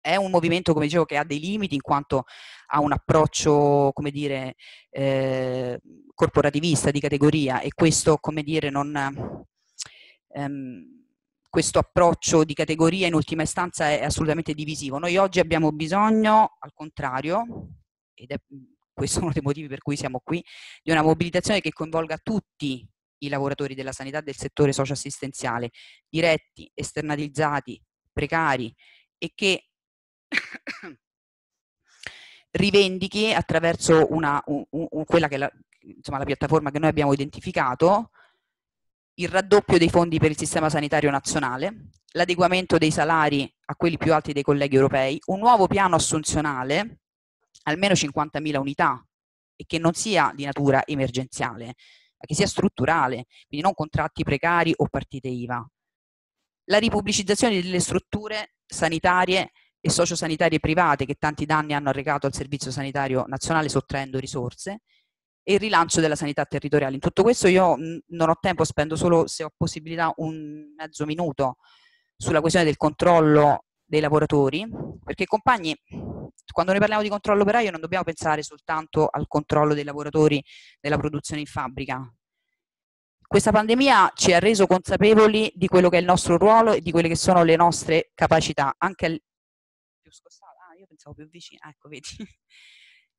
È un movimento, come dicevo, che ha dei limiti in quanto ha un approccio, come dire, eh, corporativista di categoria e questo, come dire, non... Ehm, questo approccio di categoria in ultima istanza è assolutamente divisivo. Noi oggi abbiamo bisogno, al contrario, ed è mhmm, questo uno dei motivi per cui siamo qui, di una mobilitazione che coinvolga tutti i lavoratori della sanità del settore socioassistenziale, diretti, esternalizzati, precari e che rivendichi attraverso una, un, un, quella che è la, insomma, la piattaforma che noi abbiamo identificato il raddoppio dei fondi per il sistema sanitario nazionale, l'adeguamento dei salari a quelli più alti dei colleghi europei, un nuovo piano assunzionale, almeno 50.000 unità, e che non sia di natura emergenziale, ma che sia strutturale, quindi non contratti precari o partite IVA. La ripubblicizzazione delle strutture sanitarie e sociosanitarie private che tanti danni hanno arrecato al Servizio Sanitario Nazionale sottraendo risorse e il rilancio della sanità territoriale. In tutto questo io mhmm, non ho tempo, spendo solo, se ho possibilità, un mezzo minuto sulla questione del controllo dei lavoratori, perché compagni, quando noi parliamo di controllo operaio non dobbiamo pensare soltanto al controllo dei lavoratori della produzione in fabbrica. Questa pandemia ci ha reso consapevoli di quello che è il nostro ruolo e di quelle che sono le nostre capacità, anche al... più scossata, ah, io pensavo più vicina, ecco vedi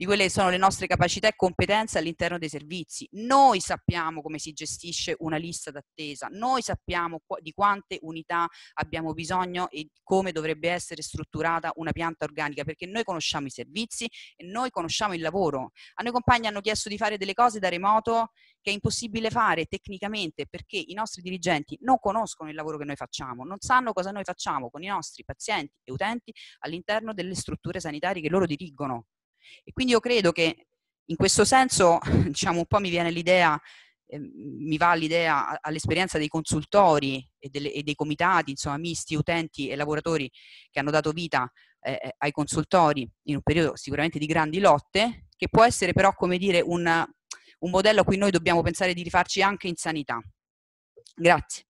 di quelle che sono le nostre capacità e competenze all'interno dei servizi. Noi sappiamo come si gestisce una lista d'attesa, noi sappiamo di quante unità abbiamo bisogno e come dovrebbe essere strutturata una pianta organica, perché noi conosciamo i servizi e noi conosciamo il lavoro. A noi compagni hanno chiesto di fare delle cose da remoto che è impossibile fare tecnicamente perché i nostri dirigenti non conoscono il lavoro che noi facciamo, non sanno cosa noi facciamo con i nostri pazienti e utenti all'interno delle strutture sanitarie che loro dirigono. E quindi io credo che in questo senso, diciamo, un po' mi viene l'idea, eh, mi va l'idea all'esperienza dei consultori e, delle, e, dei comitati, insomma, misti, utenti e lavoratori che hanno dato vita eh, eh, ai consultori in un periodo sicuramente di grandi lotte, che può essere però, come dire, un, un modello a cui noi dobbiamo pensare di rifarci anche in sanità. Grazie.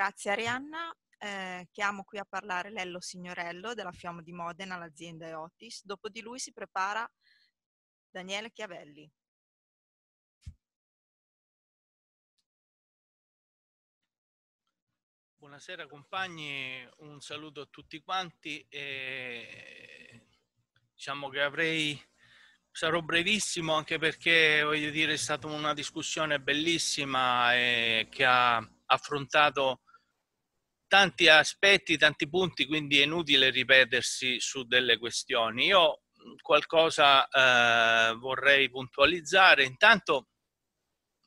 Grazie Arianna. Eh, chiamo qui a parlare Lello Signorello della Fiamma di Modena, l'azienda EOTIS. Dopo di lui si prepara Daniele Chiavelli. Buonasera compagni, un saluto a tutti quanti. E diciamo che avrei sarò brevissimo anche perché voglio dire è stata una discussione bellissima che ha affrontato tanti aspetti, tanti punti, quindi è inutile ripetersi su delle questioni. Io mm, qualcosa eh, vorrei puntualizzare. Intanto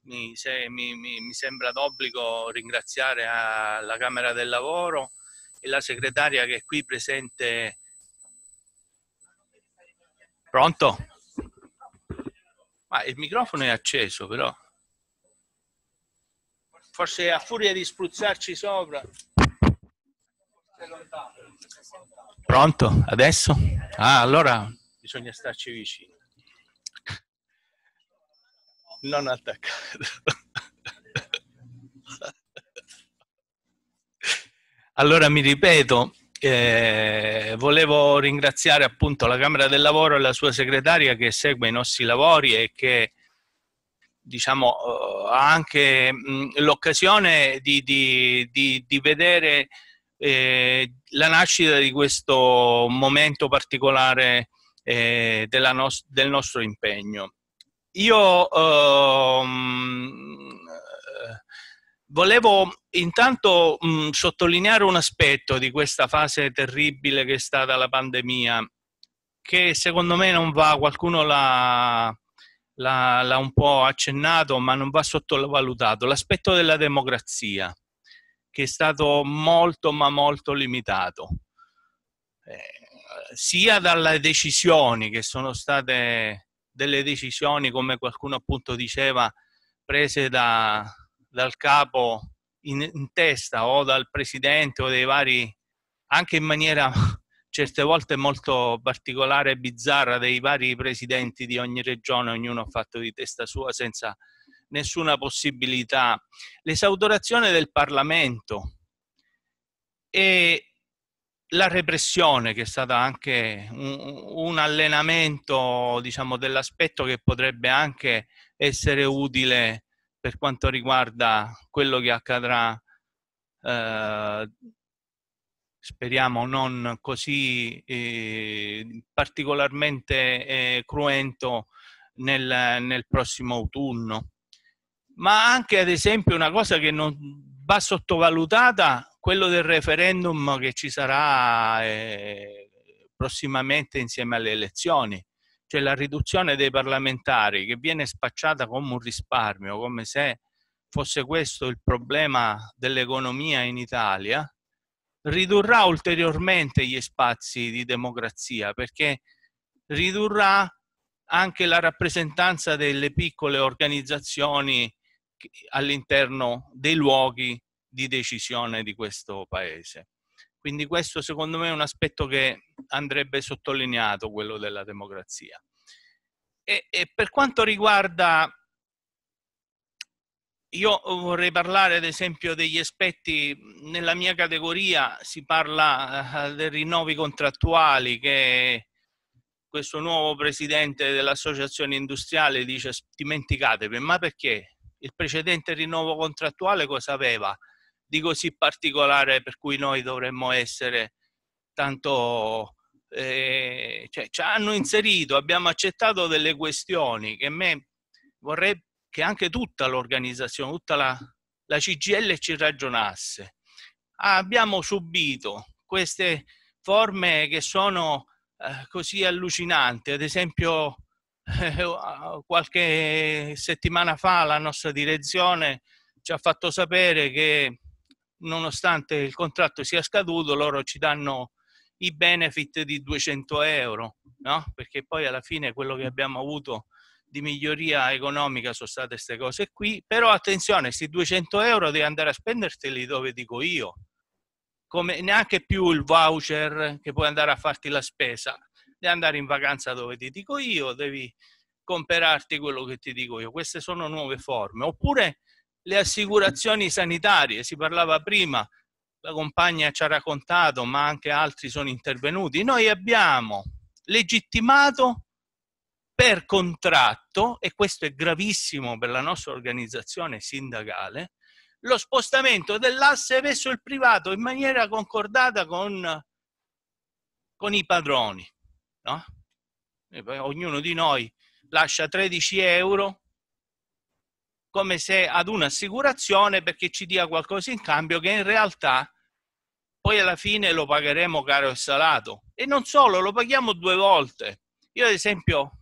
mi, se, mi, mi, mi sembra d'obbligo ringraziare la Camera del Lavoro e la segretaria che è qui presente. Pronto? Ma il microfono è acceso però. Forse a furia di spruzzarci sopra. Pronto? Adesso? Ah, allora bisogna starci vicino. Non attaccato. Allora mi ripeto, eh, volevo ringraziare appunto la Camera del Lavoro e la sua segretaria che segue i nostri lavori e che diciamo, eh, ha anche l'occasione di, di, di, di vedere eh, la nascita di questo momento particolare eh, no del nostro impegno. Io ehm, eh, volevo intanto mh, mm, sottolineare un aspetto di questa fase terribile che è stata la pandemia, che secondo me non va, qualcuno l'ha, l'ha un po' accennato, ma non va sottovalutato, l'aspetto della democrazia che è stato molto ma molto limitato, eh, sia dalle decisioni che sono state delle decisioni, come qualcuno appunto diceva, prese da, dal capo in, in testa o dal presidente o dei vari, anche in maniera certe volte molto particolare e bizzarra dei vari presidenti di ogni regione, ognuno ha fatto di testa sua senza nessuna possibilità. L'esautorazione del Parlamento e la repressione, che è stata anche un, un allenamento diciamo, dell'aspetto che potrebbe anche essere utile per quanto riguarda quello che accadrà, eh, speriamo non così eh, particolarmente eh, cruento nel, nel prossimo autunno ma anche ad esempio una cosa che non va sottovalutata, quello del referendum che ci sarà eh, prossimamente insieme alle elezioni, cioè la riduzione dei parlamentari che viene spacciata come un risparmio, come se fosse questo il problema dell'economia in Italia, ridurrà ulteriormente gli spazi di democrazia perché ridurrà anche la rappresentanza delle piccole organizzazioni all'interno dei luoghi di decisione di questo paese. Quindi questo secondo me è un aspetto che andrebbe sottolineato, quello della democrazia. E, e per quanto riguarda, io vorrei parlare ad esempio degli aspetti, nella mia categoria si parla eh, dei rinnovi contrattuali che questo nuovo presidente dell'associazione industriale dice dimenticatevi, ma perché? il precedente rinnovo contrattuale cosa aveva di così particolare per cui noi dovremmo essere tanto... Eh, cioè, ci hanno inserito, abbiamo accettato delle questioni che me vorrei che anche tutta l'organizzazione, tutta la, la CGL ci ragionasse. Ah, abbiamo subito queste forme che sono eh, così allucinanti, ad esempio eh, qualche settimana fa la nostra direzione ci ha fatto sapere che nonostante il contratto sia scaduto loro ci danno i benefit di 200 euro no? perché poi alla fine quello che abbiamo avuto di miglioria economica sono state queste cose qui però attenzione questi 200 euro devi andare a spenderteli dove dico io come neanche più il voucher che puoi andare a farti la spesa devi andare in vacanza dove ti dico io, devi comperarti quello che ti dico io. Queste sono nuove forme. Oppure le assicurazioni sanitarie, si parlava prima, la compagna ci ha raccontato, ma anche altri sono intervenuti. Noi abbiamo legittimato per contratto, e questo è gravissimo per la nostra organizzazione sindacale, lo spostamento dell'asse verso il privato in maniera concordata con, con i padroni no? Ognuno di noi lascia 13 euro come se ad un'assicurazione perché ci dia qualcosa in cambio che in realtà poi alla fine lo pagheremo caro e salato. E non solo, lo paghiamo due volte. Io ad esempio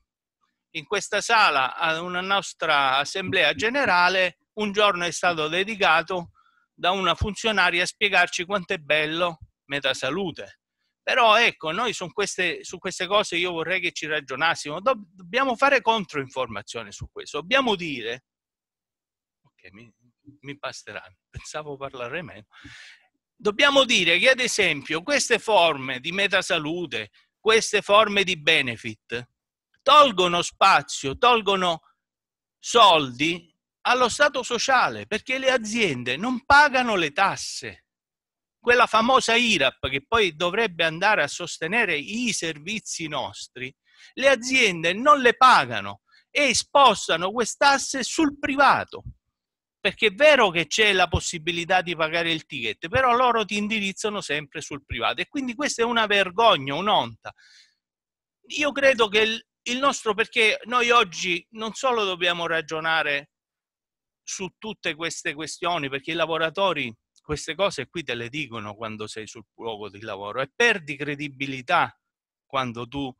in questa sala a una nostra assemblea generale un giorno è stato dedicato da una funzionaria a spiegarci quanto è bello metasalute però ecco, noi su queste, su queste cose io vorrei che ci ragionassimo. dobbiamo fare controinformazione su questo. Dobbiamo dire, ok, mi, mi basterà, pensavo parlare meno. Dobbiamo dire che ad esempio queste forme di metasalute, queste forme di benefit, tolgono spazio, tolgono soldi allo Stato sociale perché le aziende non pagano le tasse quella famosa IRAP che poi dovrebbe andare a sostenere i servizi nostri, le aziende non le pagano e spostano quest'asse sul privato. Perché è vero che c'è la possibilità di pagare il ticket, però loro ti indirizzano sempre sul privato. E quindi questa è una vergogna, un'onta. Io credo che il, il nostro, perché noi oggi non solo dobbiamo ragionare su tutte queste questioni, perché i lavoratori queste cose qui te le dicono quando sei sul luogo di lavoro e perdi credibilità quando tu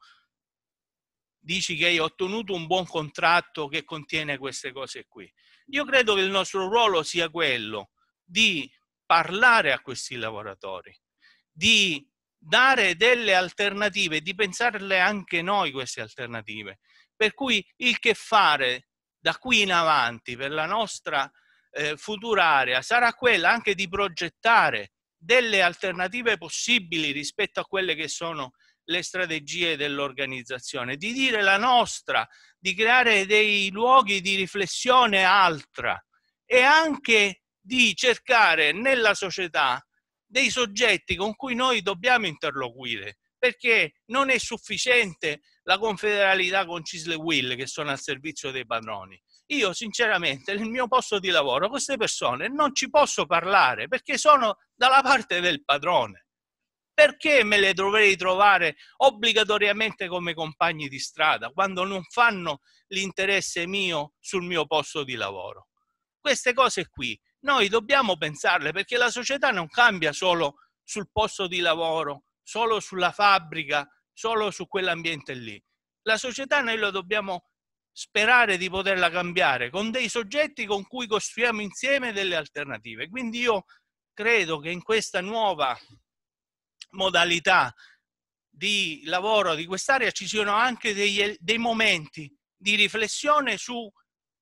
dici che hai ottenuto un buon contratto che contiene queste cose qui. Io credo che il nostro ruolo sia quello di parlare a questi lavoratori, di dare delle alternative, di pensarle anche noi queste alternative. Per cui il che fare da qui in avanti per la nostra eh, futura area sarà quella anche di progettare delle alternative possibili rispetto a quelle che sono le strategie dell'organizzazione, di dire la nostra, di creare dei luoghi di riflessione altra e anche di cercare nella società dei soggetti con cui noi dobbiamo interloquire, perché non è sufficiente la confederalità con Cisle Will che sono al servizio dei padroni. Io sinceramente nel mio posto di lavoro queste persone non ci posso parlare perché sono dalla parte del padrone. Perché me le dovrei trovare obbligatoriamente come compagni di strada quando non fanno l'interesse mio sul mio posto di lavoro? Queste cose qui noi dobbiamo pensarle perché la società non cambia solo sul posto di lavoro, solo sulla fabbrica, solo su quell'ambiente lì. La società noi lo dobbiamo sperare di poterla cambiare con dei soggetti con cui costruiamo insieme delle alternative. Quindi io credo che in questa nuova modalità di lavoro di quest'area ci siano anche dei, dei momenti di riflessione su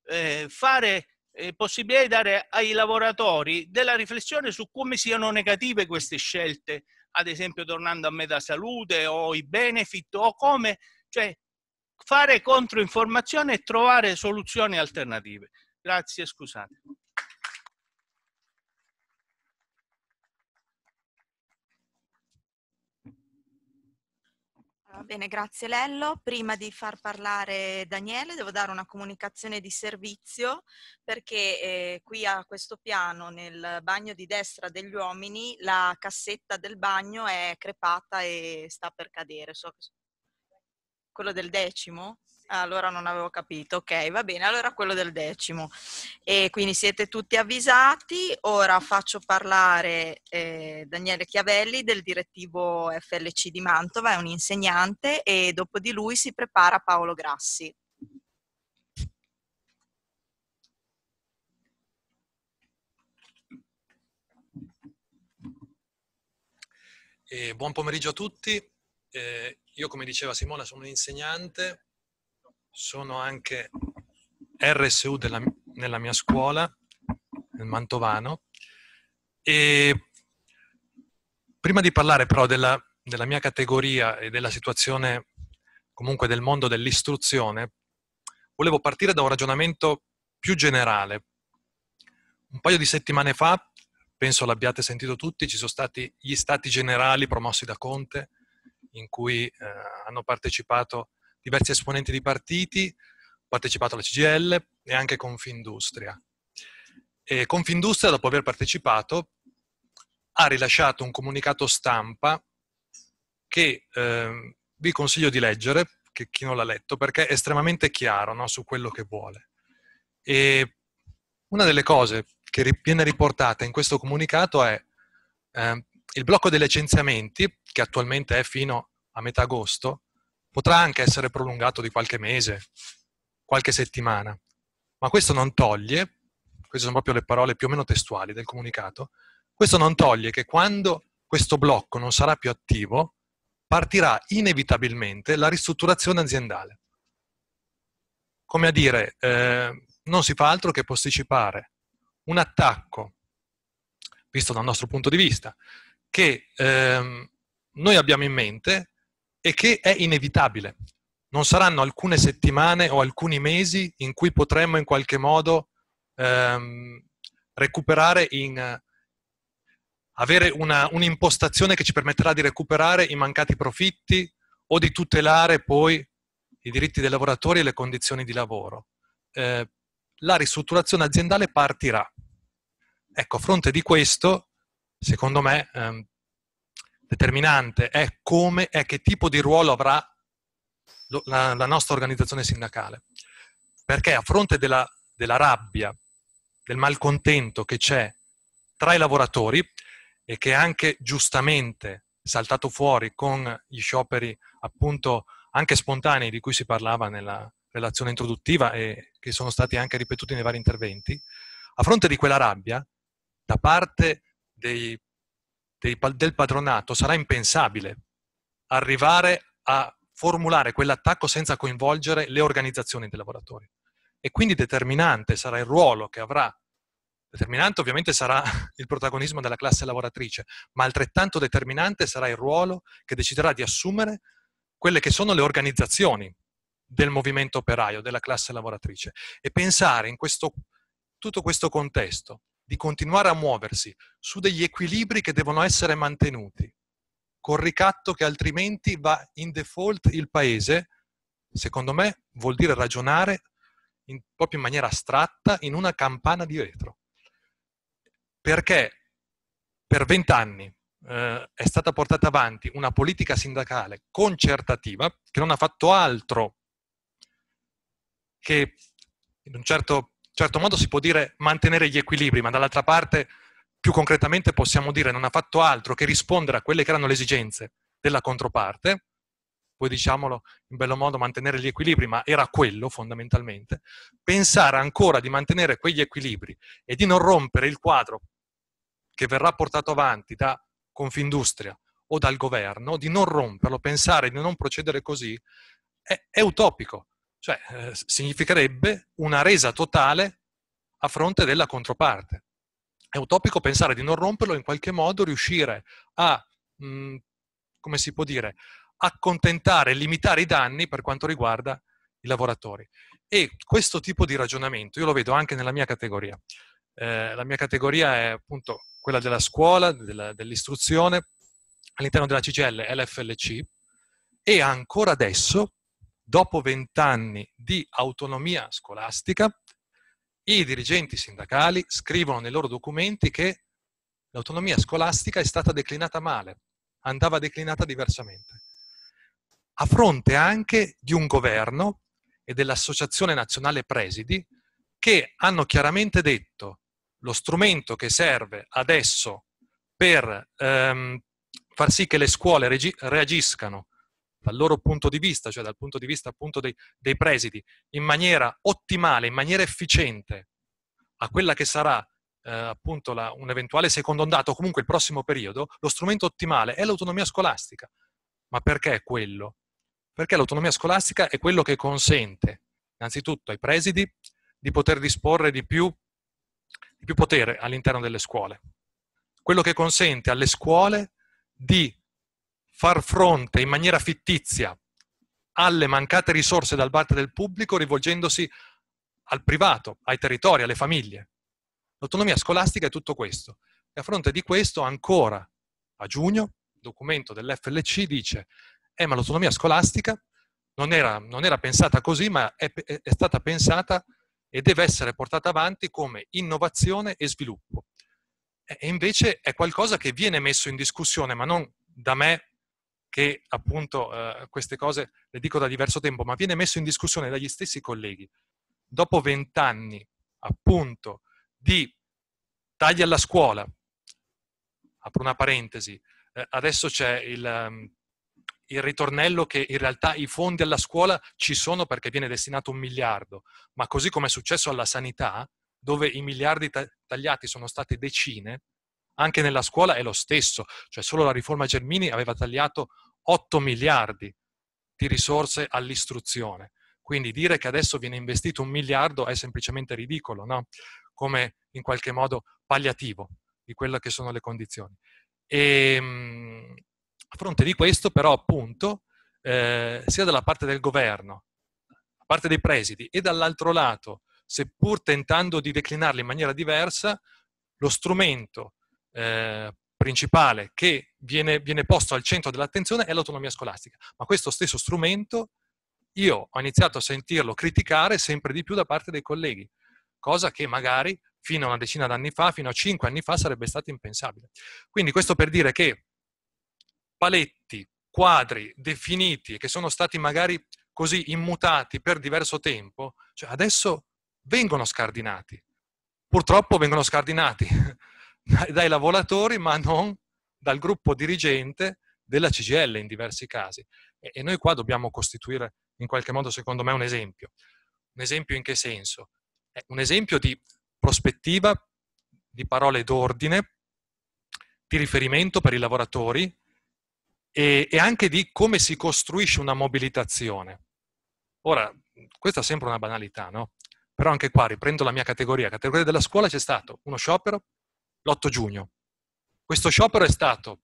eh, fare eh, possibilità di dare ai lavoratori della riflessione su come siano negative queste scelte, ad esempio tornando a metà salute o i benefit o come, cioè fare controinformazione e trovare soluzioni alternative. Grazie, scusate. Ah, bene, grazie Lello. Prima di far parlare Daniele devo dare una comunicazione di servizio perché eh, qui a questo piano nel bagno di destra degli uomini la cassetta del bagno è crepata e sta per cadere. So che quello del decimo? Allora non avevo capito, ok, va bene, allora quello del decimo. E quindi siete tutti avvisati, ora faccio parlare eh, Daniele Chiavelli del direttivo FLC di Mantova, è un insegnante e dopo di lui si prepara Paolo Grassi. E eh, buon pomeriggio a tutti. Eh, io, come diceva Simona, sono un insegnante, sono anche RSU della, nella mia scuola, nel Mantovano, e prima di parlare però della, della mia categoria e della situazione comunque del mondo dell'istruzione, volevo partire da un ragionamento più generale. Un paio di settimane fa, penso l'abbiate sentito tutti, ci sono stati gli stati generali promossi da Conte in cui eh, hanno partecipato diversi esponenti di partiti, partecipato alla CGL e anche Confindustria. E Confindustria, dopo aver partecipato, ha rilasciato un comunicato stampa che eh, vi consiglio di leggere, che chi non l'ha letto, perché è estremamente chiaro no, su quello che vuole. E una delle cose che viene riportata in questo comunicato è eh, il blocco dei licenziamenti, che attualmente è fino a metà agosto, potrà anche essere prolungato di qualche mese, qualche settimana. Ma questo non toglie, queste sono proprio le parole più o meno testuali del comunicato, questo non toglie che quando questo blocco non sarà più attivo, partirà inevitabilmente la ristrutturazione aziendale. Come a dire, eh, non si fa altro che posticipare un attacco, visto dal nostro punto di vista, che ehm, noi abbiamo in mente e che è inevitabile. Non saranno alcune settimane o alcuni mesi in cui potremmo in qualche modo ehm, recuperare in, avere una, un'impostazione che ci permetterà di recuperare i mancati profitti o di tutelare poi i diritti dei lavoratori e le condizioni di lavoro. Eh, la ristrutturazione aziendale partirà. Ecco, a fronte di questo, secondo me, ehm, determinante è come e che tipo di ruolo avrà lo, la, la, nostra organizzazione sindacale. Perché a fronte della, della rabbia, del malcontento che c'è tra i lavoratori e che anche giustamente saltato fuori con gli scioperi appunto anche spontanei di cui si parlava nella relazione introduttiva e che sono stati anche ripetuti nei vari interventi, a fronte di quella rabbia, da parte dei, dei, del patronato sarà impensabile arrivare a formulare quell'attacco senza coinvolgere le organizzazioni dei lavoratori. E quindi determinante sarà il ruolo che avrà Determinante ovviamente sarà il protagonismo della classe lavoratrice, ma altrettanto determinante sarà il ruolo che deciderà di assumere quelle che sono le organizzazioni del movimento operaio, della classe lavoratrice. E pensare in questo, tutto questo contesto di continuare a muoversi su degli equilibri che devono essere mantenuti, col ricatto che altrimenti va in default il paese, secondo me vuol dire ragionare in, proprio in maniera astratta in una campana di vetro. Perché per vent'anni eh, è stata portata avanti una politica sindacale concertativa che non ha fatto altro che in un certo certo modo si può dire mantenere gli equilibri, ma dall'altra parte più concretamente possiamo dire non ha fatto altro che rispondere a quelle che erano le esigenze della controparte, poi diciamolo in bello modo mantenere gli equilibri, ma era quello fondamentalmente, pensare ancora di mantenere quegli equilibri e di non rompere il quadro che verrà portato avanti da Confindustria o dal governo, di non romperlo, pensare di non procedere così, è, è utopico, cioè, eh, significherebbe una resa totale a fronte della controparte. È utopico pensare di non romperlo, in qualche modo riuscire a, mh, mm, come si può dire, accontentare, limitare i danni per quanto riguarda i lavoratori. E questo tipo di ragionamento io lo vedo anche nella mia categoria. Eh, la mia categoria è appunto quella della scuola, della, dell'istruzione, all'interno della CGL LFLC e ancora adesso dopo vent'anni di autonomia scolastica, i dirigenti sindacali scrivono nei loro documenti che l'autonomia scolastica è stata declinata male, andava declinata diversamente. A fronte anche di un governo e dell'Associazione Nazionale Presidi che hanno chiaramente detto lo strumento che serve adesso per ehm, far sì che le scuole reagiscano dal loro punto di vista, cioè dal punto di vista appunto dei, dei presidi, in maniera ottimale, in maniera efficiente a quella che sarà eh, appunto la, un eventuale secondo andato, o comunque il prossimo periodo, lo strumento ottimale è l'autonomia scolastica. Ma perché quello? Perché l'autonomia scolastica è quello che consente innanzitutto ai presidi di poter disporre di più, di più potere all'interno delle scuole. Quello che consente alle scuole di far fronte in maniera fittizia alle mancate risorse dal parte del pubblico rivolgendosi al privato, ai territori, alle famiglie. L'autonomia scolastica è tutto questo. E a fronte di questo, ancora a giugno, il documento dell'FLC dice eh, ma l'autonomia scolastica non era, non era, pensata così, ma è, è stata pensata e deve essere portata avanti come innovazione e sviluppo. E invece è qualcosa che viene messo in discussione, ma non da me che appunto eh, queste cose le dico da diverso tempo, ma viene messo in discussione dagli stessi colleghi. Dopo vent'anni appunto di tagli alla scuola, apro una parentesi, eh, adesso c'è il, um, il ritornello che in realtà i fondi alla scuola ci sono perché viene destinato un miliardo, ma così come è successo alla sanità, dove i miliardi tagliati sono stati decine, anche nella scuola è lo stesso, cioè solo la riforma Germini aveva tagliato 8 miliardi di risorse all'istruzione. Quindi dire che adesso viene investito un miliardo è semplicemente ridicolo, no? come in qualche modo palliativo di quelle che sono le condizioni. E, ehm, a fronte di questo però appunto, eh, sia dalla parte del governo, da parte dei presidi e dall'altro lato, seppur tentando di declinarli in maniera diversa, lo strumento eh, principale che viene, viene posto al centro dell'attenzione è l'autonomia scolastica. Ma questo stesso strumento io ho iniziato a sentirlo criticare sempre di più da parte dei colleghi, cosa che magari fino a una decina d'anni fa, fino a cinque anni fa, sarebbe stato impensabile. Quindi questo per dire che paletti, quadri definiti che sono stati magari così immutati per diverso tempo, cioè adesso vengono scardinati. Purtroppo vengono scardinati dai lavoratori, ma non dal gruppo dirigente della CGL in diversi casi. E noi qua dobbiamo costituire in qualche modo, secondo me, un esempio. Un esempio in che senso? È un esempio di prospettiva, di parole d'ordine, di riferimento per i lavoratori e, e anche di come si costruisce una mobilitazione. Ora, questa è sempre una banalità, no? Però anche qua, riprendo la mia categoria, categoria della scuola, c'è stato uno sciopero, l'8 giugno. Questo sciopero è stato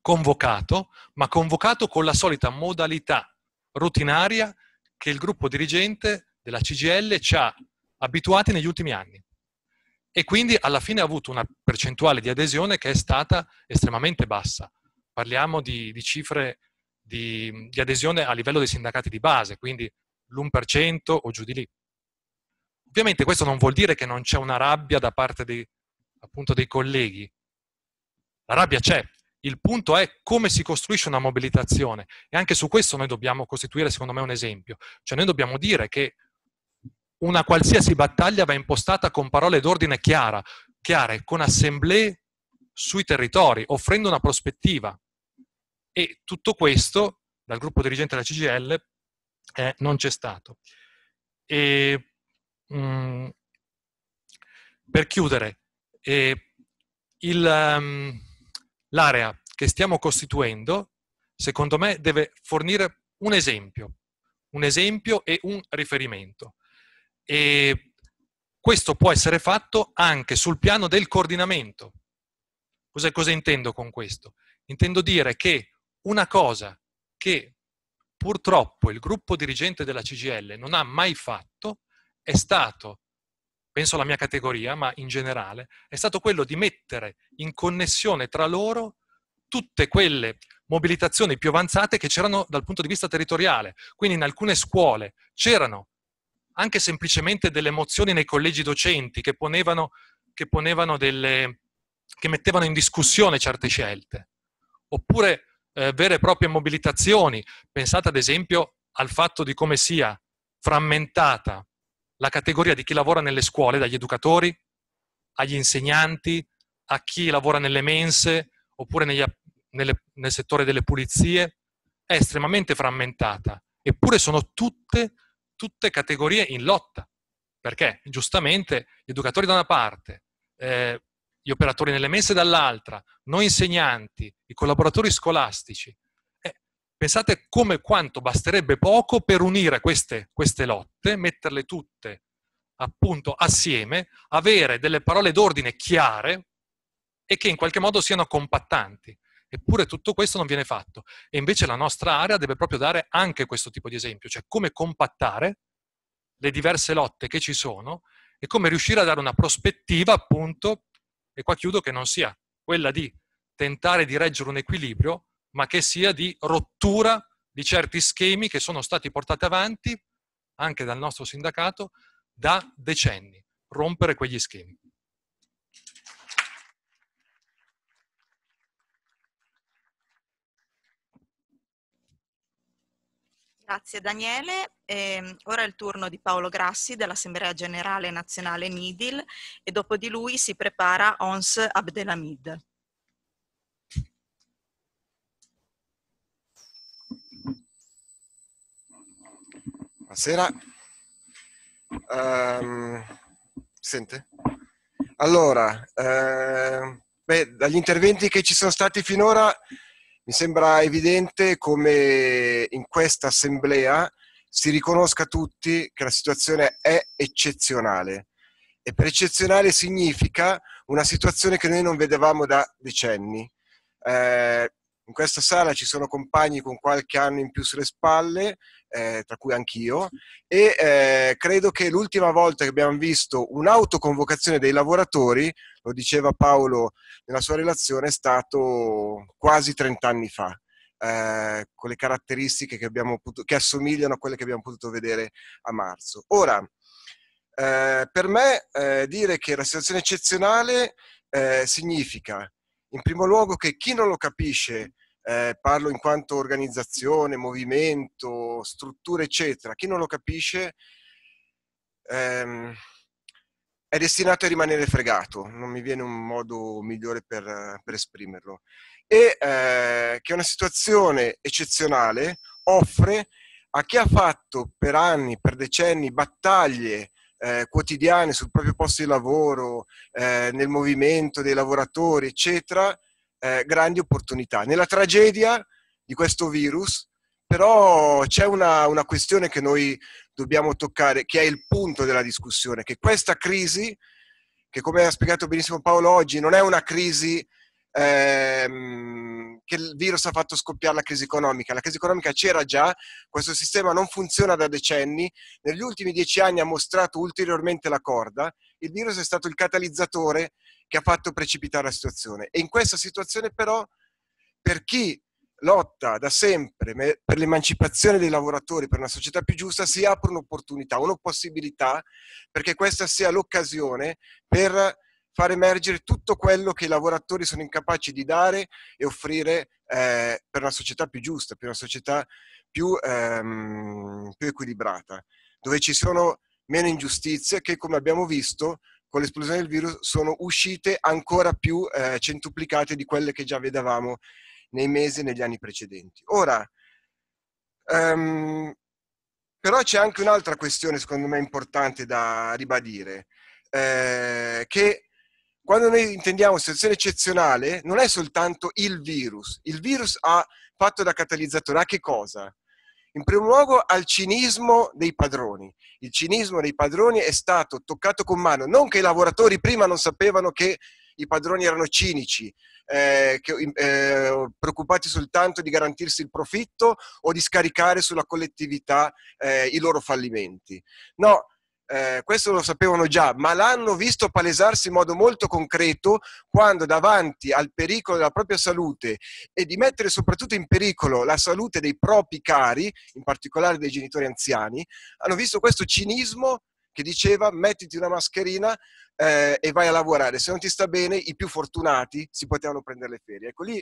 convocato, ma convocato con la solita modalità rutinaria che il gruppo dirigente della CGL ci ha abituati negli ultimi anni. E quindi alla fine ha avuto una percentuale di adesione che è stata estremamente bassa. Parliamo di, di cifre di, di adesione a livello dei sindacati di base, quindi l'1% o giù di lì. Ovviamente questo non vuol dire che non c'è una rabbia da parte dei appunto dei colleghi. La rabbia c'è, il punto è come si costruisce una mobilitazione e anche su questo noi dobbiamo costituire secondo me un esempio, cioè noi dobbiamo dire che una qualsiasi battaglia va impostata con parole d'ordine chiara, chiare, con assemblee sui territori, offrendo una prospettiva. E tutto questo dal gruppo dirigente della CGL eh, non c'è stato. E, mh, mm, per chiudere, Ehm, l'area um, che stiamo costituendo, secondo me, deve fornire un esempio, un esempio e un riferimento. E questo può essere fatto anche sul piano del coordinamento. Cosa, cosa intendo con questo? Intendo dire che una cosa che purtroppo il gruppo dirigente della CGL non ha mai fatto è stato penso alla mia categoria, ma in generale, è stato quello di mettere in connessione tra loro tutte quelle mobilitazioni più avanzate che c'erano dal punto di vista territoriale. Quindi in alcune scuole c'erano anche semplicemente delle mozioni nei collegi docenti che ponevano, che ponevano delle, che mettevano in discussione certe scelte, oppure eh, vere e proprie mobilitazioni. Pensate ad esempio al fatto di come sia frammentata la categoria di chi lavora nelle scuole, dagli educatori agli insegnanti, a chi lavora nelle mense oppure negli, nelle, nel settore delle pulizie, è estremamente frammentata, eppure sono tutte, tutte categorie in lotta, perché giustamente gli educatori da una parte, eh, gli operatori nelle mense dall'altra, noi insegnanti, i collaboratori scolastici, Pensate come quanto basterebbe poco per unire queste, queste lotte, metterle tutte appunto assieme, avere delle parole d'ordine chiare e che in qualche modo siano compattanti. Eppure tutto questo non viene fatto. E invece la nostra area deve proprio dare anche questo tipo di esempio, cioè come compattare le diverse lotte che ci sono e come riuscire a dare una prospettiva, appunto, e qua chiudo, che non sia quella di tentare di reggere un equilibrio ma che sia di rottura di certi schemi che sono stati portati avanti anche dal nostro sindacato da decenni, rompere quegli schemi. Grazie Daniele. Eh, ora è il turno di Paolo Grassi dell'Assemblea Generale Nazionale NIDIL e dopo di lui si prepara Ons Abdelhamid. Buonasera. Um, sente? Allora, eh, beh, dagli interventi che ci sono stati finora mi sembra evidente come in questa assemblea si riconosca tutti che la situazione è eccezionale e per eccezionale significa una situazione che noi non vedevamo da decenni. Eh, in questa sala ci sono compagni con qualche anno in più sulle spalle eh, tra cui anch'io, e eh, credo che l'ultima volta che abbiamo visto un'autoconvocazione dei lavoratori, lo diceva Paolo nella sua relazione, è stato quasi 30 anni fa. Eh, con le caratteristiche che, potuto, che, assomigliano a quelle che abbiamo potuto vedere a marzo. Ora, eh, per me eh, dire che la situazione eccezionale eh, significa in primo luogo che chi non lo capisce eh, parlo in quanto organizzazione, movimento, struttura, eccetera, chi non lo capisce ehm, è destinato a rimanere fregato, non mi viene un modo migliore per, per esprimerlo, e eh, che una situazione eccezionale offre a chi ha fatto per anni, per decenni, battaglie eh, quotidiane sul proprio posto di lavoro, eh, nel movimento dei lavoratori, eccetera, eh, grandi opportunità. Nella tragedia di questo virus, però c'è una, una, questione che noi dobbiamo toccare, che è il punto della discussione, che questa crisi, che come ha spiegato benissimo Paolo oggi, non è una crisi ehm, che il virus ha fatto scoppiare la crisi economica, la crisi economica c'era già, questo sistema non funziona da decenni, negli ultimi dieci anni ha mostrato ulteriormente la corda, il virus è stato il catalizzatore che ha fatto precipitare la situazione. E in questa situazione però, per chi lotta da sempre per l'emancipazione dei lavoratori, per una società più giusta, si apre un'opportunità, una possibilità, perché questa sia l'occasione per far emergere tutto quello che i lavoratori sono incapaci di dare e offrire eh, per una società più giusta, per una società più, ehm, più equilibrata, dove ci sono meno ingiustizie che, come abbiamo visto, con l'esplosione del virus sono uscite ancora più eh, centuplicate di quelle che già vedevamo nei mesi e negli anni precedenti. Ora, um, però c'è anche un'altra questione secondo me importante da ribadire, eh, che quando noi intendiamo situazione eccezionale non è soltanto il virus, il virus ha fatto da catalizzatore a che cosa? In primo luogo al cinismo dei padroni. Il cinismo dei padroni è stato toccato con mano, non che i lavoratori prima non sapevano che i padroni erano cinici, eh, che, eh, preoccupati soltanto di garantirsi il profitto o di scaricare sulla collettività eh, i loro fallimenti. No, eh, questo lo sapevano già, ma l'hanno visto palesarsi in modo molto concreto quando davanti al pericolo della propria salute e di mettere soprattutto in pericolo la salute dei propri cari, in particolare dei genitori anziani, hanno visto questo cinismo che diceva mettiti una mascherina eh, e vai a lavorare, se non ti sta bene i più fortunati si potevano prendere le ferie. Ecco lì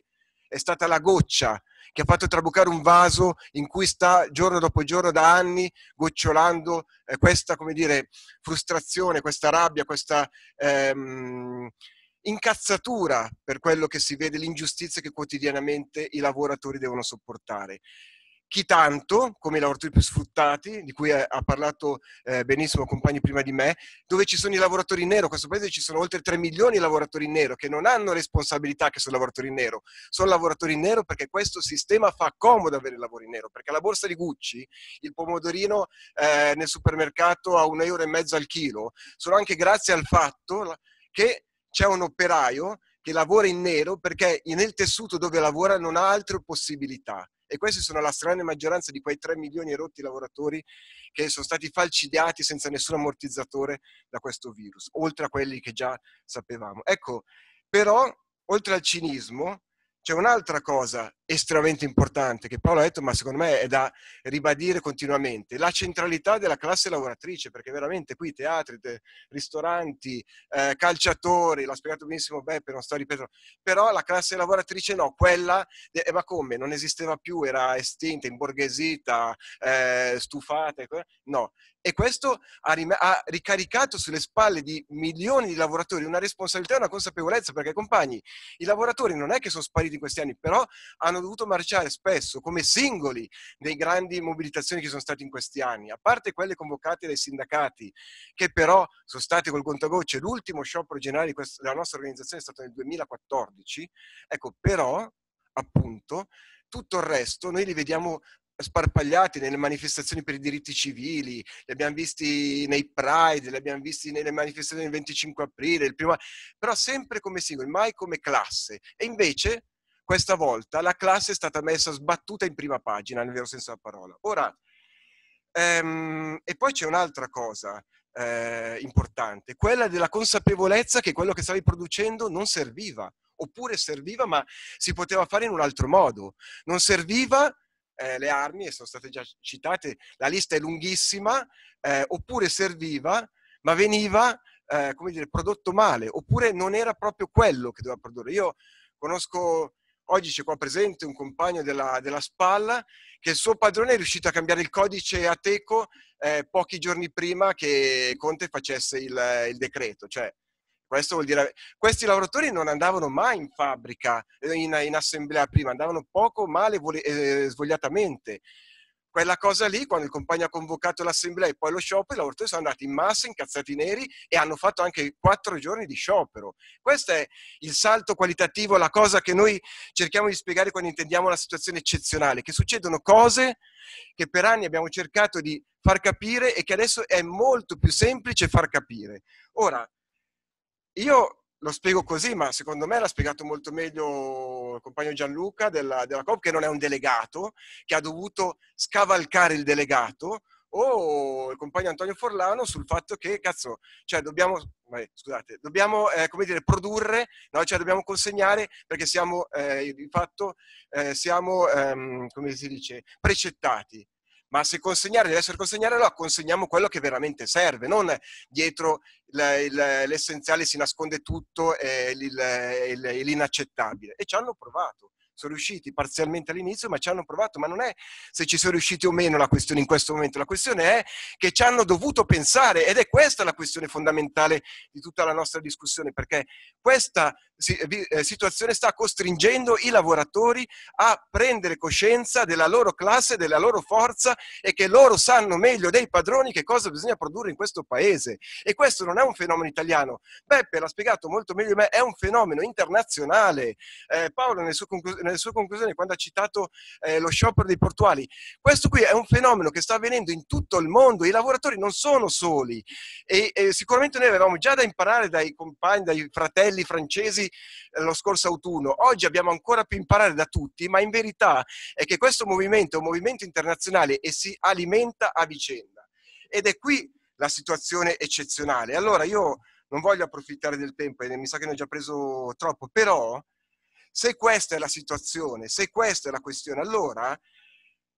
è stata la goccia che ha fatto trabucare un vaso in cui sta giorno dopo giorno da anni gocciolando eh, questa, come dire, frustrazione, questa rabbia, questa ehm, incazzatura per quello che si vede, l'ingiustizia che quotidianamente i lavoratori devono sopportare chi tanto, come i lavoratori più sfruttati, di cui ha parlato eh, benissimo compagni prima di me, dove ci sono i lavoratori in nero, in questo paese ci sono oltre 3 milioni di lavoratori in nero che non hanno responsabilità che sono lavoratori in nero, sono lavoratori in nero perché questo sistema fa comodo avere il lavoro in nero, perché la borsa di Gucci, il pomodorino eh, nel supermercato a un euro e mezzo al chilo, sono anche grazie al fatto che c'è un operaio che lavora in nero perché nel tessuto dove lavora non ha altre possibilità e questi sono la stragrande maggioranza di quei 3 milioni e rotti lavoratori che sono stati falcidiati senza nessun ammortizzatore da questo virus, oltre a quelli che già sapevamo. Ecco, però, oltre al cinismo, c'è un'altra cosa estremamente importante che Paolo ha detto, ma secondo me è da ribadire continuamente, la centralità della classe lavoratrice, perché veramente qui teatri, te, ristoranti, eh, calciatori, l'ha spiegato benissimo Beppe, non sto a ripetere, però la classe lavoratrice no, quella, eh, ma come, non esisteva più, era estinta, imborghesita, eh, stufata, no. E questo ha, rim- ha ricaricato sulle spalle di milioni di lavoratori una responsabilità e una consapevolezza, perché compagni, i lavoratori non è che sono spariti in questi anni, però hanno dovuto marciare spesso come singoli dei grandi mobilitazioni che sono stati in questi anni, a parte quelle convocate dai sindacati, che però sono state col contagocce. L'ultimo sciopero generale questo, della nostra organizzazione è stato nel 2014. Ecco, però, appunto, tutto il resto noi li vediamo sparpagliati nelle manifestazioni per i diritti civili, li abbiamo visti nei Pride, li abbiamo visti nelle manifestazioni del 25 aprile, il primo... però sempre come singoli, mai come classe. E invece questa volta la classe è stata messa sbattuta in prima pagina, nel vero senso della parola. Ora, ehm, e poi c'è un'altra cosa eh, importante, quella della consapevolezza che quello che stavi producendo non serviva, oppure serviva ma si poteva fare in un altro modo. Non serviva eh, le armi, e sono state già citate, la lista è lunghissima, eh, oppure serviva ma veniva, eh, come dire, prodotto male, oppure non era proprio quello che doveva produrre. Io conosco Oggi c'è qua presente un compagno della, della Spalla che il suo padrone è riuscito a cambiare il codice ateco eh, pochi giorni prima che Conte facesse il, il decreto. Cioè, questo vuol dire questi lavoratori non andavano mai in fabbrica, eh, in, in assemblea prima, andavano poco, male, eh, svogliatamente quella cosa lì, quando il compagno ha convocato l'assemblea e poi lo sciopero, i lavoratori sono andati in massa, incazzati neri e hanno fatto anche quattro giorni di sciopero. Questo è il salto qualitativo, la cosa che noi cerchiamo di spiegare quando intendiamo la situazione eccezionale, che succedono cose che per anni abbiamo cercato di far capire e che adesso è molto più semplice far capire. Ora, io lo spiego così, ma secondo me l'ha spiegato molto meglio il compagno Gianluca della, della COP, che non è un delegato, che ha dovuto scavalcare il delegato, o il compagno Antonio Forlano sul fatto che, cazzo, cioè dobbiamo, scusate, dobbiamo, eh, come dire, produrre, no? cioè dobbiamo consegnare perché siamo, eh, di fatto, eh, siamo, ehm, come si dice, precettati ma se consegnare deve essere consegnare, allora consegniamo quello che veramente serve, non dietro l'essenziale si nasconde tutto e l'inaccettabile. E ci hanno provato sono riusciti parzialmente all'inizio, ma ci hanno provato. Ma non è se ci sono riusciti o meno la questione in questo momento, la questione è che ci hanno dovuto pensare ed è questa la questione fondamentale di tutta la nostra discussione, perché questa eh, eh, situazione sta costringendo i lavoratori a prendere coscienza della loro classe, della loro forza e che loro sanno meglio dei padroni che cosa bisogna produrre in questo paese. E questo non è un fenomeno italiano. Beppe l'ha spiegato molto meglio di me, è un fenomeno internazionale. Eh, Paolo nel suo, conclu- nelle sue conclusioni quando ha citato eh, lo sciopero dei portuali. Questo qui è un fenomeno che sta avvenendo in tutto il mondo, i lavoratori non sono soli e, e sicuramente noi avevamo già da imparare dai compagni, dai fratelli francesi eh, lo scorso autunno, oggi abbiamo ancora più imparare da tutti, ma in verità è che questo movimento è un movimento internazionale e si alimenta a vicenda ed è qui la situazione eccezionale. Allora io non voglio approfittare del tempo e mi sa che ne ho già preso troppo, però se questa è la situazione, se questa è la questione, allora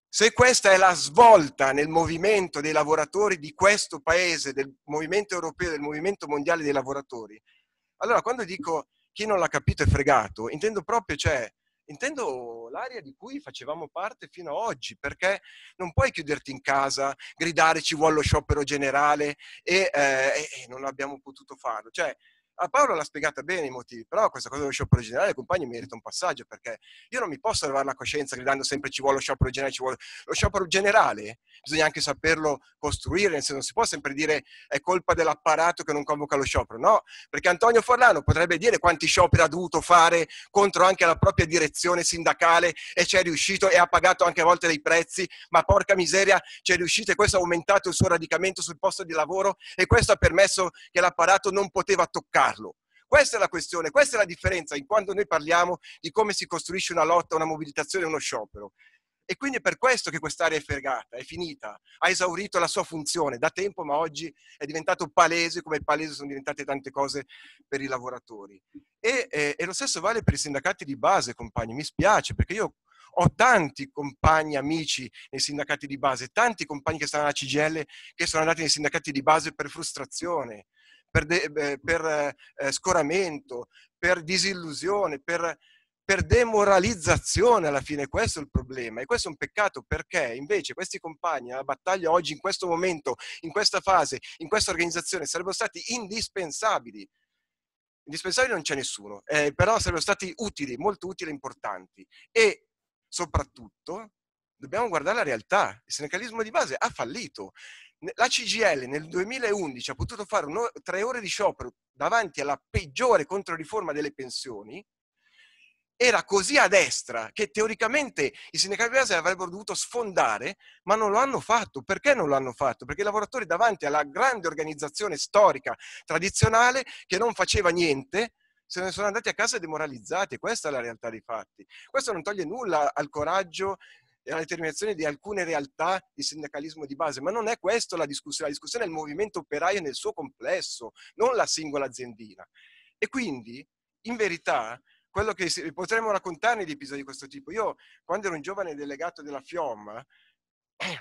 se questa è la svolta nel movimento dei lavoratori di questo paese, del movimento europeo, del movimento mondiale dei lavoratori, allora quando dico chi non l'ha capito è fregato, intendo proprio, cioè, intendo l'area di cui facevamo parte fino a oggi, perché non puoi chiuderti in casa, gridare ci vuole lo sciopero generale e, eh, e non abbiamo potuto farlo. Cioè, a Paolo l'ha spiegata bene i motivi, però questa cosa dello sciopero generale, compagni, merita un passaggio perché io non mi posso levare la coscienza gridando sempre ci vuole lo sciopero generale, ci vuole lo sciopero generale, bisogna anche saperlo costruire, nel senso non si può sempre dire è colpa dell'apparato che non convoca lo sciopero, no, perché Antonio Forlano potrebbe dire quanti scioperi ha dovuto fare contro anche la propria direzione sindacale e ci è riuscito e ha pagato anche a volte dei prezzi, ma porca miseria ci è riuscito e questo ha aumentato il suo radicamento sul posto di lavoro e questo ha permesso che l'apparato non poteva toccare farlo. Questa è la questione, questa è la differenza in quando noi parliamo di come si costruisce una lotta, una mobilitazione, uno sciopero. E quindi è per questo che quest'area è fregata, è finita, ha esaurito la sua funzione da tempo, ma oggi è diventato palese, come palese sono diventate tante cose per i lavoratori. E, eh, e lo stesso vale per i sindacati di base, compagni. Mi spiace perché io ho tanti compagni, amici nei sindacati di base, tanti compagni che stanno alla CGL che sono andati nei sindacati di base per frustrazione, per, de, per eh, scoramento, per disillusione, per, per demoralizzazione alla fine, questo è il problema e questo è un peccato perché invece questi compagni alla battaglia oggi, in questo momento, in questa fase, in questa organizzazione sarebbero stati indispensabili. Indispensabili non c'è nessuno, eh, però sarebbero stati utili, molto utili e importanti e soprattutto dobbiamo guardare la realtà, il sindacalismo di base ha fallito, la CGL nel 2011 ha potuto fare tre ore di sciopero davanti alla peggiore controriforma delle pensioni, era così a destra che teoricamente i sindacati di base avrebbero dovuto sfondare, ma non lo hanno fatto. Perché non lo hanno fatto? Perché i lavoratori davanti alla grande organizzazione storica, tradizionale, che non faceva niente, se ne sono andati a casa demoralizzati. Questa è la realtà dei fatti. Questo non toglie nulla al coraggio e la determinazione di alcune realtà di sindacalismo di base, ma non è questa la discussione, la discussione è il movimento operaio nel suo complesso, non la singola aziendina. E quindi, in verità, quello che potremmo raccontarne di episodi di questo tipo. Io, quando ero un giovane delegato della FIOM, eh,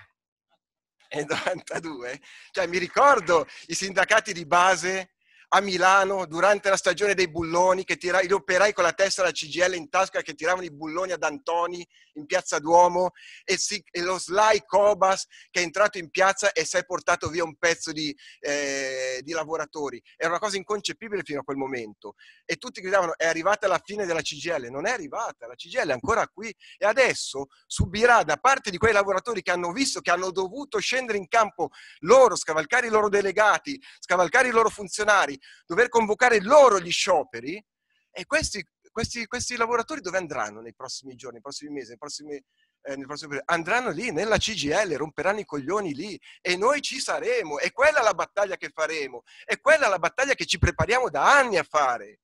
nel 92, cioè mi ricordo i sindacati di base a Milano durante la stagione dei bulloni, che tira, gli operai con la testa della CGL in tasca che tiravano i bulloni ad Antoni in piazza Duomo e, si, e lo Sly Cobas che è entrato in piazza e si è portato via un pezzo di, eh, di, lavoratori. Era una cosa inconcepibile fino a quel momento e tutti gridavano è arrivata la fine della CGL, non è arrivata, la CGL è ancora qui e adesso subirà da parte di quei lavoratori che hanno visto, che hanno dovuto scendere in campo loro, scavalcare i loro delegati, scavalcare i loro funzionari, dover convocare loro gli scioperi, e questi, questi, questi lavoratori dove andranno nei prossimi giorni, nei prossimi mesi, nei prossimi, eh, nel prossimo periodo, andranno lì nella CGL, romperanno i coglioni lì e noi ci saremo. E quella è la battaglia che faremo, è quella la battaglia che ci prepariamo da anni a fare.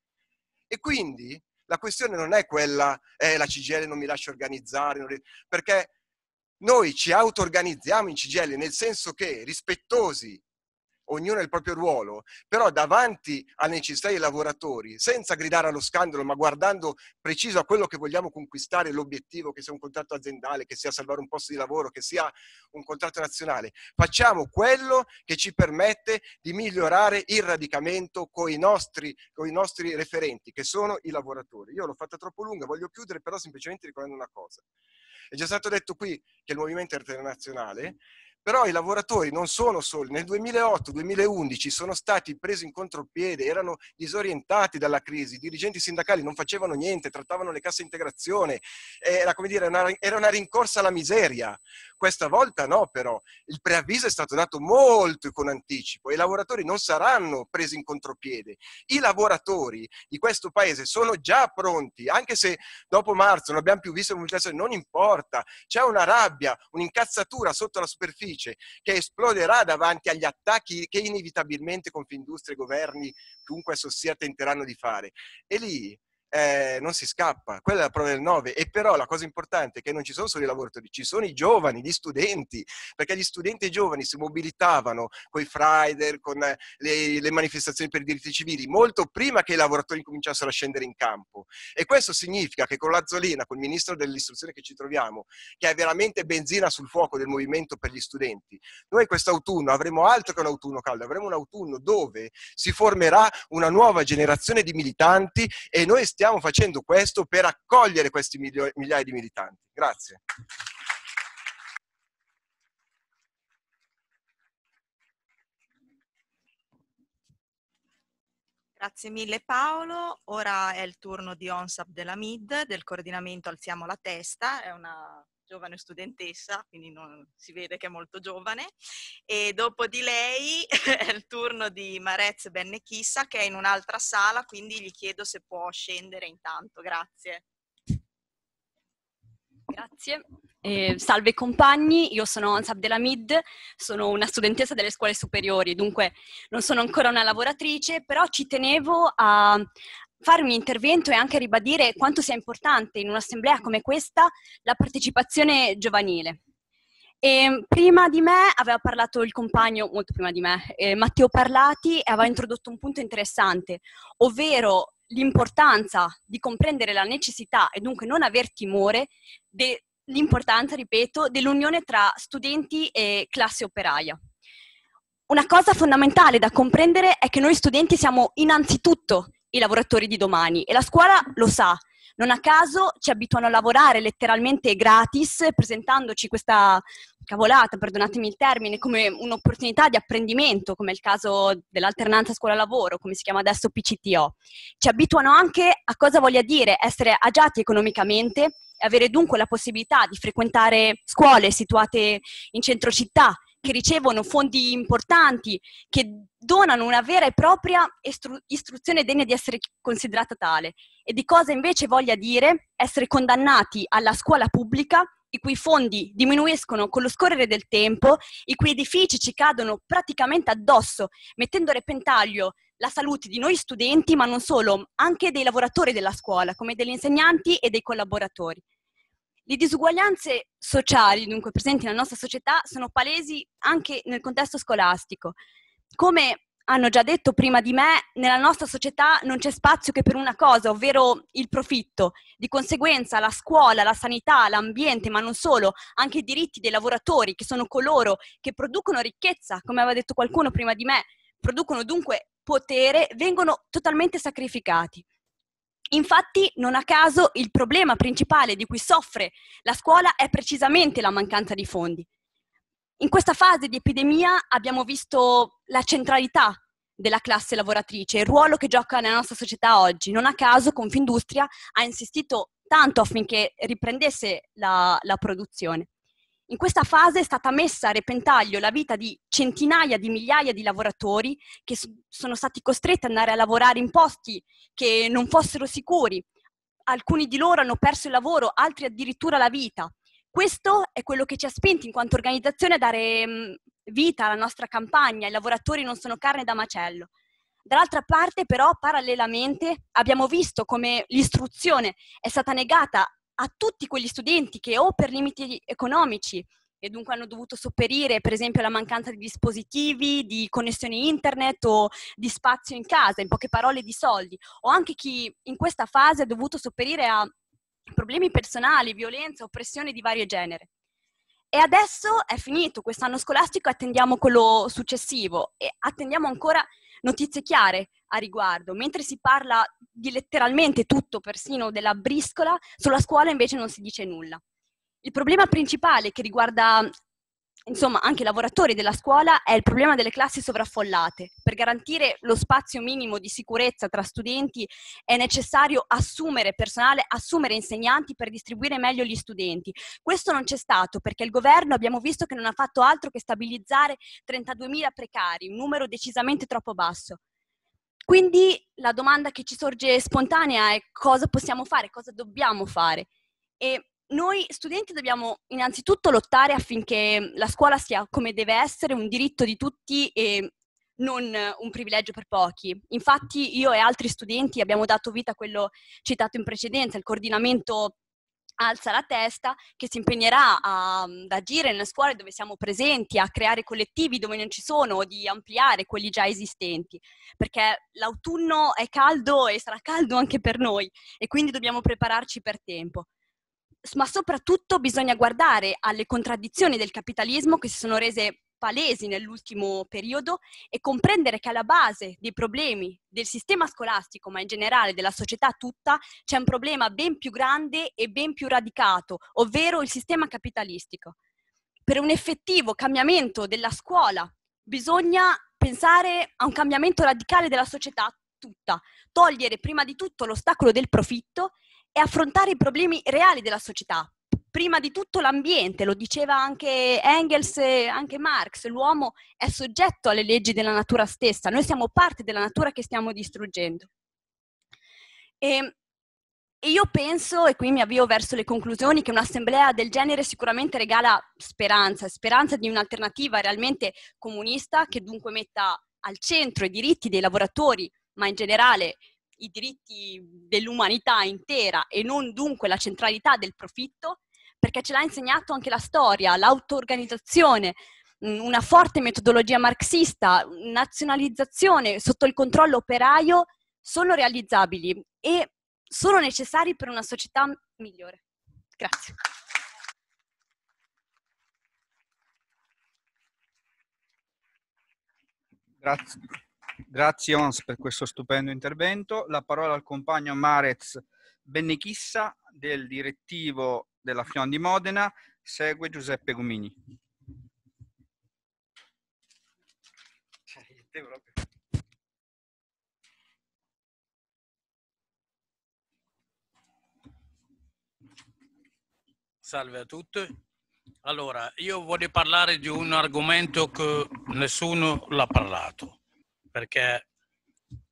E quindi la questione non è quella, eh, la CGL non mi lascia organizzare, non... perché noi ci auto-organizziamo in CGL nel senso che rispettosi ognuno ha il proprio ruolo, però davanti alle necessità dei lavoratori, senza gridare allo scandalo, ma guardando preciso a quello che vogliamo conquistare, l'obiettivo che sia un contratto aziendale, che sia salvare un posto di lavoro, che sia un contratto nazionale, facciamo quello che ci permette di migliorare il radicamento con i nostri, con i nostri referenti, che sono i lavoratori. Io l'ho fatta troppo lunga, voglio chiudere però semplicemente ricordando una cosa. È già stato detto qui che il movimento internazionale però i lavoratori non sono soli. Nel 2008-2011 sono stati presi in contropiede, erano disorientati dalla crisi, i dirigenti sindacali non facevano niente, trattavano le casse integrazione, era, come dire, una, era una rincorsa alla miseria. Questa volta no, però. Il preavviso è stato dato molto con anticipo e i lavoratori non saranno presi in contropiede. I lavoratori di questo paese sono già pronti, anche se dopo marzo non abbiamo più visto mobilitazioni, non importa. C'è una rabbia, un'incazzatura sotto la superficie che esploderà davanti agli attacchi che inevitabilmente Confindustria e governi, chiunque esso sia, tenteranno di fare. E lì eh, non si scappa, quella è la prova del 9 e però la cosa importante è che non ci sono solo i lavoratori, ci sono i giovani, gli studenti, perché gli studenti e i giovani si mobilitavano con i Friday, con le, le, manifestazioni per i diritti civili, molto prima che i lavoratori cominciassero a scendere in campo e questo significa che con l'Azzolina, col ministro dell'istruzione che ci troviamo, che è veramente benzina sul fuoco del movimento per gli studenti, noi quest'autunno avremo altro che un autunno caldo, avremo un autunno dove si formerà una nuova generazione di militanti e noi stiamo facendo questo per accogliere questi migliaia di militanti. Grazie. Grazie mille Paolo. Ora è il turno di ONSAP della MID, del coordinamento Alziamo la testa. È una giovane studentessa, quindi non, si vede che è molto giovane. E dopo di lei è il turno di Marez Bennechissa che è in un'altra sala, quindi gli chiedo se può scendere intanto. Grazie. Grazie. Eh, salve compagni, io sono Ansab Delamid, sono una studentessa delle scuole superiori, dunque non sono ancora una lavoratrice, però ci tenevo a, fare un intervento e anche ribadire quanto sia importante in un'assemblea come questa la partecipazione giovanile. E prima di me aveva parlato il compagno, molto prima di me, eh, Matteo Parlati, e aveva introdotto un punto interessante, ovvero l'importanza di comprendere la necessità e dunque non aver timore dell'importanza, ripeto, dell'unione tra studenti e classe operaia. Una cosa fondamentale da comprendere è che noi studenti siamo innanzitutto i lavoratori di domani e la scuola lo sa. Non a caso ci abituano a lavorare letteralmente gratis, presentandoci questa cavolata, perdonatemi il termine, come un'opportunità di apprendimento, come il caso dell'alternanza scuola-lavoro, come si chiama adesso PCTO. Ci abituano anche a cosa voglia dire essere agiati economicamente e avere dunque la possibilità di frequentare scuole situate in centro città che ricevono fondi importanti, che donano una vera e propria istru- istruzione degna di essere considerata tale e di cosa invece voglia dire essere condannati alla scuola pubblica i cui fondi diminuiscono con lo scorrere del tempo, i cui edifici ci cadono praticamente addosso, mettendo a repentaglio la salute di noi studenti, ma non solo, anche dei lavoratori della scuola, come degli insegnanti e dei collaboratori. Le disuguaglianze sociali, dunque, presenti nella nostra società sono palesi anche nel contesto scolastico. Come hanno già detto prima di me, nella nostra società non c'è spazio che per una cosa, ovvero il profitto. Di conseguenza la scuola, la sanità, l'ambiente, ma non solo, anche i diritti dei lavoratori, che sono coloro che producono ricchezza, come aveva detto qualcuno prima di me, producono dunque potere, vengono totalmente sacrificati. Infatti, non a caso, il problema principale di cui soffre la scuola è precisamente la mancanza di fondi. In questa fase di epidemia abbiamo visto la centralità della classe lavoratrice, il ruolo che gioca nella nostra società oggi. Non a caso Confindustria ha insistito tanto affinché riprendesse la, la produzione. In questa fase è stata messa a repentaglio la vita di centinaia di migliaia di lavoratori che sono stati costretti ad andare a lavorare in posti che non fossero sicuri. Alcuni di loro hanno perso il lavoro, altri addirittura la vita. Questo è quello che ci ha spinti in quanto organizzazione a dare mm, vita alla nostra campagna. I lavoratori non sono carne da macello. Dall'altra parte però, parallelamente, abbiamo visto come l'istruzione è stata negata a tutti quegli studenti che o per limiti economici e dunque hanno dovuto sopperire per esempio alla mancanza di dispositivi, di connessioni internet o di spazio in casa, in poche parole di soldi, o anche chi in questa fase ha dovuto sopperire a problemi personali, violenza, oppressione di vario genere. E adesso è finito quest'anno scolastico, attendiamo quello successivo e attendiamo ancora notizie chiare a riguardo. Mentre si parla di letteralmente tutto, persino della briscola, sulla scuola invece non si dice nulla. Il problema principale che riguarda insomma anche i lavoratori della scuola è il problema delle classi sovraffollate. Per garantire lo spazio minimo di sicurezza tra studenti è necessario assumere personale, assumere insegnanti per distribuire meglio gli studenti. Questo non c'è stato perché il governo abbiamo visto che non ha fatto altro che stabilizzare 32.000 precari, un numero decisamente troppo basso. Quindi la domanda che ci sorge spontanea è cosa possiamo fare, cosa dobbiamo fare. E noi studenti dobbiamo innanzitutto lottare affinché la scuola sia come deve essere un diritto di tutti e non eh, un privilegio per pochi. Infatti io e altri studenti abbiamo dato vita a quello citato in precedenza, il coordinamento alza la testa, che si impegnerà a, mm, ad agire nelle scuole dove siamo presenti, a creare collettivi dove non ci sono o di ampliare quelli già esistenti, perché l'autunno è caldo e sarà caldo anche per noi e quindi dobbiamo prepararci per tempo ma soprattutto bisogna guardare alle contraddizioni del capitalismo che si sono rese palesi nell'ultimo periodo e comprendere che alla base dei problemi del sistema scolastico, ma in generale della società tutta, c'è un problema ben più grande e ben più radicato, ovvero il sistema capitalistico. Per un effettivo cambiamento della scuola bisogna pensare a un cambiamento radicale della società tutta, togliere prima di tutto l'ostacolo del profitto e affrontare i problemi reali della società. Prima di tutto l'ambiente, lo diceva anche Engels e anche Marx, l'uomo è soggetto alle leggi della natura stessa, noi siamo parte della natura che stiamo distruggendo. E e io penso, e qui mi avvio verso le conclusioni, che un'assemblea del genere sicuramente regala speranza, speranza di un'alternativa realmente comunista che dunque metta al centro i diritti dei lavoratori, ma in generale i diritti dell'umanità intera e non dunque la centralità del profitto, perché ce l'ha insegnato anche la storia, l'auto-organizzazione, mm, una forte metodologia marxista, nazionalizzazione sotto il controllo operaio sono realizzabili e sono necessari per una società migliore. Grazie. Grazie. Grazie Ons per questo stupendo intervento. La parola al compagno Marez Bennechissa del direttivo della Fion di Modena. Segue Giuseppe Gumini. Cioè, Salve a tutti. Allora, io voglio parlare di un argomento che nessuno l'ha parlato perché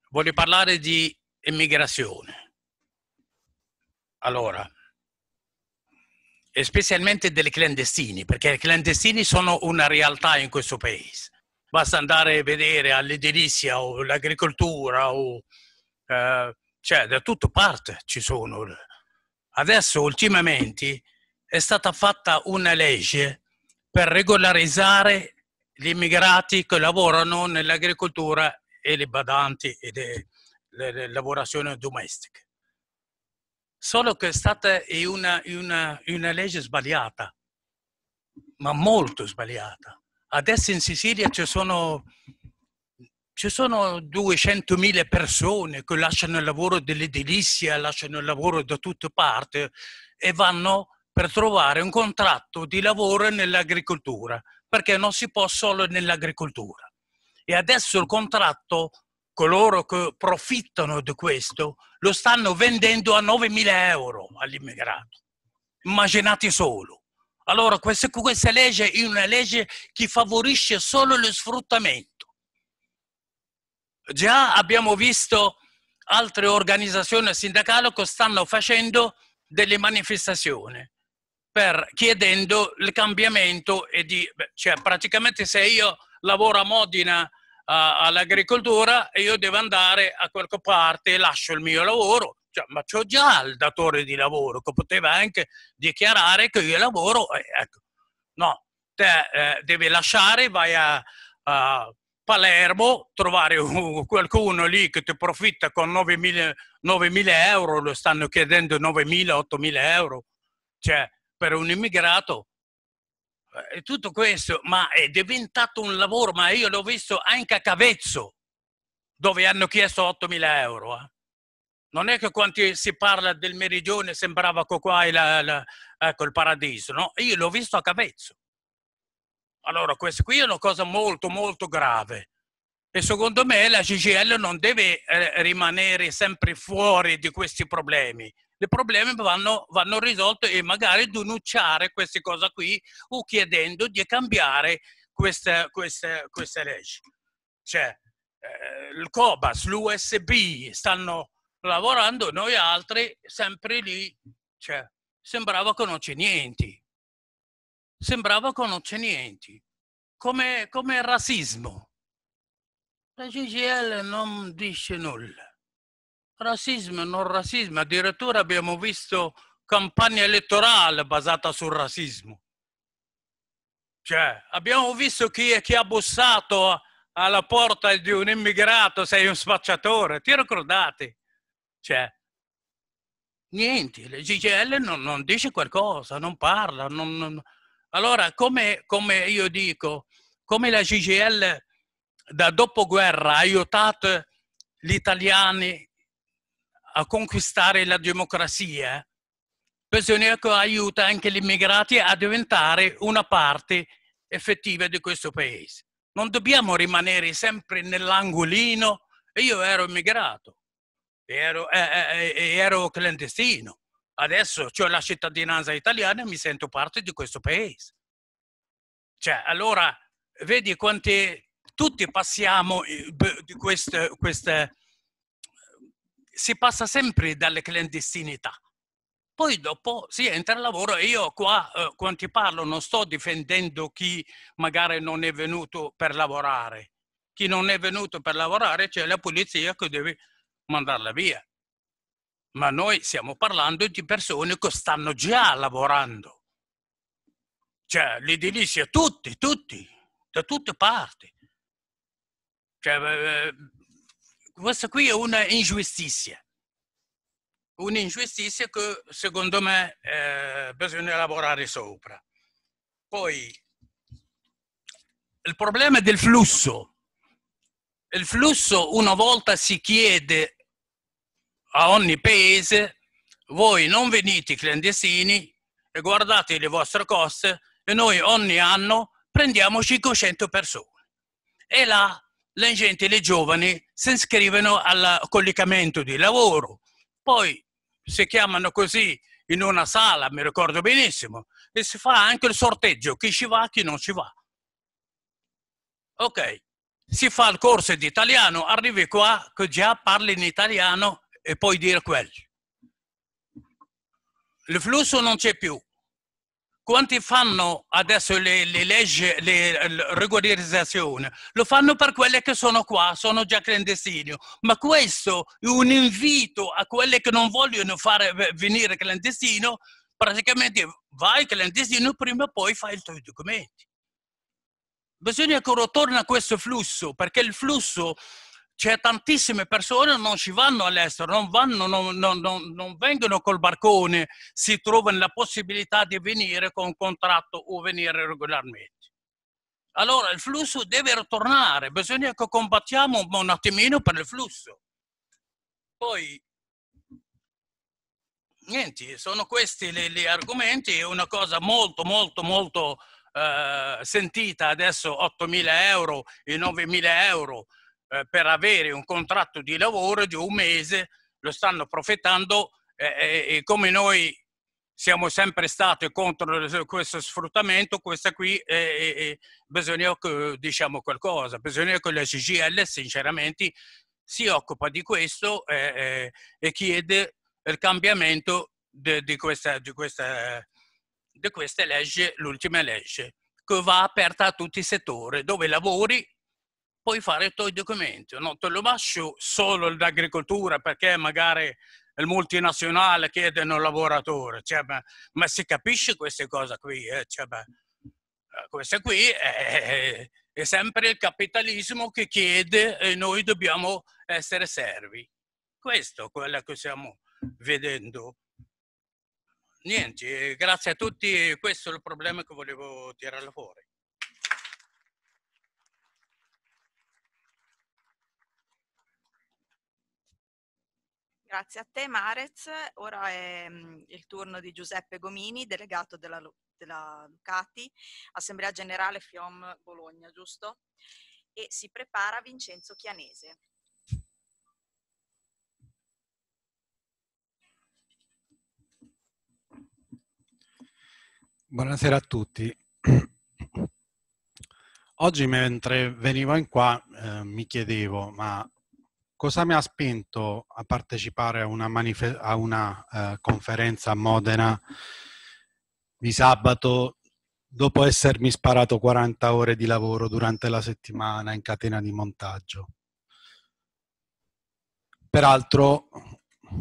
voglio parlare di immigrazione. Allora, e specialmente delle clandestini, perché i clandestini sono una realtà in questo paese. Basta andare a vedere all'edilizia o l'agricoltura o... Eh, cioè, da tutto parte ci sono. Adesso, ultimamente, è stata fatta una legge per regolarizzare gli immigrati che lavorano nell'agricoltura e le badanti e le, le, le lavorazioni domestiche. Solo che è stata una, una, una legge sbagliata, ma molto sbagliata. Adesso in Sicilia ci sono ci sono 200.000 persone che lasciano il lavoro dell'edilizia, lasciano il lavoro da tutte parti e vanno per trovare un contratto di lavoro nell'agricoltura perché non si può solo nell'agricoltura. E adesso il contratto, coloro che profittano di questo, lo stanno vendendo a 9.000 euro all'immigrato. Immaginate solo. Allora questa, questa legge è una legge che favorisce solo lo sfruttamento. Già abbiamo visto altre organizzazioni sindacali che stanno facendo delle manifestazioni per, chiedendo il cambiamento e di, cioè praticamente se io lavoro a Modena uh, all'agricoltura e io devo andare a qualche parte e lascio il mio lavoro, cioè, ma c'ho già il datore di lavoro che poteva anche dichiarare che io lavoro, ecco. no, te eh, devi lasciare, vai a, a Palermo, trovare un, qualcuno lì che ti approfitta con 9.000, 9.000 euro, lo stanno chiedendo 9.000, 8.000 euro, cioè per un immigrato. E eh, tutto questo, ma è diventato un lavoro, ma io l'ho visto anche a Cavezzo, dove hanno chiesto 8.000 euro. Eh. Non è che quando si parla del meridione sembrava che qua è la, la, ecco, il paradiso, no? Io l'ho visto a Cavezzo. Allora, questa qui è una cosa molto, molto grave. E secondo me la CGL non deve eh, rimanere sempre fuori di questi problemi, le problemi vanno, vanno risolti e magari denunciare queste cose qui o chiedendo di cambiare queste, queste, queste leggi. Cioè, eh, il COBAS, l'USB stanno lavorando, noi altri sempre lì, cioè, sembrava che non c'è niente. Sembrava che non c'è niente. Come, come il razzismo. La CGL non dice nulla razzismo, non razzismo, addirittura abbiamo visto campagna elettorale basata sul razzismo. Cioè, abbiamo visto chi, è, chi ha bussato alla porta di un immigrato, sei un spacciatore, ti ricordate? Cioè, niente, le GGL non, non dice qualcosa, non parla. Non, non... Allora, come, come io dico, come la GGL da dopoguerra ha aiutato gli italiani a conquistare la democrazia, bisogna che aiuta anche gli immigrati a diventare una parte effettiva di questo paese. Non dobbiamo rimanere sempre nell'angolino. Io ero immigrato, ero, eh, eh, eh ero clandestino. Adesso ho la cittadinanza italiana e mi sento parte di questo paese. Cioè, allora, vedi quanti... Tutti passiamo eh, di queste, queste si passa sempre dalle clandestinità. Poi dopo si entra al lavoro e io qua, eh, quando ti parlo, non sto difendendo chi magari non è venuto per lavorare. Chi non è venuto per lavorare c'è la polizia che deve mandarla via. Ma noi stiamo parlando di persone che stanno già lavorando. Cioè, l'edilizia, tutti, tutti, da tutte parti. Cioè, eh, eh, questa qui è una ingiustizia, un'ingiustizia che secondo me eh, bisogna lavorare sopra. Poi il problema del flusso. Il flusso una volta si chiede a ogni paese, voi non venite clandestini e guardate le vostre coste e noi ogni anno prendiamo 500 persone. E là le gente, le giovani, si iscrivono al collicamento di lavoro. Poi si chiamano così in una sala, mi ricordo benissimo, e si fa anche il sorteggio, chi ci va, chi non ci va. Ok, si fa il corso di italiano, arrivi qua che già parli in italiano e puoi dire quello. Il flusso non c'è più, quanti fanno adesso le, le leggi, le, le regolarizzazioni? Lo fanno per quelle che sono qua, sono già clandestini. Ma questo è un invito a quelle che non vogliono fare venire clandestino, praticamente vai clandestino prima o poi fai i tuoi documenti. Bisogna che ritorni a questo flusso, perché il flusso c'è tantissime persone che non ci vanno all'estero, non, vanno, non, non, non, vengono col barcone, si trovano la possibilità di venire con un contratto o venire regolarmente. Allora il flusso deve ritornare, bisogna che combattiamo un attimino per il flusso. Poi, niente, sono questi gli argomenti, è una cosa molto, molto, molto eh, sentita adesso, 8.000 euro e 9.000 euro, eh, per avere un contratto di lavoro di un mese, lo stanno approfittando eh, eh, e come noi siamo sempre stati contro questo sfruttamento, questa qui eh, eh, eh, bisogna che diciamo qualcosa, bisogna che la CGL sinceramente si occupa di questo e chiede il cambiamento di questa, di questa di queste leggi, l'ultima legge, che va aperta a tutti i settori, dove lavori puoi fare i tuoi documenti. Non te lo lascio solo l'agricoltura perché magari il multinazionale chiede un lavoratore, cioè, ma, ma, si capisce queste cose qui, eh? cioè, ma, eh, questa qui è, eh, eh, è, sempre il capitalismo che chiede e noi dobbiamo essere servi. Questo è quello che stiamo vedendo. Niente, grazie a tutti, questo è il problema che volevo tirare fuori. Grazie a te Marez, ora è mm, il turno di Giuseppe Gomini, delegato della, della Lucati, Assemblea Generale FIOM Bologna, giusto? E si prepara Vincenzo Chianese. Buonasera a tutti. Oggi mentre venivo in qua eh, mi chiedevo, ma Cosa mi ha spinto a partecipare a una, manife- a una uh, conferenza a Modena di sabato dopo essermi sparato 40 ore di lavoro durante la settimana in catena di montaggio? Peraltro,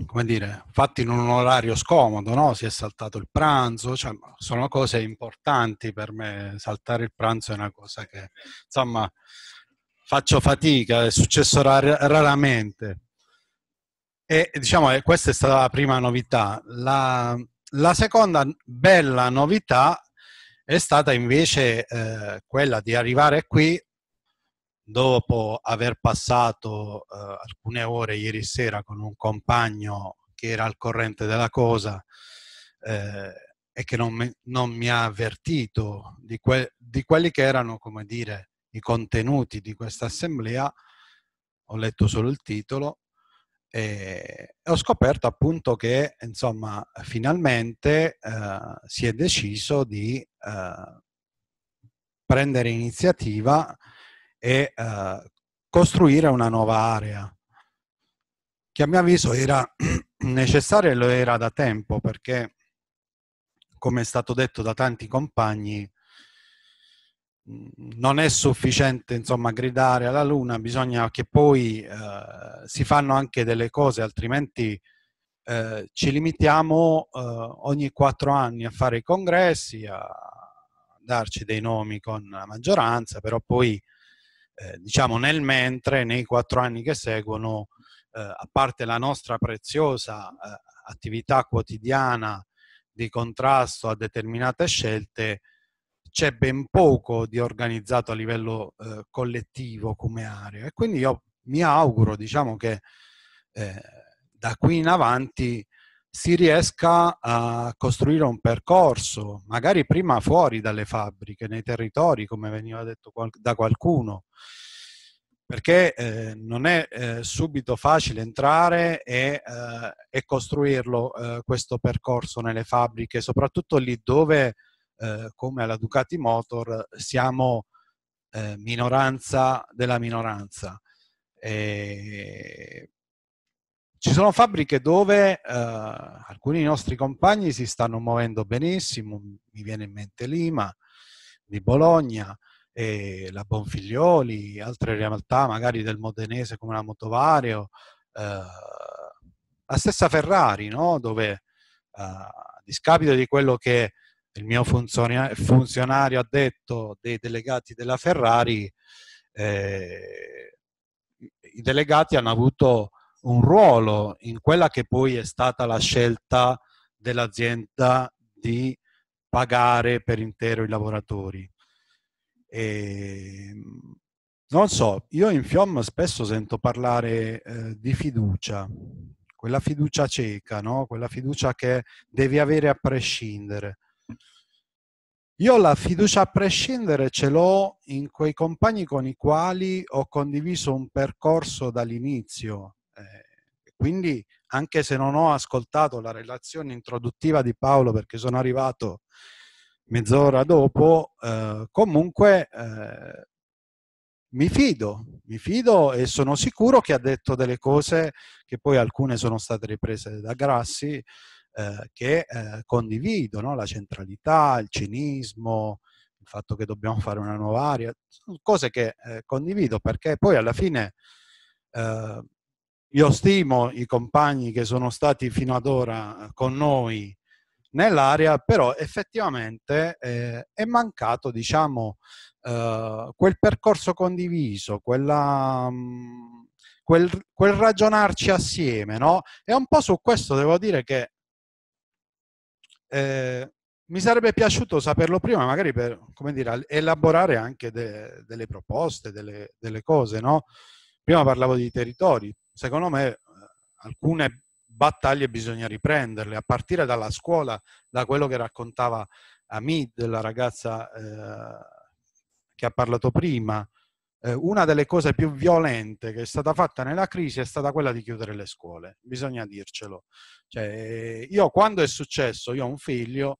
come dire, fatti in un orario scomodo, no? si è saltato il pranzo, cioè, sono cose importanti per me, saltare il pranzo è una cosa che, insomma, faccio fatica, è successo rar raramente. E diciamo eh, questa è stata la prima novità. La, la seconda bella novità è stata invece eh, quella di arrivare qui dopo aver passato eh, alcune ore ieri sera con un compagno che era al corrente della cosa eh, e che non mi, non mi ha avvertito di, que di quelli che erano, come dire, i contenuti di questa assemblea, ho letto solo il titolo e ho scoperto appunto che insomma finalmente eh, si è deciso di eh, prendere iniziativa e eh, costruire una nuova area che a mio avviso era necessaria e lo era da tempo perché come è stato detto da tanti compagni non è sufficiente insomma, gridare alla luna, bisogna che poi eh, si fanno anche delle cose, altrimenti eh, ci limitiamo eh, ogni quattro anni a fare i congressi, a darci dei nomi con la maggioranza, però poi eh, diciamo nel mentre, nei quattro anni che seguono, eh, a parte la nostra preziosa eh, attività quotidiana di contrasto a determinate scelte, c'è ben poco di organizzato a livello eh, collettivo come area e quindi io mi auguro diciamo che eh, da qui in avanti si riesca a costruire un percorso, magari prima fuori dalle fabbriche, nei territori, come veniva detto da qualcuno, perché eh, non è eh, subito facile entrare e, eh, e costruirlo eh, questo percorso nelle fabbriche, soprattutto lì dove eh, come alla Ducati Motor siamo eh, minoranza della minoranza. E... Ci sono fabbriche dove eh, alcuni dei nostri compagni si stanno muovendo benissimo, mi viene in mente Lima, di Bologna, la Bonfiglioli, altre realtà magari del Modenese come la Motovario, eh, la stessa Ferrari, no? dove eh, a discapito di quello che il mio funzionario, funzionario detto dei delegati della Ferrari, eh, i delegati hanno avuto un ruolo in quella che poi è stata la scelta dell'azienda di pagare per intero i lavoratori. E, ehm, non so, io in Fiom spesso sento parlare eh, di fiducia, quella fiducia cieca, no? quella fiducia che devi avere a prescindere. Io la fiducia a prescindere ce l'ho in quei compagni con i quali ho condiviso un percorso dall'inizio. Eh, quindi, anche se non ho ascoltato la relazione introduttiva di Paolo perché sono arrivato mezz'ora dopo, eh, comunque eh, mi fido, mi fido e sono sicuro che ha detto delle cose che poi alcune sono state riprese da Grassi, eh, che eh, condivido, no? la centralità, il cinismo, il fatto che dobbiamo fare una nuova aria, cose che eh, condivido perché poi alla fine eh, io stimo i compagni che sono stati fino ad ora eh, con noi nell'area, però effettivamente è mancato, diciamo, quel percorso condiviso, quella... Mm, quel, quel, ragionarci assieme, no? E un po' su questo devo dire che eh, mi sarebbe piaciuto saperlo prima, magari per dire, elaborare anche de, delle proposte, delle, delle cose. No? Prima parlavo di territori, secondo me eh, alcune battaglie bisogna riprenderle, a partire dalla scuola, da quello che raccontava Hamid, la ragazza eh, che ha parlato prima, eh, una delle cose più violente che è stata fatta nella crisi è stata quella di chiudere le scuole, bisogna dircelo. Cioè, eh, io quando è successo, io ho un figlio,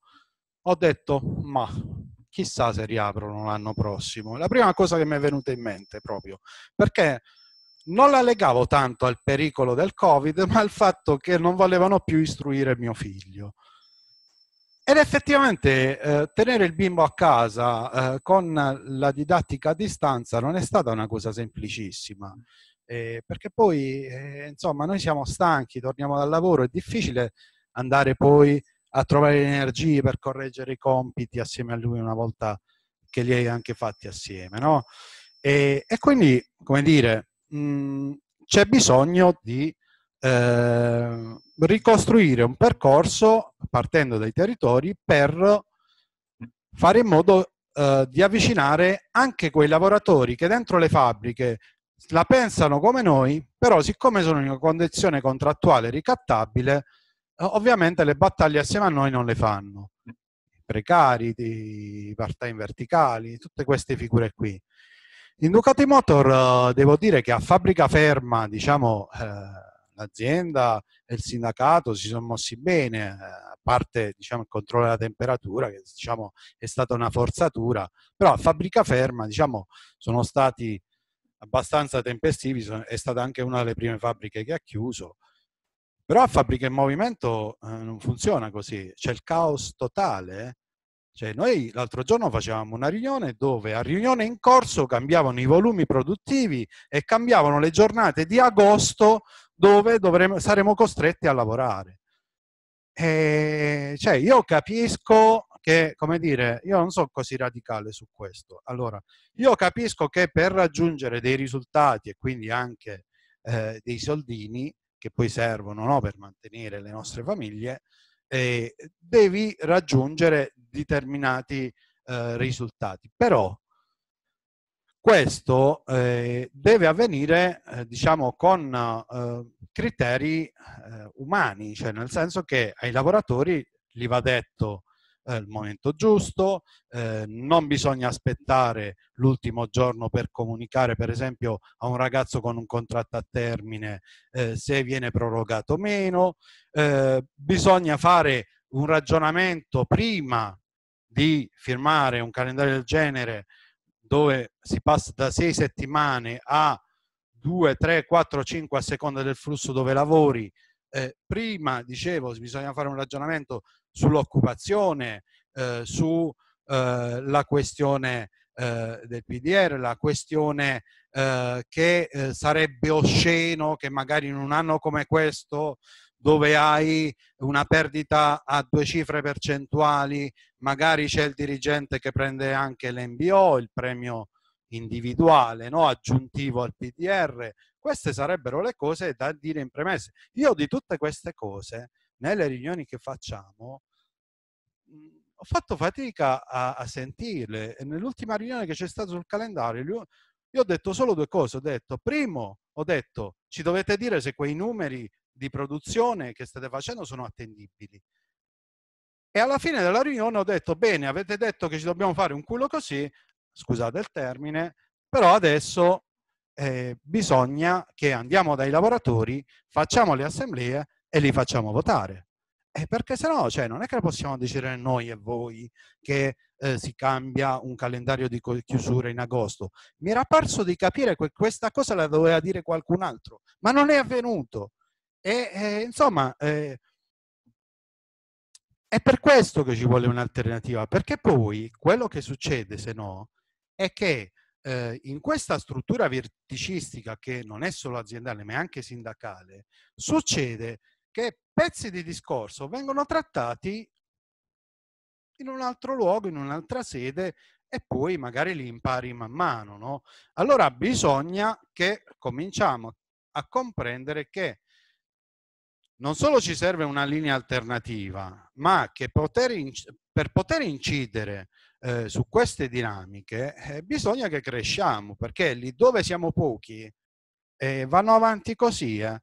ho detto ma chissà se riaprono l'anno prossimo. La prima cosa che mi è venuta in mente proprio, perché non la legavo tanto al pericolo del Covid, ma al fatto che non volevano più istruire mio figlio. Ed effettivamente eh, tenere il bimbo a casa eh, con la didattica a distanza non è stata una cosa semplicissima, mm. eh, perché poi eh, insomma noi siamo stanchi, torniamo dal lavoro, è difficile andare poi a trovare le energie per correggere i compiti assieme a lui una volta che li hai anche fatti assieme. No? E, e quindi, come dire, mh, mm, c'è bisogno di Ehm, ricostruire un percorso partendo dai territori per fare in modo eh, di avvicinare anche quei lavoratori che dentro le fabbriche la pensano come noi, però siccome sono in una condizione contrattuale ricattabile, eh, ovviamente le battaglie assieme a noi non le fanno. I precari, i part-time verticali, tutte queste figure qui. In Ducati Motor eh, devo dire che a fabbrica ferma, diciamo, eh, l'azienda e il sindacato si sono mossi bene, eh, a parte diciamo, il controllo della temperatura, che diciamo, è stata una forzatura, però a fabbrica ferma diciamo, sono stati abbastanza tempestivi, è stata anche una delle prime fabbriche che ha chiuso, però a fabbrica in movimento eh, non funziona così, c'è il caos totale eh. Cioè, noi l'altro giorno facevamo una riunione dove a riunione in corso cambiavano i volumi produttivi e cambiavano le giornate di agosto dove dovremo, saremo costretti a lavorare. E, cioè, io capisco che, come dire, io non sono così radicale su questo. Allora, io capisco che per raggiungere dei risultati e quindi anche eh, dei soldini che poi servono no, per mantenere le nostre famiglie, eh, devi raggiungere determinati eh, risultati. Però questo eh, deve avvenire, eh, diciamo, con eh, criteri eh, umani, cioè nel senso che ai lavoratori gli va detto eh, il momento giusto, eh, non bisogna aspettare l'ultimo giorno per comunicare per esempio a un ragazzo con un contratto a termine eh, se viene prorogato o meno, eh, bisogna fare un ragionamento prima di firmare un calendario del genere dove si passa da sei settimane a 2, 3, 4, 5 a seconda del flusso dove lavori eh, prima dicevo, bisogna fare un ragionamento sull'occupazione, eh, sulla questione eh, del PDR, la questione eh, eh, che sarebbe osceno che magari in un anno come questo dove hai una perdita a due cifre percentuali, magari c'è il dirigente che prende anche l'NBO, il premio individuale no? aggiuntivo al PDR, queste sarebbero le cose da dire in premessa. Io di tutte queste cose, nelle riunioni che facciamo, mhmm, ho fatto fatica a, a sentirle. E nell'ultima riunione che c'è stata sul calendario, io ho detto solo due cose. Ho detto, primo, ho detto, ci dovete dire se quei numeri di produzione che state facendo sono attendibili. E alla fine della riunione ho detto, bene, avete detto che ci dobbiamo fare un culo così, scusate il termine, però adesso eh, bisogna che andiamo dai lavoratori, facciamo le assemblee e li facciamo votare. Eh, perché se no, cioè, non è che possiamo decidere noi e voi che eh, si cambia un calendario di chiusura in agosto. Mi era parso di capire che questa cosa la doveva dire qualcun altro, ma non è avvenuto. E, eh, insomma, è per questo che ci vuole un'alternativa, perché poi quello che succede se no è che eh, in questa struttura verticistica che non è solo aziendale ma è anche sindacale, succede che pezzi di discorso vengono trattati in un altro luogo, in un'altra sede e poi magari li impari man mano. No? Allora bisogna che cominciamo a comprendere che non solo ci serve una linea alternativa, ma che poter, per poter incidere eh, su queste dinamiche, eh, bisogna che cresciamo, perché lì dove siamo pochi eh, vanno avanti così. Eh.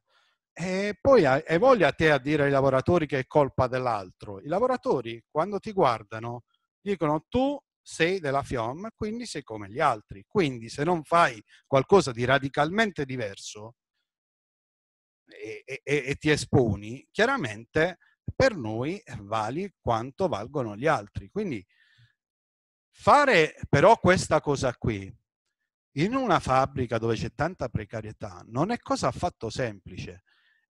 E poi è voglia te a dire ai lavoratori che è colpa dell'altro. I lavoratori, quando ti guardano, dicono tu sei della FIOM, quindi sei come gli altri. Quindi se non fai qualcosa di radicalmente diverso e, e, e ti esponi, chiaramente per noi vali quanto valgono gli altri. Quindi Fare però questa cosa qui in una fabbrica dove c'è tanta precarietà non è cosa affatto semplice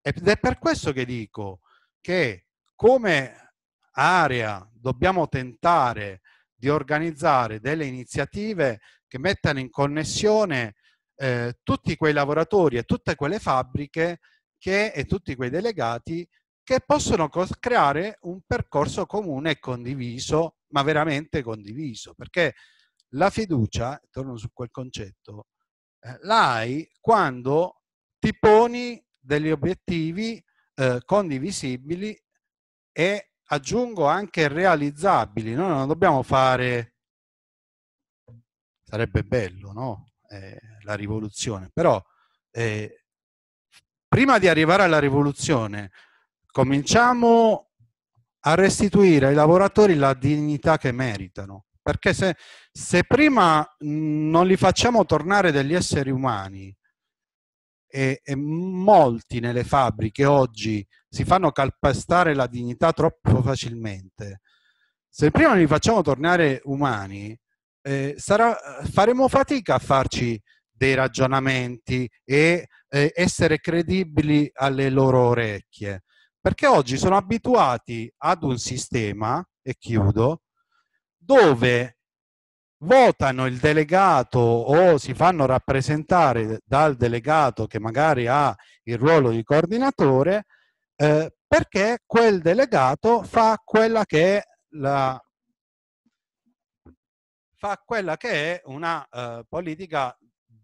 ed è per questo che dico che come area dobbiamo tentare di organizzare delle iniziative che mettano in connessione eh, tutti quei lavoratori e tutte quelle fabbriche che, e tutti quei delegati che possono creare un percorso comune e condiviso ma veramente condiviso, perché la fiducia, torno su quel concetto, eh, la quando ti poni degli obiettivi eh, condivisibili e aggiungo anche realizzabili, noi non dobbiamo fare, sarebbe bello, no? Eh, la rivoluzione, però eh, prima di arrivare alla rivoluzione cominciamo a restituire ai lavoratori la dignità che meritano. Perché se, se prima mm, non li facciamo tornare degli esseri umani, e, e, molti nelle fabbriche oggi si fanno calpestare la dignità troppo facilmente, se prima non li facciamo tornare umani, eh, sarà, faremo fatica a farci dei ragionamenti e eh, essere credibili alle loro orecchie. Perché oggi sono abituati ad un sistema, e chiudo, dove votano il delegato o si fanno rappresentare dal delegato che magari ha il ruolo di coordinatore eh, perché quel delegato fa quella che è, la, quella che è una eh, politica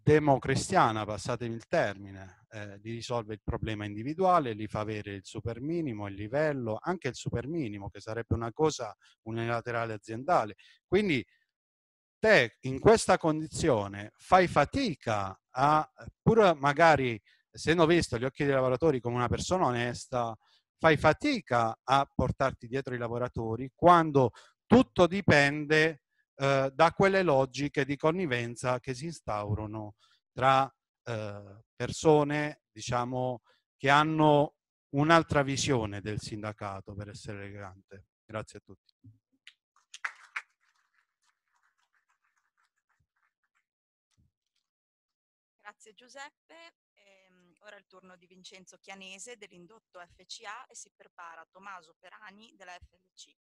democristiana, passatemi il termine, eh, gli risolve il problema individuale, gli fa avere il super minimo, il livello, anche il super minimo, che sarebbe una cosa unilaterale aziendale. Quindi te in questa condizione fai fatica a, pur magari essendo visto gli occhi dei lavoratori come una persona onesta, fai fatica a portarti dietro i lavoratori quando tutto dipende eh, da quelle logiche di connivenza che si instaurano tra eh, persone diciamo, che hanno un'altra visione del sindacato, per essere elegante. Grazie a tutti. Grazie Giuseppe. Ehm, ora è il turno di Vincenzo Chianese dell'indotto FCA e si prepara Tommaso Perani della FLC.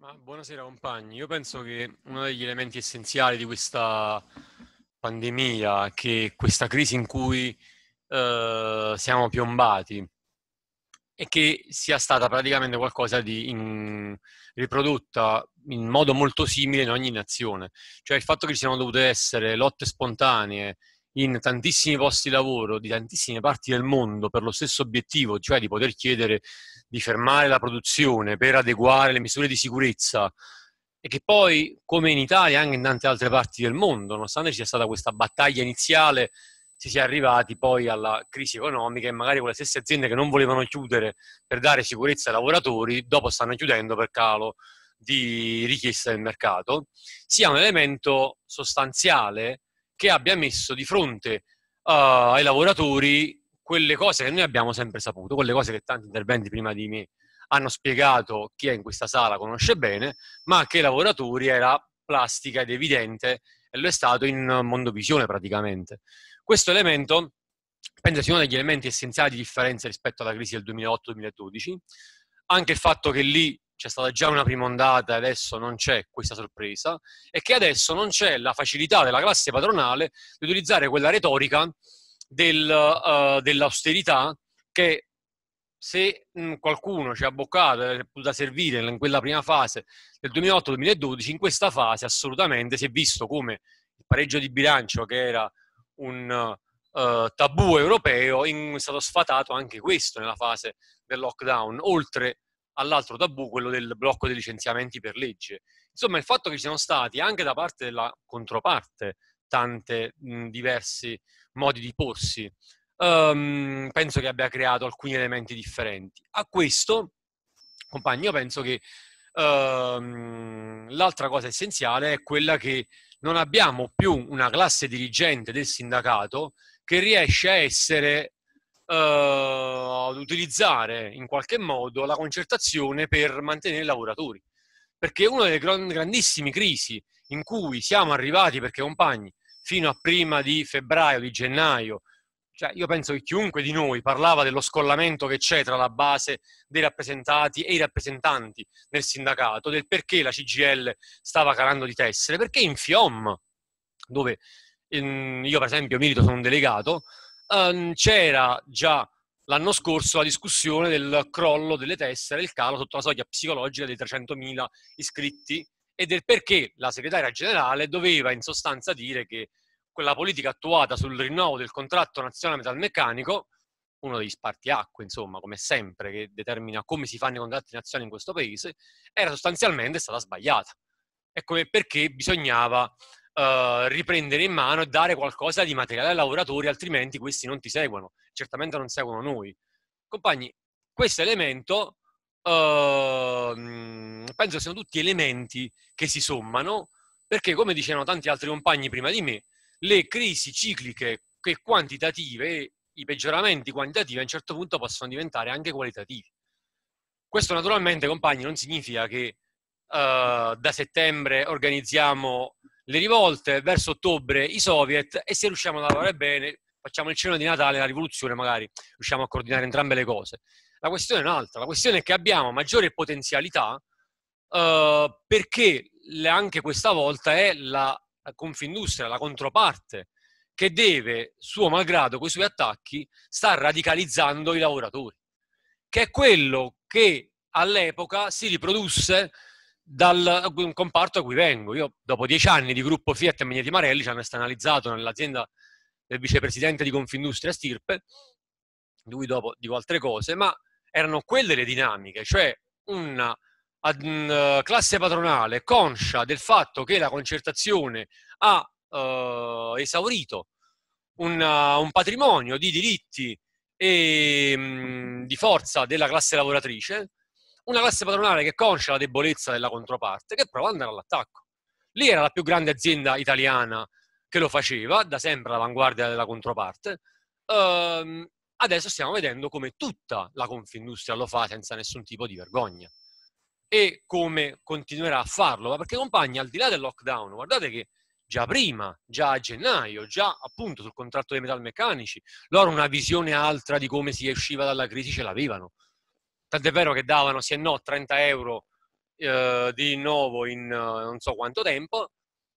Ma buonasera compagni, io penso che uno degli elementi essenziali di questa pandemia, che questa crisi in cui eh, siamo piombati, è che sia stata praticamente qualcosa di in, riprodotta in modo molto simile in ogni nazione. Cioè il fatto che ci siano dovute essere lotte spontanee in tantissimi posti di lavoro di tantissime parti del mondo per lo stesso obiettivo, cioè di poter chiedere di fermare la produzione per adeguare le misure di sicurezza e che poi, come in Italia, anche in tante altre parti del mondo, nonostante ci sia stata questa battaglia iniziale, si sia arrivati poi alla crisi economica e magari quelle stesse aziende che non volevano chiudere per dare sicurezza ai lavoratori, dopo stanno chiudendo per calo di richiesta del mercato, sia un elemento sostanziale che abbia messo di fronte uh, ai lavoratori quelle cose che noi abbiamo sempre saputo, quelle cose che tanti interventi prima di me hanno spiegato, chi è in questa sala conosce bene, ma che i lavoratori era plastica ed evidente e lo è stato in mondovisione praticamente. Questo elemento penso sia uno degli elementi essenziali di differenza rispetto alla crisi del 2008-2012, anche il fatto che lì c'è stata già una prima ondata e adesso non c'è questa sorpresa, e che adesso non c'è la facilità della classe padronale di utilizzare quella retorica del, uh, dell'austerità che se mh, qualcuno ci ha boccato eh, da servire in quella prima fase del 2008-2012, in questa fase assolutamente si è visto come il pareggio di bilancio che era un... Uh, tabù europeo, in, è stato sfatato anche questo nella fase del lockdown, oltre all'altro tabù, quello del blocco dei licenziamenti per legge. Insomma, il fatto che ci siano stati anche da parte della controparte tanti diversi modi di porsi, um, penso che abbia creato alcuni elementi differenti. A questo, compagni, io penso che um, l'altra cosa essenziale è quella che non abbiamo più una classe dirigente del sindacato che riesce a essere eh, utilizzare in qualche modo la concertazione per mantenere i lavoratori. Perché una delle grandissime crisi in cui siamo arrivati, perché compagni, fino a prima di febbraio, di gennaio, cioè io penso che chiunque di noi parlava dello scollamento che c'è tra la base dei rappresentati e i rappresentanti del sindacato, del perché la CGL stava calando di tessere, perché in FIOM, dove ehm, io per esempio milito sono un delegato, um, c'era già l'anno scorso la discussione del crollo delle tessere, il calo sotto la soglia psicologica dei 300.000 iscritti e del perché la segretaria generale doveva in sostanza dire che quella politica attuata sul rinnovo del contratto nazionale metalmeccanico, uno degli spartiacque, insomma, come sempre, che determina come si fanno i contratti nazionali in questo paese, era sostanzialmente stata sbagliata. Ecco perché bisognava eh, riprendere in mano e dare qualcosa di materiale ai lavoratori, altrimenti questi non ti seguono, certamente non seguono noi. Compagni, questo elemento uh, penso siano tutti elementi che si sommano, perché come dicevano tanti altri compagni prima di me, le crisi cicliche e quantitative, i peggioramenti quantitativi a un certo punto possono diventare anche qualitativi. Questo naturalmente, compagni, non significa che uh, da settembre organizziamo le rivolte verso ottobre, i soviet e se riusciamo a lavorare bene, facciamo il cenno di Natale, la rivoluzione magari, riusciamo a coordinare entrambe le cose. La questione è un'altra, la questione è che abbiamo maggiore potenzialità eh, perché anche questa volta è la Confindustria, la controparte, che deve, suo malgrado, con i suoi attacchi, sta radicalizzando i lavoratori, che è quello che all'epoca si riprodusse dal comparto a cui vengo. Io dopo dieci anni di gruppo Fiat e Magneti Marelli ci hanno estanalizzato nell'azienda del vicepresidente di Confindustria Stirpe, lui dopo dico altre cose, ma erano quelle le dinamiche, cioè una classe patronale conscia del fatto che la concertazione ha eh, esaurito una, un patrimonio di diritti e mh, mm, di forza della classe lavoratrice, una classe padronale che concia la debolezza della controparte, che prova ad andare all'attacco. Lì era la più grande azienda italiana che lo faceva, da sempre all'avanguardia della controparte. Ehm, adesso stiamo vedendo come tutta la confindustria lo fa senza nessun tipo di vergogna e come continuerà a farlo, ma perché compagni, al di là del lockdown, guardate che già prima, già a gennaio, già appunto sul contratto dei metalmeccanici, loro una visione altra di come si usciva dalla crisi ce l'avevano. Tant'è vero che davano, se no, 30 euro eh, di rinnovo in eh, non so quanto tempo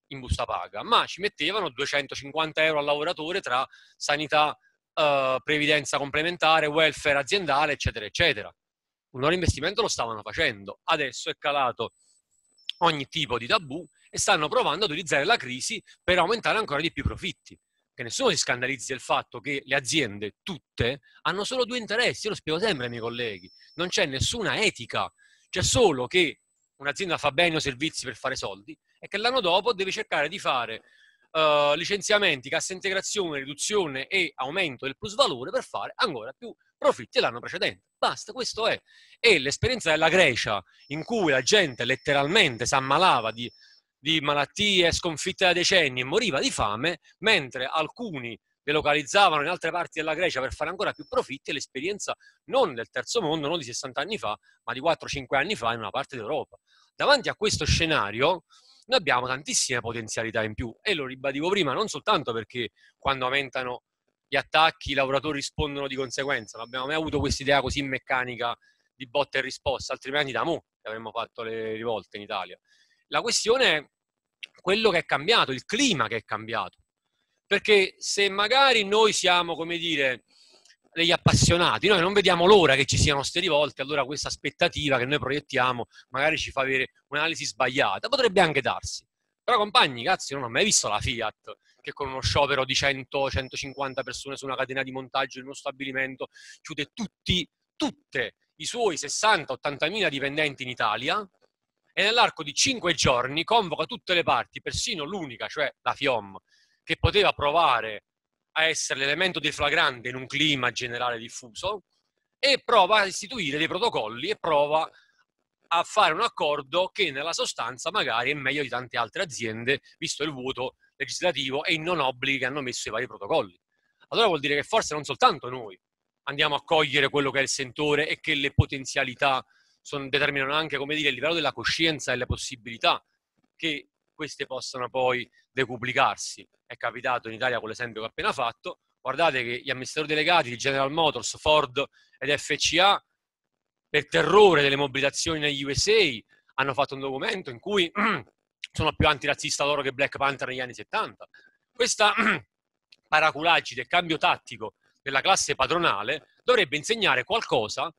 in busta paga, ma ci mettevano 250 euro al lavoratore tra sanità, eh, previdenza complementare, welfare aziendale, eccetera, eccetera. Un loro investimento lo stavano facendo. Adesso è calato ogni tipo di tabù e stanno provando ad utilizzare la crisi per aumentare ancora di più i profitti che nessuno si scandalizzi del fatto che le aziende tutte hanno solo due interessi, io lo spiego sempre ai miei colleghi, non c'è nessuna etica, c'è solo che un'azienda fa bene o servizi per fare soldi e che l'anno dopo deve cercare di fare uh, licenziamenti, cassa integrazione, riduzione e aumento del plus valore per fare ancora più profitti l'anno precedente. Basta, questo è. E l'esperienza della Grecia, in cui la gente letteralmente si ammalava di di malattie sconfitte da decenni e moriva di fame, mentre alcuni delocalizzavano in altre parti della Grecia per fare ancora più profitti l'esperienza non del terzo mondo, non di 60 anni fa, ma di 4-5 anni fa in una parte d'Europa. Davanti a questo scenario noi abbiamo tantissime potenzialità in più e lo ribadivo prima non soltanto perché quando aumentano gli attacchi i lavoratori rispondono di conseguenza, non abbiamo mai avuto questa idea così meccanica di botta e risposta, altrimenti da mo avremmo fatto le rivolte in Italia. La questione è quello che è cambiato, il clima che è cambiato. Perché se magari noi siamo, come dire, degli appassionati, noi non vediamo l'ora che ci siano queste rivolte, allora questa aspettativa che noi proiettiamo magari ci fa avere un'analisi sbagliata, potrebbe anche darsi. Però compagni, cazzo, io non ho mai visto la Fiat che con uno sciopero di 100-150 persone su una catena di montaggio in uno stabilimento chiude tutti, tutte i suoi 60-80 mila dipendenti in Italia e nell'arco di cinque giorni convoca tutte le parti, persino l'unica, cioè la FIOM, che poteva provare a essere l'elemento deflagrante in un clima generale diffuso, e prova a istituire dei protocolli e prova a fare un accordo che nella sostanza magari è meglio di tante altre aziende, visto il vuoto legislativo e i non obblighi che hanno messo i vari protocolli. Allora vuol dire che forse non soltanto noi andiamo a cogliere quello che è il sentore e che le potenzialità sono, determinano anche come dire, il livello della coscienza e le possibilità che queste possano poi decuplicarsi. È capitato in Italia con l'esempio che ho appena fatto. Guardate che gli amministratori delegati di General Motors, Ford ed FCA, per terrore delle mobilitazioni negli USA, hanno fatto un documento in cui sono più antirazzista loro che Black Panther negli anni 70. Questa paraculaggine, cambio tattico della classe padronale dovrebbe insegnare qualcosa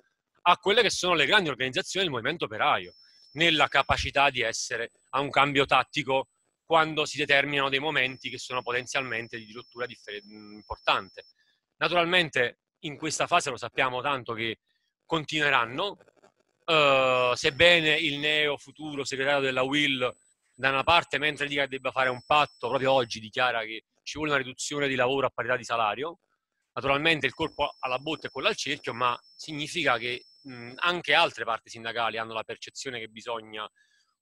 a quelle che sono le grandi organizzazioni del movimento operaio, nella capacità di essere a un cambio tattico quando si determinano dei momenti che sono potenzialmente di rottura importante. Naturalmente in questa fase lo sappiamo tanto che continueranno, uh, sebbene il neo futuro segretario della Will da una parte mentre dica che debba fare un patto, proprio oggi dichiara che ci vuole una riduzione di lavoro a parità di salario, naturalmente il colpo alla botte è quello al cerchio, ma significa che mh, mm, anche altre parti sindacali hanno la percezione che bisogna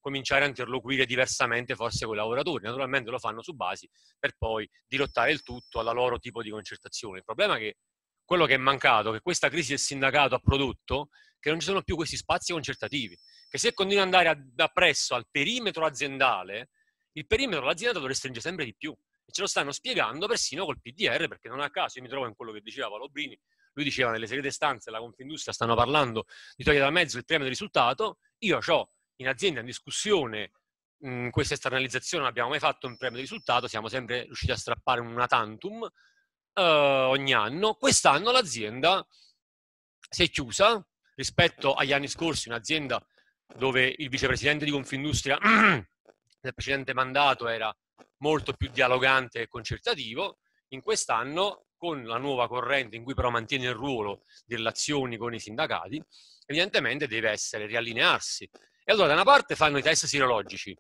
cominciare a interloquire diversamente forse con i lavoratori. Naturalmente lo fanno su basi per poi dirottare il tutto alla loro tipo di concertazione. Il problema è che quello che è mancato, che questa crisi del sindacato ha prodotto, che non ci sono più questi spazi concertativi, che se continui ad andare ad appresso al perimetro aziendale, il perimetro dell'azienda lo restringe sempre di più. E ce lo stanno spiegando persino col PDR, perché non a caso, io mi trovo in quello che diceva Brini, lui diceva nelle segrete stanze la Confindustria stanno parlando di togliere da mezzo il premio del risultato. Io ho in azienda in discussione mh, questa esternalizzazione, non abbiamo mai fatto un premio di risultato, siamo sempre riusciti a strappare una tantum eh, ogni anno. Quest'anno l'azienda si è chiusa rispetto agli anni scorsi, un'azienda dove il vicepresidente di Confindustria nel precedente mandato era molto più dialogante e concertativo, in quest'anno con la nuova corrente in cui però mantiene il ruolo di relazioni con i sindacati, evidentemente deve essere riallinearsi. E allora da una parte fanno i test sirologici,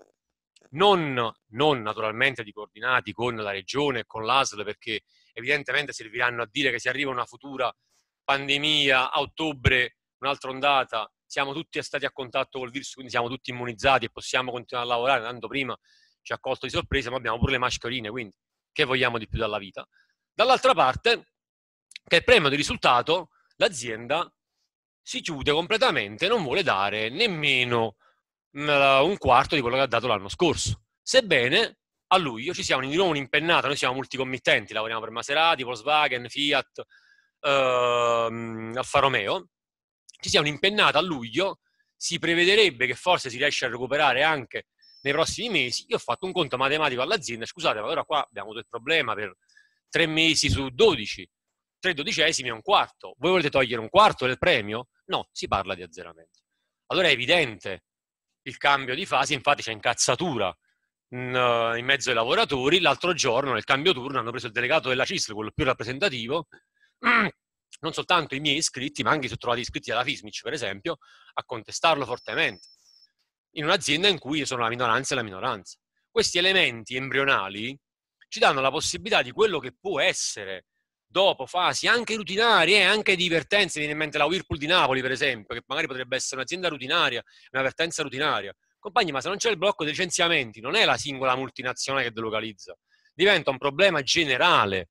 non, non naturalmente di coordinati con la regione e con l'ASL, perché evidentemente serviranno a dire che se arriva una futura pandemia a ottobre, un'altra ondata, siamo tutti stati a contatto col virus, quindi siamo tutti immunizzati e possiamo continuare a lavorare, tanto prima ci ha colto di sorpresa, ma abbiamo pure le mascherine, quindi che vogliamo di più dalla vita? Dall'altra parte, che il premio di risultato, l'azienda si chiude completamente, non vuole dare nemmeno mm, un quarto di quello che ha dato l'anno scorso. Sebbene a luglio ci sia di nuovo un'impennata, noi siamo multicommittenti, lavoriamo per Maserati, Volkswagen, Fiat, ehm, Alfa Romeo, ci sia un'impennata a luglio, si prevederebbe che forse si riesce a recuperare anche nei prossimi mesi. Io ho fatto un conto matematico all'azienda, scusate, ma allora qua abbiamo avuto il problema per tre mesi su 12, tre dodicesimi è un quarto. Voi volete togliere un quarto del premio? No, si parla di azzeramento. Allora è evidente il cambio di fase, infatti c'è incazzatura in eh, mezzo ai lavoratori. L'altro giorno, nel cambio turno, hanno preso il delegato della CISL, quello più rappresentativo, non soltanto i miei iscritti, ma anche i trovati iscritti alla FISMIC, per esempio, a contestarlo fortemente, in un'azienda in cui io sono la minoranza e la minoranza. Questi elementi embrionali ci danno la possibilità di quello che può essere dopo fasi anche rutinarie, eh, anche di vertenze, viene in mente la Whirlpool di Napoli per esempio, che magari potrebbe essere un'azienda rutinaria, una vertenza rutinaria. Compagni, ma se non c'è il blocco dei licenziamenti, non è la singola multinazionale che delocalizza, diventa un problema generale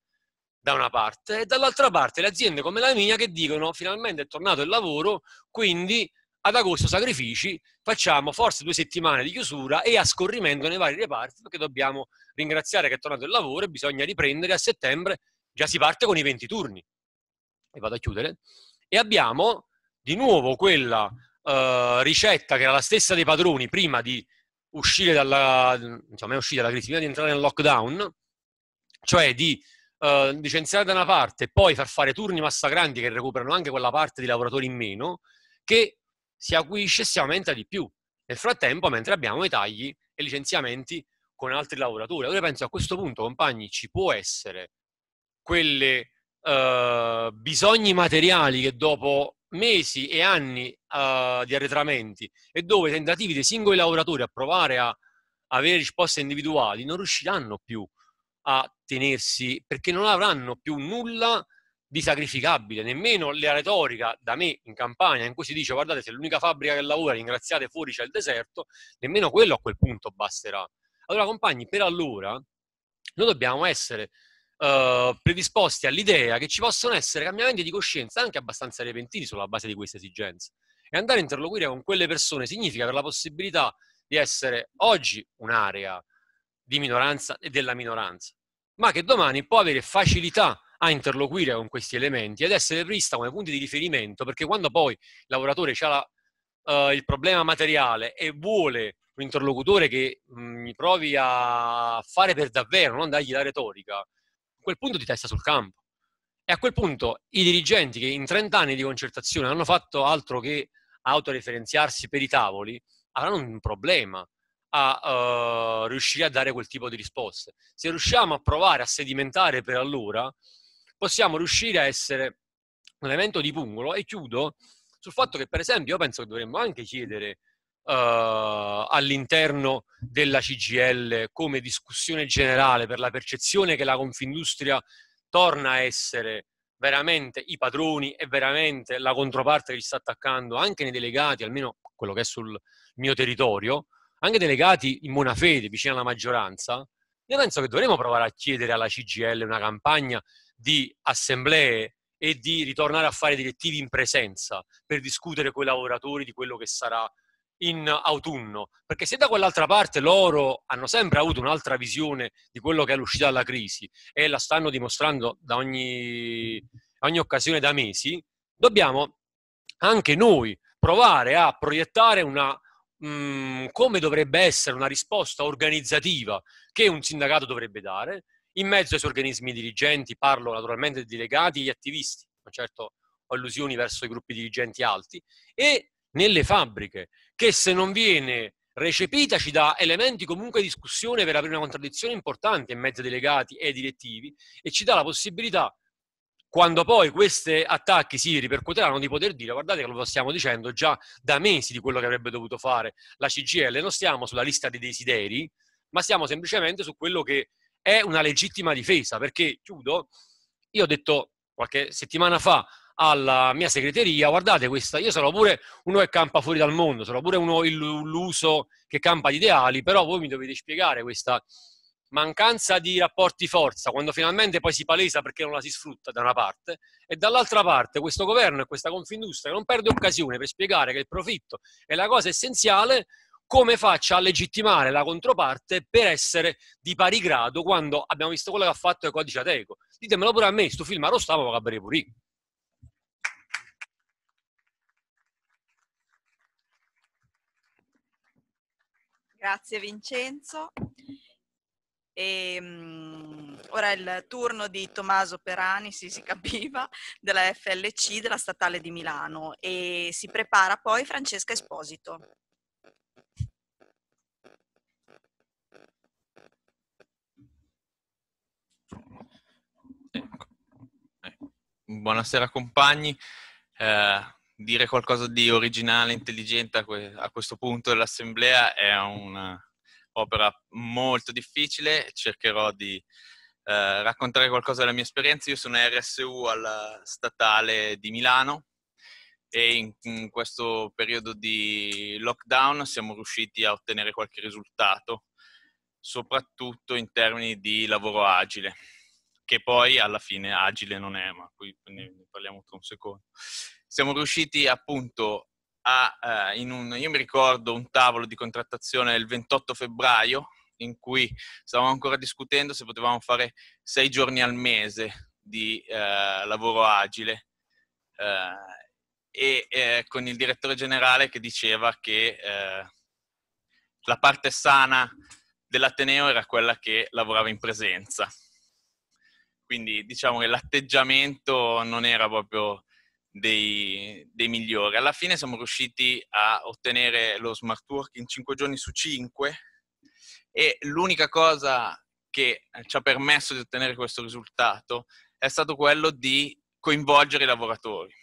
da una parte e dall'altra parte le aziende come la mia che dicono finalmente è tornato il lavoro, quindi ad agosto sacrifici, facciamo forse due settimane di chiusura e a scorrimento nei vari reparti perché dobbiamo ringraziare che è tornato il lavoro e bisogna riprendere a settembre, già si parte con i 20 turni. E vado a chiudere. E abbiamo di nuovo quella uh, ricetta che era la stessa dei padroni prima di uscire dalla, insomma, è uscita dalla crisi, prima di entrare nel lockdown, cioè di uh, licenziare da una parte e poi far fare turni massacranti che recuperano anche quella parte di lavoratori in meno, che si acuisce e si aumenta di più. Nel frattempo, mentre abbiamo i tagli e licenziamenti con altri lavoratori. Allora penso a questo punto, compagni, ci può essere quelle eh, bisogni materiali che dopo mesi e anni eh, di arretramenti e dove i tentativi dei singoli lavoratori a provare a avere risposte individuali non riusciranno più a tenersi perché non avranno più nulla di sacrificabile, nemmeno la retorica da me in campagna in cui si dice guardate se l'unica fabbrica che lavora ringraziate fuori c'è il deserto, nemmeno quello a quel punto basterà. Allora compagni, per allora noi dobbiamo essere Uh, predisposti all'idea che ci possono essere cambiamenti di coscienza anche abbastanza repentini sulla base di queste esigenze. E andare a interloquire con quelle persone significa per la possibilità di essere oggi un'area di minoranza e della minoranza, ma che domani può avere facilità a interloquire con questi elementi ed essere vista come punti di riferimento, perché quando poi il lavoratore ha la, uh, il problema materiale e vuole un interlocutore che mm, mi provi a fare per davvero, non dargli la retorica, a quel punto ti testa sul campo. E a quel punto i dirigenti che in 30 anni di concertazione hanno fatto altro che autoreferenziarsi per i tavoli, avranno un problema a uh, riuscire a dare quel tipo di risposte. Se riusciamo a provare a sedimentare per allora, possiamo riuscire a essere un elemento di pungolo e chiudo sul fatto che per esempio io penso che dovremmo anche chiedere Uh, all'interno della CGL come discussione generale per la percezione che la Confindustria torna a essere veramente i padroni e veramente la controparte che gli sta attaccando, anche nei delegati, almeno quello che è sul mio territorio, anche delegati in buona fede, vicino alla maggioranza, io penso che dovremmo provare a chiedere alla CGL una campagna di assemblee e di ritornare a fare direttivi in presenza per discutere con i lavoratori di quello che sarà in autunno, perché se da quell'altra parte loro hanno sempre avuto un'altra visione di quello che è l'uscita dalla crisi e la stanno dimostrando da ogni, ogni occasione da mesi, dobbiamo anche noi provare a proiettare una, mh, mm, come dovrebbe essere una risposta organizzativa che un sindacato dovrebbe dare in mezzo ai suoi organismi dirigenti, parlo naturalmente di delegati e attivisti, ma certo ho allusioni verso i gruppi dirigenti alti, e nelle fabbriche, che se non viene recepita ci dà elementi comunque di discussione per aprire una contraddizione importante in mezzo ai delegati e ai direttivi e ci dà la possibilità, quando poi questi attacchi si ripercuoteranno, di poter dire guardate che lo stiamo dicendo già da mesi di quello che avrebbe dovuto fare la CGL, non stiamo sulla lista dei desideri, ma stiamo semplicemente su quello che è una legittima difesa, perché chiudo, io ho detto qualche settimana fa alla mia segreteria, guardate questa, io sono pure uno che campa fuori dal mondo, sono pure uno illuso che campa di ideali, però voi mi dovete spiegare questa mancanza di rapporti forza, quando finalmente poi si palesa perché non la si sfrutta da una parte, e dall'altra parte questo governo e questa confindustria non perde occasione per spiegare che il profitto è la cosa essenziale, come faccia a legittimare la controparte per essere di pari grado quando abbiamo visto quello che ha fatto il codice ateco. Ditemelo pure a me, sto film lo stavo, ma cabrei pure Grazie Vincenzo. E, um, ora è il turno di Tommaso Perani, si, si capiva, della FLC, della Statale di Milano e si prepara poi Francesca Esposito. Ecco. Eh. Buonasera compagni. Eh, dire qualcosa di originale, intelligente a, que a questo punto dell'assemblea è un'opera molto difficile. Cercherò di eh, raccontare qualcosa della mia esperienza. Io sono RSU alla statale di Milano e in, in questo periodo di lockdown siamo riusciti a ottenere qualche risultato, soprattutto in termini di lavoro agile che poi alla fine agile non è, ma qui ne parliamo tra un secondo. Siamo riusciti appunto a, uh, in un, io mi ricordo un tavolo di contrattazione il 28 febbraio in cui stavamo ancora discutendo se potevamo fare sei giorni al mese di uh, lavoro agile uh, e eh, con il direttore generale che diceva che eh, la parte sana dell'Ateneo era quella che lavorava in presenza quindi diciamo che l'atteggiamento non era proprio dei, dei, migliori. Alla fine siamo riusciti a ottenere lo smart work in 5 giorni su 5 e l'unica cosa che ci ha permesso di ottenere questo risultato è stato quello di coinvolgere i lavoratori.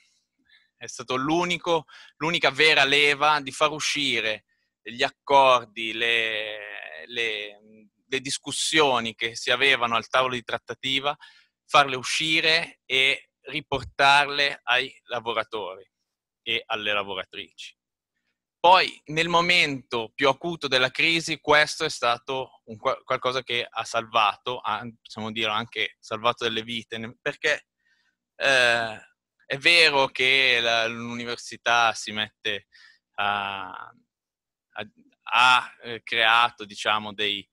È stata l'unica vera leva di far uscire gli accordi, le, le, le discussioni che si avevano al tavolo di trattativa farle uscire e riportarle ai lavoratori e alle lavoratrici. Poi nel momento più acuto della crisi questo è stato qual- qualcosa che ha salvato, ha, possiamo dire anche salvato delle vite, perché eh, è vero che la, l'università si mette a, a, ha eh, creato diciamo, dei,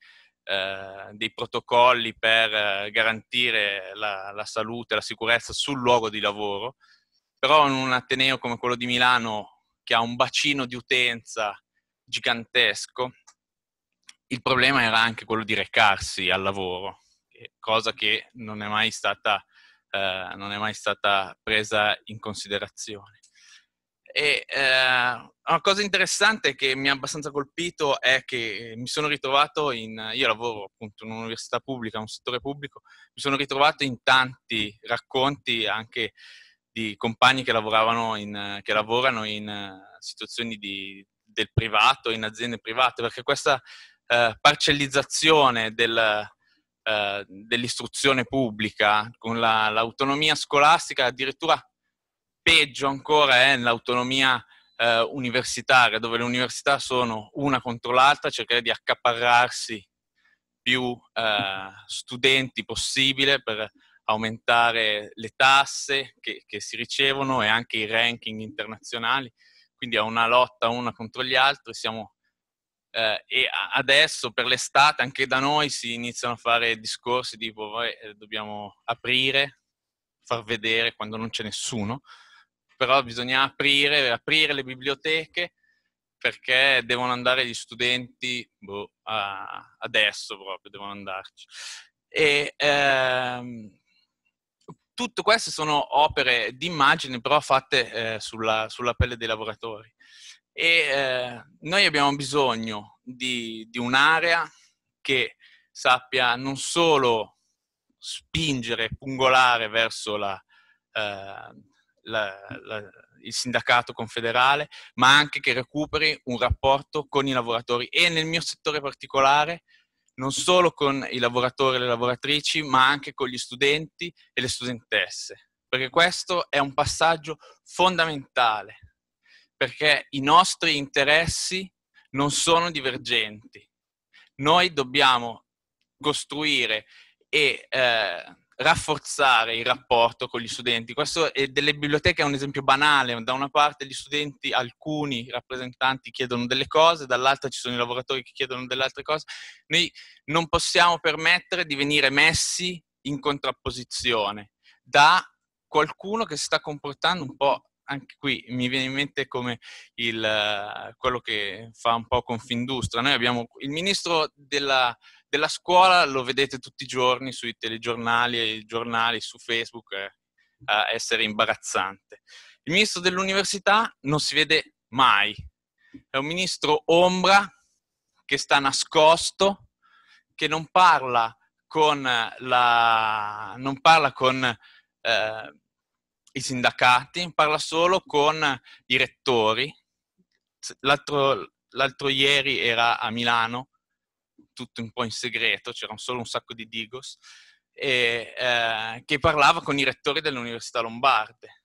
eh, dei protocolli per eh, garantire la, la salute e la sicurezza sul luogo di lavoro, però in un Ateneo come quello di Milano, che ha un bacino di utenza gigantesco, il problema era anche quello di recarsi al lavoro, eh, cosa che non è mai stata, eh, non è mai stata presa in considerazione. E eh, una cosa interessante che mi ha abbastanza colpito è che mi sono ritrovato in... Io lavoro appunto in un'università pubblica, un settore pubblico, mi sono ritrovato in tanti racconti anche di compagni che, in, che lavorano in eh, situazioni di, del privato, in aziende private, perché questa eh, parcellizzazione del, eh, dell'istruzione pubblica con la, l'autonomia scolastica addirittura Peggio ancora è l'autonomia eh, universitaria, dove le università sono una contro l'altra, cercare di accaparrarsi più eh, studenti possibile per aumentare le tasse che, che, si ricevono e anche i ranking internazionali, quindi è una lotta una contro gli altri. Siamo, eh, e adesso per l'estate anche da noi si iniziano a fare discorsi tipo vabbè, eh, dobbiamo aprire, far vedere quando non c'è nessuno, però bisogna aprire, aprire le biblioteche perché devono andare gli studenti boh, a, adesso proprio, devono andarci. E, ehm, tutto questo sono opere di immagine però fatte eh, sulla, sulla, pelle dei lavoratori. E eh, noi abbiamo bisogno di, di un'area che sappia non solo spingere, pungolare verso la, eh, la, la, il sindacato confederale, ma anche che recuperi un rapporto con i lavoratori e nel mio settore particolare non solo con i lavoratori e le lavoratrici, ma anche con gli studenti e le studentesse, perché questo è un passaggio fondamentale, perché i nostri interessi non sono divergenti. Noi dobbiamo costruire e eh, rafforzare il rapporto con gli studenti. Questo è delle biblioteche è un esempio banale, da una parte gli studenti, alcuni rappresentanti chiedono delle cose, dall'altra ci sono i lavoratori che chiedono delle altre cose. Noi non possiamo permettere di venire messi in contrapposizione da qualcuno che si sta comportando un po' anche qui mi viene in mente come il, eh, quello che fa un po' Confindustria. Noi abbiamo il ministro della, della scuola lo vedete tutti i giorni sui telegiornali e giornali su Facebook eh, a essere imbarazzante. Il ministro dell'università non si vede mai, è un ministro ombra che sta nascosto, che non parla con, la, non parla con eh, i sindacati, parla solo con i rettori. L'altro, l'altro ieri era a Milano tutto un po' in segreto, c'erano solo un sacco di digos, e, eh, che parlava con i rettori dell'Università università lombarde.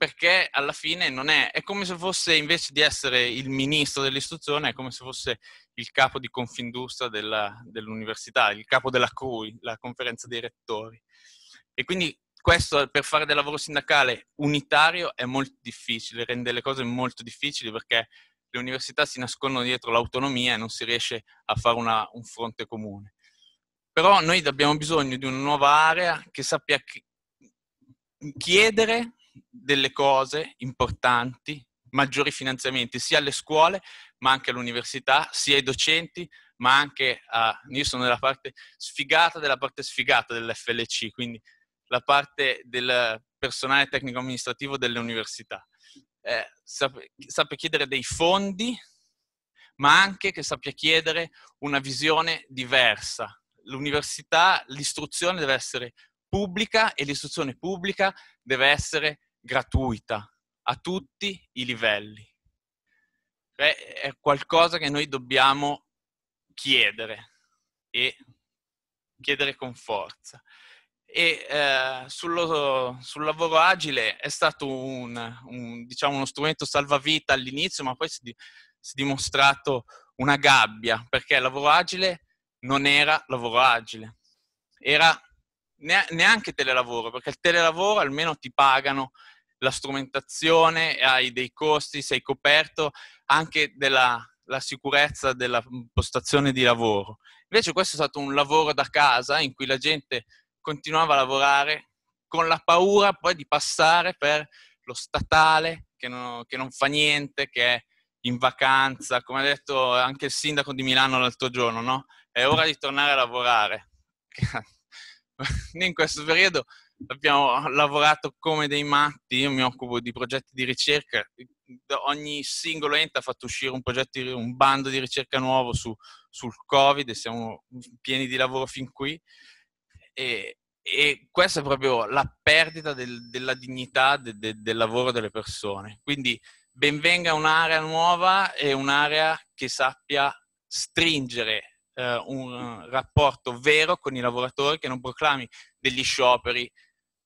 Perché alla fine non è, è come se fosse invece di essere il ministro dell'istruzione, è come se fosse il capo di Confindustria della, dell'università, il capo della CRUI, la conferenza dei rettori. E quindi questo per fare del lavoro sindacale unitario è molto difficile, rende le cose molto difficili perché le università si nascondono dietro l'autonomia e non si riesce a fare una, un fronte comune. Però noi abbiamo bisogno di una nuova area che sappia chiedere delle cose importanti, maggiori finanziamenti sia alle scuole ma anche all'università, sia ai docenti ma anche a... Io sono nella parte sfigata della parte sfigata dell'FLC, quindi la parte del personale tecnico amministrativo delle università eh, sappia chiedere dei fondi, ma anche che sappia chiedere una visione diversa. L'università, l'istruzione deve essere pubblica e l'istruzione pubblica deve essere gratuita a tutti i livelli. Cioè, è qualcosa che noi dobbiamo chiedere e chiedere con forza e eh, sullo, sul lavoro agile è stato un, un, diciamo uno strumento salvavita all'inizio, ma poi si, si, è dimostrato una gabbia, perché il lavoro agile non era lavoro agile, era neanche telelavoro, perché il telelavoro almeno ti pagano la strumentazione, hai dei costi, sei coperto anche della sicurezza della postazione di lavoro. Invece questo è stato un lavoro da casa in cui la gente continuava a lavorare con la paura poi di passare per lo statale che non, che non fa niente, che è in vacanza, come ha detto anche il sindaco di Milano l'altro giorno, no? È ora di tornare a lavorare. In questo periodo abbiamo lavorato come dei matti, io mi occupo di progetti di ricerca, ogni singolo ente ha fatto uscire un, progetto, un bando di ricerca nuovo su, sul Covid siamo pieni di lavoro fin qui e, e questa è proprio la perdita del, della dignità de, de, del lavoro delle persone. Quindi benvenga un'area nuova e un'area che sappia stringere eh, un rapporto vero con i lavoratori, che non proclami degli scioperi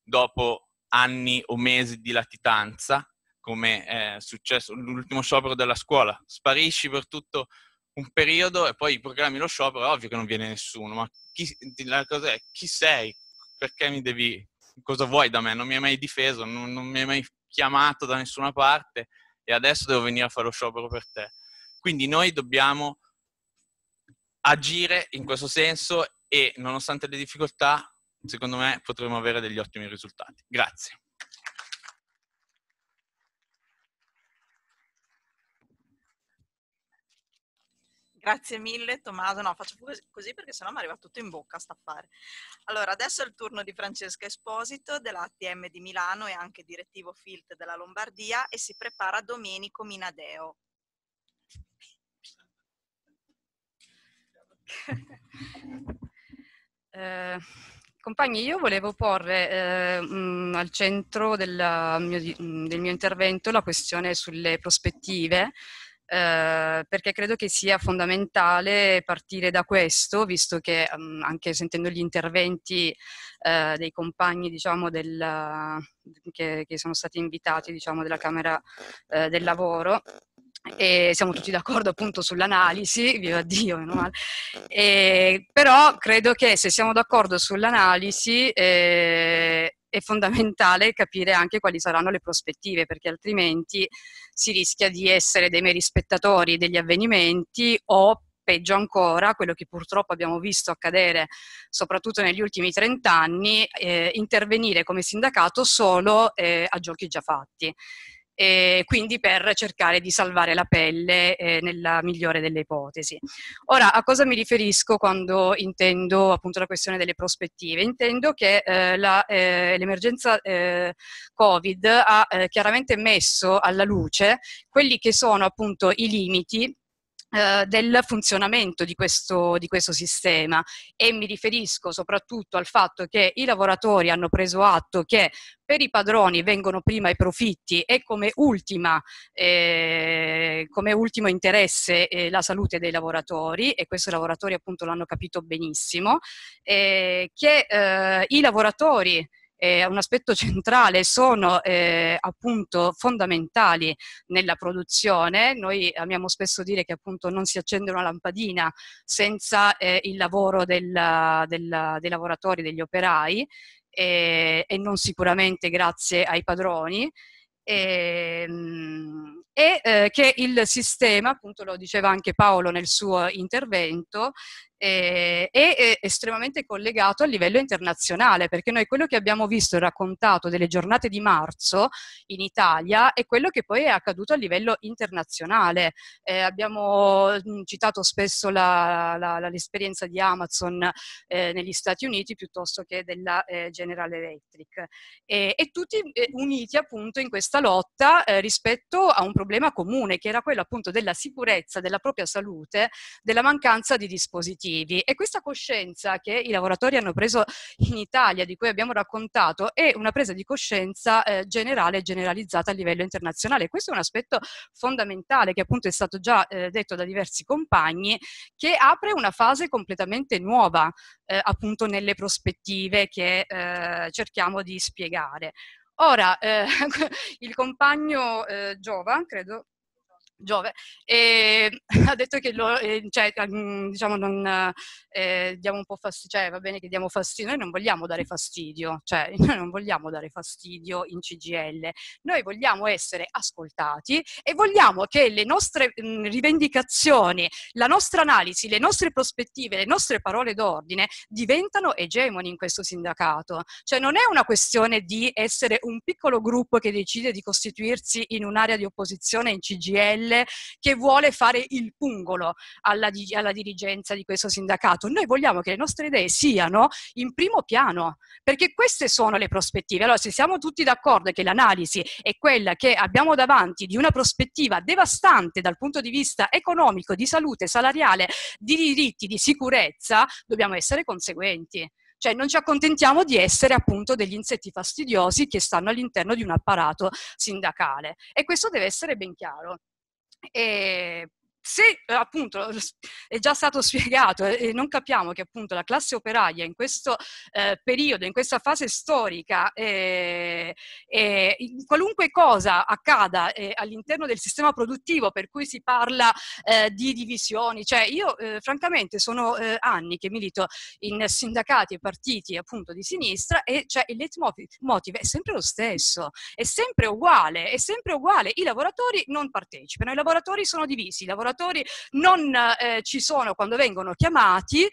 dopo anni o mesi di latitanza, come è successo l'ultimo sciopero della scuola. Sparisci per tutto un periodo e poi programmi lo sciopero, è ovvio che non viene nessuno, ma chi, la cosa è chi sei? perché mi devi, cosa vuoi da me? Non mi hai mai difeso, non, non mi hai mai chiamato da nessuna parte e adesso devo venire a fare lo sciopero per te. Quindi noi dobbiamo agire in questo senso e nonostante le difficoltà, secondo me potremo avere degli ottimi risultati. Grazie. Grazie mille Tommaso, no faccio così perché sennò mi arriva tutto in bocca a staffare. Allora adesso è il turno di Francesca Esposito dell'ATM di Milano e anche direttivo FILT della Lombardia e si prepara Domenico Minadeo. eh, compagni, io volevo porre eh, mh, mm, al centro della, mio, mh, mm, del mio intervento la questione sulle prospettive eh, perché credo che sia fondamentale partire da questo, visto che um, anche sentendo gli interventi eh, dei compagni diciamo, del, mm, che, che, sono stati invitati diciamo, della Camera eh, del Lavoro, e siamo tutti d'accordo appunto sull'analisi, viva Dio, meno male. E, però credo che se siamo d'accordo sull'analisi eh, è fondamentale capire anche quali saranno le prospettive, perché altrimenti si rischia di essere dei meri spettatori degli avvenimenti o peggio ancora, quello che purtroppo abbiamo visto accadere soprattutto negli ultimi 30 anni, eh, intervenire come sindacato solo eh, a giochi già fatti e quindi per cercare di salvare la pelle eh, nella migliore delle ipotesi. Ora, a cosa mi riferisco quando intendo appunto la questione delle prospettive? Intendo che eh, la, eh, l'emergenza eh, Covid ha eh, chiaramente messo alla luce quelli che sono appunto i limiti eh, del funzionamento di questo, di questo sistema e mi riferisco soprattutto al fatto che i lavoratori hanno preso atto che per i padroni vengono prima i profitti e come, ultima, eh, come ultimo interesse eh, la salute dei lavoratori e questo i lavoratori appunto l'hanno capito benissimo, eh, che eh, i lavoratori eh, un aspetto centrale, sono eh, appunto fondamentali nella produzione. Noi amiamo spesso dire che appunto non si accende una lampadina senza eh, il lavoro della, della, dei lavoratori, degli operai e non sicuramente grazie ai padroni e, ehm, e eh, che il sistema, appunto lo diceva anche Paolo nel suo intervento, eh, è estremamente collegato a livello internazionale, perché noi quello che abbiamo visto e raccontato delle giornate di marzo in Italia è quello che poi è accaduto a livello internazionale. Eh, abbiamo mm, citato spesso la, la, la, l'esperienza di Amazon eh, negli Stati Uniti piuttosto che della eh, General Electric e, tutti eh, uniti appunto in questa lotta eh, rispetto a un problema comune che era quello appunto della sicurezza, della propria salute, della mancanza di dispositivi obiettivi e questa coscienza che i lavoratori hanno preso in Italia, di cui abbiamo raccontato, è una presa di coscienza eh, generale e generalizzata a livello internazionale. Questo è un aspetto fondamentale che appunto è stato già eh, detto da diversi compagni, che apre una fase completamente nuova eh, appunto nelle prospettive che eh, cerchiamo di spiegare. Ora, eh, il compagno Giova, eh, credo Giove, e ehm, ha detto che lo, ehm, cioè, mhmm, diciamo non, eh, diamo un po' fastidio, cioè va bene che diamo fastidio, noi non vogliamo dare fastidio, cioè noi non vogliamo dare fastidio in CGL, noi vogliamo essere ascoltati e vogliamo che le nostre mh, mhmm, rivendicazioni, la nostra analisi, le nostre prospettive, le nostre parole d'ordine diventano egemoni in questo sindacato, cioè non è una questione di essere un piccolo gruppo che decide di costituirsi in un'area di opposizione in CGL Pelle che vuole fare il pungolo alla, alla dirigenza di questo sindacato. Noi vogliamo che le nostre idee siano in primo piano, perché queste sono le prospettive. Allora, se siamo tutti d'accordo che l'analisi è quella che abbiamo davanti di una prospettiva devastante dal punto di vista economico, di salute, salariale, di diritti, di sicurezza, dobbiamo essere conseguenti. Cioè non ci accontentiamo di essere appunto degli insetti fastidiosi che stanno all'interno di un apparato sindacale. E questo deve essere ben chiaro. eh, se eh, appunto è già stato spiegato eh, e non capiamo che appunto la classe operaia in questo eh, periodo, in questa fase storica, eh, eh, qualunque cosa accada eh, all'interno del sistema produttivo per cui si parla eh, di divisioni, cioè io francamente sono anni che milito in sindacati e partiti appunto di sinistra e cioè il leitmotiv è sempre lo stesso, è sempre uguale, è sempre uguale, i lavoratori non partecipano, i lavoratori sono divisi, i lavoratori operatori non eh, ci sono quando vengono chiamati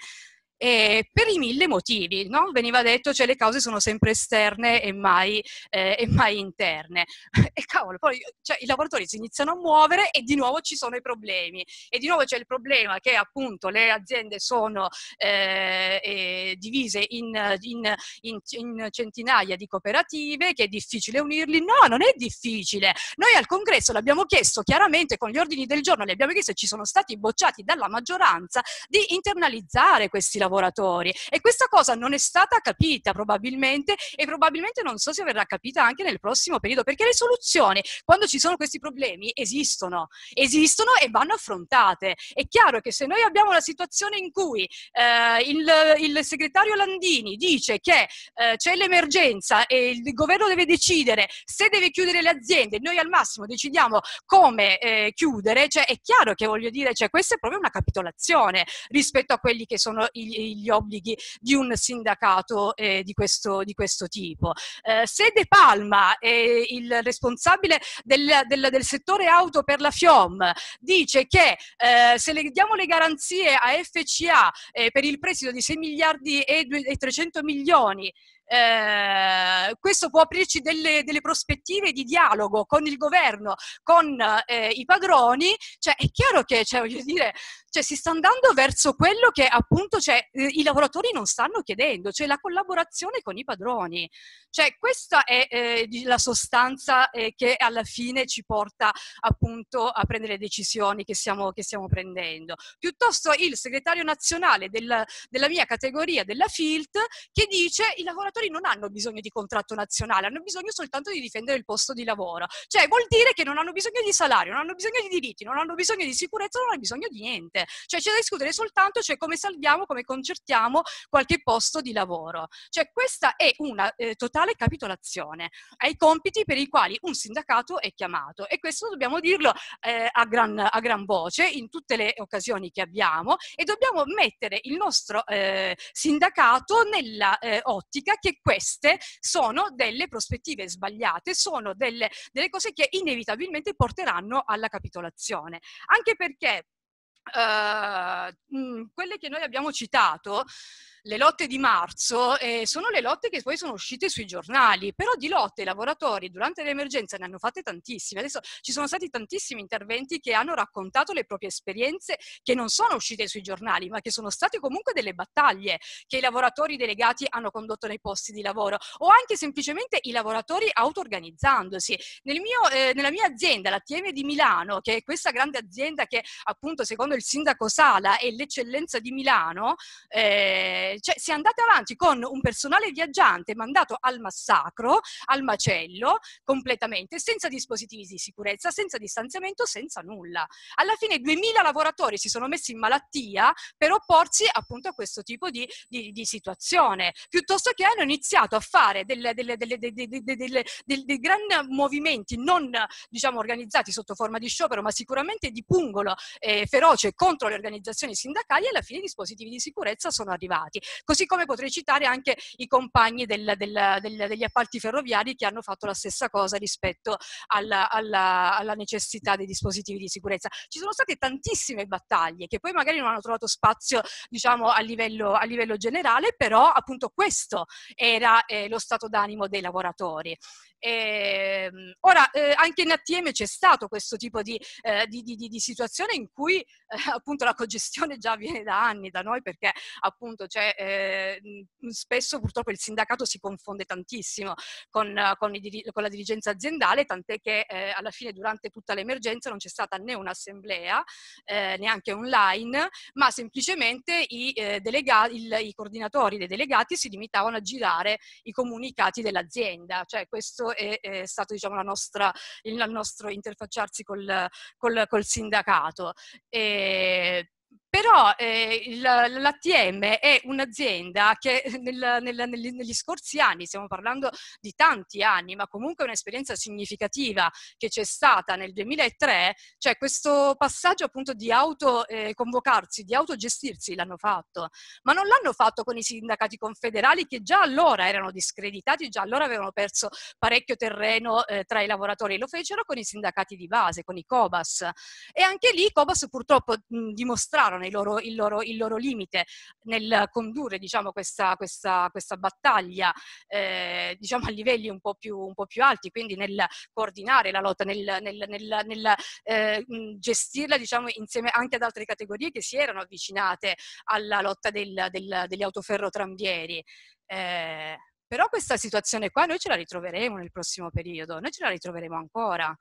eh, per i mille motivi, no? Veniva detto, cioè le cause sono sempre esterne e mai, eh, e mai interne. E cavolo, poi cioè, i lavoratori si iniziano a muovere e di nuovo ci sono i problemi. E di nuovo c'è il problema che appunto le aziende sono eh, divise in, in, in, in, centinaia di cooperative, che è difficile unirli. No, non è difficile. Noi al congresso l'abbiamo chiesto chiaramente con gli ordini del giorno, le abbiamo chiesto e ci sono stati bocciati dalla maggioranza di internalizzare questi lavoratori lavoratori e questa cosa non è stata capita probabilmente e probabilmente non so se verrà capita anche nel prossimo periodo perché le soluzioni quando ci sono questi problemi esistono, esistono e vanno affrontate. È chiaro che se noi abbiamo una situazione in cui eh, il, il, segretario Landini dice che eh, c'è l'emergenza e il governo deve decidere se deve chiudere le aziende, noi al massimo decidiamo come eh, chiudere, cioè, è chiaro che voglio dire, cioè, questa è proprio una capitolazione rispetto a quelli che sono i, gli obblighi di un sindacato eh, di, questo, di, questo, tipo. Eh, se De Palma, eh, il responsabile del, del, del, settore auto per la FIOM, dice che eh, se le, diamo le garanzie a FCA eh, per il prestito di 6 miliardi e, e 300 milioni, eh, questo può aprirci delle, delle, prospettive di dialogo con il governo, con eh, i padroni, cioè è chiaro che cioè, voglio dire, cioè si sta andando verso quello che appunto cioè, eh, i lavoratori non stanno chiedendo, cioè la collaborazione con i padroni. Cioè questa è eh, la sostanza eh, che alla fine ci porta appunto a prendere le decisioni che stiamo, che stiamo prendendo. Piuttosto il segretario nazionale della, della mia categoria, della FILT, che dice i lavoratori non hanno bisogno di contratto nazionale, hanno bisogno soltanto di difendere il posto di lavoro. Cioè vuol dire che non hanno bisogno di salario, non hanno bisogno di diritti, non hanno bisogno di sicurezza, non hanno bisogno di niente niente, cioè c'è da discutere soltanto cioè, come salviamo, come concertiamo qualche posto di lavoro. Cioè questa è una eh, totale capitolazione ai compiti per i quali un sindacato è chiamato e questo dobbiamo dirlo eh, a, gran, a, gran, voce in tutte le occasioni che abbiamo e dobbiamo mettere il nostro eh, sindacato nella eh, ottica che queste sono delle prospettive sbagliate, sono delle, delle cose che inevitabilmente porteranno alla capitolazione. Anche perché eh, quelle che noi abbiamo citato le lotte di marzo eh, sono le lotte che poi sono uscite sui giornali, però di lotte i lavoratori durante l'emergenza ne hanno fatte tantissime. Adesso ci sono stati tantissimi interventi che hanno raccontato le proprie esperienze che non sono uscite sui giornali, ma che sono state comunque delle battaglie che i lavoratori delegati hanno condotto nei posti di lavoro o anche semplicemente i lavoratori auto-organizzandosi. Nel mio, eh, nella mia azienda, la TM di Milano, che è questa grande azienda che appunto secondo il sindaco Sala è l'eccellenza di Milano, eh, eh, cioè, si è andati avanti con un personale viaggiante mandato al massacro, al macello, completamente, senza dispositivi di sicurezza, senza distanziamento, senza nulla. Alla fine 2000 lavoratori si sono messi in malattia per opporsi appunto a questo tipo di, di, di situazione, piuttosto che hanno iniziato a fare dei grandi movimenti non diciamo, organizzati sotto forma di sciopero, ma sicuramente di pungolo eh, feroce contro le organizzazioni sindacali e alla fine i dispositivi di sicurezza sono arrivati. Così come potrei citare anche i compagni del, del, del, degli appalti ferroviari che hanno fatto la stessa cosa rispetto alla, alla, alla necessità dei dispositivi di sicurezza. Ci sono state tantissime battaglie che poi magari non hanno trovato spazio diciamo, a, livello, a livello generale, però appunto questo era eh, lo stato d'animo dei lavoratori. E, ehm, ora, eh, anche in ATM c'è stato questo tipo di, eh, di, di, di situazione in cui eh, appunto la cogestione già viene da anni da noi perché appunto c'è eh, spesso purtroppo il sindacato si confonde tantissimo con, eh, con, i, con la dirigenza aziendale, tant'è che eh, alla fine durante tutta l'emergenza non c'è stata né un'assemblea, eh, neanche online, ma semplicemente i, eh, delega- il, i coordinatori dei delegati si limitavano a girare i comunicati dell'azienda. Cioè questo è, è stato diciamo, la nostra, il, il nostro interfacciarsi col, col, col sindacato. E però eh, l'ATM è un'azienda che nel, nel, negli, negli, scorsi anni, stiamo parlando di tanti anni, ma comunque un'esperienza significativa che c'è stata nel 2003, cioè questo passaggio appunto di autoconvocarsi, eh, di autogestirsi l'hanno fatto, ma non l'hanno fatto con i sindacati confederali che già allora erano discreditati, già allora avevano perso parecchio terreno eh, tra i lavoratori, lo fecero con i sindacati di base, con i COBAS e anche lì i COBAS purtroppo mh, dimostrarono superano loro, il, loro, il, loro, limite nel condurre diciamo, questa, questa, questa, battaglia eh, diciamo, a livelli un po, più, un po, più, alti, quindi nel coordinare la lotta, nel, nel, nel, nel eh, gestirla diciamo, insieme anche ad altre categorie che si erano avvicinate alla lotta del, del, degli autoferrotramvieri. Eh, però questa situazione qua noi ce la ritroveremo nel prossimo periodo, noi ce la ritroveremo ancora.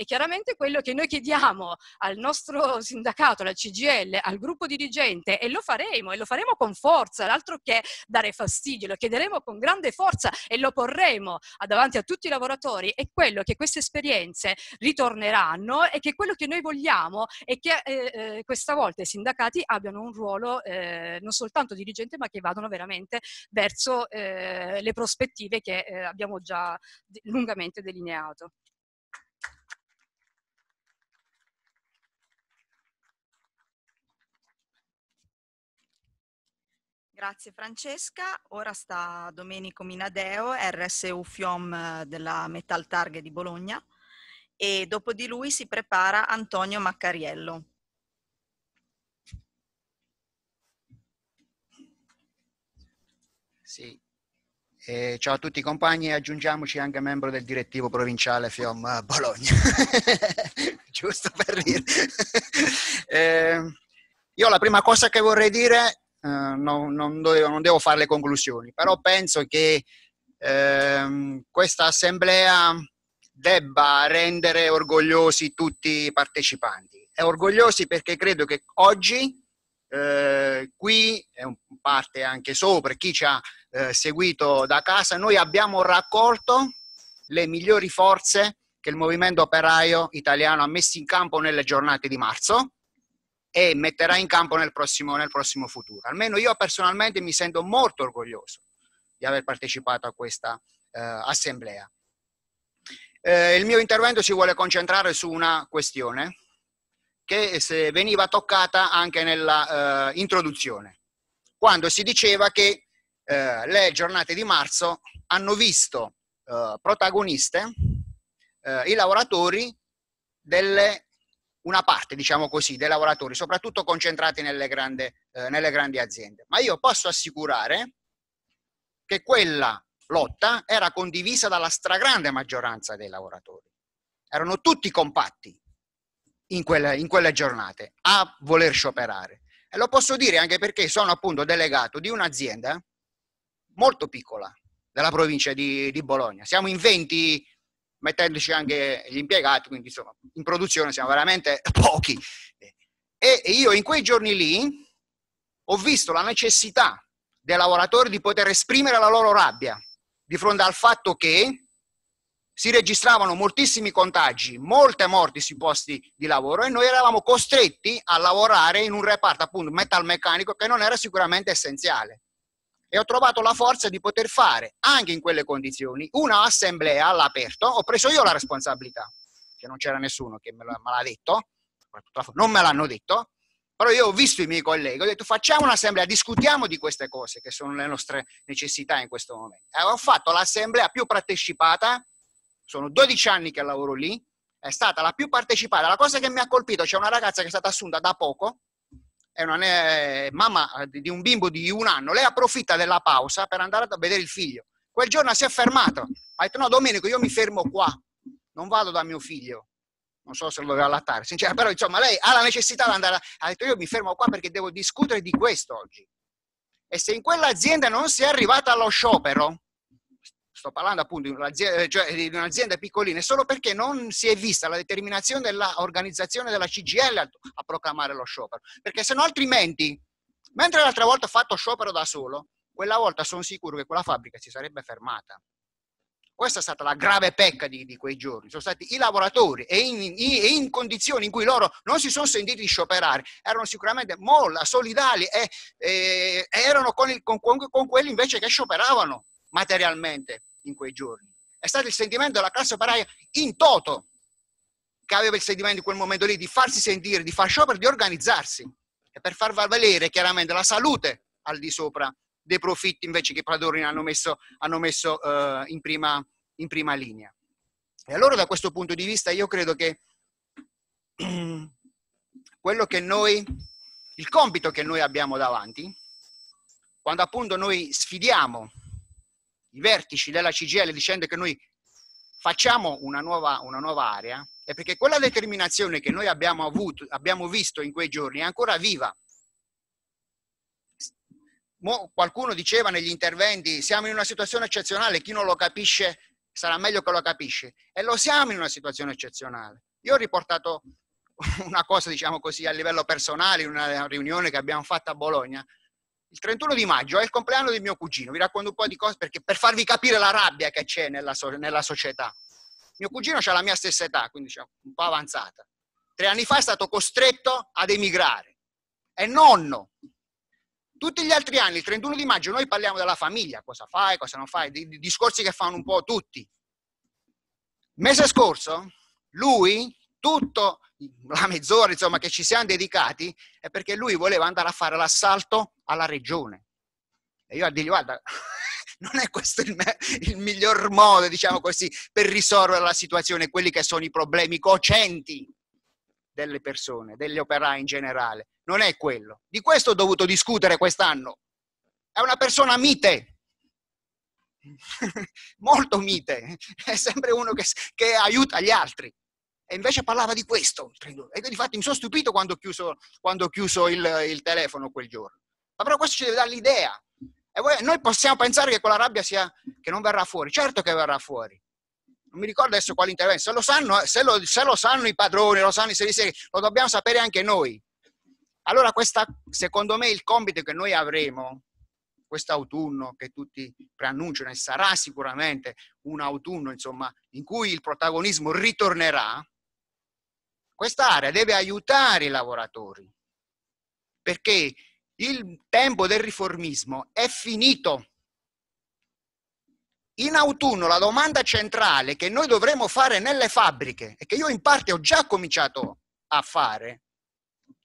E chiaramente quello che noi chiediamo al nostro sindacato, alla CGL, al gruppo dirigente, e lo faremo, e lo faremo con forza, l'altro che dare fastidio, lo chiederemo con grande forza e lo porremo davanti a tutti i lavoratori, è quello che queste esperienze ritorneranno e che quello che noi vogliamo è che eh, eh, questa volta i sindacati abbiano un ruolo eh, non soltanto dirigente, ma che vadano veramente verso eh, le prospettive che eh, abbiamo già lungamente delineato. Grazie Francesca, ora sta Domenico Minadeo, RSU FIOM della Metal Target di Bologna e dopo di lui si prepara Antonio Maccariello. Sì. Eh, ciao a tutti i compagni e aggiungiamoci anche membro del direttivo provinciale FIOM eh, Bologna, giusto per dire. eh, io la prima cosa che vorrei dire eh, no, non, devo, non, devo, fare le conclusioni, però penso che ehm, questa assemblea debba rendere orgogliosi tutti i partecipanti. E orgogliosi perché credo che oggi eh, qui, e in parte anche sopra, chi ci ha eh, seguito da casa, noi abbiamo raccolto le migliori forze che il movimento operaio italiano ha messo in campo nelle giornate di marzo e metterà in campo nel prossimo, nel prossimo futuro. Almeno io personalmente mi sento molto orgoglioso di aver partecipato a questa eh, assemblea. Eh, il mio intervento si vuole concentrare su una questione che veniva toccata anche nella eh, introduzione, quando si diceva che eh, le giornate di marzo hanno visto eh, protagoniste eh, i lavoratori delle una parte, diciamo così, dei lavoratori, soprattutto concentrati nelle, grande, eh, nelle grandi aziende. Ma io posso assicurare che quella lotta era condivisa dalla stragrande maggioranza dei lavoratori. Erano tutti compatti in quelle, in quelle giornate a voler scioperare. E lo posso dire anche perché sono appunto delegato di un'azienda molto piccola della provincia di, di Bologna. Siamo in 20 mettendoci anche gli impiegati, quindi insomma in produzione siamo veramente pochi. E io in quei giorni lì ho visto la necessità dei lavoratori di poter esprimere la loro rabbia di fronte al fatto che si registravano moltissimi contagi, molte morti sui posti di lavoro e noi eravamo costretti a lavorare in un reparto appunto metalmeccanico che non era sicuramente essenziale e ho trovato la forza di poter fare, anche in quelle condizioni, una assemblea all'aperto. Ho preso io la responsabilità, che non c'era nessuno che me, l'ha detto, non me l'hanno detto, però io ho visto i miei colleghi, ho detto facciamo un'assemblea, discutiamo di queste cose che sono le nostre necessità in questo momento. E ho fatto l'assemblea più partecipata, sono 12 anni che lavoro lì, è stata la più partecipata. La cosa che mi ha colpito, c'è una ragazza che è stata assunta da poco, è una è mamma di un bimbo di un anno, lei approfitta della pausa per andare a vedere il figlio. Quel giorno si è fermato, ha detto no Domenico io mi fermo qua, non vado da mio figlio, non so se lo doveva allattare, sinceramente, però insomma lei ha la necessità di andare, ha detto io mi fermo qua perché devo discutere di questo oggi. E se in quell'azienda non si è arrivata allo sciopero, sto parlando appunto di un'azienda, eh, cioè di un'azienda piccolina, solo perché non si è vista la determinazione dell'organizzazione della CGL a, a proclamare lo sciopero, perché se no altrimenti, mentre l'altra volta ho fatto sciopero da solo, quella volta sono sicuro che quella fabbrica si sarebbe fermata. Questa è stata la grave pecca di, di quei giorni. Sono stati i lavoratori e in, in, in, condizioni in cui loro non si sono sentiti scioperare, erano sicuramente molla, solidali e, e erano con, il, con, con quelli invece che scioperavano materialmente in quei giorni. È stato il sentimento della classe operaia in toto che aveva il sentimento in quel momento lì di farsi sentire, di far sciopero, di organizzarsi e per far valere chiaramente la salute al di sopra dei profitti invece che i padroni hanno messo, hanno messo uh, in, prima, in, prima, linea. E allora da questo punto di vista io credo che quello che noi, il compito che noi abbiamo davanti, quando appunto noi sfidiamo i vertici della CGL dicendo che noi facciamo una nuova, una nuova area, è perché quella determinazione che noi abbiamo, avuto, abbiamo visto in quei giorni è ancora viva. Mo qualcuno diceva negli interventi siamo in una situazione eccezionale, chi non lo capisce sarà meglio che lo capisce. E lo siamo in una situazione eccezionale. Io ho riportato una cosa, diciamo così, a livello personale, in una riunione che abbiamo fatto a Bologna, il 31 di maggio è il compleanno di mio cugino, vi racconto un po' di cose perché per farvi capire la rabbia che c'è nella, so- nella società. Mio cugino ha la mia stessa età, quindi c'è un po' avanzata. Tre anni fa è stato costretto ad emigrare. È nonno. Tutti gli altri anni, il 31 di maggio, noi parliamo della famiglia, cosa fai, cosa non fai, di, di discorsi che fanno un po' tutti. Mese scorso, lui tutto la mezz'ora insomma, che ci siamo dedicati è perché lui voleva andare a fare l'assalto alla regione. E io a dirgli, guarda, non è questo il, me- il miglior modo, diciamo così, per risolvere la situazione, quelli che sono i problemi cocenti delle persone, degli operai in generale. Non è quello. Di questo ho dovuto discutere quest'anno. È una persona mite, molto mite, è sempre uno che, che aiuta gli altri. E invece parlava di questo, E di mi sono stupito quando ho chiuso, quando ho chiuso il, il, telefono quel giorno. Ma però questo ci deve dare l'idea. E noi possiamo pensare che quella rabbia sia, che non verrà fuori. Certo che verrà fuori. Non mi ricordo adesso quale intervento. Se lo sanno, se lo, se lo sanno i padroni, lo sanno i servizi, lo dobbiamo sapere anche noi. Allora, questa, secondo me, il compito che noi avremo quest'autunno, che tutti preannunciano, e sarà sicuramente un autunno, insomma, in cui il protagonismo ritornerà, Quest'area deve aiutare i lavoratori perché il tempo del riformismo è finito. In autunno la domanda centrale che noi dovremo fare nelle fabbriche e che io in parte ho già cominciato a fare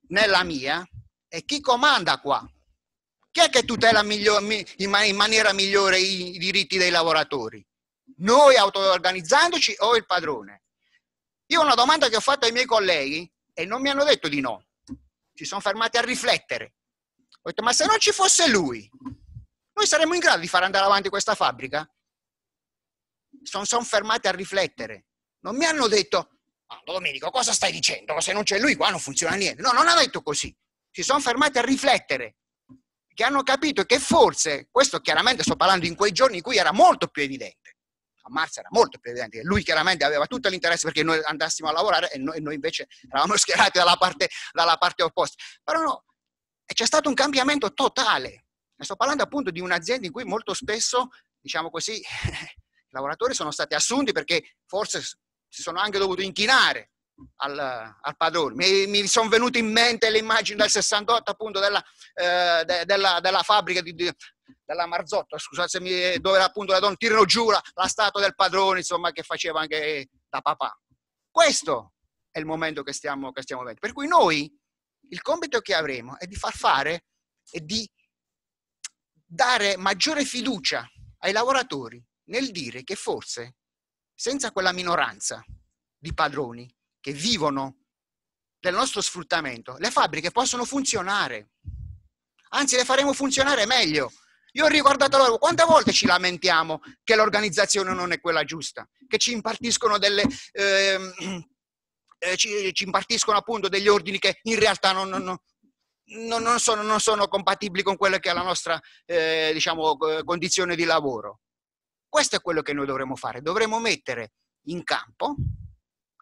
nella mia è chi comanda qua? Chi è che tutela in maniera migliore i diritti dei lavoratori? Noi auto-organizzandoci o il padrone? Io una domanda che ho fatto ai miei colleghi e non mi hanno detto di no, si sono fermati a riflettere. Ho detto, ma se non ci fosse lui, noi saremmo in grado di far andare avanti questa fabbrica? Sono son fermati a riflettere. Non mi hanno detto, ah, Domenico, cosa stai dicendo? Se non c'è lui qua non funziona niente. No, non ha detto così. Si sono fermati a riflettere, che hanno capito che forse, questo chiaramente sto parlando in quei giorni in cui era molto più evidente, a Marx era molto più evidente. Lui chiaramente aveva tutto l'interesse perché noi andassimo a lavorare e noi, noi invece eravamo schierati dalla parte, dalla parte opposta. Però no, c'è stato un cambiamento totale. Ne sto parlando appunto di un'azienda in cui molto spesso, diciamo così, i lavoratori sono stati assunti perché forse si sono anche dovuti inchinare al, al padrone. Mi, mi sono venute in mente le immagini del 68 appunto della, eh, de, della, della fabbrica di, di, dalla Marzotto, scusatemi, dove appunto la Don Tirno giura la statua del padrone, insomma, che faceva anche da papà. Questo è il momento che stiamo, che stiamo vedendo. Per cui noi, il compito che avremo è di far fare e di dare maggiore fiducia ai lavoratori nel dire che forse senza quella minoranza di padroni che vivono del nostro sfruttamento, le fabbriche possono funzionare. Anzi, le faremo funzionare meglio io ho riguardato loro, quante volte ci lamentiamo che l'organizzazione non è quella giusta, che ci impartiscono delle... Ehm, eh, ci, ci, impartiscono appunto degli ordini che in realtà non, non, non, sono, non, sono, compatibili con quella che è la nostra eh, diciamo, condizione di lavoro. Questo è quello che noi dovremmo fare, dovremmo mettere in campo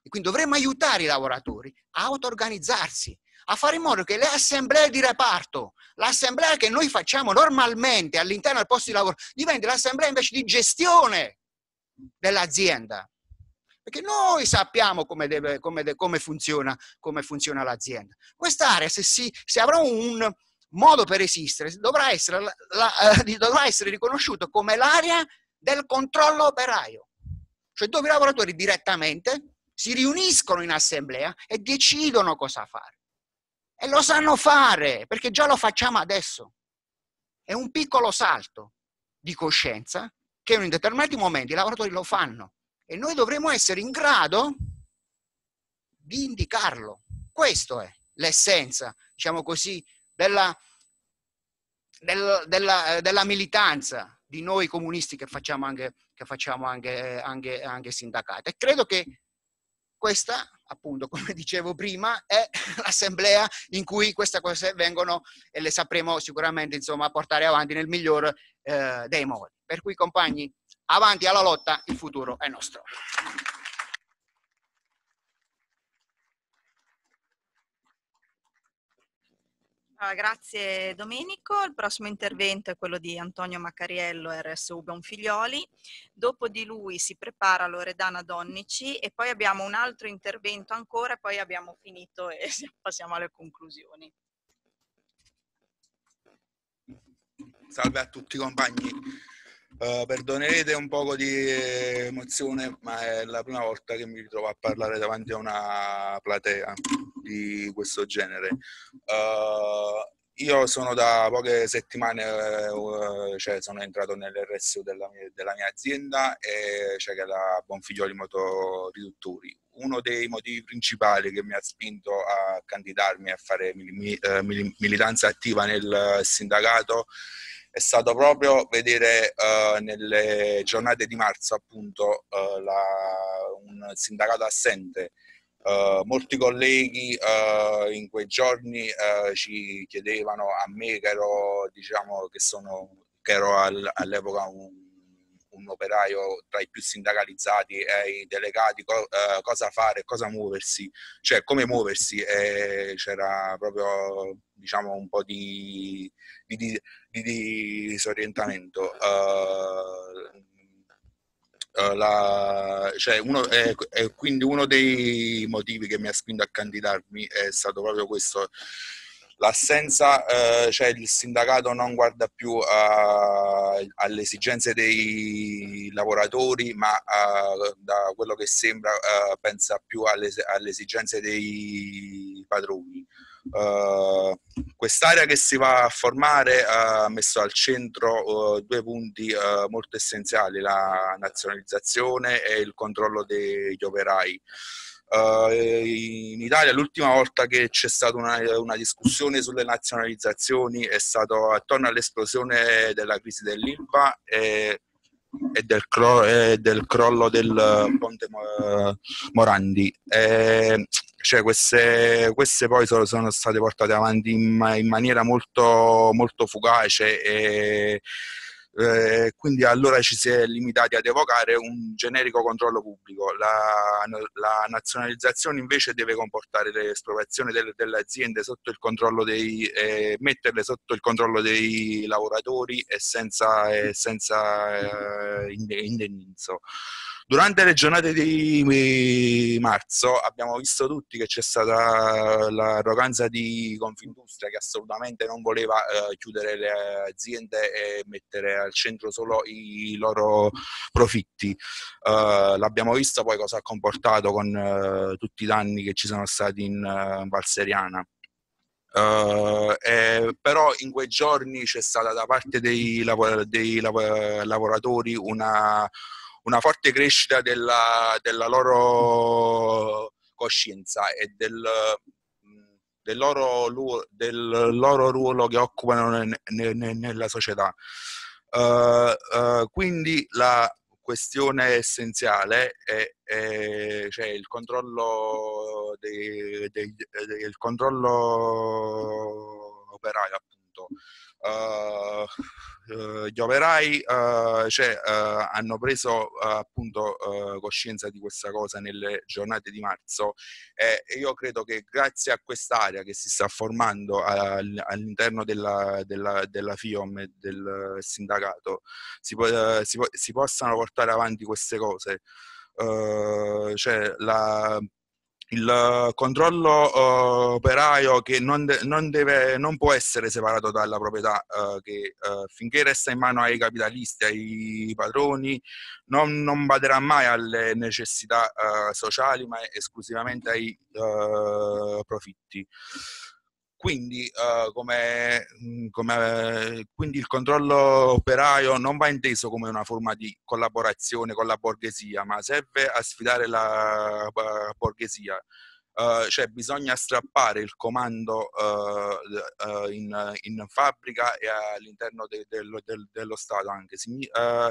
e quindi dovremmo aiutare i lavoratori a auto-organizzarsi, a fare in modo che le assemblee di reparto, l'assemblea che noi facciamo normalmente all'interno del posto di lavoro, diventi l'assemblea invece di gestione dell'azienda. Perché noi sappiamo come, deve, come, de, come, funziona, come funziona, l'azienda. Quest'area, se, si, se avrà un modo per esistere, dovrà essere, la, la, eh, dovrà essere riconosciuto come l'area del controllo operaio, cioè dove i lavoratori direttamente si riuniscono in assemblea e decidono cosa fare. E lo sanno fare, perché già lo facciamo adesso. È un piccolo salto di coscienza che in determinati momenti i lavoratori lo fanno e noi dovremo essere in grado di indicarlo. Questo è l'essenza, diciamo così, della, della, della, della militanza di noi comunisti che facciamo anche, che facciamo anche, anche, anche sindacati. E credo che questa appunto, come dicevo prima, è l'assemblea in cui queste cose vengono e le sapremo sicuramente, insomma, portare avanti nel miglior eh, dei modi. Per cui, compagni, avanti alla lotta, il futuro è nostro. grazie Domenico. Il prossimo intervento è quello di Antonio Macariello, RSU Bonfiglioli. Dopo di lui si prepara Loredana Donnici e poi abbiamo un altro intervento ancora e poi abbiamo finito e passiamo alle conclusioni. Salve a tutti i compagni. Eh, perdonerete un poco di emozione, ma è la prima volta che mi ritrovo a parlare davanti a una platea di questo genere. Uh, io sono da poche settimane, eh, cioè sono entrato nell'RSU della, della mia, azienda, e, cioè che è la Bonfiglioli Motoriduttori. Uno dei motivi principali che mi ha spinto a candidarmi a fare militanza attiva nel sindacato è stato proprio vedere uh, nelle giornate di marzo appunto uh, la, un sindacato assente. Uh, molti colleghi in quei giorni ci chiedevano a me che ero, diciamo, che sono, che ero al, all'epoca un, un, operaio tra i più sindacalizzati e i delegati, co, cosa fare, cosa muoversi, cioè come muoversi. E c'era proprio diciamo, un po' di, di di, disorientamento. Uh, la, cioè uno, eh, eh, quindi uno dei motivi che mi ha spinto a candidarmi è stato proprio questo. L'assenza, eh, cioè il sindacato non guarda più a, alle esigenze dei lavoratori, ma a, da quello che sembra pensa più alle, alle esigenze dei padroni. Uh, quest'area che si va a formare ha uh, messo al centro uh, due punti eh, molto essenziali, la nazionalizzazione e il controllo degli operai. in Italia l'ultima volta che c'è stata una, una, discussione sulle nazionalizzazioni è stato attorno all'esplosione della crisi dell'ILVA e, e, del e, del crollo del ponte Morandi. E, cioè queste, queste, poi sono, sono, state portate avanti in, in maniera molto, molto fugace e eh, quindi allora ci si è limitati ad evocare un generico controllo pubblico. La, la nazionalizzazione invece deve comportare l'espropriazione delle, delle, aziende sotto il controllo dei, eh, metterle sotto il controllo dei lavoratori e senza, eh, senza indennizzo. Durante le giornate di marzo abbiamo visto tutti che c'è stata l'arroganza di Confindustria che assolutamente non voleva eh, chiudere le aziende e mettere al centro solo i loro profitti. Uh, l'abbiamo visto poi cosa ha comportato con uh, tutti i danni che ci sono stati in uh, Valseriana. Uh, eh, però in quei giorni c'è stata da parte dei, lav- dei lav- lavoratori una una forte crescita della, della loro coscienza e del, mm, del, loro, del, loro, ruolo che occupano ne, ne, nella società. Uh, uh, quindi la questione essenziale è, è cioè il controllo, dei, controllo operaio appunto. Uh, eh, gli operai eh, cioè, eh, hanno preso appunto coscienza di questa cosa nelle giornate di marzo e io credo che grazie a quest'area che si sta formando all'interno della, della, della FIOM e del sindacato si, po- si, po- si possano portare avanti queste cose. Uh, cioè la, il controllo eh, operaio che non, de- non, deve, non, può essere separato dalla proprietà, eh, che eh, finché resta in mano ai capitalisti, ai padroni, non, non baderà mai alle necessità sociali, ma esclusivamente ai profitti. Quindi, eh, come, mm, come, eh, quindi, il controllo operaio non va inteso come una forma di collaborazione con la borghesia, ma serve a sfidare la eh, borghesia, Uhm, cioè bisogna strappare il comando uh, uh, in, in, fabbrica e all'interno de, de, de, dello Stato anche. Signi uhm,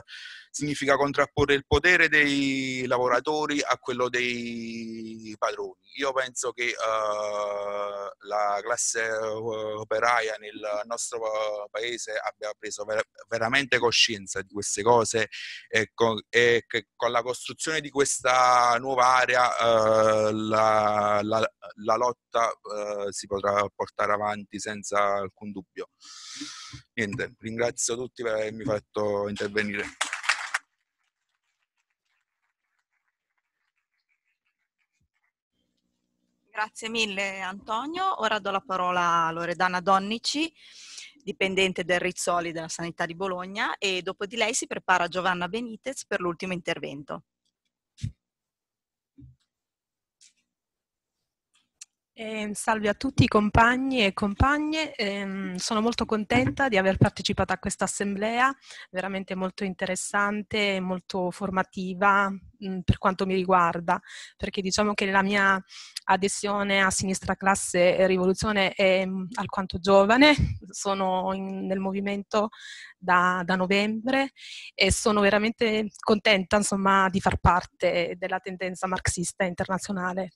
significa contrapporre il potere dei lavoratori a quello dei padroni. Io penso che uhm, la classe operaia nel nostro paese abbia preso ver veramente coscienza di queste cose e, con, e che con la costruzione di questa nuova area la la, la, lotta eh, si potrà portare avanti senza alcun dubbio. Niente, ringrazio tutti per avermi fatto intervenire. Grazie mille Antonio. Ora do la parola a Loredana Donnici, dipendente del Rizzoli della Sanità di Bologna e dopo di lei si prepara Giovanna Benitez per l'ultimo intervento. Eh, salve a tutti compagni e compagne, eh, sono molto contenta di aver partecipato a questa assemblea, veramente molto interessante, molto formativa, Mhmm, per quanto mi riguarda, perché diciamo che la mia adesione a Sinistra Classe e Rivoluzione è mhmm, alquanto giovane, sono in, nel movimento da, da, novembre e sono veramente contenta insomma, di far parte della tendenza marxista internazionale.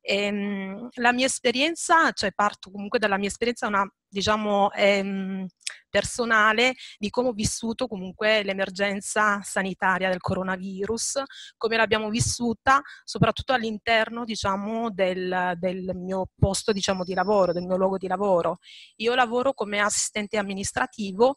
E, ehm, la mia esperienza, cioè parto comunque dalla mia esperienza, è una diciamo, ehm, personale di come ho vissuto comunque l'emergenza sanitaria del coronavirus, come l'abbiamo vissuta soprattutto all'interno diciamo, del, del, mio posto diciamo, di lavoro, del mio luogo di lavoro. Io lavoro come assistente amministrativo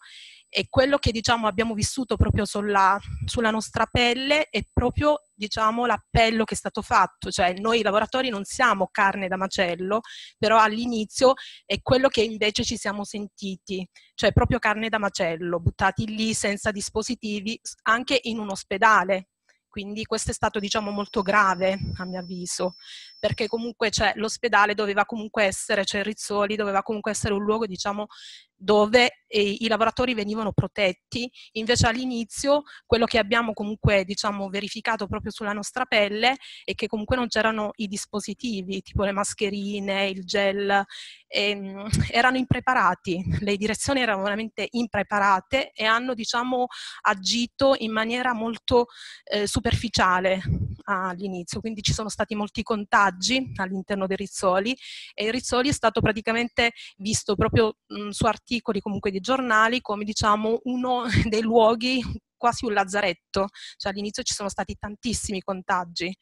e quello che diciamo abbiamo vissuto proprio sulla, sulla nostra pelle è proprio diciamo, l'appello che è stato fatto, cioè noi lavoratori non siamo carne da macello, però all'inizio è quello che invece ci siamo sentiti, cioè proprio carne da macello, buttati lì senza dispositivi anche in un ospedale. Quindi questo è stato diciamo, molto grave a mio avviso perché comunque cioè, l'ospedale doveva comunque essere, cioè Rizzoli doveva comunque essere un luogo diciamo, dove i lavoratori venivano protetti, invece all'inizio quello che abbiamo comunque diciamo, verificato proprio sulla nostra pelle è che comunque non c'erano i dispositivi, tipo le mascherine, il gel, ehm, erano impreparati, le direzioni erano veramente impreparate e hanno diciamo, agito in maniera molto eh, superficiale, all'inizio, quindi ci sono stati molti contagi all'interno dei Rizzoli e Rizzoli è stato praticamente visto proprio mh, su articoli comunque di giornali come diciamo uno dei luoghi quasi un lazzaretto, cioè all'inizio ci sono stati tantissimi contagi.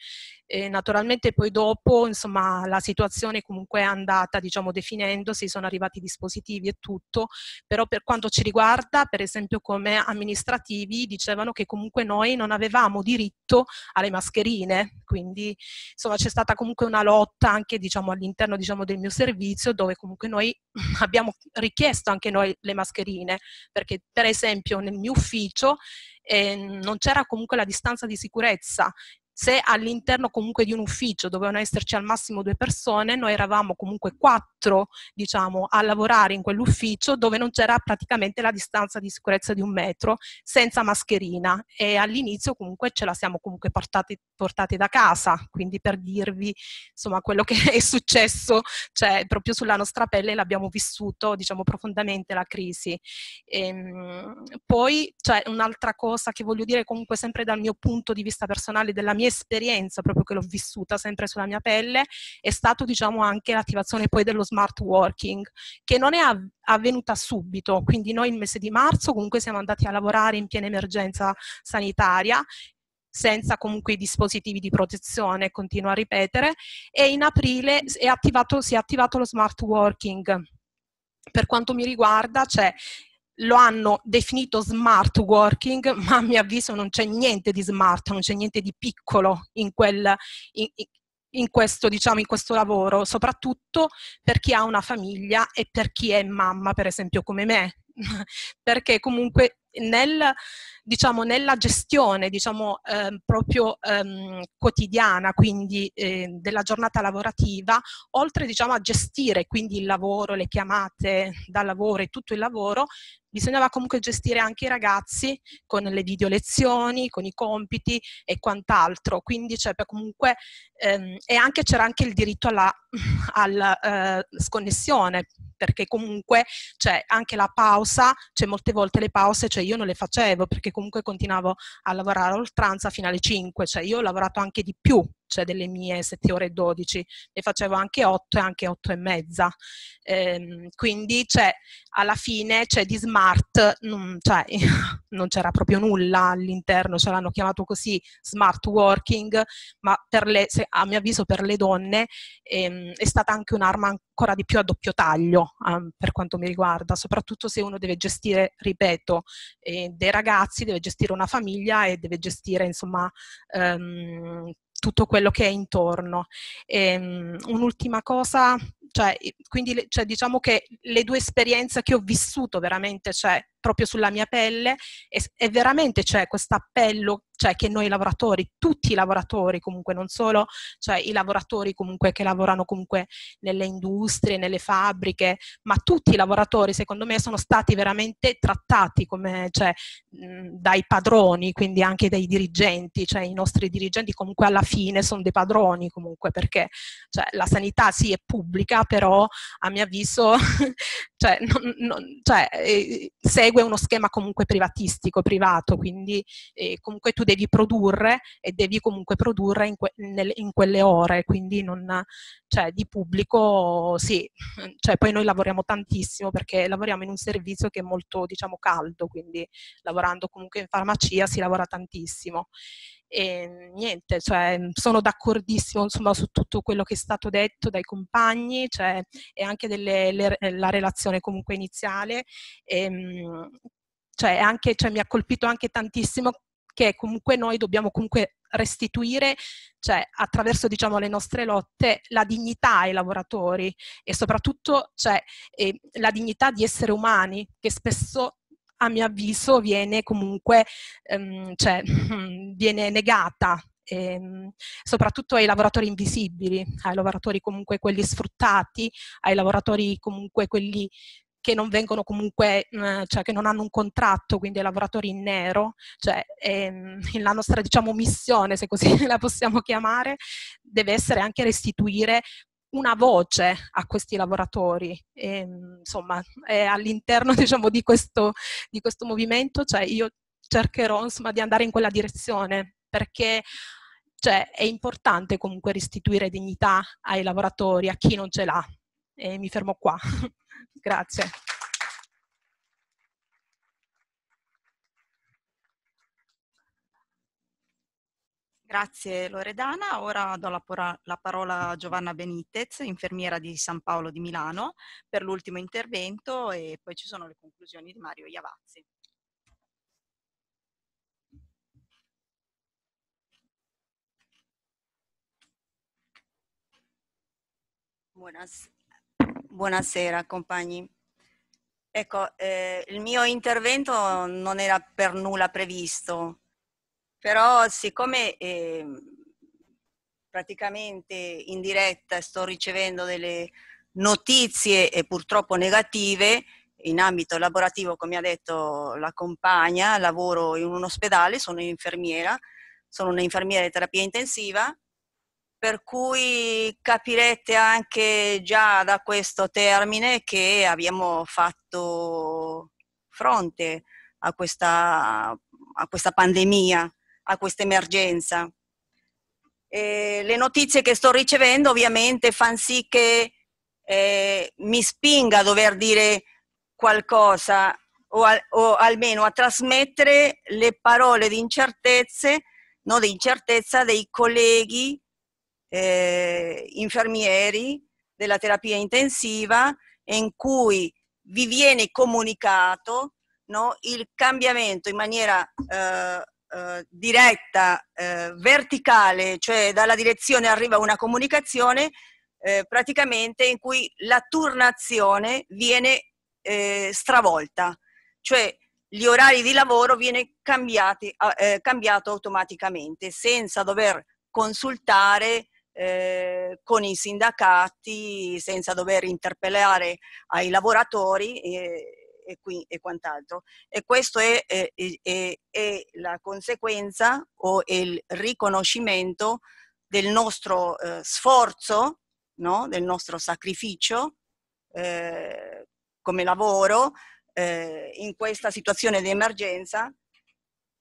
E naturalmente poi dopo, insomma, la situazione comunque è andata, diciamo, definendosi, sono arrivati i dispositivi e tutto, però per quanto ci riguarda, per esempio come amministrativi, dicevano che comunque noi non avevamo diritto alle mascherine, quindi insomma c'è stata comunque una lotta anche, diciamo, all'interno, diciamo, del mio servizio dove comunque noi abbiamo richiesto anche noi le mascherine, perché per esempio nel mio ufficio eh, non c'era comunque la distanza di sicurezza se all'interno comunque di un ufficio dovevano esserci al massimo due persone, noi eravamo comunque quattro, diciamo, a lavorare in quell'ufficio dove non c'era praticamente la distanza di sicurezza di un metro, senza mascherina. E all'inizio comunque ce la siamo comunque portate, portati da casa, quindi per dirvi, insomma, quello che è successo, cioè proprio sulla nostra pelle l'abbiamo vissuto, diciamo, profondamente la crisi. E, ehm, poi, cioè, un'altra cosa che voglio dire comunque sempre dal mio punto di vista personale della mia mia esperienza, proprio che l'ho vissuta sempre sulla mia pelle, è stato diciamo anche l'attivazione poi dello smart working, che non è av- avvenuta subito, quindi noi il mese di marzo comunque siamo andati a lavorare in piena emergenza sanitaria senza comunque i dispositivi di protezione, continuo a ripetere, e in aprile è attivato, si è attivato lo smart working. Per quanto mi riguarda, c'è cioè, lo hanno definito smart working, ma a mio avviso non c'è niente di smart, non c'è niente di piccolo in, quel, in, in, questo, diciamo, in questo lavoro, soprattutto per chi ha una famiglia e per chi è mamma, per esempio come me, perché comunque nel, diciamo, nella gestione diciamo, eh, proprio ehm, quotidiana, quindi eh, della giornata lavorativa, oltre diciamo, a gestire quindi il lavoro, le chiamate da lavoro e tutto il lavoro, bisognava comunque gestire anche i ragazzi con le video lezioni, con i compiti e quant'altro. Quindi cioè, comunque, ehm, e anche c'era anche il diritto alla, alla eh, sconnessione perché comunque cioè, anche la pausa, cioè molte volte le pause cioè, io non le facevo perché comunque continuavo a lavorare a oltranza fino alle 5, cioè io ho lavorato anche di più cioè delle mie 7 ore e 12, ne facevo anche 8 e anche 8 e mezza. Ehm, quindi cioè, alla fine cioè, di smart non, cioè, non c'era proprio nulla all'interno, ce l'hanno chiamato così smart working, ma le, se, a mio avviso per le donne ehm, è stata anche un'arma ancora di più a doppio taglio ehm, per quanto mi riguarda, soprattutto se uno deve gestire, ripeto, eh, dei ragazzi, deve gestire una famiglia e deve gestire insomma ehm, tutto quello che è intorno. E, um, un'ultima cosa cioè, quindi cioè, diciamo che le due esperienze che ho vissuto veramente, cioè, proprio sulla mia pelle, e, e veramente c'è questo appello cioè, che noi lavoratori, tutti i lavoratori comunque, non solo cioè, i lavoratori comunque che lavorano comunque nelle industrie, nelle fabbriche, ma tutti i lavoratori secondo me sono stati veramente trattati come, cioè, dai padroni, quindi anche dai dirigenti, cioè i nostri dirigenti comunque alla fine sono dei padroni comunque perché cioè, la sanità sì è pubblica, però a mio avviso cioè, non, non, cioè, eh, segue uno schema comunque privatistico, privato, quindi eh, comunque tu devi produrre e devi comunque produrre in, que, nel, in quelle ore, quindi non, cioè, di pubblico sì, cioè, poi noi lavoriamo tantissimo perché lavoriamo in un servizio che è molto diciamo caldo, quindi lavorando comunque in farmacia si lavora tantissimo. E niente, cioè, mhmm, sono d'accordissimo insomma, su tutto quello che è stato detto dai compagni cioè, e anche delle, le, la relazione comunque iniziale. E, mhmm, cioè, anche, cioè, mi ha colpito anche tantissimo che comunque noi dobbiamo comunque restituire, cioè, attraverso diciamo, le nostre lotte, la dignità ai lavoratori e soprattutto cioè, eh, la dignità di essere umani, che spesso a mio avviso viene comunque ehm, cioè, viene negata ehm, soprattutto ai lavoratori invisibili, ai lavoratori comunque quelli sfruttati, ai lavoratori comunque quelli che non vengono comunque, mm, cioè che non hanno un contratto, quindi ai lavoratori in nero, cioè ehm, la nostra diciamo missione, se così la possiamo chiamare, deve essere anche restituire una voce a questi lavoratori. E, ehm, insomma, all'interno diciamo, di, questo, di, questo, movimento cioè, io cercherò insomma, di andare in quella direzione perché cioè, è importante comunque restituire dignità ai lavoratori, a chi non ce l'ha. E mi fermo qua. Grazie. Grazie Loredana, ora do la, la, parola a Giovanna Benitez, infermiera di San Paolo di Milano, per l'ultimo intervento e poi ci sono le conclusioni di Mario Iavazzi. Buonas, buonasera compagni. Ecco, eh, il mio intervento non era per nulla previsto, però siccome eh, praticamente in diretta sto ricevendo delle notizie e purtroppo negative in ambito lavorativo, come ha detto la compagna, lavoro in un ospedale, sono infermiera, sono un'infermiera di terapia intensiva, per cui capirete anche già da questo termine che abbiamo fatto fronte a questa, a questa pandemia a questa emergenza. le notizie che sto ricevendo ovviamente fanno sì che eh, mi spinga a dover dire qualcosa o, al, o, almeno a trasmettere le parole di incertezze, no, di incertezza dei colleghi eh, infermieri della terapia intensiva in cui vi viene comunicato no, il cambiamento in maniera eh, eh, diretta, eh, verticale, cioè dalla direzione arriva una comunicazione, eh, praticamente in cui la turnazione viene eh, stravolta, cioè gli orari di lavoro viene cambiati, eh, cambiato automaticamente senza dover consultare eh, con i sindacati senza dover interpellare ai lavoratori eh, e, qui, e quant'altro. E questa è, è, è, è, la conseguenza o il riconoscimento del nostro eh, sforzo, no? del nostro sacrificio eh, come lavoro eh, in questa situazione di emergenza,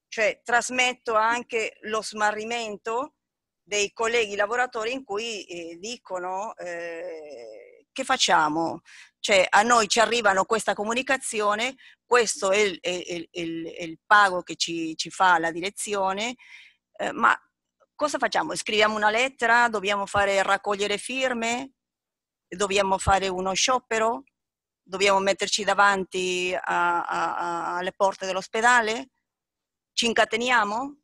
cioè trasmetto anche lo smarrimento dei colleghi lavoratori in cui eh, dicono eh, che facciamo? Cioè a noi ci arrivano questa comunicazione, questo è il, è, è, è il pago che ci, ci, fa la direzione, eh, ma cosa facciamo? Scriviamo una lettera? Dobbiamo fare raccogliere firme? Dobbiamo fare uno sciopero? Dobbiamo metterci davanti a, a, a, alle porte dell'ospedale? Ci incateniamo?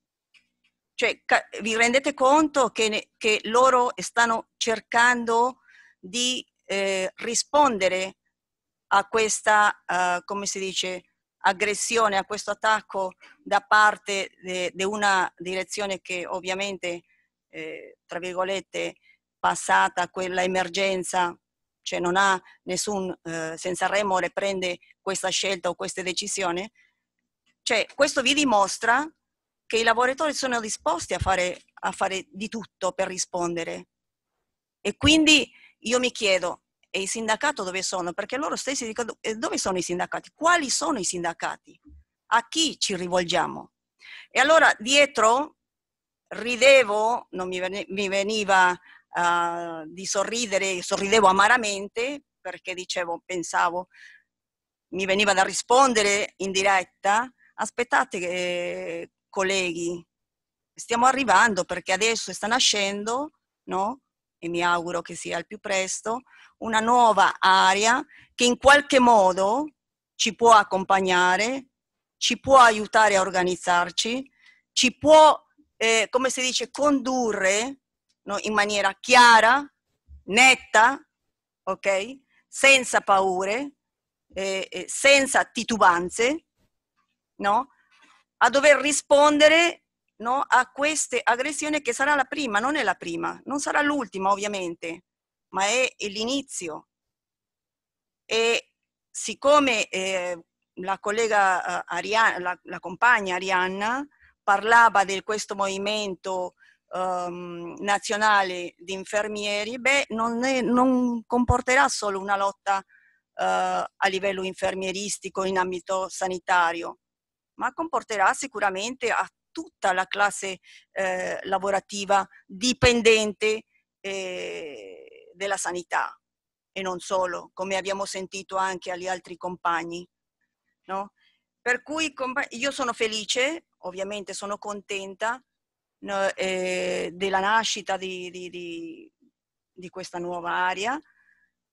Cioè, vi rendete conto che, che loro stanno cercando di eh, rispondere a questa, uh, come si dice, aggressione, a questo attacco da parte di una direzione che ovviamente, eh, tra virgolette, passata quella emergenza, cioè non ha nessun, eh, senza remore, prende questa scelta o questa decisione. Cioè, questo vi dimostra che i lavoratori sono disposti a fare, a fare di tutto per rispondere. E quindi io mi chiedo, e i sindacati dove sono? Perché loro stessi dicono, eh, dove sono i sindacati? Quali sono i sindacati? A chi ci rivolgiamo? E allora dietro ridevo, non mi veniva uh, di sorridere, sorridevo amaramente perché dicevo, pensavo, mi veniva da rispondere in diretta, aspettate eh, colleghi, stiamo arrivando perché adesso sta nascendo no? e mi auguro che sia al più presto, una nuova area che in qualche modo ci può accompagnare, ci può aiutare a organizzarci, ci può, eh, come si dice, condurre no, in maniera chiara, netta, ok? Senza paure, eh, eh senza titubanze, no? A dover rispondere no, a queste aggressioni che sarà la prima, non è la prima, non sarà l'ultima ovviamente, ma è, l'inizio. E siccome eh, la collega eh, Arianna, la, la, compagna Arianna parlava di questo movimento ehm, nazionale di infermieri, beh, non, è, non comporterà solo una lotta eh, a livello infermieristico in ambito sanitario, ma comporterà sicuramente a tutta la classe eh, lavorativa dipendente eh, della sanità e non solo, come abbiamo sentito anche agli altri compagni. No? Per cui io sono felice, ovviamente sono contenta no, eh, della nascita di, di, di, di questa nuova area,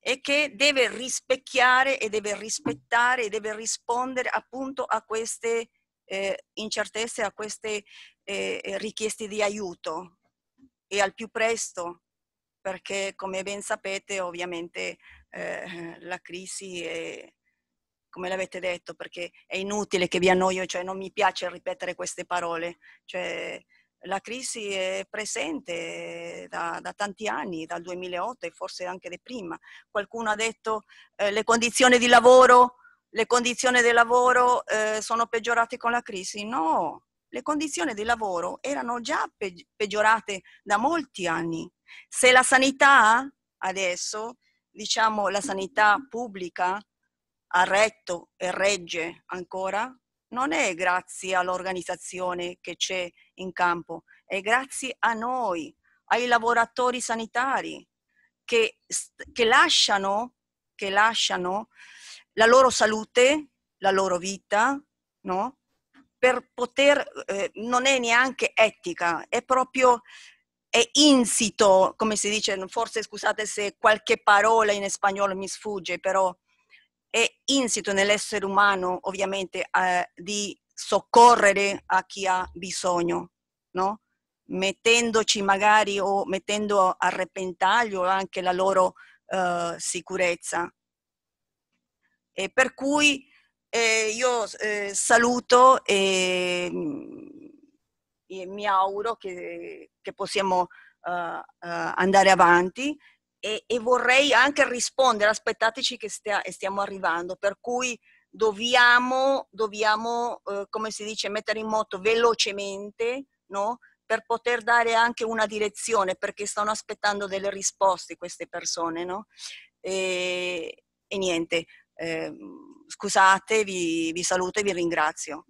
e che deve rispecchiare e deve rispettare e deve rispondere appunto a queste eh, incertezze a queste eh, eh, richieste di aiuto e al più presto perché come ben sapete ovviamente eh, la crisi è, come l'avete detto, perché è inutile che vi annoio, cioè non mi piace ripetere queste parole, cioè, la crisi è presente da, da, tanti anni, dal 2008 e forse anche di prima. Qualcuno ha detto eh, le condizioni di lavoro le condizioni di lavoro eh, sono peggiorate con la crisi? No, le condizioni di lavoro erano già peggiorate da molti anni. Se la sanità adesso, diciamo la sanità pubblica, ha retto e regge ancora, non è grazie all'organizzazione che c'è in campo, è grazie a noi, ai lavoratori sanitari che, che lasciano, che lasciano la loro salute, la loro vita, no? Per poter, eh, non è neanche etica, è proprio, è insito, come si dice, forse scusate se qualche parola in spagnolo mi sfugge, però è insito nell'essere umano, ovviamente, eh, di soccorrere a chi ha bisogno, no? mettendoci magari o mettendo a repentaglio anche la loro eh, sicurezza. Eh, per cui eh, io eh, saluto e, mm, e, mi auguro che, che possiamo uh, uh, andare avanti e, e, vorrei anche rispondere, aspettateci che stia, stiamo arrivando, per cui dobbiamo, dobbiamo uh, come si dice, mettere in moto velocemente no? per poter dare anche una direzione, perché stanno aspettando delle risposte queste persone. No? E, e niente, Ehm, scusate, vi, vi saluto e vi ringrazio.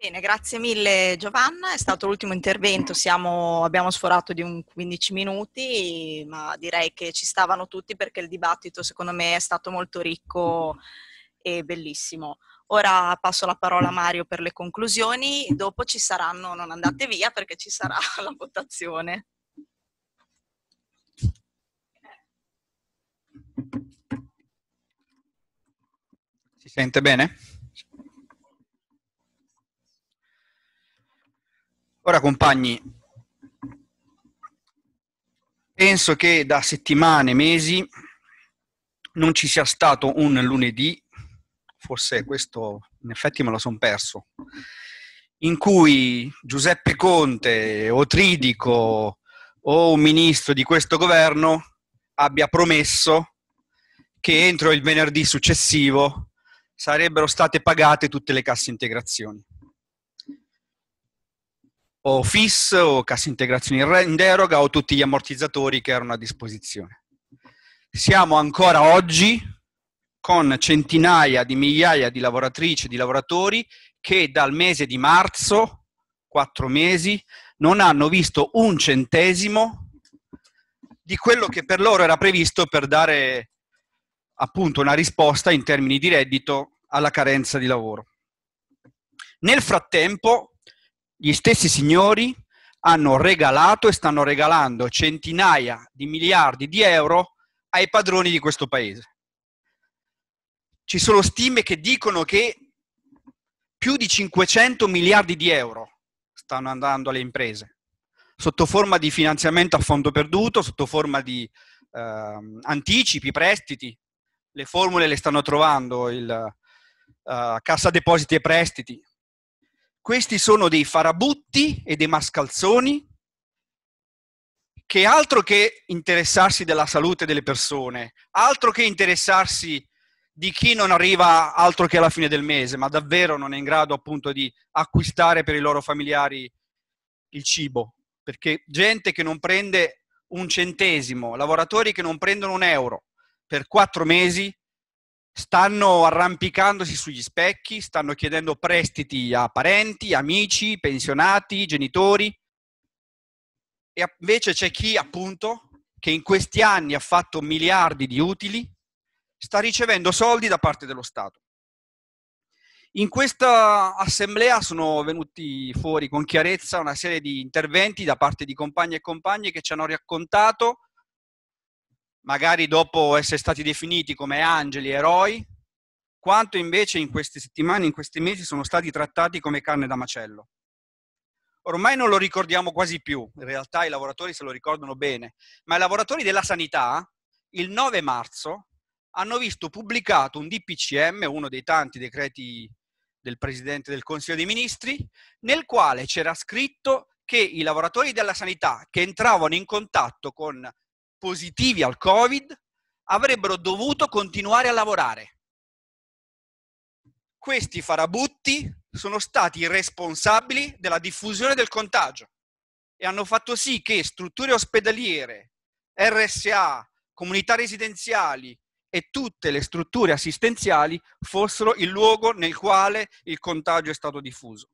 Bene, grazie mille Giovanna, è stato l'ultimo intervento, Siamo, abbiamo sforato di un 15 minuti, ma direi che ci stavano tutti perché il dibattito secondo me è stato molto ricco e bellissimo. Ora passo la parola a Mario per le conclusioni, dopo ci saranno, non andate via perché ci sarà la votazione. Si sente bene? Ora compagni, penso che da settimane, mesi, non ci sia stato un lunedì forse questo in effetti me lo sono perso, in cui Giuseppe Conte o Tridico o un ministro di questo governo abbia promesso che entro il venerdì successivo sarebbero state pagate tutte le casse integrazioni. O FIS o casse integrazioni in deroga o tutti gli ammortizzatori che erano a disposizione. Siamo ancora oggi con centinaia di migliaia di lavoratrici e di lavoratori che dal mese di marzo, quattro mesi, non hanno visto un centesimo di quello che per loro era previsto per dare appunto una risposta in termini di reddito alla carenza di lavoro. Nel frattempo, gli stessi signori hanno regalato e stanno regalando centinaia di miliardi di euro ai padroni di questo paese ci sono stime che dicono che più di 500 miliardi di euro stanno andando alle imprese, sotto forma di finanziamento a fondo perduto, sotto forma di eh, anticipi, prestiti, le formule le stanno trovando, il eh, cassa depositi e prestiti. Questi sono dei farabutti e dei mascalzoni che altro che interessarsi della salute delle persone, altro che interessarsi di chi non arriva altro che alla fine del mese, ma davvero non è in grado appunto di acquistare per i loro familiari il cibo, perché gente che non prende un centesimo, lavoratori che non prendono un euro per quattro mesi, stanno arrampicandosi sugli specchi, stanno chiedendo prestiti a parenti, amici, pensionati, genitori. E invece c'è chi appunto che in questi anni ha fatto miliardi di utili sta ricevendo soldi da parte dello Stato. In questa assemblea sono venuti fuori con chiarezza una serie di interventi da parte di compagni e compagne che ci hanno raccontato, magari dopo essere stati definiti come angeli, eroi, quanto invece in queste settimane, in questi mesi sono stati trattati come carne da macello. Ormai non lo ricordiamo quasi più, in realtà i lavoratori se lo ricordano bene, ma i lavoratori della sanità il 9 marzo hanno visto pubblicato un DPCM, uno dei tanti decreti del Presidente del Consiglio dei Ministri, nel quale c'era scritto che i lavoratori della sanità che entravano in contatto con positivi al Covid avrebbero dovuto continuare a lavorare. Questi farabutti sono stati responsabili della diffusione del contagio e hanno fatto sì che strutture ospedaliere, RSA, comunità residenziali, e tutte le strutture assistenziali fossero il luogo nel quale il contagio è stato diffuso.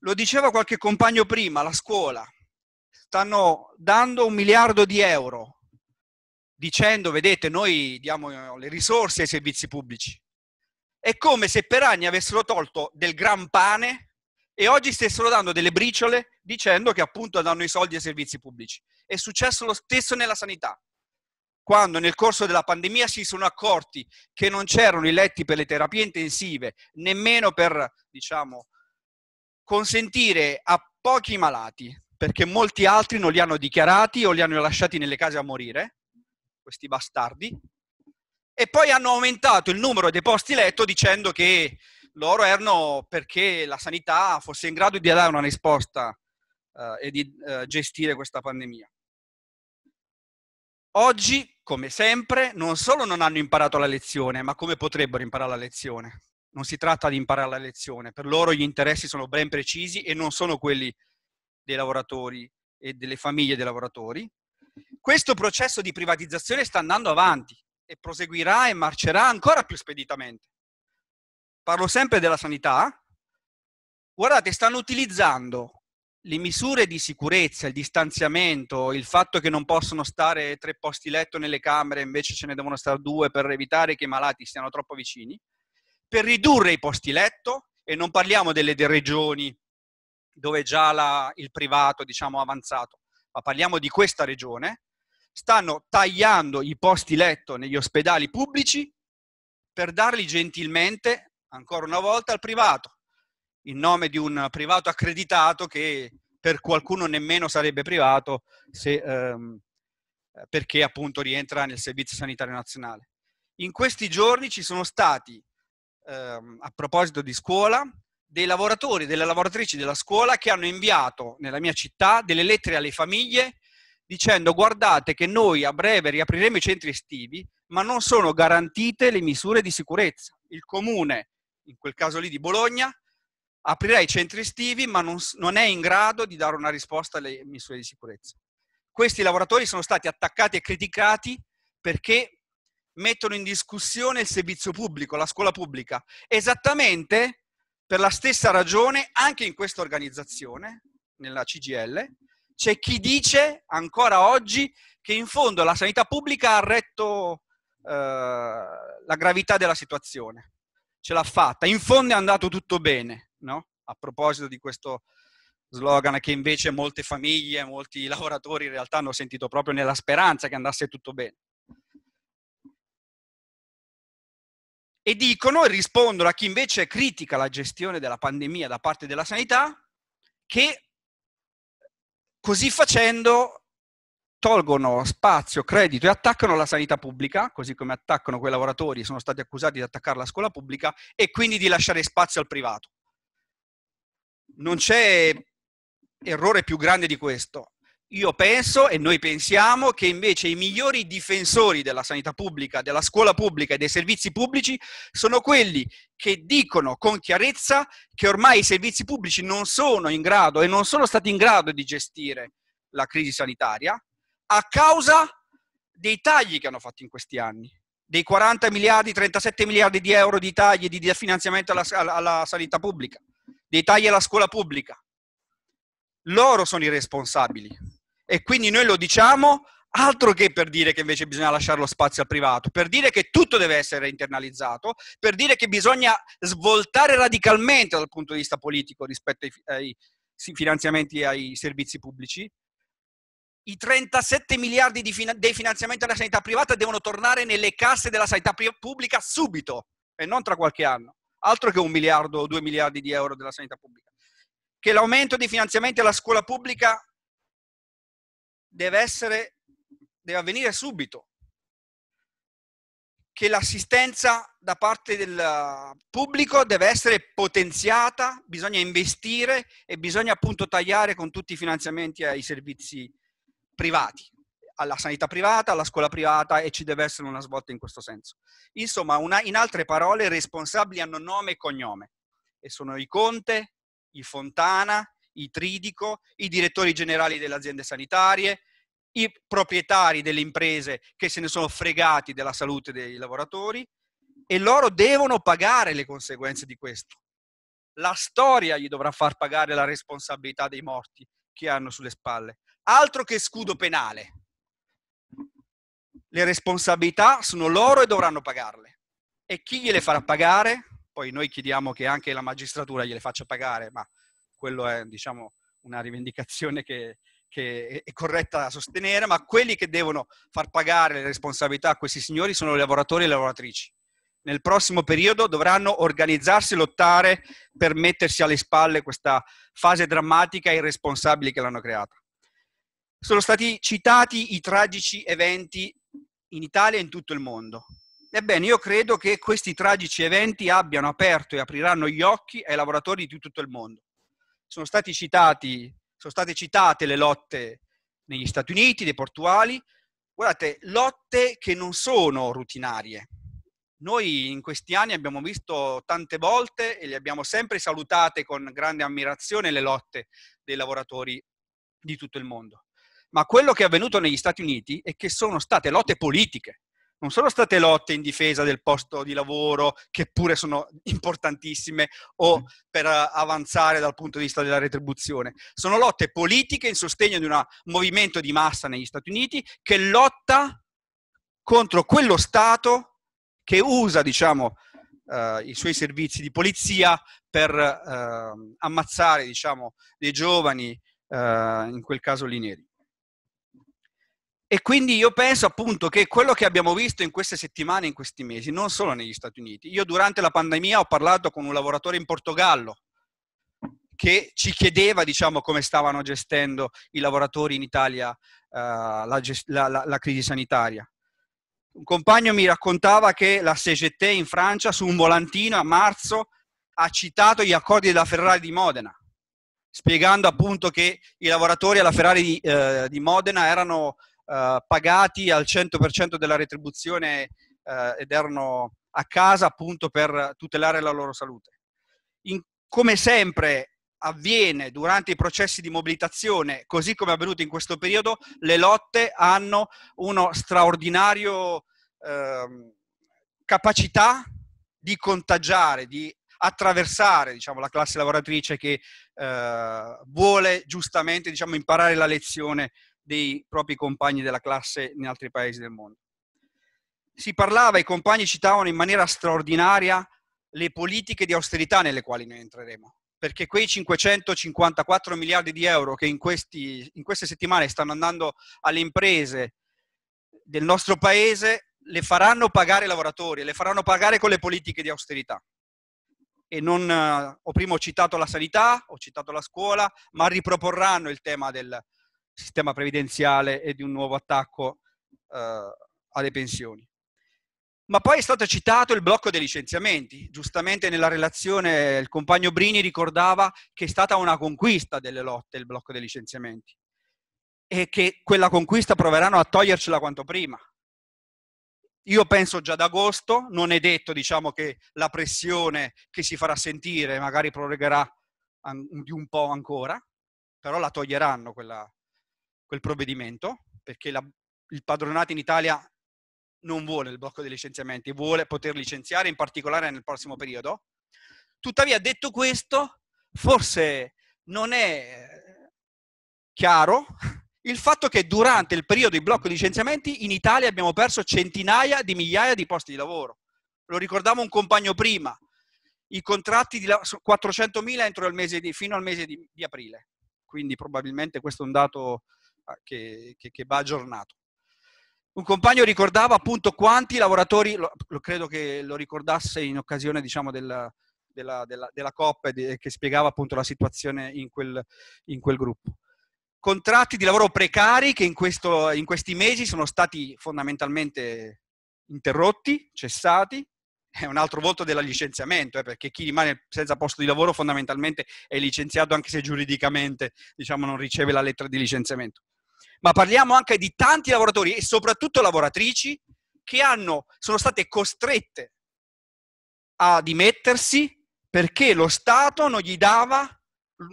Lo diceva qualche compagno prima, la scuola. Stanno dando un miliardo di euro dicendo, vedete, noi diamo eh, le risorse ai servizi pubblici. È come se per anni avessero tolto del gran pane e oggi stessero dando delle briciole dicendo che appunto danno i soldi ai servizi pubblici. È successo lo stesso nella sanità quando nel corso della pandemia si sono accorti che non c'erano i letti per le terapie intensive, nemmeno per, diciamo, consentire a pochi malati, perché molti altri non li hanno dichiarati o li hanno lasciati nelle case a morire, questi bastardi, e poi hanno aumentato il numero dei posti letto dicendo che loro erano perché la sanità fosse in grado di dare una risposta eh, e di eh, gestire questa pandemia. Oggi, come sempre, non solo non hanno imparato la lezione, ma come potrebbero imparare la lezione? Non si tratta di imparare la lezione, per loro gli interessi sono ben precisi e non sono quelli dei lavoratori e delle famiglie dei lavoratori. Questo processo di privatizzazione sta andando avanti e proseguirà e marcerà ancora più speditamente. Parlo sempre della sanità. Guardate, stanno utilizzando le misure di sicurezza, il distanziamento, il fatto che non possono stare tre posti letto nelle camere, invece ce ne devono stare due per evitare che i malati siano troppo vicini, per ridurre i posti letto, e non parliamo delle regioni dove già la, il privato diciamo avanzato, ma parliamo di questa regione, stanno tagliando i posti letto negli ospedali pubblici per darli gentilmente, ancora una volta, al privato in nome di un privato accreditato che per qualcuno nemmeno sarebbe privato se, ehm, perché appunto rientra nel Servizio Sanitario Nazionale. In questi giorni ci sono stati, ehm, a proposito di scuola, dei lavoratori, delle lavoratrici della scuola che hanno inviato nella mia città delle lettere alle famiglie dicendo guardate che noi a breve riapriremo i centri estivi, ma non sono garantite le misure di sicurezza. Il comune, in quel caso lì di Bologna, aprirà i centri estivi ma non, non è in grado di dare una risposta alle misure di sicurezza. Questi lavoratori sono stati attaccati e criticati perché mettono in discussione il servizio pubblico, la scuola pubblica, esattamente per la stessa ragione anche in questa organizzazione, nella CGL, c'è chi dice ancora oggi che in fondo la sanità pubblica ha retto eh, la gravità della situazione, ce l'ha fatta, in fondo è andato tutto bene no? a proposito di questo slogan che invece molte famiglie, molti lavoratori in realtà hanno sentito proprio nella speranza che andasse tutto bene. E dicono e rispondono a chi invece critica la gestione della pandemia da parte della sanità che così facendo tolgono spazio, credito e attaccano la sanità pubblica, così come attaccano quei lavoratori, sono stati accusati di attaccare la scuola pubblica e quindi di lasciare spazio al privato non c'è errore più grande di questo. Io penso e noi pensiamo che invece i migliori difensori della sanità pubblica, della scuola pubblica e dei servizi pubblici sono quelli che dicono con chiarezza che ormai i servizi pubblici non sono in grado e non sono stati in grado di gestire la crisi sanitaria a causa dei tagli che hanno fatto in questi anni, dei 40 miliardi, 37 miliardi di euro di tagli e di finanziamento alla, alla sanità pubblica dei tagli alla scuola pubblica. Loro sono i responsabili. E quindi noi lo diciamo altro che per dire che invece bisogna lasciare lo spazio al privato, per dire che tutto deve essere internalizzato, per dire che bisogna svoltare radicalmente dal punto di vista politico rispetto ai, ai finanziamenti ai servizi pubblici. I 37 miliardi fina- dei finanziamenti alla sanità privata devono tornare nelle casse della sanità pubblica subito e non tra qualche anno altro che un miliardo o due miliardi di euro della sanità pubblica, che l'aumento di finanziamenti alla scuola pubblica deve, essere, deve avvenire subito, che l'assistenza da parte del pubblico deve essere potenziata, bisogna investire e bisogna appunto tagliare con tutti i finanziamenti ai servizi privati alla sanità privata, alla scuola privata e ci deve essere una svolta in questo senso. Insomma, una, in altre parole, i responsabili hanno nome e cognome e sono i Conte, i Fontana, i Tridico, i direttori generali delle aziende sanitarie, i proprietari delle imprese che se ne sono fregati della salute dei lavoratori e loro devono pagare le conseguenze di questo. La storia gli dovrà far pagare la responsabilità dei morti che hanno sulle spalle. Altro che scudo penale le responsabilità sono loro e dovranno pagarle. E chi gliele farà pagare? Poi noi chiediamo che anche la magistratura gliele faccia pagare, ma quello è, diciamo, una rivendicazione che, che è corretta da sostenere, ma quelli che devono far pagare le responsabilità a questi signori sono i lavoratori e le lavoratrici. Nel prossimo periodo dovranno organizzarsi e lottare per mettersi alle spalle questa fase drammatica e i responsabili che l'hanno creata. Sono stati citati i tragici eventi in Italia e in tutto il mondo. Ebbene, io credo che questi tragici eventi abbiano aperto e apriranno gli occhi ai lavoratori di tutto il mondo. Sono, citati, sono state citate le lotte negli Stati Uniti, dei portuali, guardate, lotte che non sono rutinarie. Noi in questi anni abbiamo visto tante volte e le abbiamo sempre salutate con grande ammirazione le lotte dei lavoratori di tutto il mondo ma quello che è avvenuto negli Stati Uniti è che sono state lotte politiche, non sono state lotte in difesa del posto di lavoro, che pure sono importantissime, o mm. per eh, avanzare dal punto di vista della retribuzione. Sono lotte politiche in sostegno di un movimento di massa negli Stati Uniti che lotta contro quello Stato che usa, diciamo, eh, i suoi servizi di polizia per eh, ammazzare, diciamo, dei giovani, eh, in quel caso lì neri. E quindi io penso appunto che quello che abbiamo visto in queste settimane, in questi mesi, non solo negli Stati Uniti. Io durante la pandemia ho parlato con un lavoratore in Portogallo che ci chiedeva diciamo, come stavano gestendo i lavoratori in Italia uh, la, la, la, crisi sanitaria. Un compagno mi raccontava che la CGT in Francia su un volantino a marzo ha citato gli accordi della Ferrari di Modena, spiegando appunto che i lavoratori alla Ferrari di, uh, di Modena erano eh, pagati al 100% della retribuzione eh, ed erano a casa appunto per tutelare la loro salute. In, come sempre avviene durante i processi di mobilitazione, così come è avvenuto in questo periodo, le lotte hanno uno straordinario eh, capacità di contagiare, di attraversare diciamo, la classe lavoratrice che eh, vuole giustamente diciamo, imparare la lezione dei propri compagni della classe in altri paesi del mondo. Si parlava, i compagni citavano in maniera straordinaria le politiche di austerità nelle quali noi entreremo, perché quei 554 miliardi di euro che in, questi, in queste settimane stanno andando alle imprese del nostro paese le faranno pagare i lavoratori, le faranno pagare con le politiche di austerità. E non, eh, ho prima citato la sanità, ho citato la scuola, ma riproporranno il tema del, sistema previdenziale e di un nuovo attacco eh, alle pensioni. Ma poi è stato citato il blocco dei licenziamenti. Giustamente nella relazione il compagno Brini ricordava che è stata una conquista delle lotte il blocco dei licenziamenti e che quella conquista proveranno a togliercela quanto prima. Io penso già ad agosto, non è detto diciamo, che la pressione che si farà sentire magari prorogherà di un po' ancora, però la toglieranno quella, quel provvedimento, perché la, il padronato in Italia non vuole il blocco dei licenziamenti, vuole poter licenziare in particolare nel prossimo periodo. Tuttavia, detto questo, forse non è eh, chiaro il fatto che durante il periodo di blocco dei licenziamenti in Italia abbiamo perso centinaia di migliaia di posti di lavoro. Lo ricordava un compagno prima, i contratti di 400.000 entro il mese di, fino al mese di, di aprile. Quindi probabilmente questo è un dato che, che, che va aggiornato. Un compagno ricordava appunto quanti lavoratori, lo, lo credo che lo ricordasse in occasione diciamo, della, della, della, della COP di, che spiegava appunto la situazione in quel, in quel gruppo contratti di lavoro precari che in, questo, in, questi mesi sono stati fondamentalmente interrotti, cessati. È un altro volto del licenziamento, eh, perché chi rimane senza posto di lavoro fondamentalmente è licenziato anche se giuridicamente diciamo, non riceve la lettera di licenziamento ma parliamo anche di tanti lavoratori e soprattutto lavoratrici che hanno, sono state costrette a dimettersi perché lo Stato non gli dava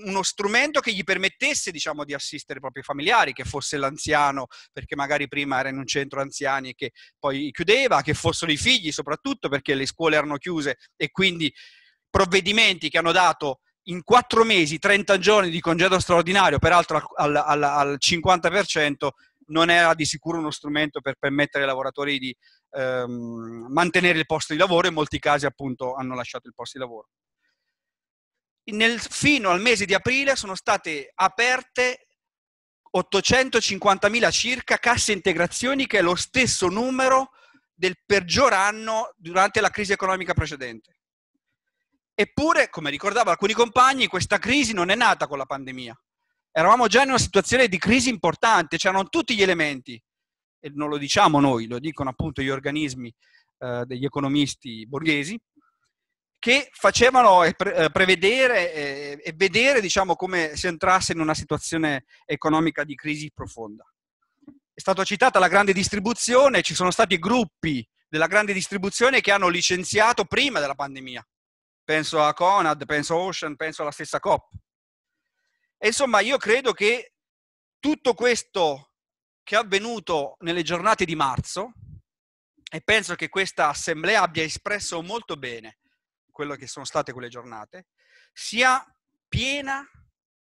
uno strumento che gli permettesse diciamo, di assistere i propri familiari, che fosse l'anziano, perché magari prima era in un centro anziani e che poi chiudeva, che fossero i figli soprattutto perché le scuole erano chiuse e quindi provvedimenti che hanno dato in quattro mesi, 30 giorni di congedo straordinario, peraltro al, al, al 50%, non era di sicuro uno strumento per permettere ai lavoratori di ehm, mantenere il posto di lavoro e in molti casi appunto hanno lasciato il posto di lavoro. Nel, fino al mese di aprile sono state aperte 850.000 circa casse integrazioni, che è lo stesso numero del peggior anno durante la crisi economica precedente. Eppure, come ricordavo alcuni compagni, questa crisi non è nata con la pandemia. Eravamo già in una situazione di crisi importante, c'erano tutti gli elementi, e non lo diciamo noi, lo dicono appunto gli organismi eh, degli economisti borghesi, che facevano pre- eh, prevedere e, e vedere diciamo, come si entrasse in una situazione economica di crisi profonda. È stata citata la grande distribuzione, ci sono stati gruppi della grande distribuzione che hanno licenziato prima della pandemia penso a Conad, penso a Ocean, penso alla stessa COP. E insomma, io credo che tutto questo che è avvenuto nelle giornate di marzo, e penso che questa assemblea abbia espresso molto bene quello che sono state quelle giornate, sia piena,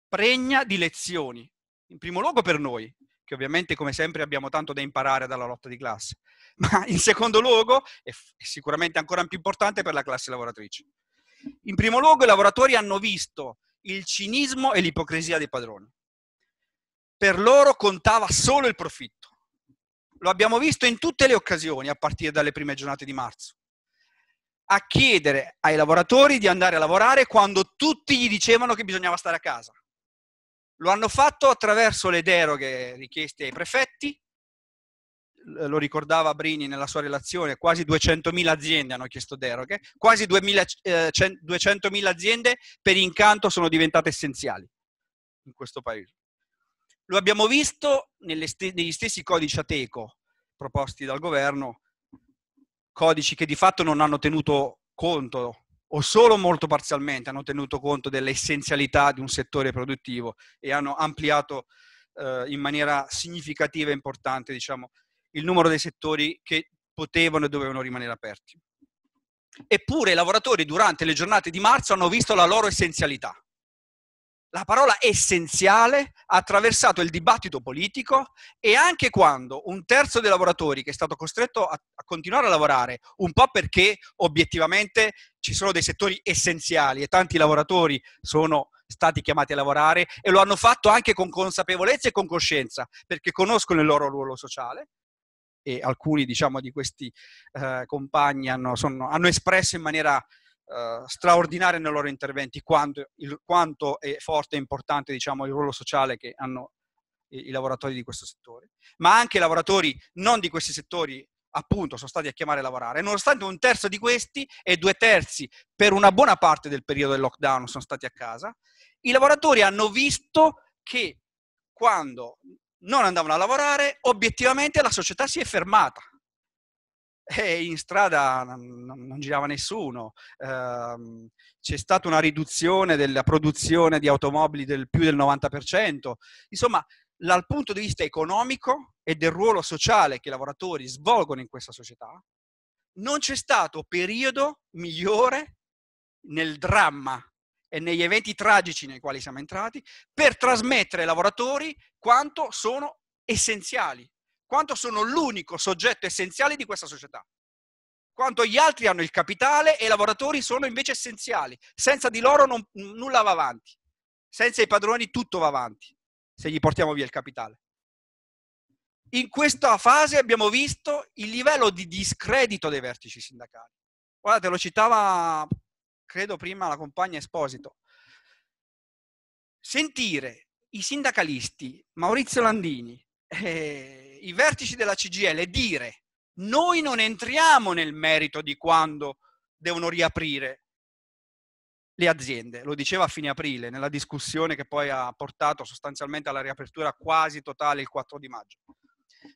pregna di lezioni, in primo luogo per noi, che ovviamente come sempre abbiamo tanto da imparare dalla lotta di classe, ma in secondo luogo, e sicuramente ancora più importante, per la classe lavoratrice. In primo luogo i lavoratori hanno visto il cinismo e l'ipocrisia dei padroni. Per loro contava solo il profitto. Lo abbiamo visto in tutte le occasioni, a partire dalle prime giornate di marzo. A chiedere ai lavoratori di andare a lavorare quando tutti gli dicevano che bisognava stare a casa. Lo hanno fatto attraverso le deroghe richieste ai prefetti, lo ricordava Brini nella sua relazione, quasi 200.000 aziende hanno chiesto deroghe, quasi 200.000 eh, aziende per incanto sono diventate essenziali in questo paese. Lo abbiamo visto negli stessi codici ateco proposti dal governo, codici che di fatto non hanno tenuto conto o solo molto parzialmente hanno tenuto conto dell'essenzialità di un settore produttivo e hanno ampliato eh, in maniera significativa e importante diciamo, il numero dei settori che potevano e dovevano rimanere aperti. Eppure i lavoratori durante le giornate di marzo hanno visto la loro essenzialità. La parola essenziale ha attraversato il dibattito politico e anche quando un terzo dei lavoratori che è stato costretto a, a, continuare a lavorare, un po' perché obiettivamente ci sono dei settori essenziali e tanti lavoratori sono stati chiamati a lavorare e lo hanno fatto anche con consapevolezza e con coscienza, perché conoscono il loro ruolo sociale, e alcuni diciamo, di questi eh, compagni hanno, sono, hanno, espresso in maniera eh, straordinaria nei loro interventi quanto, il, quanto è forte e importante diciamo, il ruolo sociale che hanno i, i lavoratori di questo settore, ma anche i lavoratori non di questi settori appunto sono stati a chiamare a lavorare, nonostante un terzo di questi e due terzi per una buona parte del periodo del lockdown sono stati a casa, i lavoratori hanno visto che quando non andavano a lavorare, obiettivamente la società si è fermata. E in strada non, non girava nessuno, eh, c'è stata una riduzione della produzione di automobili del più del 90%. Insomma, dal punto di vista economico e del ruolo sociale che i lavoratori svolgono in questa società, non c'è stato periodo migliore nel dramma e negli eventi tragici nei quali siamo entrati per trasmettere ai lavoratori quanto sono essenziali, quanto sono l'unico soggetto essenziale di questa società, quanto gli altri hanno il capitale e i lavoratori sono invece essenziali, senza di loro non, nulla va avanti, senza i padroni tutto va avanti, se gli portiamo via il capitale. In questa fase abbiamo visto il livello di discredito dei vertici sindacali. Guardate, lo citava, credo prima, la compagna Esposito. Sentire i sindacalisti, Maurizio Landini, eh, i vertici della CGL dire noi non entriamo nel merito di quando devono riaprire le aziende, lo diceva a fine aprile nella discussione che poi ha portato sostanzialmente alla riapertura quasi totale il 4 di maggio.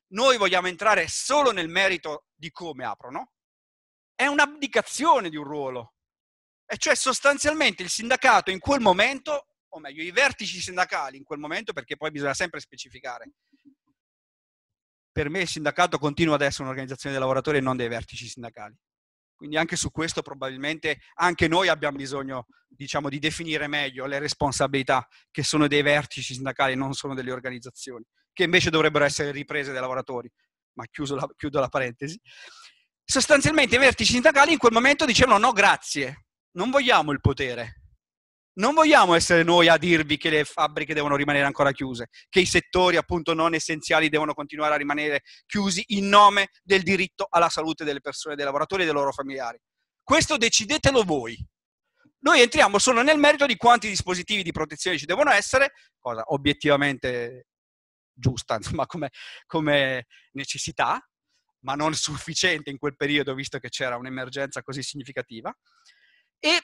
Noi vogliamo entrare solo nel merito di come aprono, è un'abdicazione di un ruolo, e cioè sostanzialmente il sindacato in quel momento o meglio, i vertici sindacali in quel momento, perché poi bisogna sempre specificare. Per me il sindacato continua ad essere un'organizzazione dei lavoratori e non dei vertici sindacali. Quindi anche su questo probabilmente anche noi abbiamo bisogno diciamo, di definire meglio le responsabilità che sono dei vertici sindacali, e non sono delle organizzazioni, che invece dovrebbero essere riprese dai lavoratori. Ma la, chiudo la parentesi. Sostanzialmente i vertici sindacali in quel momento dicevano no grazie, non vogliamo il potere, non vogliamo essere noi a dirvi che le fabbriche devono rimanere ancora chiuse, che i settori appunto non essenziali devono continuare a rimanere chiusi in nome del diritto alla salute delle persone, dei lavoratori e dei loro familiari. Questo decidetelo voi. Noi entriamo solo nel merito di quanti dispositivi di protezione ci devono essere, cosa obiettivamente giusta, insomma, come, come necessità, ma non sufficiente in quel periodo, visto che c'era un'emergenza così significativa. E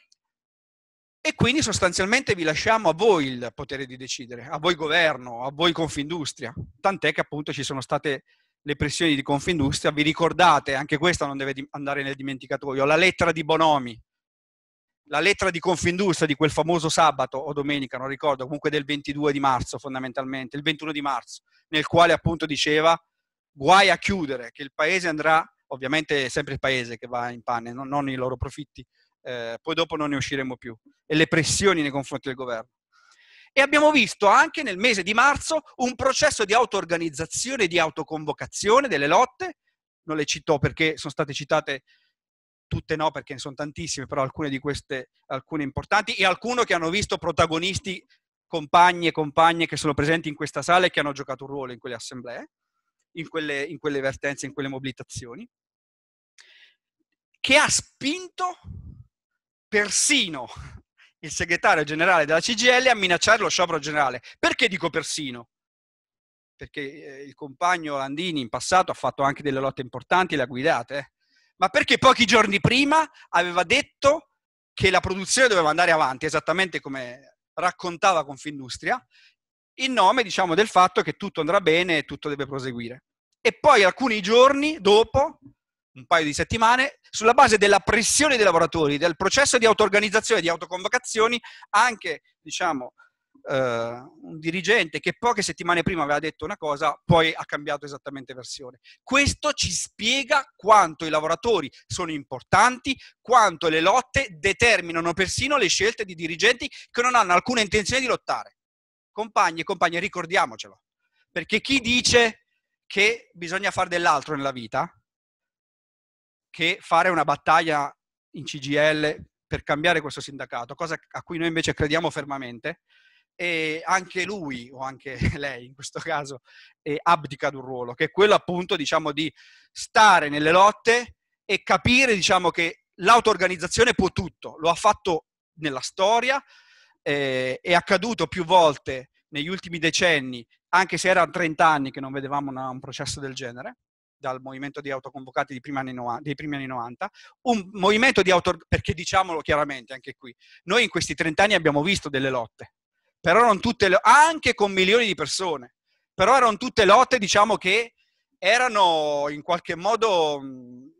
e quindi sostanzialmente vi lasciamo a voi il potere di decidere, a voi governo, a voi Confindustria. Tant'è che appunto ci sono state le pressioni di Confindustria, vi ricordate, anche questa non deve andare nel dimenticatoio, la lettera di Bonomi, la lettera di Confindustria di quel famoso sabato o domenica, non ricordo, comunque del 22 di marzo fondamentalmente, il 21 di marzo, nel quale appunto diceva guai a chiudere, che il paese andrà, ovviamente è sempre il paese che va in panne, non, non i loro profitti, eh, poi dopo non ne usciremo più, e le pressioni nei confronti del governo. E abbiamo visto anche nel mese di marzo un processo di auto-organizzazione, di autoconvocazione delle lotte, non le cito perché sono state citate tutte no perché ne sono tantissime, però alcune di queste, alcune importanti, e alcune che hanno visto protagonisti, compagni e compagne che sono presenti in questa sala e che hanno giocato un ruolo in quelle assemblee, in quelle, in quelle vertenze, in quelle mobilitazioni, che ha spinto persino il segretario generale della CGL a minacciare lo sciopero generale. Perché dico persino? Perché eh, il compagno Landini in passato ha fatto anche delle lotte importanti, le ha guidate, eh. ma perché pochi giorni prima aveva detto che la produzione doveva andare avanti, esattamente come raccontava Confindustria, in nome diciamo, del fatto che tutto andrà bene e tutto deve proseguire. E poi alcuni giorni dopo un paio di settimane, sulla base della pressione dei lavoratori, del processo di auto-organizzazione, di autoconvocazioni, anche, diciamo, eh, un dirigente che poche settimane prima aveva detto una cosa, poi ha cambiato esattamente versione. Questo ci spiega quanto i lavoratori sono importanti, quanto le lotte determinano persino le scelte di dirigenti che non hanno alcuna intenzione di lottare. Compagni e compagne, ricordiamocelo, perché chi dice che bisogna fare dell'altro nella vita, che fare una battaglia in CGL per cambiare questo sindacato, cosa a cui noi invece crediamo fermamente. E anche lui, o anche lei in questo caso, eh, abdica ad un ruolo, che è quello appunto diciamo, di stare nelle lotte e capire diciamo, che l'auto-organizzazione può tutto, lo ha fatto nella storia, eh, è accaduto più volte negli ultimi decenni, anche se erano 30 anni che non vedevamo una, un processo del genere dal movimento di autoconvocati dei primi anni 90, primi anni 90 un movimento di auto, perché diciamolo chiaramente anche qui, noi in questi 30 anni abbiamo visto delle lotte, però non tutte, le, anche con milioni di persone, però erano tutte lotte, diciamo che erano in qualche modo,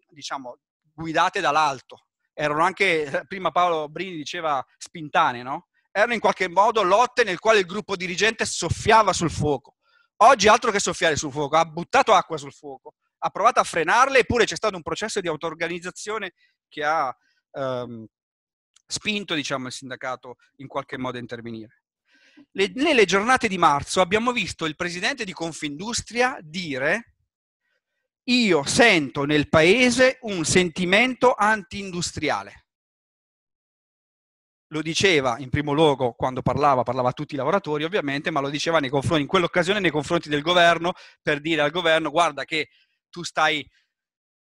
diciamo, guidate dall'alto, erano anche, eh, prima Paolo Brini diceva spintane, no? Erano in qualche modo lotte nel quale il gruppo dirigente soffiava sul fuoco. Oggi altro che soffiare sul fuoco, ha buttato acqua sul fuoco ha provato a frenarle, eppure c'è stato un processo di auto-organizzazione che ha ehm, spinto diciamo, il sindacato in qualche modo a intervenire. Le, nelle giornate di marzo abbiamo visto il presidente di Confindustria dire io sento nel paese un sentimento anti-industriale. Lo diceva in primo luogo quando parlava, parlava a tutti i lavoratori ovviamente, ma lo diceva in quell'occasione nei confronti del governo per dire al governo guarda che tu stai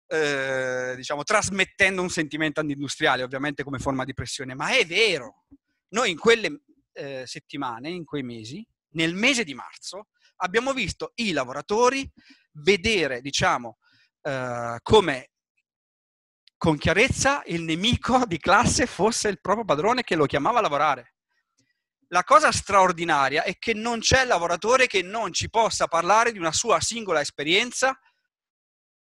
eh, diciamo, trasmettendo un sentimento industriale ovviamente come forma di pressione, ma è vero. Noi in quelle eh, settimane, in quei mesi, nel mese di marzo, abbiamo visto i lavoratori vedere, diciamo, eh, come con chiarezza il nemico di classe fosse il proprio padrone che lo chiamava a lavorare. La cosa straordinaria è che non c'è lavoratore che non ci possa parlare di una sua singola esperienza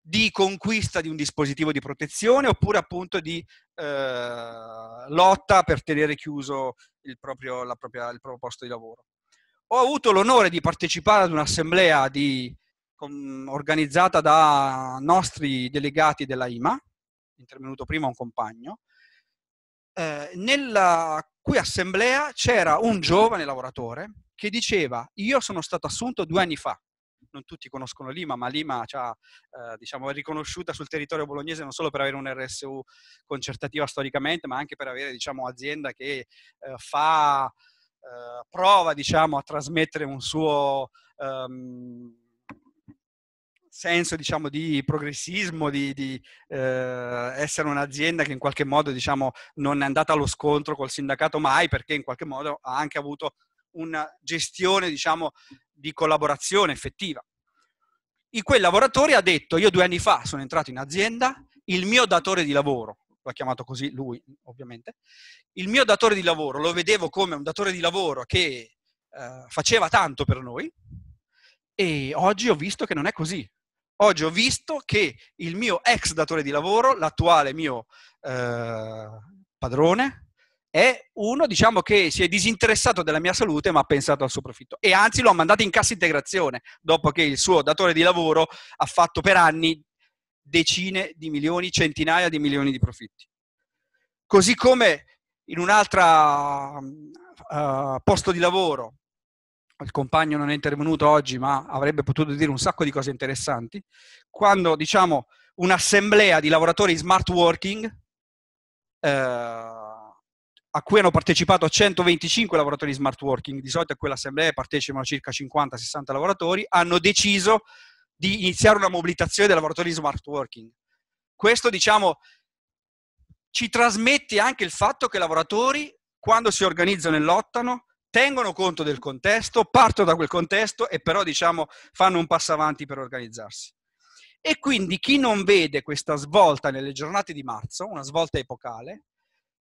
di conquista di un dispositivo di protezione oppure appunto di eh, lotta per tenere chiuso il proprio, propria, il proprio, posto di lavoro. Ho avuto l'onore di partecipare ad un'assemblea di, con, organizzata da nostri delegati della IMA, intervenuto prima un compagno, eh, nella cui assemblea c'era un giovane lavoratore che diceva io sono stato assunto due anni fa, non tutti conoscono Lima, ma Lima cioè, eh, diciamo, è riconosciuta sul territorio bolognese non solo per avere un RSU concertativa storicamente, ma anche per avere diciamo, azienda che eh, fa, eh, prova diciamo, a trasmettere un suo... Um, senso diciamo, di progressismo, di, di eh, essere un'azienda che in qualche modo diciamo, non è andata allo scontro col sindacato mai perché in qualche modo ha anche avuto una gestione diciamo, di collaborazione effettiva. In quel lavoratore ha detto, io due anni fa sono entrato in azienda, il mio datore di lavoro, l'ha chiamato così lui ovviamente, il mio datore di lavoro lo vedevo come un datore di lavoro che eh, faceva tanto per noi e oggi ho visto che non è così. Oggi ho visto che il mio ex datore di lavoro, l'attuale mio eh, padrone, è uno diciamo, che si è disinteressato della mia salute ma ha pensato al suo profitto e anzi lo ha mandato in cassa integrazione dopo che il suo datore di lavoro ha fatto per anni decine di milioni, centinaia di milioni di profitti. Così come in un altro uh, eh, posto di lavoro, il compagno non è intervenuto oggi ma avrebbe potuto dire un sacco di cose interessanti, quando diciamo un'assemblea di lavoratori smart working uh, a cui hanno partecipato 125 lavoratori di smart working, di solito a quell'assemblea partecipano circa 50-60 lavoratori, hanno deciso di iniziare una mobilitazione dei lavoratori di smart working. Questo, diciamo, ci trasmette anche il fatto che i lavoratori, quando si organizzano e lottano, tengono conto del contesto, partono da quel contesto e però, diciamo, fanno un passo avanti per organizzarsi. E quindi chi non vede questa svolta nelle giornate di marzo, una svolta epocale,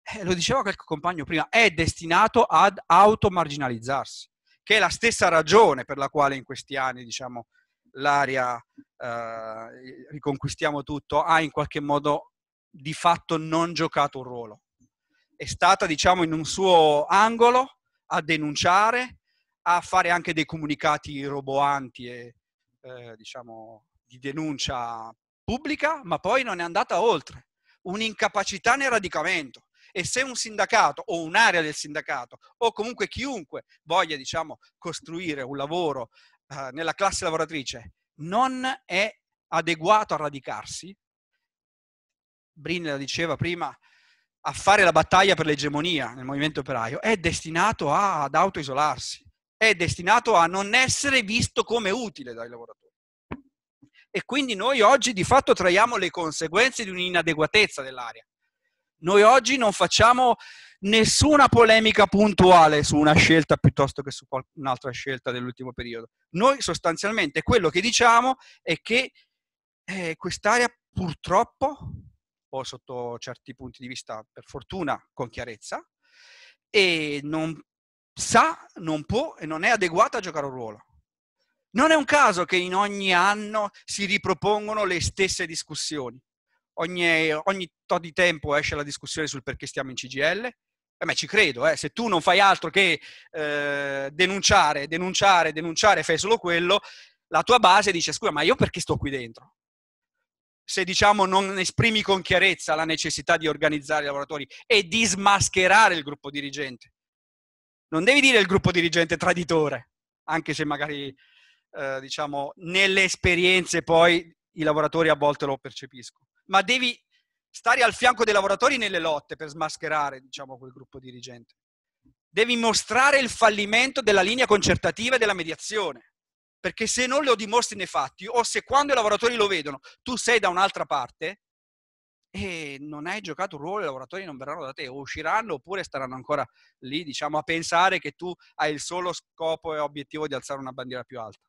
eh, lo diceva qualche compagno prima, è destinato ad automarginalizzarsi, che è la stessa ragione per la quale in questi anni, diciamo, l'area eh, riconquistiamo tutto ha in qualche modo di fatto non giocato un ruolo. È stata, diciamo, in un suo angolo a denunciare, a fare anche dei comunicati roboanti e, eh, diciamo, di denuncia pubblica, ma poi non è andata oltre. Un'incapacità nel radicamento e se un sindacato o un'area del sindacato o comunque chiunque voglia, diciamo, costruire un lavoro eh, nella classe lavoratrice non è adeguato a radicarsi, Brin la diceva prima, a fare la battaglia per l'egemonia nel movimento operaio, è destinato a, ad autoisolarsi, è destinato a non essere visto come utile dai lavoratori. E quindi noi oggi di fatto traiamo le conseguenze di un'inadeguatezza dell'area. Noi oggi non facciamo nessuna polemica puntuale su una scelta piuttosto che su un'altra scelta dell'ultimo periodo. Noi sostanzialmente quello che diciamo è che eh, quest'area purtroppo, o sotto certi punti di vista per fortuna con chiarezza, e non sa, non può e non è adeguata a giocare un ruolo. Non è un caso che in ogni anno si ripropongono le stesse discussioni ogni, ogni tot di tempo esce la discussione sul perché stiamo in CGL, eh, a me ci credo, eh. se tu non fai altro che eh, denunciare, denunciare, denunciare, fai solo quello, la tua base dice scusa ma io perché sto qui dentro? Se diciamo non esprimi con chiarezza la necessità di organizzare i lavoratori e di smascherare il gruppo dirigente, non devi dire il gruppo dirigente traditore, anche se magari eh, diciamo nelle esperienze poi i lavoratori a volte lo percepiscono ma devi stare al fianco dei lavoratori nelle lotte per smascherare, diciamo, quel gruppo dirigente. Devi mostrare il fallimento della linea concertativa e della mediazione, perché se non lo dimostri nei fatti o se quando i lavoratori lo vedono tu sei da un'altra parte e non hai giocato un ruolo, i lavoratori non verranno da te o usciranno oppure staranno ancora lì, diciamo, a pensare che tu hai il solo scopo e obiettivo di alzare una bandiera più alta.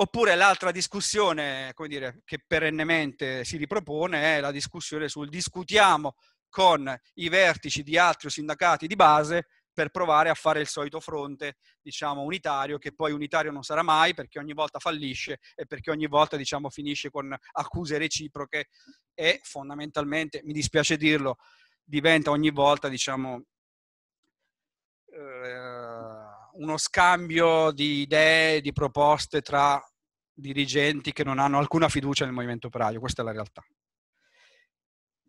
Oppure l'altra discussione, come dire, che perennemente si ripropone è la discussione sul discutiamo con i vertici di altri sindacati di base per provare a fare il solito fronte, diciamo, unitario, che poi unitario non sarà mai perché ogni volta fallisce e perché ogni volta, diciamo, finisce con accuse reciproche e fondamentalmente, mi dispiace dirlo, diventa ogni volta, diciamo, eh, uno scambio di idee, di proposte tra dirigenti che non hanno alcuna fiducia nel movimento operaio, questa è la realtà.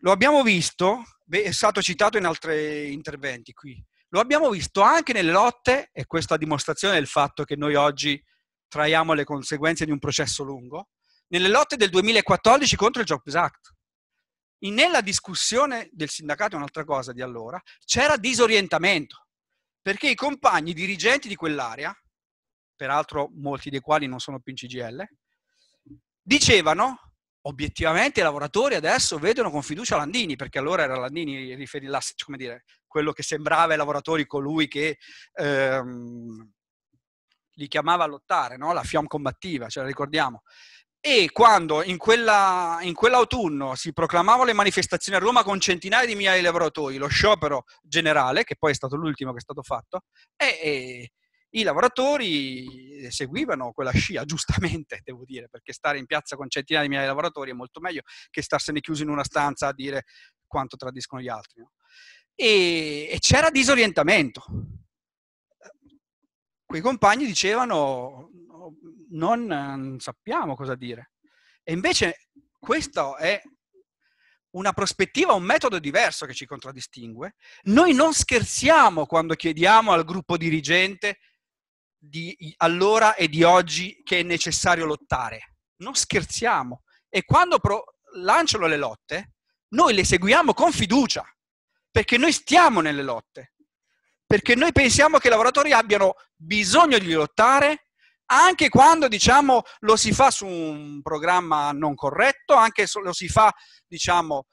Lo abbiamo visto, è stato citato in altri interventi qui, lo abbiamo visto anche nelle lotte e questa dimostrazione del fatto che noi oggi traiamo le conseguenze di un processo lungo, nelle lotte del 2014 contro il Jobs Act. E nella discussione del sindacato, un'altra cosa di allora, c'era disorientamento perché i compagni dirigenti di quell'area, peraltro molti dei quali non sono più in CGL, dicevano obiettivamente i lavoratori adesso vedono con fiducia Landini, perché allora era Landini come dire, quello che sembrava ai lavoratori colui che ehm, li chiamava a lottare, no? la fiamma combattiva, ce la ricordiamo. E quando in, quella, in, quell'autunno si proclamavano le manifestazioni a Roma con centinaia di migliaia di lavoratori, lo sciopero generale, che poi è stato l'ultimo che è stato fatto, e, e i lavoratori seguivano quella scia, giustamente devo dire, perché stare in piazza con centinaia di migliaia di lavoratori è molto meglio che starsene chiusi in una stanza a dire quanto tradiscono gli altri. No? E, e c'era disorientamento. Quei compagni dicevano non, sappiamo cosa dire. E invece questa è una prospettiva, un metodo diverso che ci contraddistingue. Noi non scherziamo quando chiediamo al gruppo dirigente di allora e di oggi che è necessario lottare. Non scherziamo. E quando pro- lanciano le lotte, noi le seguiamo con fiducia, perché noi stiamo nelle lotte, perché noi pensiamo che i lavoratori abbiano bisogno di lottare anche quando diciamo, lo si fa su un programma non corretto, anche se lo si fa diciamo,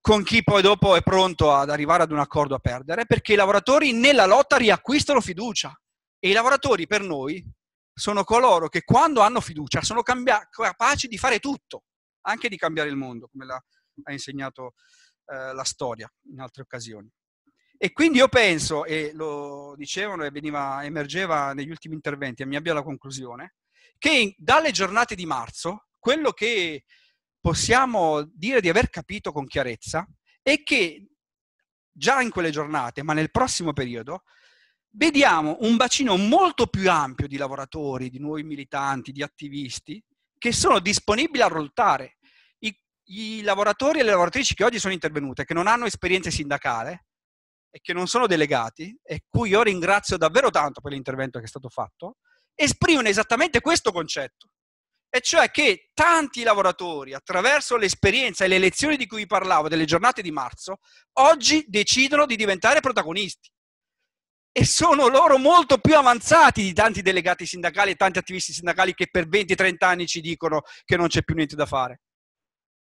con chi poi dopo è pronto ad arrivare ad un accordo a perdere, perché i lavoratori nella lotta riacquistano fiducia e i lavoratori per noi sono coloro che quando hanno fiducia sono cambia- capaci di fare tutto, anche di cambiare il mondo, come l'ha, ha insegnato eh, la storia in altre occasioni. E quindi io penso, e lo dicevano e veniva, emergeva negli ultimi interventi, e mi abbia la conclusione, che dalle giornate di marzo quello che possiamo dire di aver capito con chiarezza è che già in quelle giornate, ma nel prossimo periodo, vediamo un bacino molto più ampio di lavoratori, di nuovi militanti, di attivisti che sono disponibili a rullare. I, I, lavoratori e le lavoratrici che oggi sono intervenute, che non hanno esperienza sindacale, e che non sono delegati, e cui io ringrazio davvero tanto per l'intervento che è stato fatto, esprimono esattamente questo concetto. E cioè che tanti lavoratori, attraverso l'esperienza e le lezioni di cui vi parlavo, delle giornate di marzo, oggi decidono di diventare protagonisti. E sono loro molto più avanzati di tanti delegati sindacali e tanti attivisti sindacali che per 20-30 anni ci dicono che non c'è più niente da fare.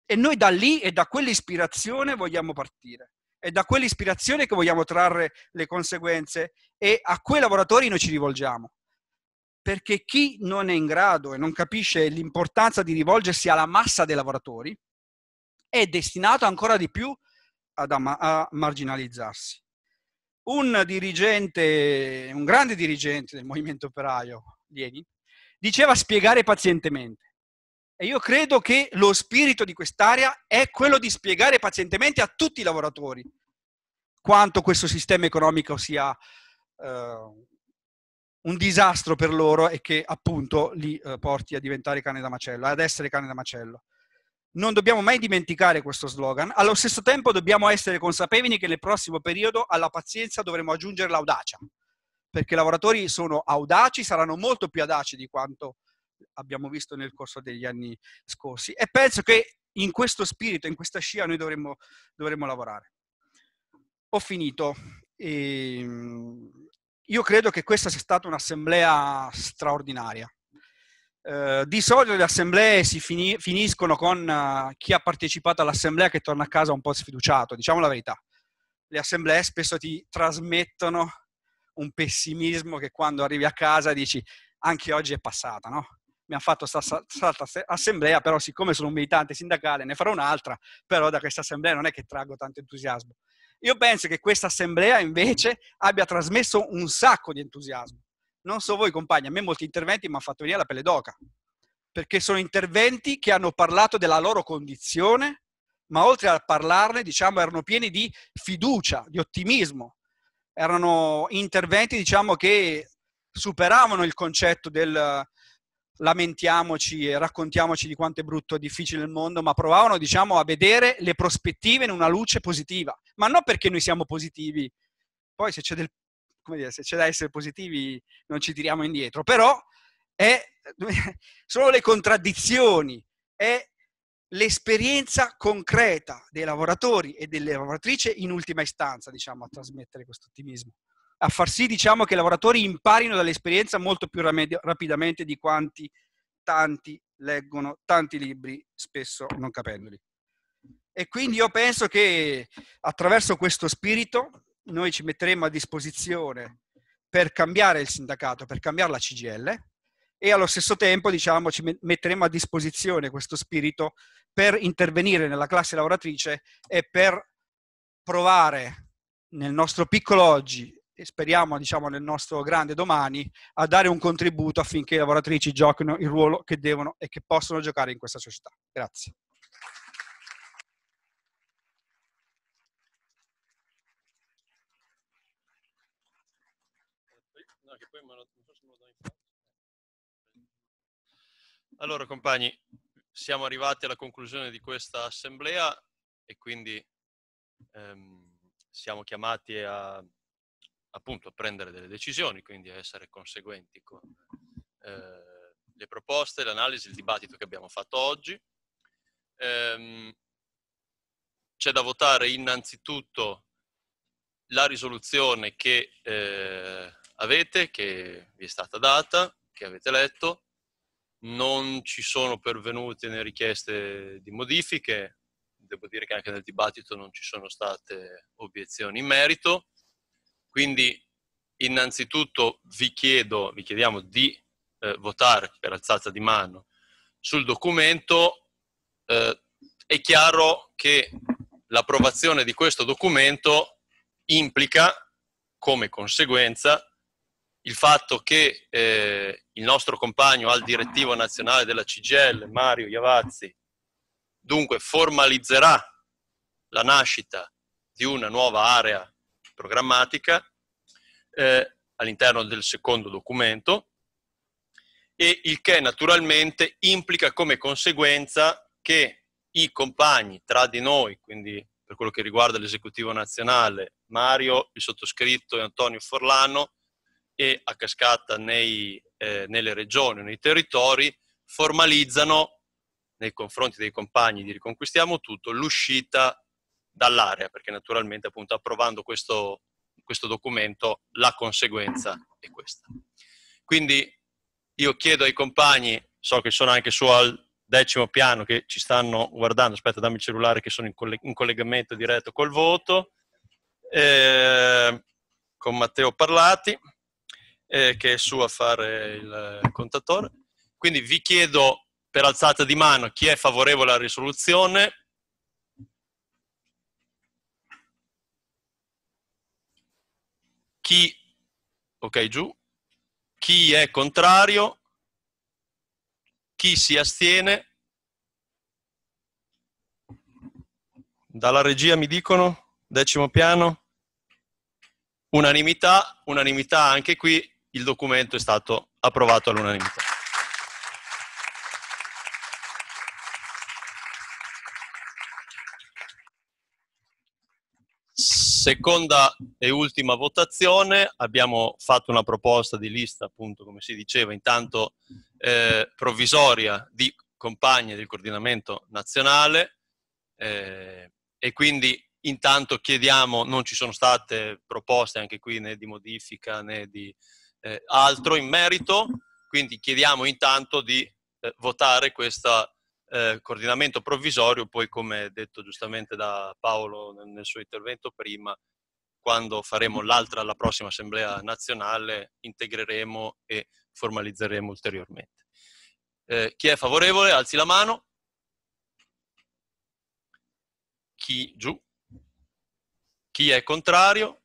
E noi da lì e da quell'ispirazione vogliamo partire è da quell'ispirazione che vogliamo trarre le conseguenze e a quei lavoratori noi ci rivolgiamo. Perché chi non è in grado e non capisce l'importanza di rivolgersi alla massa dei lavoratori è destinato ancora di più ama- a marginalizzarsi. Un dirigente, un grande dirigente del movimento operaio, Lieni, diceva spiegare pazientemente. E io credo che lo spirito di quest'area è quello di spiegare pazientemente a tutti i lavoratori quanto questo sistema economico sia eh, un disastro per loro e che appunto li eh, porti a diventare cane da macello, ad essere cane da macello. Non dobbiamo mai dimenticare questo slogan, allo stesso tempo dobbiamo essere consapevoli che nel prossimo periodo alla pazienza dovremo aggiungere l'audacia, perché i lavoratori sono audaci, saranno molto più audaci di quanto abbiamo visto nel corso degli anni scorsi. E penso che in questo spirito, in questa scia, noi dovremmo, dovremmo lavorare. Ho finito. E ehm, io credo che questa sia stata un'assemblea straordinaria. Eh, di solito le assemblee si fini, finiscono con uh, chi ha partecipato all'assemblea che torna a casa un po' sfiduciato, diciamo la verità. Le assemblee spesso ti trasmettono un pessimismo che quando arrivi a casa dici anche oggi è passata, no? mi ha fatto questa assemblea, però siccome sono un militante sindacale ne farò un'altra, però da questa assemblea non è che traggo tanto entusiasmo. Io penso che questa assemblea invece abbia trasmesso un sacco di entusiasmo. Non so voi compagni, a me molti interventi mi hanno fatto venire la pelle d'oca, perché sono interventi che hanno parlato della loro condizione, ma oltre a parlarne, diciamo, erano pieni di fiducia, di ottimismo. Erano interventi, diciamo, che superavano il concetto del lamentiamoci e raccontiamoci di quanto è brutto e difficile il mondo, ma provavano diciamo, a vedere le prospettive in una luce positiva, ma non perché noi siamo positivi, poi se c'è, del, dire, se c'è da essere positivi non ci tiriamo indietro, però è, sono le contraddizioni, è l'esperienza concreta dei lavoratori e delle lavoratrici in ultima istanza diciamo, a trasmettere questo ottimismo a far sì diciamo, che i lavoratori imparino dall'esperienza molto più rapidamente di quanti tanti leggono tanti libri, spesso non capendoli. E quindi io penso che attraverso questo spirito noi ci metteremo a disposizione per cambiare il sindacato, per cambiare la CGL e allo stesso tempo diciamo, ci metteremo a disposizione questo spirito per intervenire nella classe lavoratrice e per provare nel nostro piccolo oggi e speriamo diciamo, nel nostro grande domani, a dare un contributo affinché le lavoratrici giochino il ruolo che devono e che possono giocare in questa società. Grazie. Allora compagni, siamo arrivati alla conclusione di questa assemblea e quindi ehm, siamo chiamati a appunto a prendere delle decisioni, quindi a essere conseguenti con eh, le proposte, l'analisi, il dibattito che abbiamo fatto oggi. Ehm, c'è da votare innanzitutto la risoluzione che eh, avete, che vi è stata data, che avete letto. Non ci sono pervenute né richieste di modifiche, devo dire che anche nel dibattito non ci sono state obiezioni in merito. Quindi innanzitutto vi, chiedo, vi chiediamo di eh, votare per alzata di mano sul documento. Eh, è chiaro che l'approvazione di questo documento implica come conseguenza il fatto che eh, il nostro compagno al direttivo nazionale della CGL, Mario Iavazzi, dunque formalizzerà la nascita di una nuova area programmatica eh, all'interno del secondo documento e il che naturalmente implica come conseguenza che i compagni tra di noi, quindi per quello che riguarda l'esecutivo nazionale, Mario, il sottoscritto e Antonio Forlano e a cascata nei, eh, nelle regioni, nei territori, formalizzano nei confronti dei compagni di Riconquistiamo tutto l'uscita dall'area, perché naturalmente appunto approvando questo, questo documento la conseguenza è questa. Quindi io chiedo ai compagni, so che sono anche su al decimo piano che ci stanno guardando, aspetta dammi il cellulare che sono in, coll- in collegamento diretto col voto, eh, con Matteo Parlati eh, che è su a fare il contatore. Quindi vi chiedo per alzata di mano chi è favorevole alla risoluzione, Chi, ok giù, chi è contrario, chi si astiene, dalla regia mi dicono, decimo piano, unanimità, unanimità anche qui, il documento è stato approvato all'unanimità. Seconda e ultima votazione, abbiamo fatto una proposta di lista, appunto, come si diceva, intanto eh, provvisoria di compagne del coordinamento nazionale eh, e quindi intanto chiediamo, non ci sono state proposte anche qui né di modifica né di eh, altro in merito, quindi chiediamo intanto di eh, votare questa eh, coordinamento provvisorio, poi come detto giustamente da Paolo nel, nel suo intervento prima, quando faremo l'altra, la prossima assemblea nazionale, integreremo e formalizzeremo ulteriormente. Eh, chi è favorevole alzi la mano. Chi giù? Chi è contrario?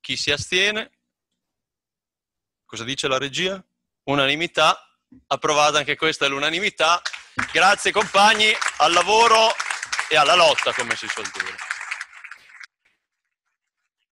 Chi si astiene? Cosa dice la regia? Unanimità approvata anche questa all'unanimità. Grazie compagni, al lavoro e alla lotta, come si suol dire.